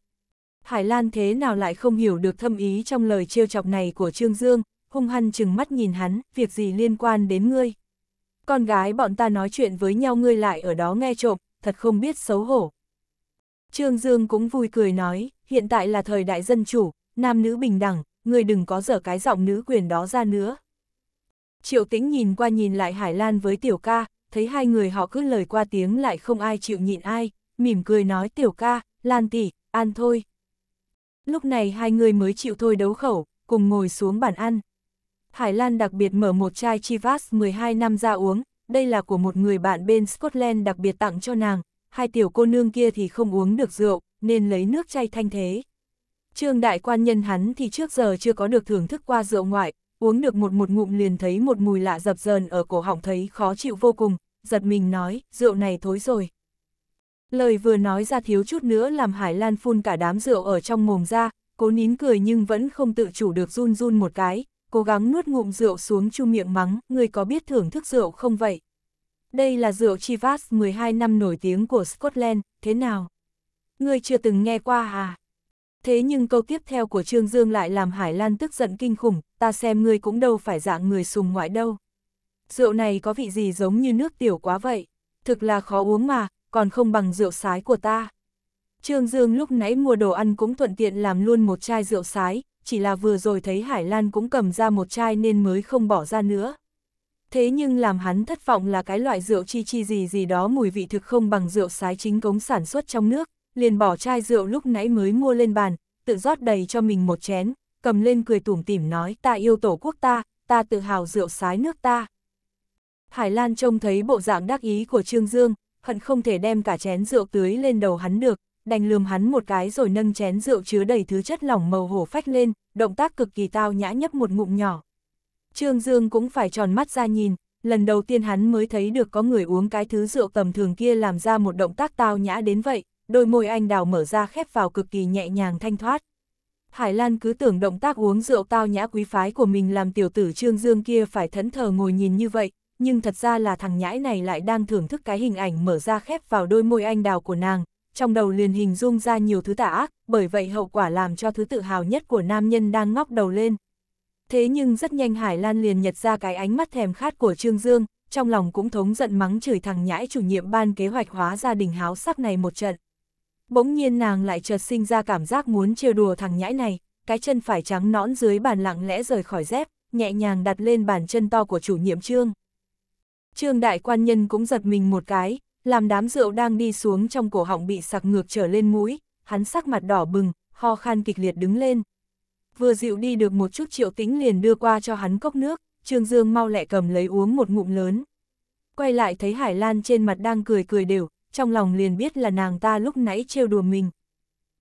Hải Lan thế nào lại không hiểu được thâm ý trong lời trêu chọc này của Trương Dương, hung hăng chừng mắt nhìn hắn, việc gì liên quan đến ngươi. Con gái bọn ta nói chuyện với nhau ngươi lại ở đó nghe trộm, thật không biết xấu hổ. Trương Dương cũng vui cười nói, hiện tại là thời đại dân chủ, nam nữ bình đẳng, người đừng có dở cái giọng nữ quyền đó ra nữa. Triệu tĩnh nhìn qua nhìn lại Hải Lan với tiểu ca, thấy hai người họ cứ lời qua tiếng lại không ai chịu nhịn ai, mỉm cười nói tiểu ca, Lan tỷ, ăn thôi. Lúc này hai người mới chịu thôi đấu khẩu, cùng ngồi xuống bàn ăn. Hải Lan đặc biệt mở một chai Chivas 12 năm ra uống, đây là của một người bạn bên Scotland đặc biệt tặng cho nàng, hai tiểu cô nương kia thì không uống được rượu, nên lấy nước chay thanh thế. Trương đại quan nhân hắn thì trước giờ chưa có được thưởng thức qua rượu ngoại, uống được một một ngụm liền thấy một mùi lạ dập dờn ở cổ họng thấy khó chịu vô cùng, giật mình nói, rượu này thối rồi. Lời vừa nói ra thiếu chút nữa làm Hải Lan phun cả đám rượu ở trong mồm ra, cố nín cười nhưng vẫn không tự chủ được run run một cái, cố gắng nuốt ngụm rượu xuống chu miệng mắng, người có biết thưởng thức rượu không vậy? Đây là rượu Chivas 12 năm nổi tiếng của Scotland, thế nào? Người chưa từng nghe qua à? Thế nhưng câu tiếp theo của Trương Dương lại làm Hải Lan tức giận kinh khủng, ta xem ngươi cũng đâu phải dạng người sùng ngoại đâu. Rượu này có vị gì giống như nước tiểu quá vậy, thực là khó uống mà, còn không bằng rượu sái của ta. Trương Dương lúc nãy mua đồ ăn cũng thuận tiện làm luôn một chai rượu sái, chỉ là vừa rồi thấy Hải Lan cũng cầm ra một chai nên mới không bỏ ra nữa. Thế nhưng làm hắn thất vọng là cái loại rượu chi chi gì gì đó mùi vị thực không bằng rượu sái chính cống sản xuất trong nước liền bỏ chai rượu lúc nãy mới mua lên bàn, tự rót đầy cho mình một chén, cầm lên cười tủm tỉm nói ta yêu tổ quốc ta, ta tự hào rượu sái nước ta. Hải Lan trông thấy bộ dạng đắc ý của Trương Dương, hận không thể đem cả chén rượu tưới lên đầu hắn được, đành lườm hắn một cái rồi nâng chén rượu chứa đầy thứ chất lỏng màu hổ phách lên, động tác cực kỳ tao nhã nhấp một ngụm nhỏ. Trương Dương cũng phải tròn mắt ra nhìn, lần đầu tiên hắn mới thấy được có người uống cái thứ rượu tầm thường kia làm ra một động tác tao nhã đến vậy đôi môi anh đào mở ra khép vào cực kỳ nhẹ nhàng thanh thoát. Hải Lan cứ tưởng động tác uống rượu tao nhã quý phái của mình làm tiểu tử Trương Dương kia phải thẫn thờ ngồi nhìn như vậy, nhưng thật ra là thằng nhãi này lại đang thưởng thức cái hình ảnh mở ra khép vào đôi môi anh đào của nàng, trong đầu liền hình dung ra nhiều thứ tả ác, bởi vậy hậu quả làm cho thứ tự hào nhất của nam nhân đang ngóc đầu lên. Thế nhưng rất nhanh Hải Lan liền nhật ra cái ánh mắt thèm khát của Trương Dương, trong lòng cũng thống giận mắng chửi thằng nhãi chủ nhiệm ban kế hoạch hóa gia đình háo sắc này một trận. Bỗng nhiên nàng lại chợt sinh ra cảm giác muốn trêu đùa thằng nhãi này, cái chân phải trắng nõn dưới bàn lặng lẽ rời khỏi dép, nhẹ nhàng đặt lên bàn chân to của chủ nhiệm trương. Trương đại quan nhân cũng giật mình một cái, làm đám rượu đang đi xuống trong cổ họng bị sặc ngược trở lên mũi, hắn sắc mặt đỏ bừng, ho khan kịch liệt đứng lên. Vừa dịu đi được một chút triệu tĩnh liền đưa qua cho hắn cốc nước, Trương Dương mau lẹ cầm lấy uống một ngụm lớn. Quay lại thấy Hải Lan trên mặt đang cười cười đều, trong lòng liền biết là nàng ta lúc nãy trêu đùa mình.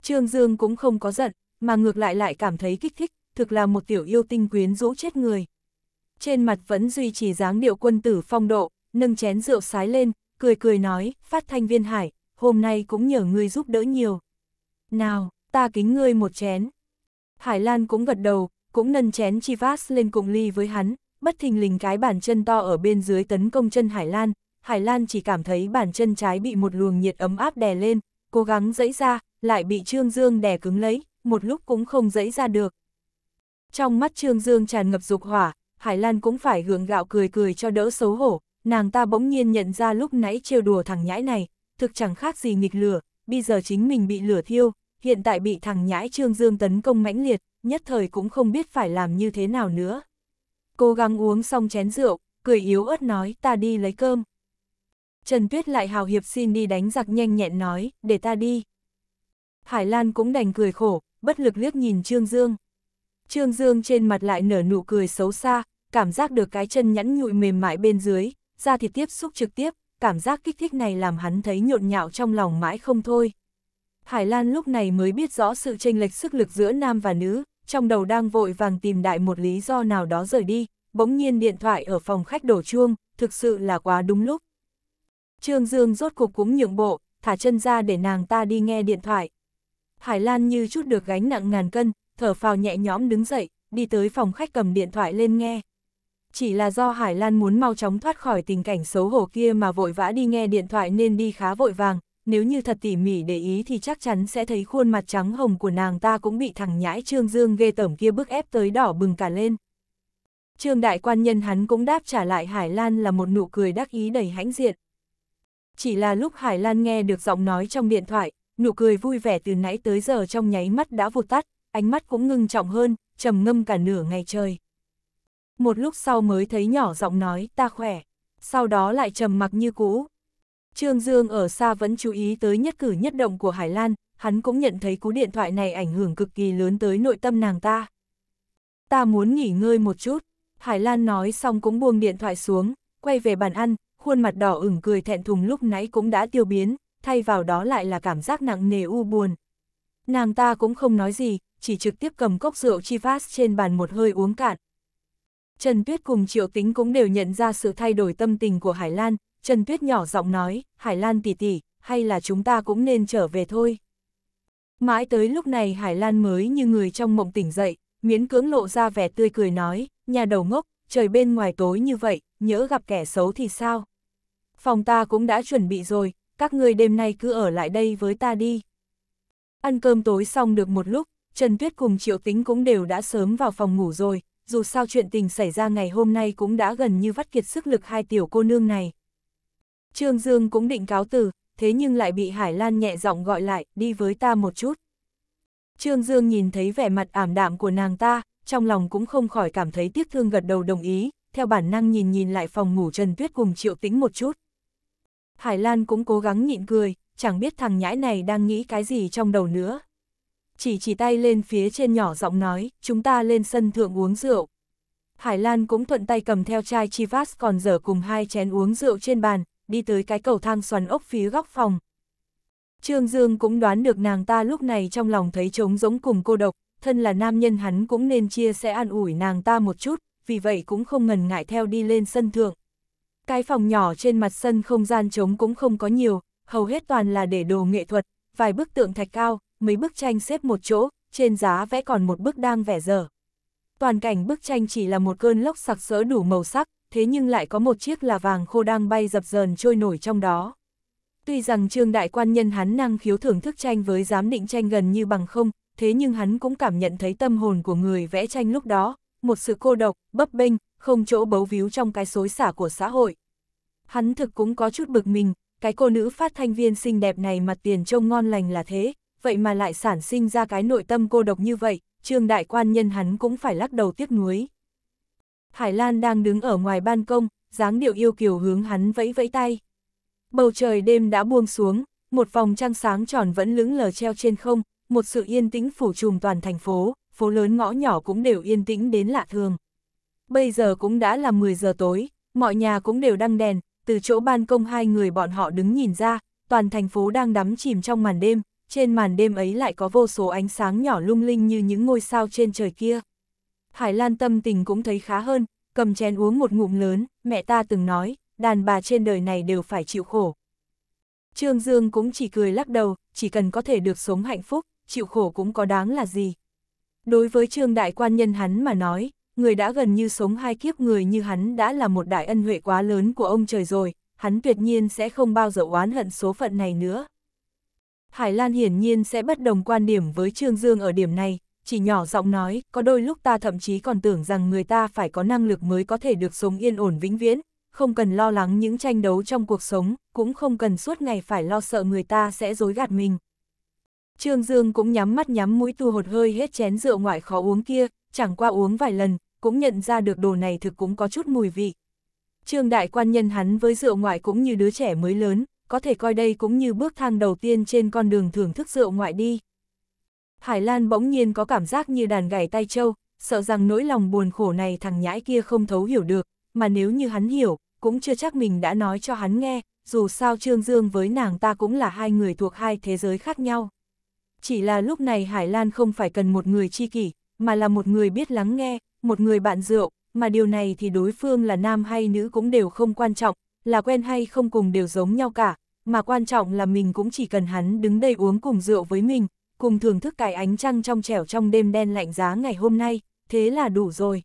Trương Dương cũng không có giận, mà ngược lại lại cảm thấy kích thích, thực là một tiểu yêu tinh quyến rũ chết người. Trên mặt vẫn duy trì dáng điệu quân tử phong độ, nâng chén rượu sái lên, cười cười nói, phát thanh viên hải, hôm nay cũng nhờ ngươi giúp đỡ nhiều. Nào, ta kính ngươi một chén. Hải Lan cũng gật đầu, cũng nâng chén Chivas lên cùng ly với hắn, bất thình lình cái bàn chân to ở bên dưới tấn công chân Hải Lan, Hải Lan chỉ cảm thấy bàn chân trái bị một luồng nhiệt ấm áp đè lên, cố gắng dẫy ra, lại bị Trương Dương đè cứng lấy, một lúc cũng không dẫy ra được. Trong mắt Trương Dương tràn ngập dục hỏa, Hải Lan cũng phải hưởng gạo cười cười cho đỡ xấu hổ, nàng ta bỗng nhiên nhận ra lúc nãy trêu đùa thằng nhãi này, thực chẳng khác gì nghịch lửa, bây giờ chính mình bị lửa thiêu, hiện tại bị thằng nhãi Trương Dương tấn công mãnh liệt, nhất thời cũng không biết phải làm như thế nào nữa. Cố gắng uống xong chén rượu, cười yếu ớt nói ta đi lấy cơm. Trần Tuyết lại hào hiệp xin đi đánh giặc nhanh nhẹn nói, để ta đi. Hải Lan cũng đành cười khổ, bất lực liếc nhìn Trương Dương. Trương Dương trên mặt lại nở nụ cười xấu xa, cảm giác được cái chân nhẫn nhụi mềm mại bên dưới, da thịt tiếp xúc trực tiếp, cảm giác kích thích này làm hắn thấy nhộn nhạo trong lòng mãi không thôi. Hải Lan lúc này mới biết rõ sự chênh lệch sức lực giữa nam và nữ, trong đầu đang vội vàng tìm đại một lý do nào đó rời đi, bỗng nhiên điện thoại ở phòng khách đổ chuông, thực sự là quá đúng lúc. Trương Dương rốt cục cũng nhượng bộ, thả chân ra để nàng ta đi nghe điện thoại. Hải Lan như chút được gánh nặng ngàn cân, thở phào nhẹ nhõm đứng dậy, đi tới phòng khách cầm điện thoại lên nghe. Chỉ là do Hải Lan muốn mau chóng thoát khỏi tình cảnh xấu hổ kia mà vội vã đi nghe điện thoại nên đi khá vội vàng, nếu như thật tỉ mỉ để ý thì chắc chắn sẽ thấy khuôn mặt trắng hồng của nàng ta cũng bị thằng nhãi Trương Dương ghê tởm kia bức ép tới đỏ bừng cả lên. Trương đại quan nhân hắn cũng đáp trả lại Hải Lan là một nụ cười đắc ý đầy hãnh diện. Chỉ là lúc Hải Lan nghe được giọng nói trong điện thoại, nụ cười vui vẻ từ nãy tới giờ trong nháy mắt đã vụt tắt, ánh mắt cũng ngưng trọng hơn, trầm ngâm cả nửa ngày trời. Một lúc sau mới thấy nhỏ giọng nói ta khỏe, sau đó lại trầm mặc như cũ. Trương Dương ở xa vẫn chú ý tới nhất cử nhất động của Hải Lan, hắn cũng nhận thấy cú điện thoại này ảnh hưởng cực kỳ lớn tới nội tâm nàng ta. Ta muốn nghỉ ngơi một chút, Hải Lan nói xong cũng buông điện thoại xuống, quay về bàn ăn, khuôn mặt đỏ ửng cười thẹn thùng lúc nãy cũng đã tiêu biến, thay vào đó lại là cảm giác nặng nề u buồn. Nàng ta cũng không nói gì, chỉ trực tiếp cầm cốc rượu Chivas trên bàn một hơi uống cạn. Trần Tuyết cùng Triệu Tính cũng đều nhận ra sự thay đổi tâm tình của Hải Lan, Trần Tuyết nhỏ giọng nói, Hải Lan tỷ tỷ, hay là chúng ta cũng nên trở về thôi. Mãi tới lúc này Hải Lan mới như người trong mộng tỉnh dậy, miễn cưỡng lộ ra vẻ tươi cười nói, nhà đầu ngốc, trời bên ngoài tối như vậy, nhỡ gặp kẻ xấu thì sao? Phòng ta cũng đã chuẩn bị rồi, các ngươi đêm nay cứ ở lại đây với ta đi. Ăn cơm tối xong được một lúc, Trần Tuyết cùng Triệu Tính cũng đều đã sớm vào phòng ngủ rồi, dù sao chuyện tình xảy ra ngày hôm nay cũng đã gần như vắt kiệt sức lực hai tiểu cô nương này. Trương Dương cũng định cáo từ, thế nhưng lại bị Hải Lan nhẹ giọng gọi lại, đi với ta một chút. Trương Dương nhìn thấy vẻ mặt ảm đạm của nàng ta, trong lòng cũng không khỏi cảm thấy tiếc thương gật đầu đồng ý, theo bản năng nhìn nhìn lại phòng ngủ Trần Tuyết cùng Triệu Tĩnh một chút. Hải Lan cũng cố gắng nhịn cười, chẳng biết thằng nhãi này đang nghĩ cái gì trong đầu nữa. Chỉ chỉ tay lên phía trên nhỏ giọng nói, chúng ta lên sân thượng uống rượu. Hải Lan cũng thuận tay cầm theo chai Chivas còn dở cùng hai chén uống rượu trên bàn, đi tới cái cầu thang xoắn ốc phía góc phòng. Trương Dương cũng đoán được nàng ta lúc này trong lòng thấy trống rỗng cùng cô độc, thân là nam nhân hắn cũng nên chia sẻ an ủi nàng ta một chút, vì vậy cũng không ngần ngại theo đi lên sân thượng. Cái phòng nhỏ trên mặt sân không gian trống cũng không có nhiều, hầu hết toàn là để đồ nghệ thuật, vài bức tượng thạch cao, mấy bức tranh xếp một chỗ, trên giá vẽ còn một bức đang vẽ dở. Toàn cảnh bức tranh chỉ là một cơn lốc sặc sỡ đủ màu sắc, thế nhưng lại có một chiếc là vàng khô đang bay dập dờn trôi nổi trong đó. Tuy rằng trương đại quan nhân hắn năng khiếu thưởng thức tranh với giám định tranh gần như bằng không, thế nhưng hắn cũng cảm nhận thấy tâm hồn của người vẽ tranh lúc đó, một sự cô độc, bấp bênh, không chỗ bấu víu trong cái xối xả của xã hội. Hắn thực cũng có chút bực mình, cái cô nữ phát thanh viên xinh đẹp này mặt tiền trông ngon lành là thế, vậy mà lại sản sinh ra cái nội tâm cô độc như vậy, trương đại quan nhân hắn cũng phải lắc đầu tiếc nuối. Hải Lan đang đứng ở ngoài ban công, dáng điệu yêu kiều hướng hắn vẫy vẫy tay. Bầu trời đêm đã buông xuống, một vòng trăng sáng tròn vẫn lững lờ treo trên không, một sự yên tĩnh phủ trùm toàn thành phố, phố lớn ngõ nhỏ cũng đều yên tĩnh đến lạ thường. Bây giờ cũng đã là 10 giờ tối, mọi nhà cũng đều đăng đèn, từ chỗ ban công hai người bọn họ đứng nhìn ra, toàn thành phố đang đắm chìm trong màn đêm, trên màn đêm ấy lại có vô số ánh sáng nhỏ lung linh như những ngôi sao trên trời kia. Hải Lan tâm tình cũng thấy khá hơn, cầm chén uống một ngụm lớn, mẹ ta từng nói, đàn bà trên đời này đều phải chịu khổ. Trương Dương cũng chỉ cười lắc đầu, chỉ cần có thể được sống hạnh phúc, chịu khổ cũng có đáng là gì. Đối với trương đại quan nhân hắn mà nói, người đã gần như sống hai kiếp người như hắn đã là một đại ân huệ quá lớn của ông trời rồi, hắn tuyệt nhiên sẽ không bao giờ oán hận số phận này nữa. Hải Lan hiển nhiên sẽ bất đồng quan điểm với Trương Dương ở điểm này, chỉ nhỏ giọng nói, có đôi lúc ta thậm chí còn tưởng rằng người ta phải có năng lực mới có thể được sống yên ổn vĩnh viễn, không cần lo lắng những tranh đấu trong cuộc sống, cũng không cần suốt ngày phải lo sợ người ta sẽ dối gạt mình. Trương Dương cũng nhắm mắt nhắm mũi tu hột hơi hết chén rượu ngoại khó uống kia, chẳng qua uống vài lần, cũng nhận ra được đồ này thực cũng có chút mùi vị. Trương đại quan nhân hắn với rượu ngoại cũng như đứa trẻ mới lớn, có thể coi đây cũng như bước thang đầu tiên trên con đường thưởng thức rượu ngoại đi. Hải Lan bỗng nhiên có cảm giác như đàn gảy tay trâu, sợ rằng nỗi lòng buồn khổ này thằng nhãi kia không thấu hiểu được, mà nếu như hắn hiểu, cũng chưa chắc mình đã nói cho hắn nghe, dù sao Trương Dương với nàng ta cũng là hai người thuộc hai thế giới khác nhau. Chỉ là lúc này Hải Lan không phải cần một người chi kỷ, mà là một người biết lắng nghe, một người bạn rượu, mà điều này thì đối phương là nam hay nữ cũng đều không quan trọng, là quen hay không cùng đều giống nhau cả, mà quan trọng là mình cũng chỉ cần hắn đứng đây uống cùng rượu với mình, cùng thưởng thức cái ánh trăng trong trẻo trong đêm đen lạnh giá ngày hôm nay, thế là đủ rồi.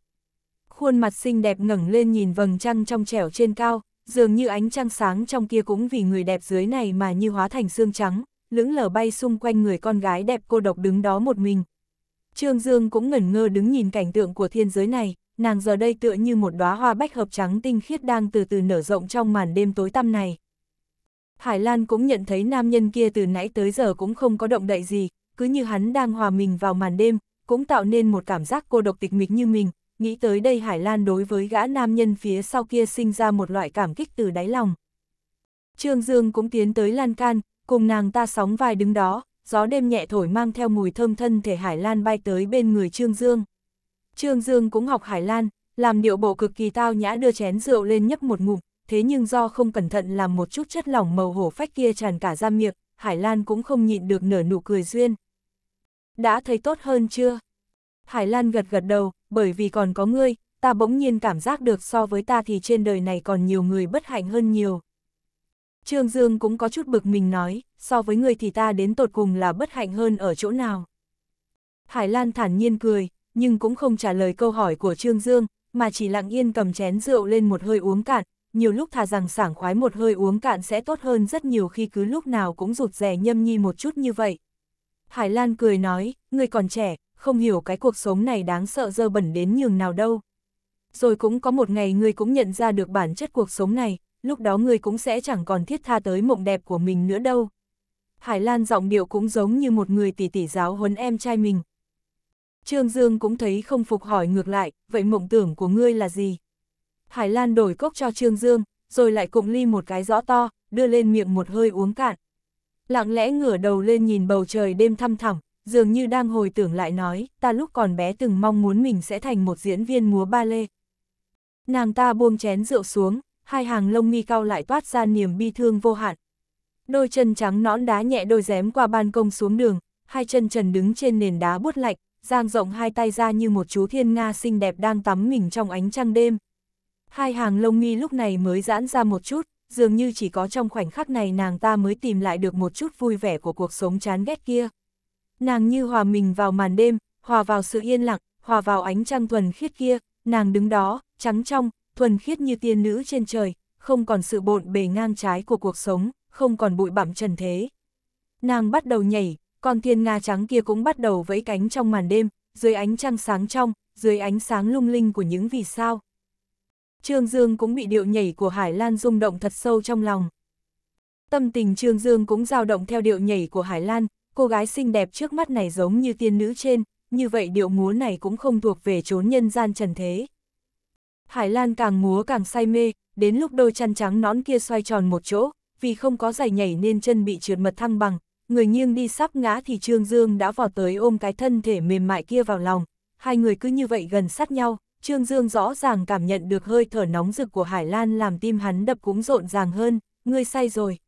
Khuôn mặt xinh đẹp ngẩng lên nhìn vầng trăng trong trẻo trên cao, dường như ánh trăng sáng trong kia cũng vì người đẹp dưới này mà như hóa thành xương trắng, lững lờ bay xung quanh người con gái đẹp cô độc đứng đó một mình. Trương Dương cũng ngẩn ngơ đứng nhìn cảnh tượng của thiên giới này, nàng giờ đây tựa như một đóa hoa bách hợp trắng tinh khiết đang từ từ nở rộng trong màn đêm tối tăm này. Hải Lan cũng nhận thấy nam nhân kia từ nãy tới giờ cũng không có động đậy gì, cứ như hắn đang hòa mình vào màn đêm, cũng tạo nên một cảm giác cô độc tịch mịch như mình, nghĩ tới đây Hải Lan đối với gã nam nhân phía sau kia sinh ra một loại cảm kích từ đáy lòng. Trương Dương cũng tiến tới lan can, cùng nàng ta sóng vai đứng đó, gió đêm nhẹ thổi mang theo mùi thơm thân thể Hải Lan bay tới bên người Trương Dương. Trương Dương cũng học Hải Lan, làm điệu bộ cực kỳ tao nhã đưa chén rượu lên nhấp một ngụm, thế nhưng do không cẩn thận làm một chút chất lỏng màu hổ phách kia tràn cả ra miệng, Hải Lan cũng không nhịn được nở nụ cười duyên. Đã thấy tốt hơn chưa? Hải Lan gật gật đầu, bởi vì còn có ngươi, ta bỗng nhiên cảm giác được so với ta thì trên đời này còn nhiều người bất hạnh hơn nhiều. Trương Dương cũng có chút bực mình nói, so với người thì ta đến tột cùng là bất hạnh hơn ở chỗ nào. Hải Lan thản nhiên cười, nhưng cũng không trả lời câu hỏi của Trương Dương, mà chỉ lặng yên cầm chén rượu lên một hơi uống cạn, nhiều lúc thà rằng sảng khoái một hơi uống cạn sẽ tốt hơn rất nhiều khi cứ lúc nào cũng rụt rè nhâm nhi một chút như vậy. Hải Lan cười nói, người còn trẻ, không hiểu cái cuộc sống này đáng sợ dơ bẩn đến nhường nào đâu. Rồi cũng có một ngày người cũng nhận ra được bản chất cuộc sống này, lúc đó người cũng sẽ chẳng còn thiết tha tới mộng đẹp của mình nữa đâu. Hải Lan giọng điệu cũng giống như một người tỷ tỷ giáo huấn em trai mình. Trương Dương cũng thấy không phục hỏi ngược lại, vậy mộng tưởng của ngươi là gì? Hải Lan đổi cốc cho Trương Dương, rồi lại cụng ly một cái rõ to, đưa lên miệng một hơi uống cạn. Lặng lẽ ngửa đầu lên nhìn bầu trời đêm thăm thẳm, dường như đang hồi tưởng lại nói, ta lúc còn bé từng mong muốn mình sẽ thành một diễn viên múa ba lê. Nàng ta buông chén rượu xuống, hai hàng lông mi cao lại toát ra niềm bi thương vô hạn. Đôi chân trắng nõn đá nhẹ đôi dém qua ban công xuống đường, hai chân trần đứng trên nền đá buốt lạnh, giang rộng hai tay ra như một chú thiên nga xinh đẹp đang tắm mình trong ánh trăng đêm. Hai hàng lông mi lúc này mới giãn ra một chút, dường như chỉ có trong khoảnh khắc này nàng ta mới tìm lại được một chút vui vẻ của cuộc sống chán ghét kia. Nàng như hòa mình vào màn đêm, hòa vào sự yên lặng, hòa vào ánh trăng thuần khiết kia, nàng đứng đó, trắng trong, thuần khiết như tiên nữ trên trời, không còn sự bộn bề ngang trái của cuộc sống, không còn bụi bặm trần thế. Nàng bắt đầu nhảy, con thiên nga trắng kia cũng bắt đầu vẫy cánh trong màn đêm, dưới ánh trăng sáng trong, dưới ánh sáng lung linh của những vì sao. Trương Dương cũng bị điệu nhảy của Hải Lan rung động thật sâu trong lòng. Tâm tình Trương Dương cũng dao động theo điệu nhảy của Hải Lan, cô gái xinh đẹp trước mắt này giống như tiên nữ trên, như vậy điệu múa này cũng không thuộc về chốn nhân gian trần thế. Hải Lan càng múa càng say mê, đến lúc đôi chân trắng nón kia xoay tròn một chỗ, vì không có giày nhảy nên chân bị trượt mật thăng bằng, người nghiêng đi sắp ngã thì Trương Dương đã vò tới ôm cái thân thể mềm mại kia vào lòng, hai người cứ như vậy gần sát nhau, Trương Dương rõ ràng cảm nhận được hơi thở nóng rực của Hải Lan làm tim hắn đập cũng rộn ràng hơn, Người say rồi.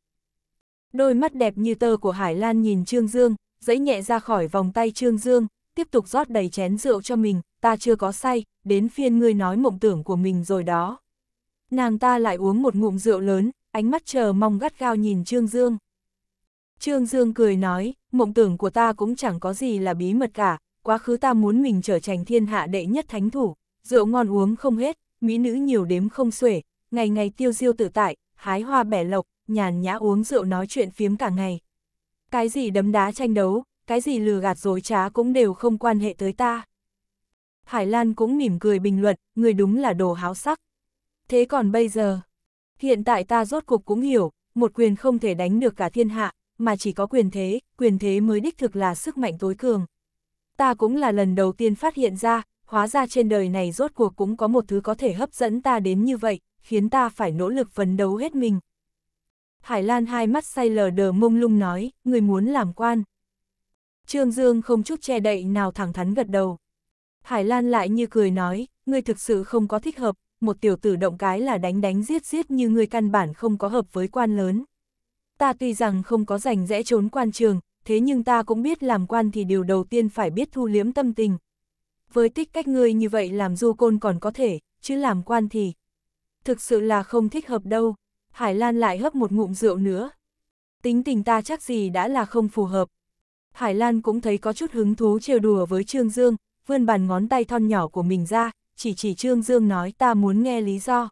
Đôi mắt đẹp như tơ của Hải Lan nhìn Trương Dương, dãy nhẹ ra khỏi vòng tay Trương Dương, tiếp tục rót đầy chén rượu cho mình, ta chưa có say, đến phiên ngươi nói mộng tưởng của mình rồi đó. Nàng ta lại uống một ngụm rượu lớn, ánh mắt chờ mong gắt gao nhìn Trương Dương. Trương Dương cười nói, mộng tưởng của ta cũng chẳng có gì là bí mật cả, quá khứ ta muốn mình trở thành thiên hạ đệ nhất thánh thủ, rượu ngon uống không hết, mỹ nữ nhiều đếm không xuể, ngày ngày tiêu diêu tự tại, hái hoa bẻ lộc, nhàn nhã uống rượu nói chuyện phiếm cả ngày. Cái gì đấm đá tranh đấu, cái gì lừa gạt dối trá cũng đều không quan hệ tới ta. Hải Lan cũng mỉm cười bình luận, người đúng là đồ háo sắc. Thế còn bây giờ, hiện tại ta rốt cục cũng hiểu, một quyền không thể đánh được cả thiên hạ, mà chỉ có quyền thế, quyền thế mới đích thực là sức mạnh tối cường. Ta cũng là lần đầu tiên phát hiện ra, hóa ra trên đời này rốt cuộc cũng có một thứ có thể hấp dẫn ta đến như vậy, khiến ta phải nỗ lực phấn đấu hết mình. Hải Lan hai mắt say lờ đờ mông lung nói, người muốn làm quan. Trương Dương không chút che đậy nào thẳng thắn gật đầu. Hải Lan lại như cười nói, ngươi thực sự không có thích hợp, một tiểu tử động cái là đánh đánh giết giết như ngươi căn bản không có hợp với quan lớn. Ta tuy rằng không có rảnh rẽ trốn quan trường, thế nhưng ta cũng biết làm quan thì điều đầu tiên phải biết thu liếm tâm tình. Với tích cách ngươi như vậy làm du côn còn có thể, chứ làm quan thì thực sự là không thích hợp đâu. Hải Lan lại hấp một ngụm rượu nữa. Tính tình ta chắc gì đã là không phù hợp. Hải Lan cũng thấy có chút hứng thú trêu đùa với Trương Dương, vươn bàn ngón tay thon nhỏ của mình ra, chỉ chỉ Trương Dương nói ta muốn nghe lý do.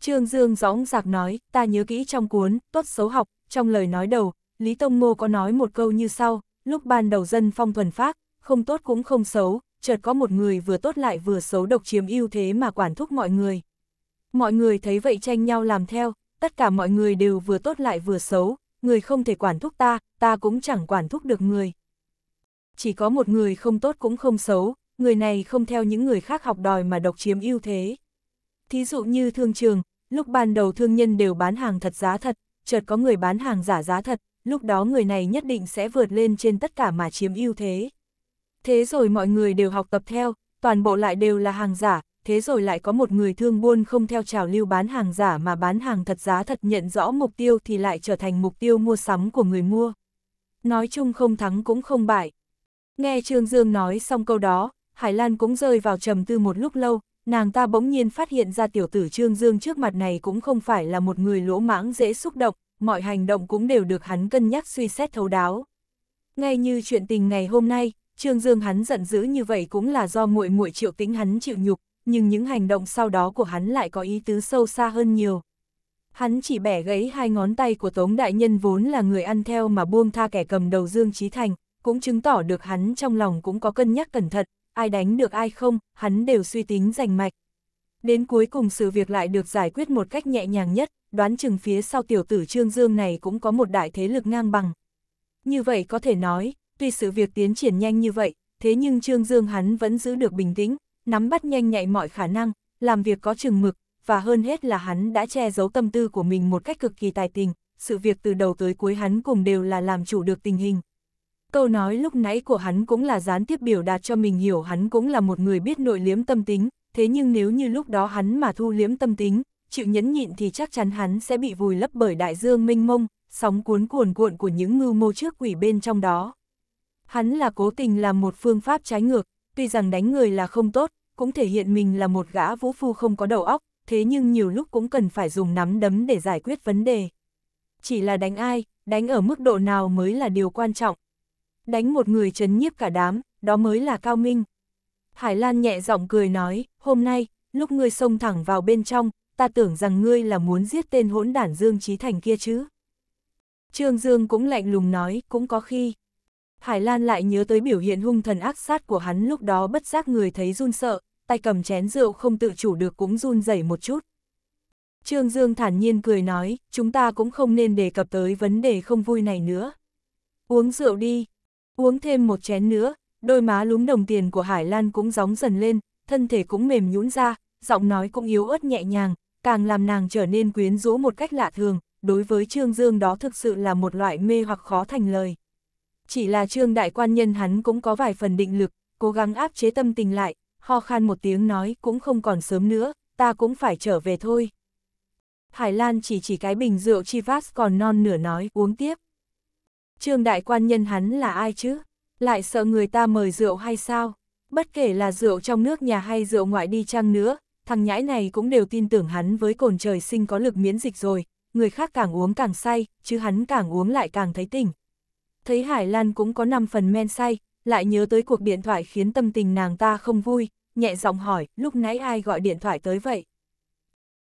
Trương Dương gióng giạc nói, ta nhớ kỹ trong cuốn, tốt xấu học, trong lời nói đầu, Lý Tông Ngô có nói một câu như sau, lúc ban đầu dân phong thuần phát, không tốt cũng không xấu, chợt có một người vừa tốt lại vừa xấu độc chiếm ưu thế mà quản thúc mọi người. Mọi người thấy vậy tranh nhau làm theo, tất cả mọi người đều vừa tốt lại vừa xấu, người không thể quản thúc ta, ta cũng chẳng quản thúc được người chỉ có một người không tốt cũng không xấu, người này không theo những người khác học đòi mà độc chiếm ưu thế. Thí dụ như thương trường, lúc ban đầu thương nhân đều bán hàng thật giá thật, chợt có người bán hàng giả giá thật, lúc đó người này nhất định sẽ vượt lên trên tất cả mà chiếm ưu thế. Thế rồi mọi người đều học tập theo, toàn bộ lại đều là hàng giả, thế rồi lại có một người thương buôn không theo trào lưu bán hàng giả mà bán hàng thật giá thật nhận rõ mục tiêu thì lại trở thành mục tiêu mua sắm của người mua. Nói chung không thắng cũng không bại. Nghe Trương Dương nói xong câu đó, Hải Lan cũng rơi vào trầm tư một lúc lâu, nàng ta bỗng nhiên phát hiện ra tiểu tử Trương Dương trước mặt này cũng không phải là một người lỗ mãng dễ xúc động, mọi hành động cũng đều được hắn cân nhắc suy xét thấu đáo. Ngay như chuyện tình ngày hôm nay, Trương Dương hắn giận dữ như vậy cũng là do muội muội Triệu tính hắn chịu nhục, nhưng những hành động sau đó của hắn lại có ý tứ sâu xa hơn nhiều. Hắn chỉ bẻ gãy hai ngón tay của Tống đại nhân vốn là người ăn theo mà buông tha kẻ cầm đầu Dương trí Thành, cũng chứng tỏ được hắn trong lòng cũng có cân nhắc cẩn thận, ai đánh được ai không, hắn đều suy tính rành mạch. Đến cuối cùng sự việc lại được giải quyết một cách nhẹ nhàng nhất, đoán chừng phía sau tiểu tử Trương Dương này cũng có một đại thế lực ngang bằng. Như vậy có thể nói, tuy sự việc tiến triển nhanh như vậy, thế nhưng Trương Dương hắn vẫn giữ được bình tĩnh, nắm bắt nhanh nhạy mọi khả năng, làm việc có chừng mực, và hơn hết là hắn đã che giấu tâm tư của mình một cách cực kỳ tài tình, sự việc từ đầu tới cuối hắn cùng đều là làm chủ được tình hình câu nói lúc nãy của hắn cũng là gián tiếp biểu đạt cho mình hiểu hắn cũng là một người biết nội liếm tâm tính, thế nhưng nếu như lúc đó hắn mà thu liếm tâm tính, chịu nhẫn nhịn thì chắc chắn hắn sẽ bị vùi lấp bởi đại dương mênh mông, sóng cuốn cuồn cuộn của những ngư mô trước quỷ bên trong đó. Hắn là cố tình làm một phương pháp trái ngược, tuy rằng đánh người là không tốt, cũng thể hiện mình là một gã vũ phu không có đầu óc, thế nhưng nhiều lúc cũng cần phải dùng nắm đấm để giải quyết vấn đề. Chỉ là đánh ai, đánh ở mức độ nào mới là điều quan trọng, đánh một người chấn nhiếp cả đám, đó mới là cao minh. Hải Lan nhẹ giọng cười nói, hôm nay, lúc ngươi xông thẳng vào bên trong, ta tưởng rằng ngươi là muốn giết tên hỗn đản Dương Trí Thành kia chứ. Trương Dương cũng lạnh lùng nói, cũng có khi. Hải Lan lại nhớ tới biểu hiện hung thần ác sát của hắn lúc đó bất giác người thấy run sợ, tay cầm chén rượu không tự chủ được cũng run rẩy một chút. Trương Dương thản nhiên cười nói, chúng ta cũng không nên đề cập tới vấn đề không vui này nữa. Uống rượu đi, Uống thêm một chén nữa, đôi má lúm đồng tiền của Hải Lan cũng gióng dần lên, thân thể cũng mềm nhũn ra, giọng nói cũng yếu ớt nhẹ nhàng, càng làm nàng trở nên quyến rũ một cách lạ thường, đối với Trương Dương đó thực sự là một loại mê hoặc khó thành lời. Chỉ là Trương Đại Quan Nhân hắn cũng có vài phần định lực, cố gắng áp chế tâm tình lại, ho khan một tiếng nói cũng không còn sớm nữa, ta cũng phải trở về thôi. Hải Lan chỉ chỉ cái bình rượu Chivas còn non nửa nói uống tiếp. Trương đại quan nhân hắn là ai chứ? Lại sợ người ta mời rượu hay sao? Bất kể là rượu trong nước nhà hay rượu ngoại đi chăng nữa, thằng nhãi này cũng đều tin tưởng hắn với cồn trời sinh có lực miễn dịch rồi, người khác càng uống càng say, chứ hắn càng uống lại càng thấy tỉnh. Thấy Hải Lan cũng có 5 phần men say, lại nhớ tới cuộc điện thoại khiến tâm tình nàng ta không vui, nhẹ giọng hỏi, lúc nãy ai gọi điện thoại tới vậy?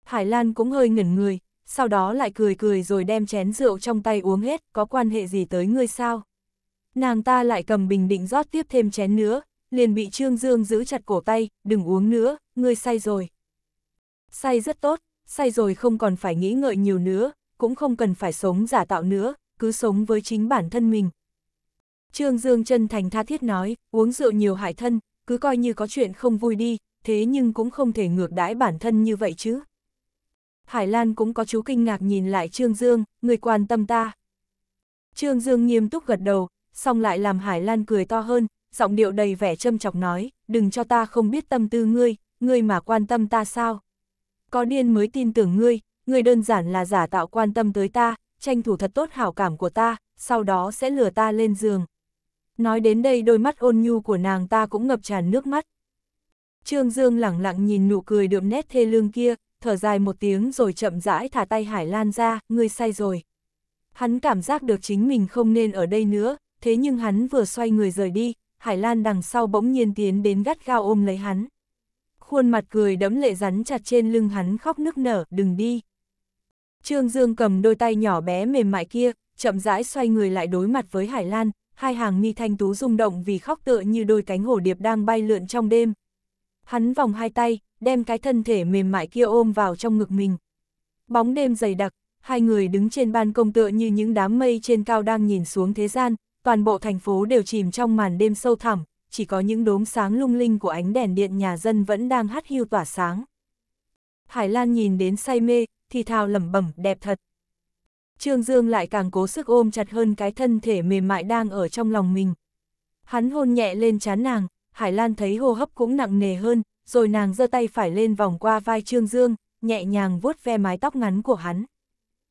Hải Lan cũng hơi ngẩn người, sau đó lại cười cười rồi đem chén rượu trong tay uống hết, có quan hệ gì tới ngươi sao? Nàng ta lại cầm bình định rót tiếp thêm chén nữa, liền bị Trương Dương giữ chặt cổ tay, đừng uống nữa, ngươi say rồi. Say rất tốt, say rồi không còn phải nghĩ ngợi nhiều nữa, cũng không cần phải sống giả tạo nữa, cứ sống với chính bản thân mình. Trương Dương chân thành tha thiết nói, uống rượu nhiều hại thân, cứ coi như có chuyện không vui đi, thế nhưng cũng không thể ngược đãi bản thân như vậy chứ. Hải Lan cũng có chú kinh ngạc nhìn lại Trương Dương, người quan tâm ta. Trương Dương nghiêm túc gật đầu, xong lại làm Hải Lan cười to hơn, giọng điệu đầy vẻ châm chọc nói, đừng cho ta không biết tâm tư ngươi, ngươi mà quan tâm ta sao. Có điên mới tin tưởng ngươi, ngươi đơn giản là giả tạo quan tâm tới ta, tranh thủ thật tốt hảo cảm của ta, sau đó sẽ lừa ta lên giường. Nói đến đây đôi mắt ôn nhu của nàng ta cũng ngập tràn nước mắt. Trương Dương lẳng lặng nhìn nụ cười đượm nét thê lương kia, thở dài một tiếng rồi chậm rãi thả tay Hải Lan ra, ngươi say rồi. Hắn cảm giác được chính mình không nên ở đây nữa, thế nhưng hắn vừa xoay người rời đi, Hải Lan đằng sau bỗng nhiên tiến đến gắt gao ôm lấy hắn. Khuôn mặt cười đẫm lệ rắn chặt trên lưng hắn khóc nức nở, đừng đi. Trương Dương cầm đôi tay nhỏ bé mềm mại kia, chậm rãi xoay người lại đối mặt với Hải Lan, hai hàng mi thanh tú rung động vì khóc tựa như đôi cánh hổ điệp đang bay lượn trong đêm. Hắn vòng hai tay, đem cái thân thể mềm mại kia ôm vào trong ngực mình. Bóng đêm dày đặc, hai người đứng trên ban công tựa như những đám mây trên cao đang nhìn xuống thế gian, toàn bộ thành phố đều chìm trong màn đêm sâu thẳm, chỉ có những đốm sáng lung linh của ánh đèn điện nhà dân vẫn đang hắt hiu tỏa sáng. Hải Lan nhìn đến say mê, thì thào lẩm bẩm đẹp thật. Trương Dương lại càng cố sức ôm chặt hơn cái thân thể mềm mại đang ở trong lòng mình. Hắn hôn nhẹ lên chán nàng, Hải Lan thấy hô hấp cũng nặng nề hơn, rồi nàng giơ tay phải lên vòng qua vai Trương Dương, nhẹ nhàng vuốt ve mái tóc ngắn của hắn.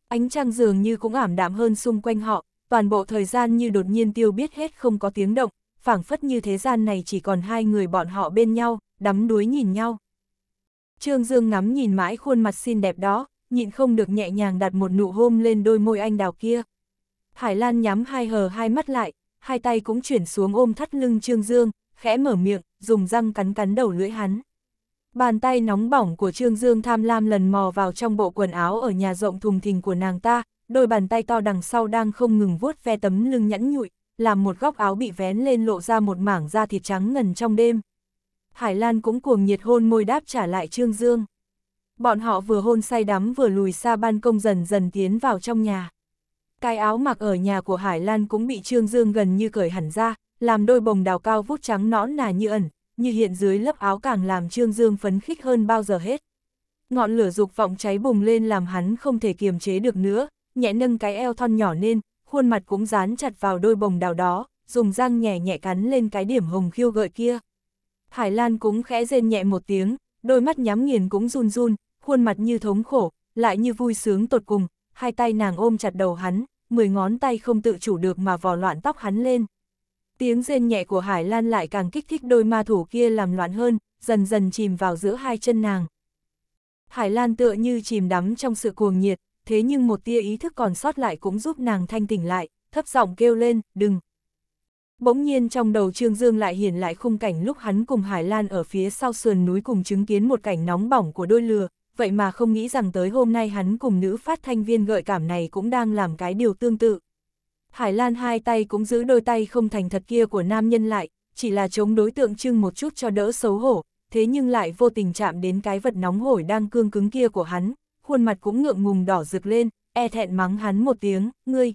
Ánh trăng dường như cũng ảm đạm hơn xung quanh họ, toàn bộ thời gian như đột nhiên tiêu biết hết không có tiếng động, phảng phất như thế gian này chỉ còn hai người bọn họ bên nhau, đắm đuối nhìn nhau. Trương Dương ngắm nhìn mãi khuôn mặt xinh đẹp đó, nhịn không được nhẹ nhàng đặt một nụ hôn lên đôi môi anh đào kia. Hải Lan nhắm hai hờ hai mắt lại, hai tay cũng chuyển xuống ôm thắt lưng Trương Dương, khẽ mở miệng, dùng răng cắn cắn đầu lưỡi hắn. Bàn tay nóng bỏng của Trương Dương tham lam lần mò vào trong bộ quần áo ở nhà rộng thùng thình của nàng ta, đôi bàn tay to đằng sau đang không ngừng vuốt ve tấm lưng nhẵn nhụi, làm một góc áo bị vén lên lộ ra một mảng da thịt trắng ngần trong đêm. Hải Lan cũng cuồng nhiệt hôn môi đáp trả lại Trương Dương. Bọn họ vừa hôn say đắm vừa lùi xa ban công dần dần tiến vào trong nhà. Cái áo mặc ở nhà của Hải Lan cũng bị Trương Dương gần như cởi hẳn ra, làm đôi bồng đào cao vút trắng nõn nà như ẩn, như hiện dưới lớp áo càng làm Trương Dương phấn khích hơn bao giờ hết. Ngọn lửa dục vọng cháy bùng lên làm hắn không thể kiềm chế được nữa, nhẹ nâng cái eo thon nhỏ lên, khuôn mặt cũng dán chặt vào đôi bồng đào đó, dùng răng nhẹ nhẹ cắn lên cái điểm hồng khiêu gợi kia. Hải Lan cũng khẽ rên nhẹ một tiếng, đôi mắt nhắm nghiền cũng run run, khuôn mặt như thống khổ, lại như vui sướng tột cùng, hai tay nàng ôm chặt đầu hắn, mười ngón tay không tự chủ được mà vò loạn tóc hắn lên. Tiếng rên nhẹ của Hải Lan lại càng kích thích đôi ma thủ kia làm loạn hơn, dần dần chìm vào giữa hai chân nàng. Hải Lan tựa như chìm đắm trong sự cuồng nhiệt, thế nhưng một tia ý thức còn sót lại cũng giúp nàng thanh tỉnh lại, thấp giọng kêu lên, đừng. Bỗng nhiên trong đầu Trương Dương lại hiện lại khung cảnh lúc hắn cùng Hải Lan ở phía sau sườn núi cùng chứng kiến một cảnh nóng bỏng của đôi lừa, vậy mà không nghĩ rằng tới hôm nay hắn cùng nữ phát thanh viên gợi cảm này cũng đang làm cái điều tương tự. Hải Lan hai tay cũng giữ đôi tay không thành thật kia của nam nhân lại, chỉ là chống đối tượng trưng một chút cho đỡ xấu hổ, thế nhưng lại vô tình chạm đến cái vật nóng hổi đang cương cứng kia của hắn, khuôn mặt cũng ngượng ngùng đỏ rực lên, e thẹn mắng hắn một tiếng, ngươi.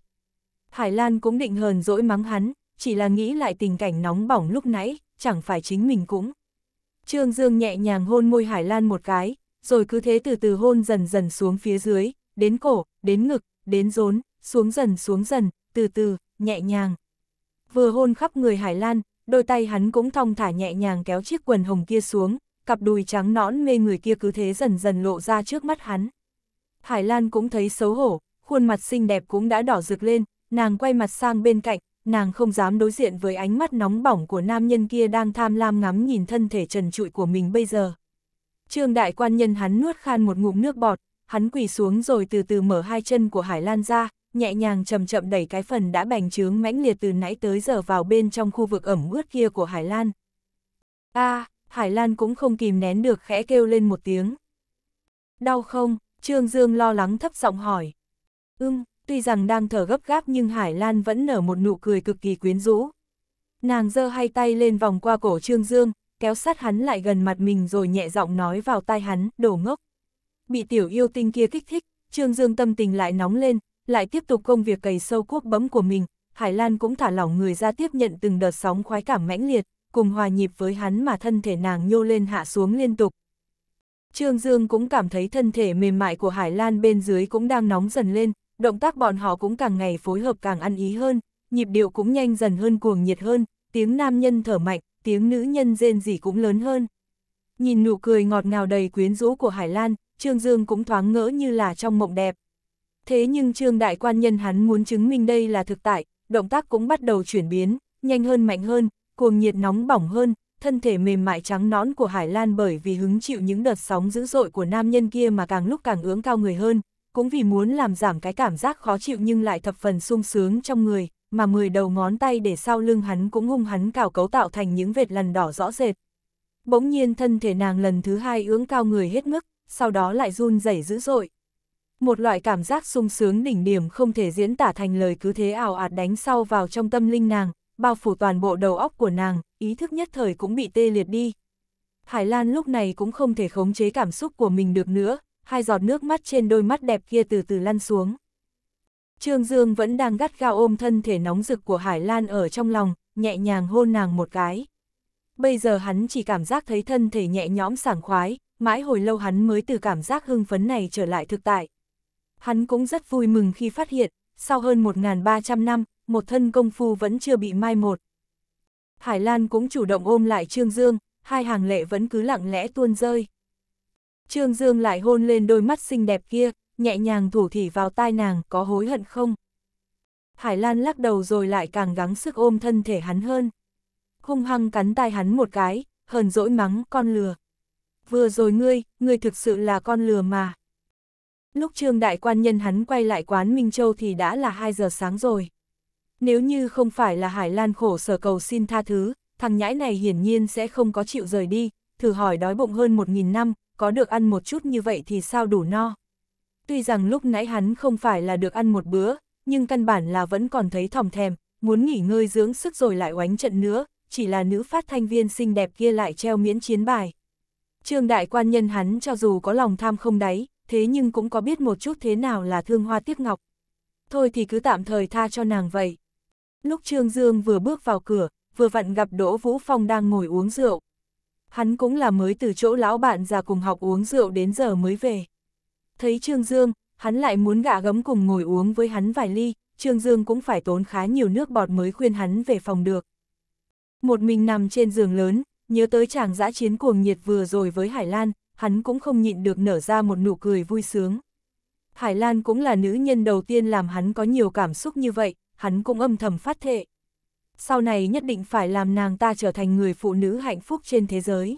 Hải Lan cũng định hờn dỗi mắng hắn, chỉ là nghĩ lại tình cảnh nóng bỏng lúc nãy, chẳng phải chính mình cũng. Trương Dương nhẹ nhàng hôn môi Hải Lan một cái, rồi cứ thế từ từ hôn dần dần xuống phía dưới, đến cổ, đến ngực, đến rốn, xuống dần xuống dần, từ từ, nhẹ nhàng. Vừa hôn khắp người Hải Lan, đôi tay hắn cũng thong thả nhẹ nhàng kéo chiếc quần hồng kia xuống, cặp đùi trắng nõn mê người kia cứ thế dần dần lộ ra trước mắt hắn. Hải Lan cũng thấy xấu hổ, khuôn mặt xinh đẹp cũng đã đỏ rực lên, nàng quay mặt sang bên cạnh, nàng không dám đối diện với ánh mắt nóng bỏng của nam nhân kia đang tham lam ngắm nhìn thân thể trần trụi của mình bây giờ. Trương đại quan nhân hắn nuốt khan một ngụm nước bọt, hắn quỳ xuống rồi từ từ mở hai chân của Hải Lan ra, nhẹ nhàng chậm chậm đẩy cái phần đã bành trướng mãnh liệt từ nãy tới giờ vào bên trong khu vực ẩm ướt kia của Hải Lan. a à, Hải Lan cũng không kìm nén được khẽ kêu lên một tiếng. Đau không? Trương Dương lo lắng thấp giọng hỏi. Ưm, tuy rằng đang thở gấp gáp nhưng Hải Lan vẫn nở một nụ cười cực kỳ quyến rũ. Nàng giơ hai tay lên vòng qua cổ Trương Dương, kéo sát hắn lại gần mặt mình rồi nhẹ giọng nói vào tai hắn, đổ ngốc. Bị tiểu yêu tinh kia kích thích, Trương Dương tâm tình lại nóng lên, lại tiếp tục công việc cày sâu cuốc bấm của mình, Hải Lan cũng thả lỏng người ra tiếp nhận từng đợt sóng khoái cảm mãnh liệt, cùng hòa nhịp với hắn mà thân thể nàng nhô lên hạ xuống liên tục. Trương Dương cũng cảm thấy thân thể mềm mại của Hải Lan bên dưới cũng đang nóng dần lên, động tác bọn họ cũng càng ngày phối hợp càng ăn ý hơn, nhịp điệu cũng nhanh dần hơn cuồng nhiệt hơn, tiếng nam nhân thở mạnh, tiếng nữ nhân rên rỉ cũng lớn hơn. Nhìn nụ cười ngọt ngào đầy quyến rũ của Hải Lan, Trương Dương cũng thoáng ngỡ như là trong mộng đẹp. Thế nhưng trương đại quan nhân hắn muốn chứng minh đây là thực tại, động tác cũng bắt đầu chuyển biến, nhanh hơn mạnh hơn, cuồng nhiệt nóng bỏng hơn, thân thể mềm mại trắng nõn của Hải Lan bởi vì hứng chịu những đợt sóng dữ dội của nam nhân kia mà càng lúc càng ưỡng cao người hơn, cũng vì muốn làm giảm cái cảm giác khó chịu nhưng lại thập phần sung sướng trong người, mà mười đầu ngón tay để sau lưng hắn cũng hung hắn cào cấu tạo thành những vệt lằn đỏ rõ rệt. Bỗng nhiên thân thể nàng lần thứ hai ưỡng cao người hết mức, sau đó lại run rẩy dữ dội, một loại cảm giác sung sướng đỉnh điểm không thể diễn tả thành lời cứ thế ảo ạt đánh sau vào trong tâm linh nàng, bao phủ toàn bộ đầu óc của nàng, ý thức nhất thời cũng bị tê liệt đi. Hải Lan lúc này cũng không thể khống chế cảm xúc của mình được nữa, hai giọt nước mắt trên đôi mắt đẹp kia từ từ lăn xuống. Trương Dương vẫn đang gắt gao ôm thân thể nóng rực của Hải Lan ở trong lòng, nhẹ nhàng hôn nàng một cái. Bây giờ hắn chỉ cảm giác thấy thân thể nhẹ nhõm sảng khoái, mãi hồi lâu hắn mới từ cảm giác hưng phấn này trở lại thực tại. Hắn cũng rất vui mừng khi phát hiện, sau hơn 1.300 năm, một thân công phu vẫn chưa bị mai một. Hải Lan cũng chủ động ôm lại Trương Dương, hai hàng lệ vẫn cứ lặng lẽ tuôn rơi. Trương Dương lại hôn lên đôi mắt xinh đẹp kia, nhẹ nhàng thủ thỉ vào tai nàng có hối hận không. Hải Lan lắc đầu rồi lại càng gắng sức ôm thân thể hắn hơn. Hung hăng cắn tai hắn một cái, hờn dỗi mắng con lừa. Vừa rồi ngươi, ngươi thực sự là con lừa mà. Lúc Trương Đại Quan Nhân hắn quay lại quán Minh Châu thì đã là 2 giờ sáng rồi. Nếu như không phải là Hải Lan khổ sở cầu xin tha thứ, thằng nhãi này hiển nhiên sẽ không có chịu rời đi, thử hỏi đói bụng hơn 1.000 năm, có được ăn một chút như vậy thì sao đủ no. Tuy rằng lúc nãy hắn không phải là được ăn một bữa, nhưng căn bản là vẫn còn thấy thòm thèm, muốn nghỉ ngơi dưỡng sức rồi lại oánh trận nữa, chỉ là nữ phát thanh viên xinh đẹp kia lại treo miễn chiến bài. Trương đại quan nhân hắn cho dù có lòng tham không đáy, thế nhưng cũng có biết một chút thế nào là thương hoa tiếc ngọc. Thôi thì cứ tạm thời tha cho nàng vậy. Lúc Trương Dương vừa bước vào cửa, vừa vặn gặp Đỗ Vũ Phong đang ngồi uống rượu. Hắn cũng là mới từ chỗ lão bạn già cùng học uống rượu đến giờ mới về. Thấy Trương Dương, hắn lại muốn gạ gấm cùng ngồi uống với hắn vài ly, Trương Dương cũng phải tốn khá nhiều nước bọt mới khuyên hắn về phòng được. Một mình nằm trên giường lớn, nhớ tới chàng dã chiến cuồng nhiệt vừa rồi với Hải Lan, hắn cũng không nhịn được nở ra một nụ cười vui sướng. Hải Lan cũng là nữ nhân đầu tiên làm hắn có nhiều cảm xúc như vậy, hắn cũng âm thầm phát thệ. Sau này nhất định phải làm nàng ta trở thành người phụ nữ hạnh phúc trên thế giới.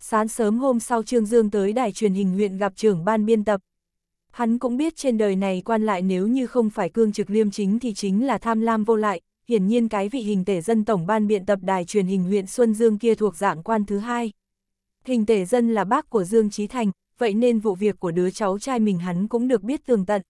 Sáng sớm hôm sau Trương Dương tới đài truyền hình huyện gặp trưởng ban biên tập. Hắn cũng biết trên đời này quan lại nếu như không phải cương trực liêm chính thì chính là tham lam vô lại, hiển nhiên cái vị hình tể dân tổng ban biện tập đài truyền hình huyện Xuân Dương kia thuộc dạng quan thứ hai. Hình tể dân là bác của Dương Trí Thành, vậy nên vụ việc của đứa cháu trai mình hắn cũng được biết tường tận.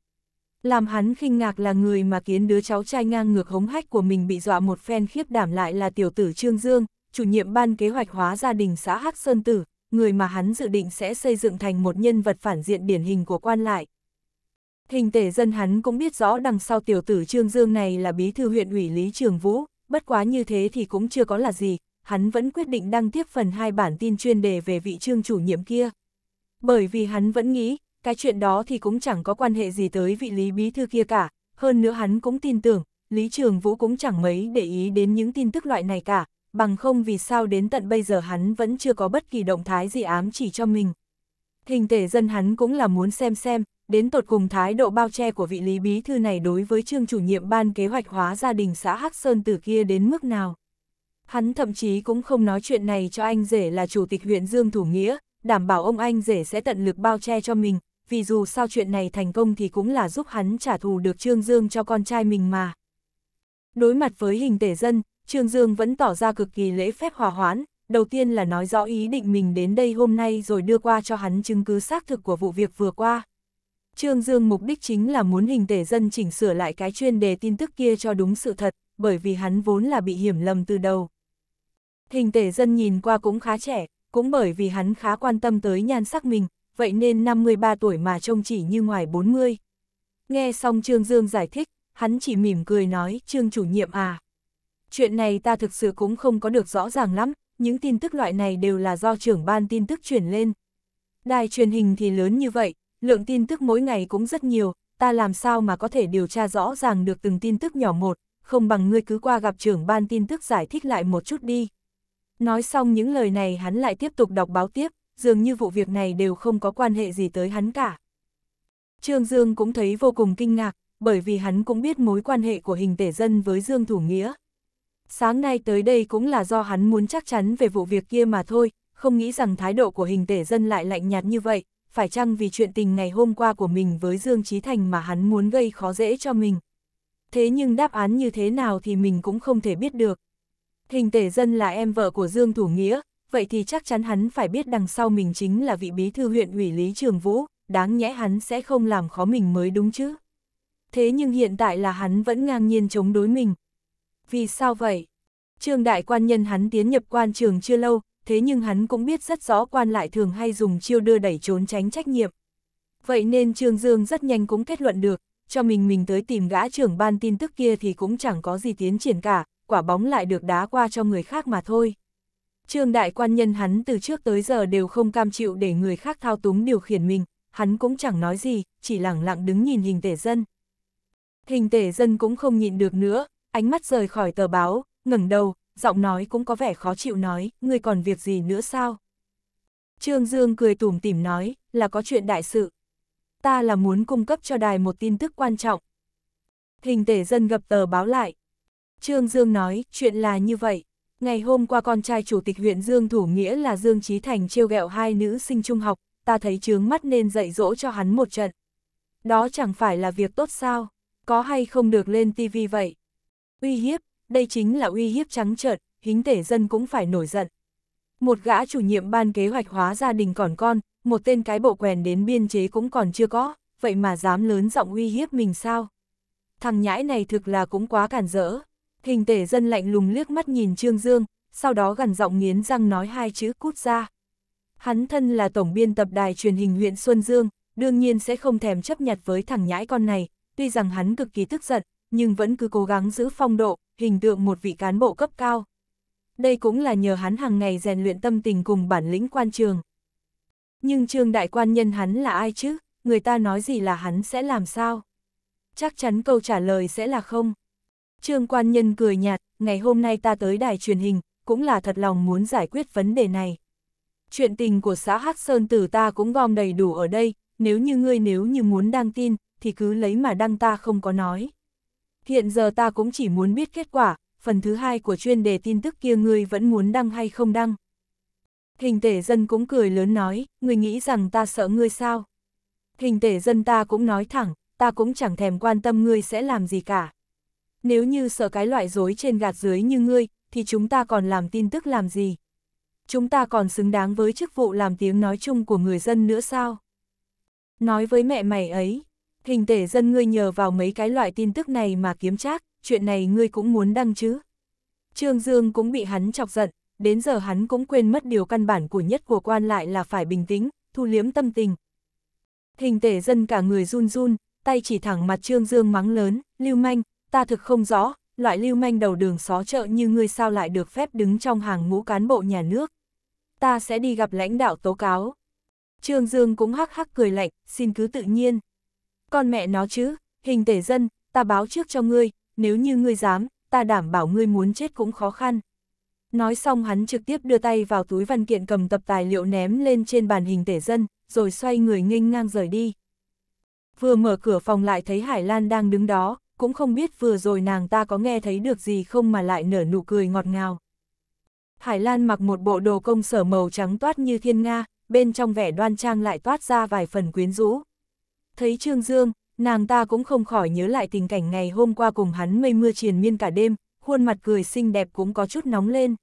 Làm hắn khinh ngạc là người mà kiến đứa cháu trai ngang ngược hống hách của mình bị dọa một phen khiếp đảm lại là tiểu tử Trương Dương, chủ nhiệm ban kế hoạch hóa gia đình xã Hắc Sơn Tử, người mà hắn dự định sẽ xây dựng thành một nhân vật phản diện điển hình của quan lại. Hình tể dân hắn cũng biết rõ đằng sau tiểu tử Trương Dương này là bí thư huyện ủy Lý Trường Vũ, bất quá như thế thì cũng chưa có là gì, hắn vẫn quyết định đăng tiếp phần hai bản tin chuyên đề về vị trương chủ nhiệm kia. Bởi vì hắn vẫn nghĩ, cái chuyện đó thì cũng chẳng có quan hệ gì tới vị lý bí thư kia cả, hơn nữa hắn cũng tin tưởng, Lý Trường Vũ cũng chẳng mấy để ý đến những tin tức loại này cả, bằng không vì sao đến tận bây giờ hắn vẫn chưa có bất kỳ động thái gì ám chỉ cho mình. Hình thể dân hắn cũng là muốn xem xem, đến tột cùng thái độ bao che của vị lý bí thư này đối với trương chủ nhiệm ban kế hoạch hóa gia đình xã Hắc Sơn từ kia đến mức nào. Hắn thậm chí cũng không nói chuyện này cho anh rể là chủ tịch huyện Dương Thủ Nghĩa, đảm bảo ông anh rể sẽ tận lực bao che cho mình, vì dù sao chuyện này thành công thì cũng là giúp hắn trả thù được Trương Dương cho con trai mình mà. Đối mặt với hình tể dân, Trương Dương vẫn tỏ ra cực kỳ lễ phép hòa hoãn, đầu tiên là nói rõ ý định mình đến đây hôm nay rồi đưa qua cho hắn chứng cứ xác thực của vụ việc vừa qua. Trương Dương mục đích chính là muốn hình tể dân chỉnh sửa lại cái chuyên đề tin tức kia cho đúng sự thật, bởi vì hắn vốn là bị hiểm lầm từ đầu. Hình tể dân nhìn qua cũng khá trẻ, cũng bởi vì hắn khá quan tâm tới nhan sắc mình, vậy nên 53 tuổi mà trông chỉ như ngoài 40. Nghe xong Trương Dương giải thích, hắn chỉ mỉm cười nói, Trương chủ nhiệm à. Chuyện này ta thực sự cũng không có được rõ ràng lắm, những tin tức loại này đều là do trưởng ban tin tức chuyển lên. Đài truyền hình thì lớn như vậy, lượng tin tức mỗi ngày cũng rất nhiều, ta làm sao mà có thể điều tra rõ ràng được từng tin tức nhỏ một, không bằng ngươi cứ qua gặp trưởng ban tin tức giải thích lại một chút đi. Nói xong những lời này hắn lại tiếp tục đọc báo tiếp, dường như vụ việc này đều không có quan hệ gì tới hắn cả. Trương Dương cũng thấy vô cùng kinh ngạc, bởi vì hắn cũng biết mối quan hệ của hình tể dân với Dương Thủ Nghĩa. Sáng nay tới đây cũng là do hắn muốn chắc chắn về vụ việc kia mà thôi, không nghĩ rằng thái độ của hình tể dân lại lạnh nhạt như vậy, phải chăng vì chuyện tình ngày hôm qua của mình với Dương Trí Thành mà hắn muốn gây khó dễ cho mình. Thế nhưng đáp án như thế nào thì mình cũng không thể biết được. Hình tể dân là em vợ của Dương Thủ Nghĩa, vậy thì chắc chắn hắn phải biết đằng sau mình chính là vị bí thư huyện ủy Lý Trường Vũ, đáng nhẽ hắn sẽ không làm khó mình mới đúng chứ. Thế nhưng hiện tại là hắn vẫn ngang nhiên chống đối mình. Vì sao vậy? Trường đại quan nhân hắn tiến nhập quan trường chưa lâu, thế nhưng hắn cũng biết rất rõ quan lại thường hay dùng chiêu đưa đẩy trốn tránh trách nhiệm. Vậy nên Trương Dương rất nhanh cũng kết luận được, cho mình mình tới tìm gã trưởng ban tin tức kia thì cũng chẳng có gì tiến triển cả, quả bóng lại được đá qua cho người khác mà thôi. Trương đại quan nhân hắn từ trước tới giờ đều không cam chịu để người khác thao túng điều khiển mình, hắn cũng chẳng nói gì, chỉ lẳng lặng đứng nhìn hình tể dân. Hình tể dân cũng không nhịn được nữa, ánh mắt rời khỏi tờ báo, ngẩng đầu, giọng nói cũng có vẻ khó chịu nói, ngươi còn việc gì nữa sao? Trương Dương cười tủm tỉm nói, là có chuyện đại sự. Ta là muốn cung cấp cho đài một tin tức quan trọng. Hình tể dân gập tờ báo lại, Trương Dương nói, chuyện là như vậy. Ngày hôm qua con trai chủ tịch huyện Dương Thủ Nghĩa là Dương Trí Thành trêu ghẹo hai nữ sinh trung học, ta thấy chướng mắt nên dạy dỗ cho hắn một trận. Đó chẳng phải là việc tốt sao, có hay không được lên tivi vậy. Uy hiếp, đây chính là uy hiếp trắng trợn, hính tể dân cũng phải nổi giận. Một gã chủ nhiệm ban kế hoạch hóa gia đình còn con, một tên cái bộ quèn đến biên chế cũng còn chưa có, vậy mà dám lớn giọng uy hiếp mình sao? Thằng nhãi này thực là cũng quá cản rỡ. Hình tể dân lạnh lùng liếc mắt nhìn Trương Dương, sau đó gần giọng nghiến răng nói hai chữ cút ra. Hắn thân là tổng biên tập đài truyền hình huyện Xuân Dương, đương nhiên sẽ không thèm chấp nhặt với thằng nhãi con này, tuy rằng hắn cực kỳ tức giận, nhưng vẫn cứ cố gắng giữ phong độ, hình tượng một vị cán bộ cấp cao. Đây cũng là nhờ hắn hàng ngày rèn luyện tâm tình cùng bản lĩnh quan trường. Nhưng trương đại quan nhân hắn là ai chứ, người ta nói gì là hắn sẽ làm sao? Chắc chắn câu trả lời sẽ là không. Trương quan nhân cười nhạt, ngày hôm nay ta tới đài truyền hình, cũng là thật lòng muốn giải quyết vấn đề này. Chuyện tình của xã Hắc Sơn Tử ta cũng gom đầy đủ ở đây, nếu như ngươi nếu như muốn đăng tin, thì cứ lấy mà đăng ta không có nói. Hiện giờ ta cũng chỉ muốn biết kết quả, phần thứ hai của chuyên đề tin tức kia ngươi vẫn muốn đăng hay không đăng. Hình tể dân cũng cười lớn nói, ngươi nghĩ rằng ta sợ ngươi sao? Hình tể dân ta cũng nói thẳng, ta cũng chẳng thèm quan tâm ngươi sẽ làm gì cả nếu như sợ cái loại dối trên gạt dưới như ngươi, thì chúng ta còn làm tin tức làm gì? Chúng ta còn xứng đáng với chức vụ làm tiếng nói chung của người dân nữa sao? Nói với mẹ mày ấy, hình tể dân ngươi nhờ vào mấy cái loại tin tức này mà kiếm chắc, chuyện này ngươi cũng muốn đăng chứ? Trương Dương cũng bị hắn chọc giận, đến giờ hắn cũng quên mất điều căn bản của nhất của quan lại là phải bình tĩnh, thu liếm tâm tình. Hình tể dân cả người run run, tay chỉ thẳng mặt Trương Dương mắng lớn, lưu manh, ta thực không rõ, loại lưu manh đầu đường xó chợ như ngươi sao lại được phép đứng trong hàng ngũ cán bộ nhà nước. Ta sẽ đi gặp lãnh đạo tố cáo. Trương Dương cũng hắc hắc cười lạnh, xin cứ tự nhiên. Con mẹ nó chứ, hình tể dân, ta báo trước cho ngươi, nếu như ngươi dám, ta đảm bảo ngươi muốn chết cũng khó khăn. Nói xong hắn trực tiếp đưa tay vào túi văn kiện cầm tập tài liệu ném lên trên bàn hình tể dân, rồi xoay người nghênh ngang rời đi. Vừa mở cửa phòng lại thấy Hải Lan đang đứng đó, cũng không biết vừa rồi nàng ta có nghe thấy được gì không mà lại nở nụ cười ngọt ngào. Hải Lan mặc một bộ đồ công sở màu trắng toát như thiên nga, bên trong vẻ đoan trang lại toát ra vài phần quyến rũ. Thấy Trương Dương, nàng ta cũng không khỏi nhớ lại tình cảnh ngày hôm qua cùng hắn mây mưa triền miên cả đêm, khuôn mặt cười xinh đẹp cũng có chút nóng lên.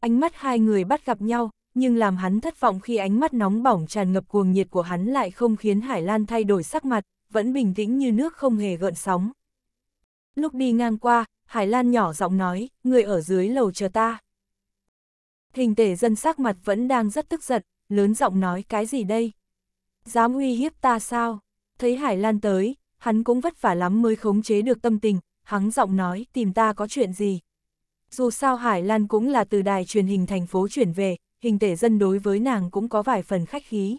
Ánh mắt hai người bắt gặp nhau, nhưng làm hắn thất vọng khi ánh mắt nóng bỏng tràn ngập cuồng nhiệt của hắn lại không khiến Hải Lan thay đổi sắc mặt, vẫn bình tĩnh như nước không hề gợn sóng. Lúc đi ngang qua, Hải Lan nhỏ giọng nói, người ở dưới lầu chờ ta. Hình tể dân sắc mặt vẫn đang rất tức giận, lớn giọng nói cái gì đây? Dám uy hiếp ta sao? Thấy Hải Lan tới, hắn cũng vất vả lắm mới khống chế được tâm tình, hắn giọng nói tìm ta có chuyện gì. Dù sao Hải Lan cũng là từ đài truyền hình thành phố chuyển về, hình tể dân đối với nàng cũng có vài phần khách khí.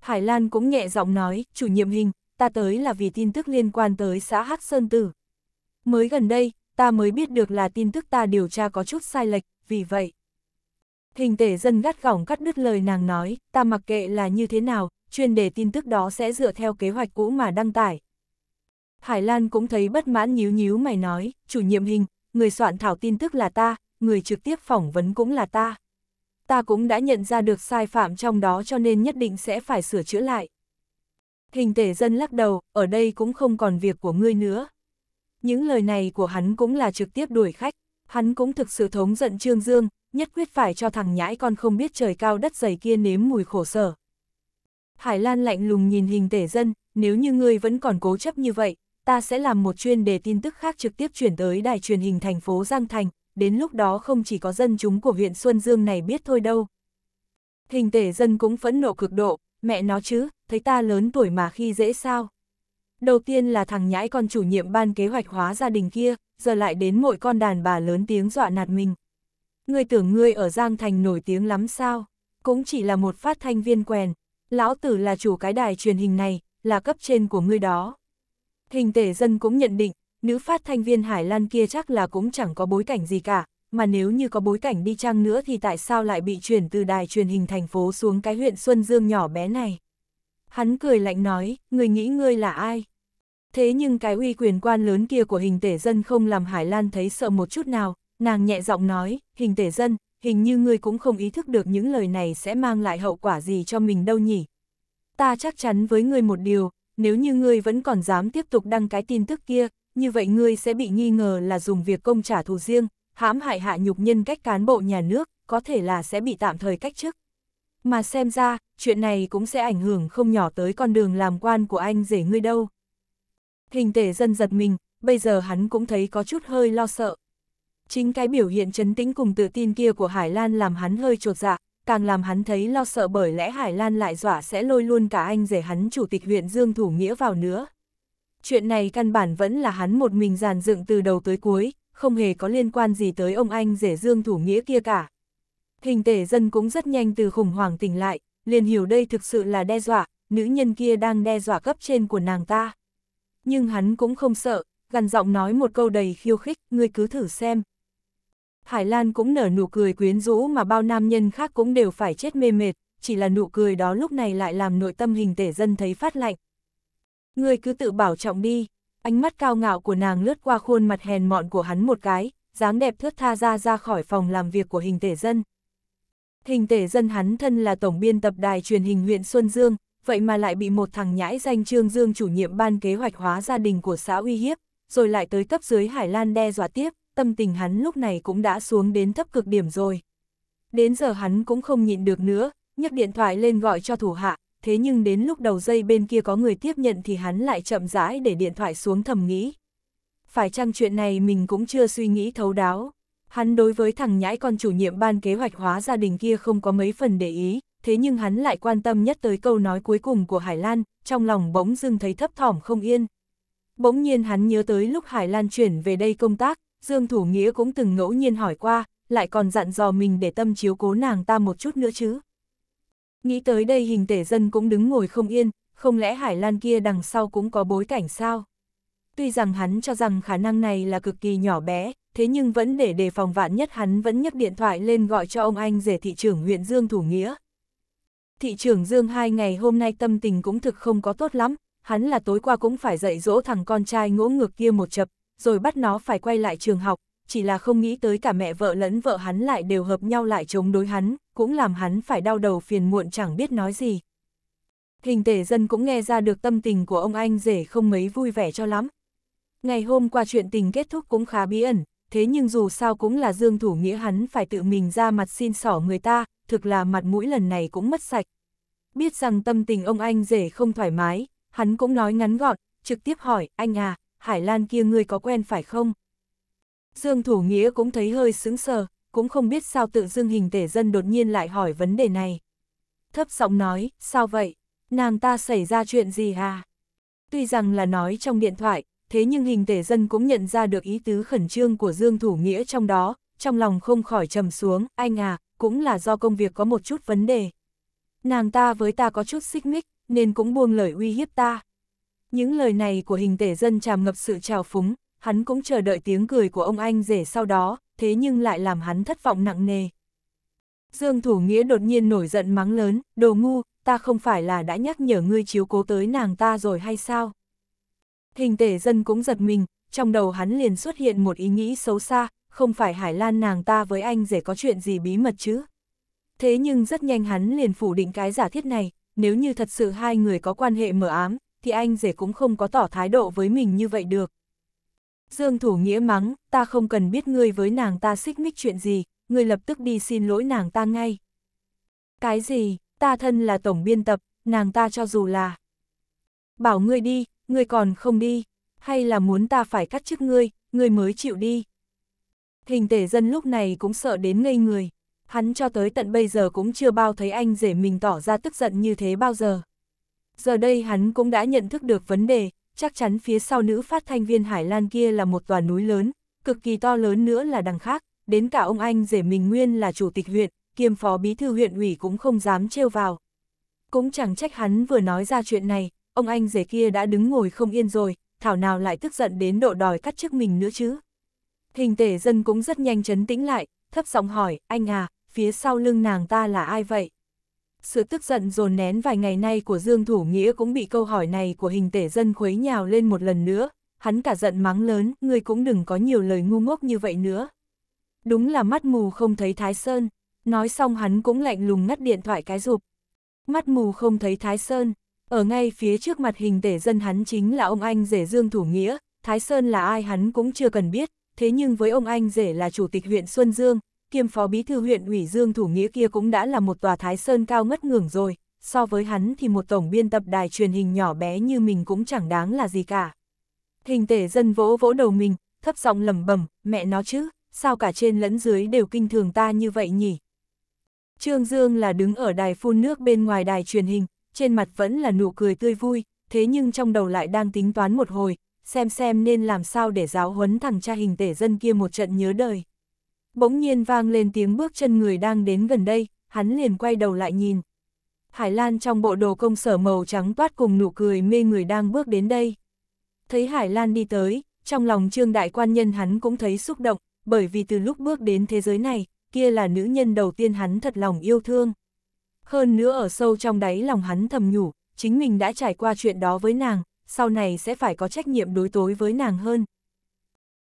Hải Lan cũng nhẹ giọng nói, chủ nhiệm hình, ta tới là vì tin tức liên quan tới xã Hắc Sơn Tử, mới gần đây, ta mới biết được là tin tức ta điều tra có chút sai lệch, vì vậy. Hình tể dân gắt gỏng cắt đứt lời nàng nói, ta mặc kệ là như thế nào, chuyên đề tin tức đó sẽ dựa theo kế hoạch cũ mà đăng tải. Hải Lan cũng thấy bất mãn nhíu nhíu mày nói, chủ nhiệm hình, người soạn thảo tin tức là ta, người trực tiếp phỏng vấn cũng là ta. Ta cũng đã nhận ra được sai phạm trong đó cho nên nhất định sẽ phải sửa chữa lại. Hình tể dân lắc đầu, ở đây cũng không còn việc của ngươi nữa, những lời này của hắn cũng là trực tiếp đuổi khách, hắn cũng thực sự thống giận Trương Dương, nhất quyết phải cho thằng nhãi con không biết trời cao đất dày kia nếm mùi khổ sở. Hải Lan lạnh lùng nhìn hình tể dân, nếu như ngươi vẫn còn cố chấp như vậy, ta sẽ làm một chuyên đề tin tức khác trực tiếp chuyển tới đài truyền hình thành phố Giang Thành, đến lúc đó không chỉ có dân chúng của huyện Xuân Dương này biết thôi đâu. Hình tể dân cũng phẫn nộ cực độ, mẹ nó chứ, thấy ta lớn tuổi mà khi dễ sao. Đầu tiên là thằng nhãi con chủ nhiệm ban kế hoạch hóa gia đình kia, giờ lại đến mỗi con đàn bà lớn tiếng dọa nạt mình. người tưởng ngươi ở Giang Thành nổi tiếng lắm sao, cũng chỉ là một phát thanh viên quèn, lão tử là chủ cái đài truyền hình này, là cấp trên của ngươi đó. Hình tể dân cũng nhận định, nữ phát thanh viên Hải Lan kia chắc là cũng chẳng có bối cảnh gì cả, mà nếu như có bối cảnh đi chăng nữa thì tại sao lại bị chuyển từ đài truyền hình thành phố xuống cái huyện Xuân Dương nhỏ bé này. Hắn cười lạnh nói, người nghĩ ngươi là ai? Thế nhưng cái uy quyền quan lớn kia của hình tể dân không làm Hải Lan thấy sợ một chút nào, nàng nhẹ giọng nói, hình tể dân, hình như ngươi cũng không ý thức được những lời này sẽ mang lại hậu quả gì cho mình đâu nhỉ. Ta chắc chắn với ngươi một điều, nếu như ngươi vẫn còn dám tiếp tục đăng cái tin tức kia, như vậy ngươi sẽ bị nghi ngờ là dùng việc công trả thù riêng, hãm hại hạ nhục nhân cách cán bộ nhà nước, có thể là sẽ bị tạm thời cách chức. Mà xem ra, chuyện này cũng sẽ ảnh hưởng không nhỏ tới con đường làm quan của anh rể ngươi đâu. Hình tể dân giật mình, bây giờ hắn cũng thấy có chút hơi lo sợ. Chính cái biểu hiện chấn tĩnh cùng tự tin kia của Hải Lan làm hắn hơi trột dạ, càng làm hắn thấy lo sợ bởi lẽ Hải Lan lại dọa sẽ lôi luôn cả anh rể hắn chủ tịch huyện Dương Thủ Nghĩa vào nữa. Chuyện này căn bản vẫn là hắn một mình giàn dựng từ đầu tới cuối, không hề có liên quan gì tới ông anh rể Dương Thủ Nghĩa kia cả. Hình tể dân cũng rất nhanh từ khủng hoảng tỉnh lại, liền hiểu đây thực sự là đe dọa, nữ nhân kia đang đe dọa cấp trên của nàng ta nhưng hắn cũng không sợ, gằn giọng nói một câu đầy khiêu khích, ngươi cứ thử xem. Hải Lan cũng nở nụ cười quyến rũ mà bao nam nhân khác cũng đều phải chết mê mệt, chỉ là nụ cười đó lúc này lại làm nội tâm hình tể dân thấy phát lạnh. Ngươi cứ tự bảo trọng đi, ánh mắt cao ngạo của nàng lướt qua khuôn mặt hèn mọn của hắn một cái, dáng đẹp thướt tha ra ra khỏi phòng làm việc của hình tể dân. Hình tể dân hắn thân là tổng biên tập đài truyền hình huyện Xuân Dương, vậy mà lại bị một thằng nhãi danh Trương Dương chủ nhiệm ban kế hoạch hóa gia đình của xã uy hiếp, rồi lại tới cấp dưới Hải Lan đe dọa tiếp, tâm tình hắn lúc này cũng đã xuống đến thấp cực điểm rồi. Đến giờ hắn cũng không nhịn được nữa, nhấc điện thoại lên gọi cho thủ hạ, thế nhưng đến lúc đầu dây bên kia có người tiếp nhận thì hắn lại chậm rãi để điện thoại xuống thầm nghĩ. Phải chăng chuyện này mình cũng chưa suy nghĩ thấu đáo. Hắn đối với thằng nhãi con chủ nhiệm ban kế hoạch hóa gia đình kia không có mấy phần để ý, thế nhưng hắn lại quan tâm nhất tới câu nói cuối cùng của Hải Lan, trong lòng bỗng dưng thấy thấp thỏm không yên. Bỗng nhiên hắn nhớ tới lúc Hải Lan chuyển về đây công tác, Dương Thủ Nghĩa cũng từng ngẫu nhiên hỏi qua, lại còn dặn dò mình để tâm chiếu cố nàng ta một chút nữa chứ. Nghĩ tới đây hình tể dân cũng đứng ngồi không yên, không lẽ Hải Lan kia đằng sau cũng có bối cảnh sao? Tuy rằng hắn cho rằng khả năng này là cực kỳ nhỏ bé, thế nhưng vẫn để đề phòng vạn nhất hắn vẫn nhấc điện thoại lên gọi cho ông anh rể thị trưởng huyện Dương Thủ Nghĩa. Thị trưởng Dương hai ngày hôm nay tâm tình cũng thực không có tốt lắm, hắn là tối qua cũng phải dạy dỗ thằng con trai ngỗ ngược kia một chập, rồi bắt nó phải quay lại trường học, chỉ là không nghĩ tới cả mẹ vợ lẫn vợ hắn lại đều hợp nhau lại chống đối hắn, cũng làm hắn phải đau đầu phiền muộn chẳng biết nói gì. Hình tể dân cũng nghe ra được tâm tình của ông anh rể không mấy vui vẻ cho lắm. Ngày hôm qua chuyện tình kết thúc cũng khá bí ẩn, thế nhưng dù sao cũng là Dương Thủ Nghĩa hắn phải tự mình ra mặt xin sỏ người ta, thực là mặt mũi lần này cũng mất sạch. Biết rằng tâm tình ông anh rể không thoải mái, hắn cũng nói ngắn gọn, trực tiếp hỏi, anh à, Hải Lan kia ngươi có quen phải không? Dương Thủ Nghĩa cũng thấy hơi sững sờ, cũng không biết sao tự dưng hình tể dân đột nhiên lại hỏi vấn đề này. Thấp giọng nói, sao vậy? Nàng ta xảy ra chuyện gì à? Tuy rằng là nói trong điện thoại, thế nhưng hình tể dân cũng nhận ra được ý tứ khẩn trương của Dương Thủ Nghĩa trong đó, trong lòng không khỏi trầm xuống, anh à, cũng là do công việc có một chút vấn đề. Nàng ta với ta có chút xích mích, nên cũng buông lời uy hiếp ta. Những lời này của hình tể dân tràm ngập sự trào phúng, hắn cũng chờ đợi tiếng cười của ông anh rể sau đó, thế nhưng lại làm hắn thất vọng nặng nề. Dương Thủ Nghĩa đột nhiên nổi giận mắng lớn, đồ ngu, ta không phải là đã nhắc nhở ngươi chiếu cố tới nàng ta rồi hay sao? Hình tể dân cũng giật mình, trong đầu hắn liền xuất hiện một ý nghĩ xấu xa, không phải Hải Lan nàng ta với anh rể có chuyện gì bí mật chứ. Thế nhưng rất nhanh hắn liền phủ định cái giả thiết này, nếu như thật sự hai người có quan hệ mờ ám, thì anh rể cũng không có tỏ thái độ với mình như vậy được. Dương Thủ Nghĩa mắng, ta không cần biết ngươi với nàng ta xích mích chuyện gì, ngươi lập tức đi xin lỗi nàng ta ngay. Cái gì, ta thân là tổng biên tập, nàng ta cho dù là... Bảo ngươi đi, ngươi còn không đi, hay là muốn ta phải cắt chức ngươi, ngươi mới chịu đi. Hình tể dân lúc này cũng sợ đến ngây người, hắn cho tới tận bây giờ cũng chưa bao thấy anh rể mình tỏ ra tức giận như thế bao giờ. Giờ đây hắn cũng đã nhận thức được vấn đề, chắc chắn phía sau nữ phát thanh viên Hải Lan kia là một tòa núi lớn, cực kỳ to lớn nữa là đằng khác, đến cả ông anh rể mình nguyên là chủ tịch huyện, kiêm phó bí thư huyện ủy cũng không dám trêu vào. Cũng chẳng trách hắn vừa nói ra chuyện này, ông anh rể kia đã đứng ngồi không yên rồi, thảo nào lại tức giận đến độ đòi cắt chức mình nữa chứ. Hình tể dân cũng rất nhanh chấn tĩnh lại, thấp giọng hỏi, anh à, phía sau lưng nàng ta là ai vậy? Sự tức giận dồn nén vài ngày nay của Dương Thủ Nghĩa cũng bị câu hỏi này của hình tể dân khuấy nhào lên một lần nữa, hắn cả giận mắng lớn, ngươi cũng đừng có nhiều lời ngu ngốc như vậy nữa. Đúng là mắt mù không thấy Thái Sơn, nói xong hắn cũng lạnh lùng ngắt điện thoại cái rụp. Mắt mù không thấy Thái Sơn, ở ngay phía trước mặt hình tể dân hắn chính là ông anh rể Dương Thủ Nghĩa, Thái Sơn là ai hắn cũng chưa cần biết, thế nhưng với ông anh rể là chủ tịch huyện Xuân Dương, kiêm phó bí thư huyện ủy Dương Thủ Nghĩa kia cũng đã là một tòa Thái Sơn cao ngất ngưỡng rồi, so với hắn thì một tổng biên tập đài truyền hình nhỏ bé như mình cũng chẳng đáng là gì cả. Hình tể dân vỗ vỗ đầu mình, thấp giọng lầm bẩm mẹ nó chứ, sao cả trên lẫn dưới đều kinh thường ta như vậy nhỉ? Trương Dương là đứng ở đài phun nước bên ngoài đài truyền hình, trên mặt vẫn là nụ cười tươi vui, thế nhưng trong đầu lại đang tính toán một hồi, xem xem nên làm sao để giáo huấn thằng cha hình tể dân kia một trận nhớ đời. Bỗng nhiên vang lên tiếng bước chân người đang đến gần đây, hắn liền quay đầu lại nhìn. Hải Lan trong bộ đồ công sở màu trắng toát cùng nụ cười mê người đang bước đến đây. Thấy Hải Lan đi tới, trong lòng trương đại quan nhân hắn cũng thấy xúc động, bởi vì từ lúc bước đến thế giới này, kia là nữ nhân đầu tiên hắn thật lòng yêu thương. Hơn nữa ở sâu trong đáy lòng hắn thầm nhủ, chính mình đã trải qua chuyện đó với nàng, sau này sẽ phải có trách nhiệm đối tối với nàng hơn.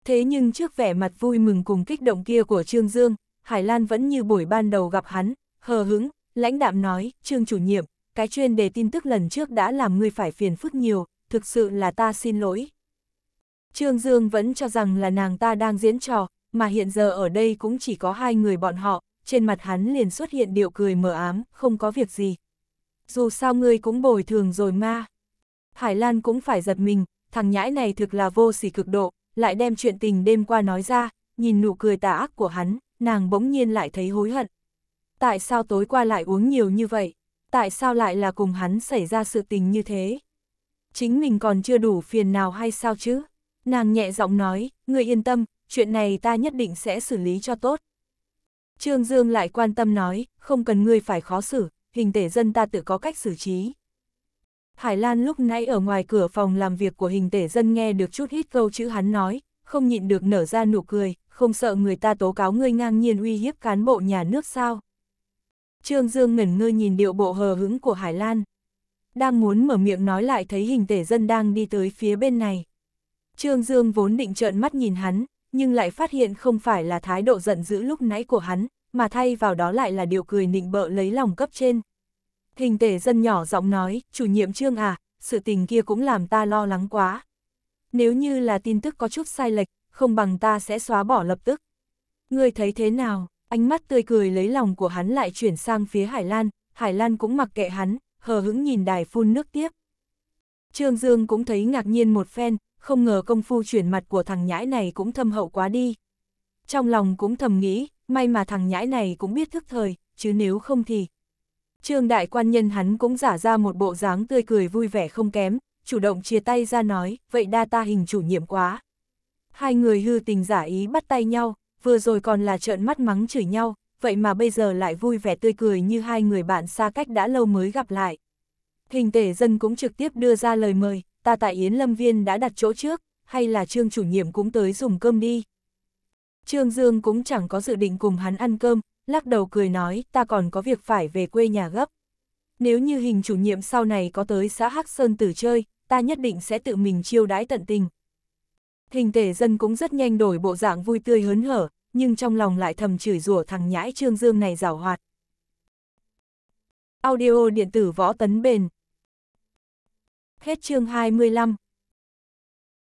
Thế nhưng trước vẻ mặt vui mừng cùng kích động kia của Trương Dương, Hải Lan vẫn như buổi ban đầu gặp hắn, hờ hứng, lãnh đạm nói, Trương chủ nhiệm, cái chuyên đề tin tức lần trước đã làm ngươi phải phiền phức nhiều, thực sự là ta xin lỗi. Trương Dương vẫn cho rằng là nàng ta đang diễn trò, mà hiện giờ ở đây cũng chỉ có hai người bọn họ, trên mặt hắn liền xuất hiện điệu cười mờ ám, không có việc gì. Dù sao ngươi cũng bồi thường rồi ma. Hải Lan cũng phải giật mình, thằng nhãi này thực là vô sỉ cực độ, lại đem chuyện tình đêm qua nói ra, nhìn nụ cười tà ác của hắn, nàng bỗng nhiên lại thấy hối hận. Tại sao tối qua lại uống nhiều như vậy? Tại sao lại là cùng hắn xảy ra sự tình như thế? Chính mình còn chưa đủ phiền nào hay sao chứ? Nàng nhẹ giọng nói, ngươi yên tâm, chuyện này ta nhất định sẽ xử lý cho tốt. Trương Dương lại quan tâm nói, không cần ngươi phải khó xử, hình tể dân ta tự có cách xử trí. Hải Lan lúc nãy ở ngoài cửa phòng làm việc của hình tể dân nghe được chút hít câu chữ hắn nói, không nhịn được nở ra nụ cười, không sợ người ta tố cáo ngươi ngang nhiên uy hiếp cán bộ nhà nước sao. Trương Dương ngẩn ngơ nhìn điệu bộ hờ hững của Hải Lan. Đang muốn mở miệng nói lại thấy hình tể dân đang đi tới phía bên này. Trương Dương vốn định trợn mắt nhìn hắn, nhưng lại phát hiện không phải là thái độ giận dữ lúc nãy của hắn, mà thay vào đó lại là điều cười nịnh bợ lấy lòng cấp trên. Hình tể dân nhỏ giọng nói, chủ nhiệm trương à, sự tình kia cũng làm ta lo lắng quá. Nếu như là tin tức có chút sai lệch, không bằng ta sẽ xóa bỏ lập tức. người thấy thế nào, ánh mắt tươi cười lấy lòng của hắn lại chuyển sang phía Hải Lan, Hải Lan cũng mặc kệ hắn, hờ hững nhìn đài phun nước tiếp. Trương Dương cũng thấy ngạc nhiên một phen, không ngờ công phu chuyển mặt của thằng nhãi này cũng thâm hậu quá đi. Trong lòng cũng thầm nghĩ, may mà thằng nhãi này cũng biết thức thời, chứ nếu không thì... Trương đại quan nhân hắn cũng giả ra một bộ dáng tươi cười vui vẻ không kém, chủ động chia tay ra nói, vậy đa ta hình chủ nhiệm quá. Hai người hư tình giả ý bắt tay nhau, vừa rồi còn là trợn mắt mắng chửi nhau, vậy mà bây giờ lại vui vẻ tươi cười như hai người bạn xa cách đã lâu mới gặp lại. Hình tể dân cũng trực tiếp đưa ra lời mời, ta tại Yến Lâm Viên đã đặt chỗ trước, hay là Trương chủ nhiệm cũng tới dùng cơm đi. Trương Dương cũng chẳng có dự định cùng hắn ăn cơm, lắc đầu cười nói ta còn có việc phải về quê nhà gấp. Nếu như hình chủ nhiệm sau này có tới xã Hắc Sơn tử chơi, ta nhất định sẽ tự mình chiêu đãi tận tình. Hình tể dân cũng rất nhanh đổi bộ dạng vui tươi hớn hở, nhưng trong lòng lại thầm chửi rủa thằng nhãi Trương Dương này rào hoạt. Audio điện tử võ tấn bền Hết chương 25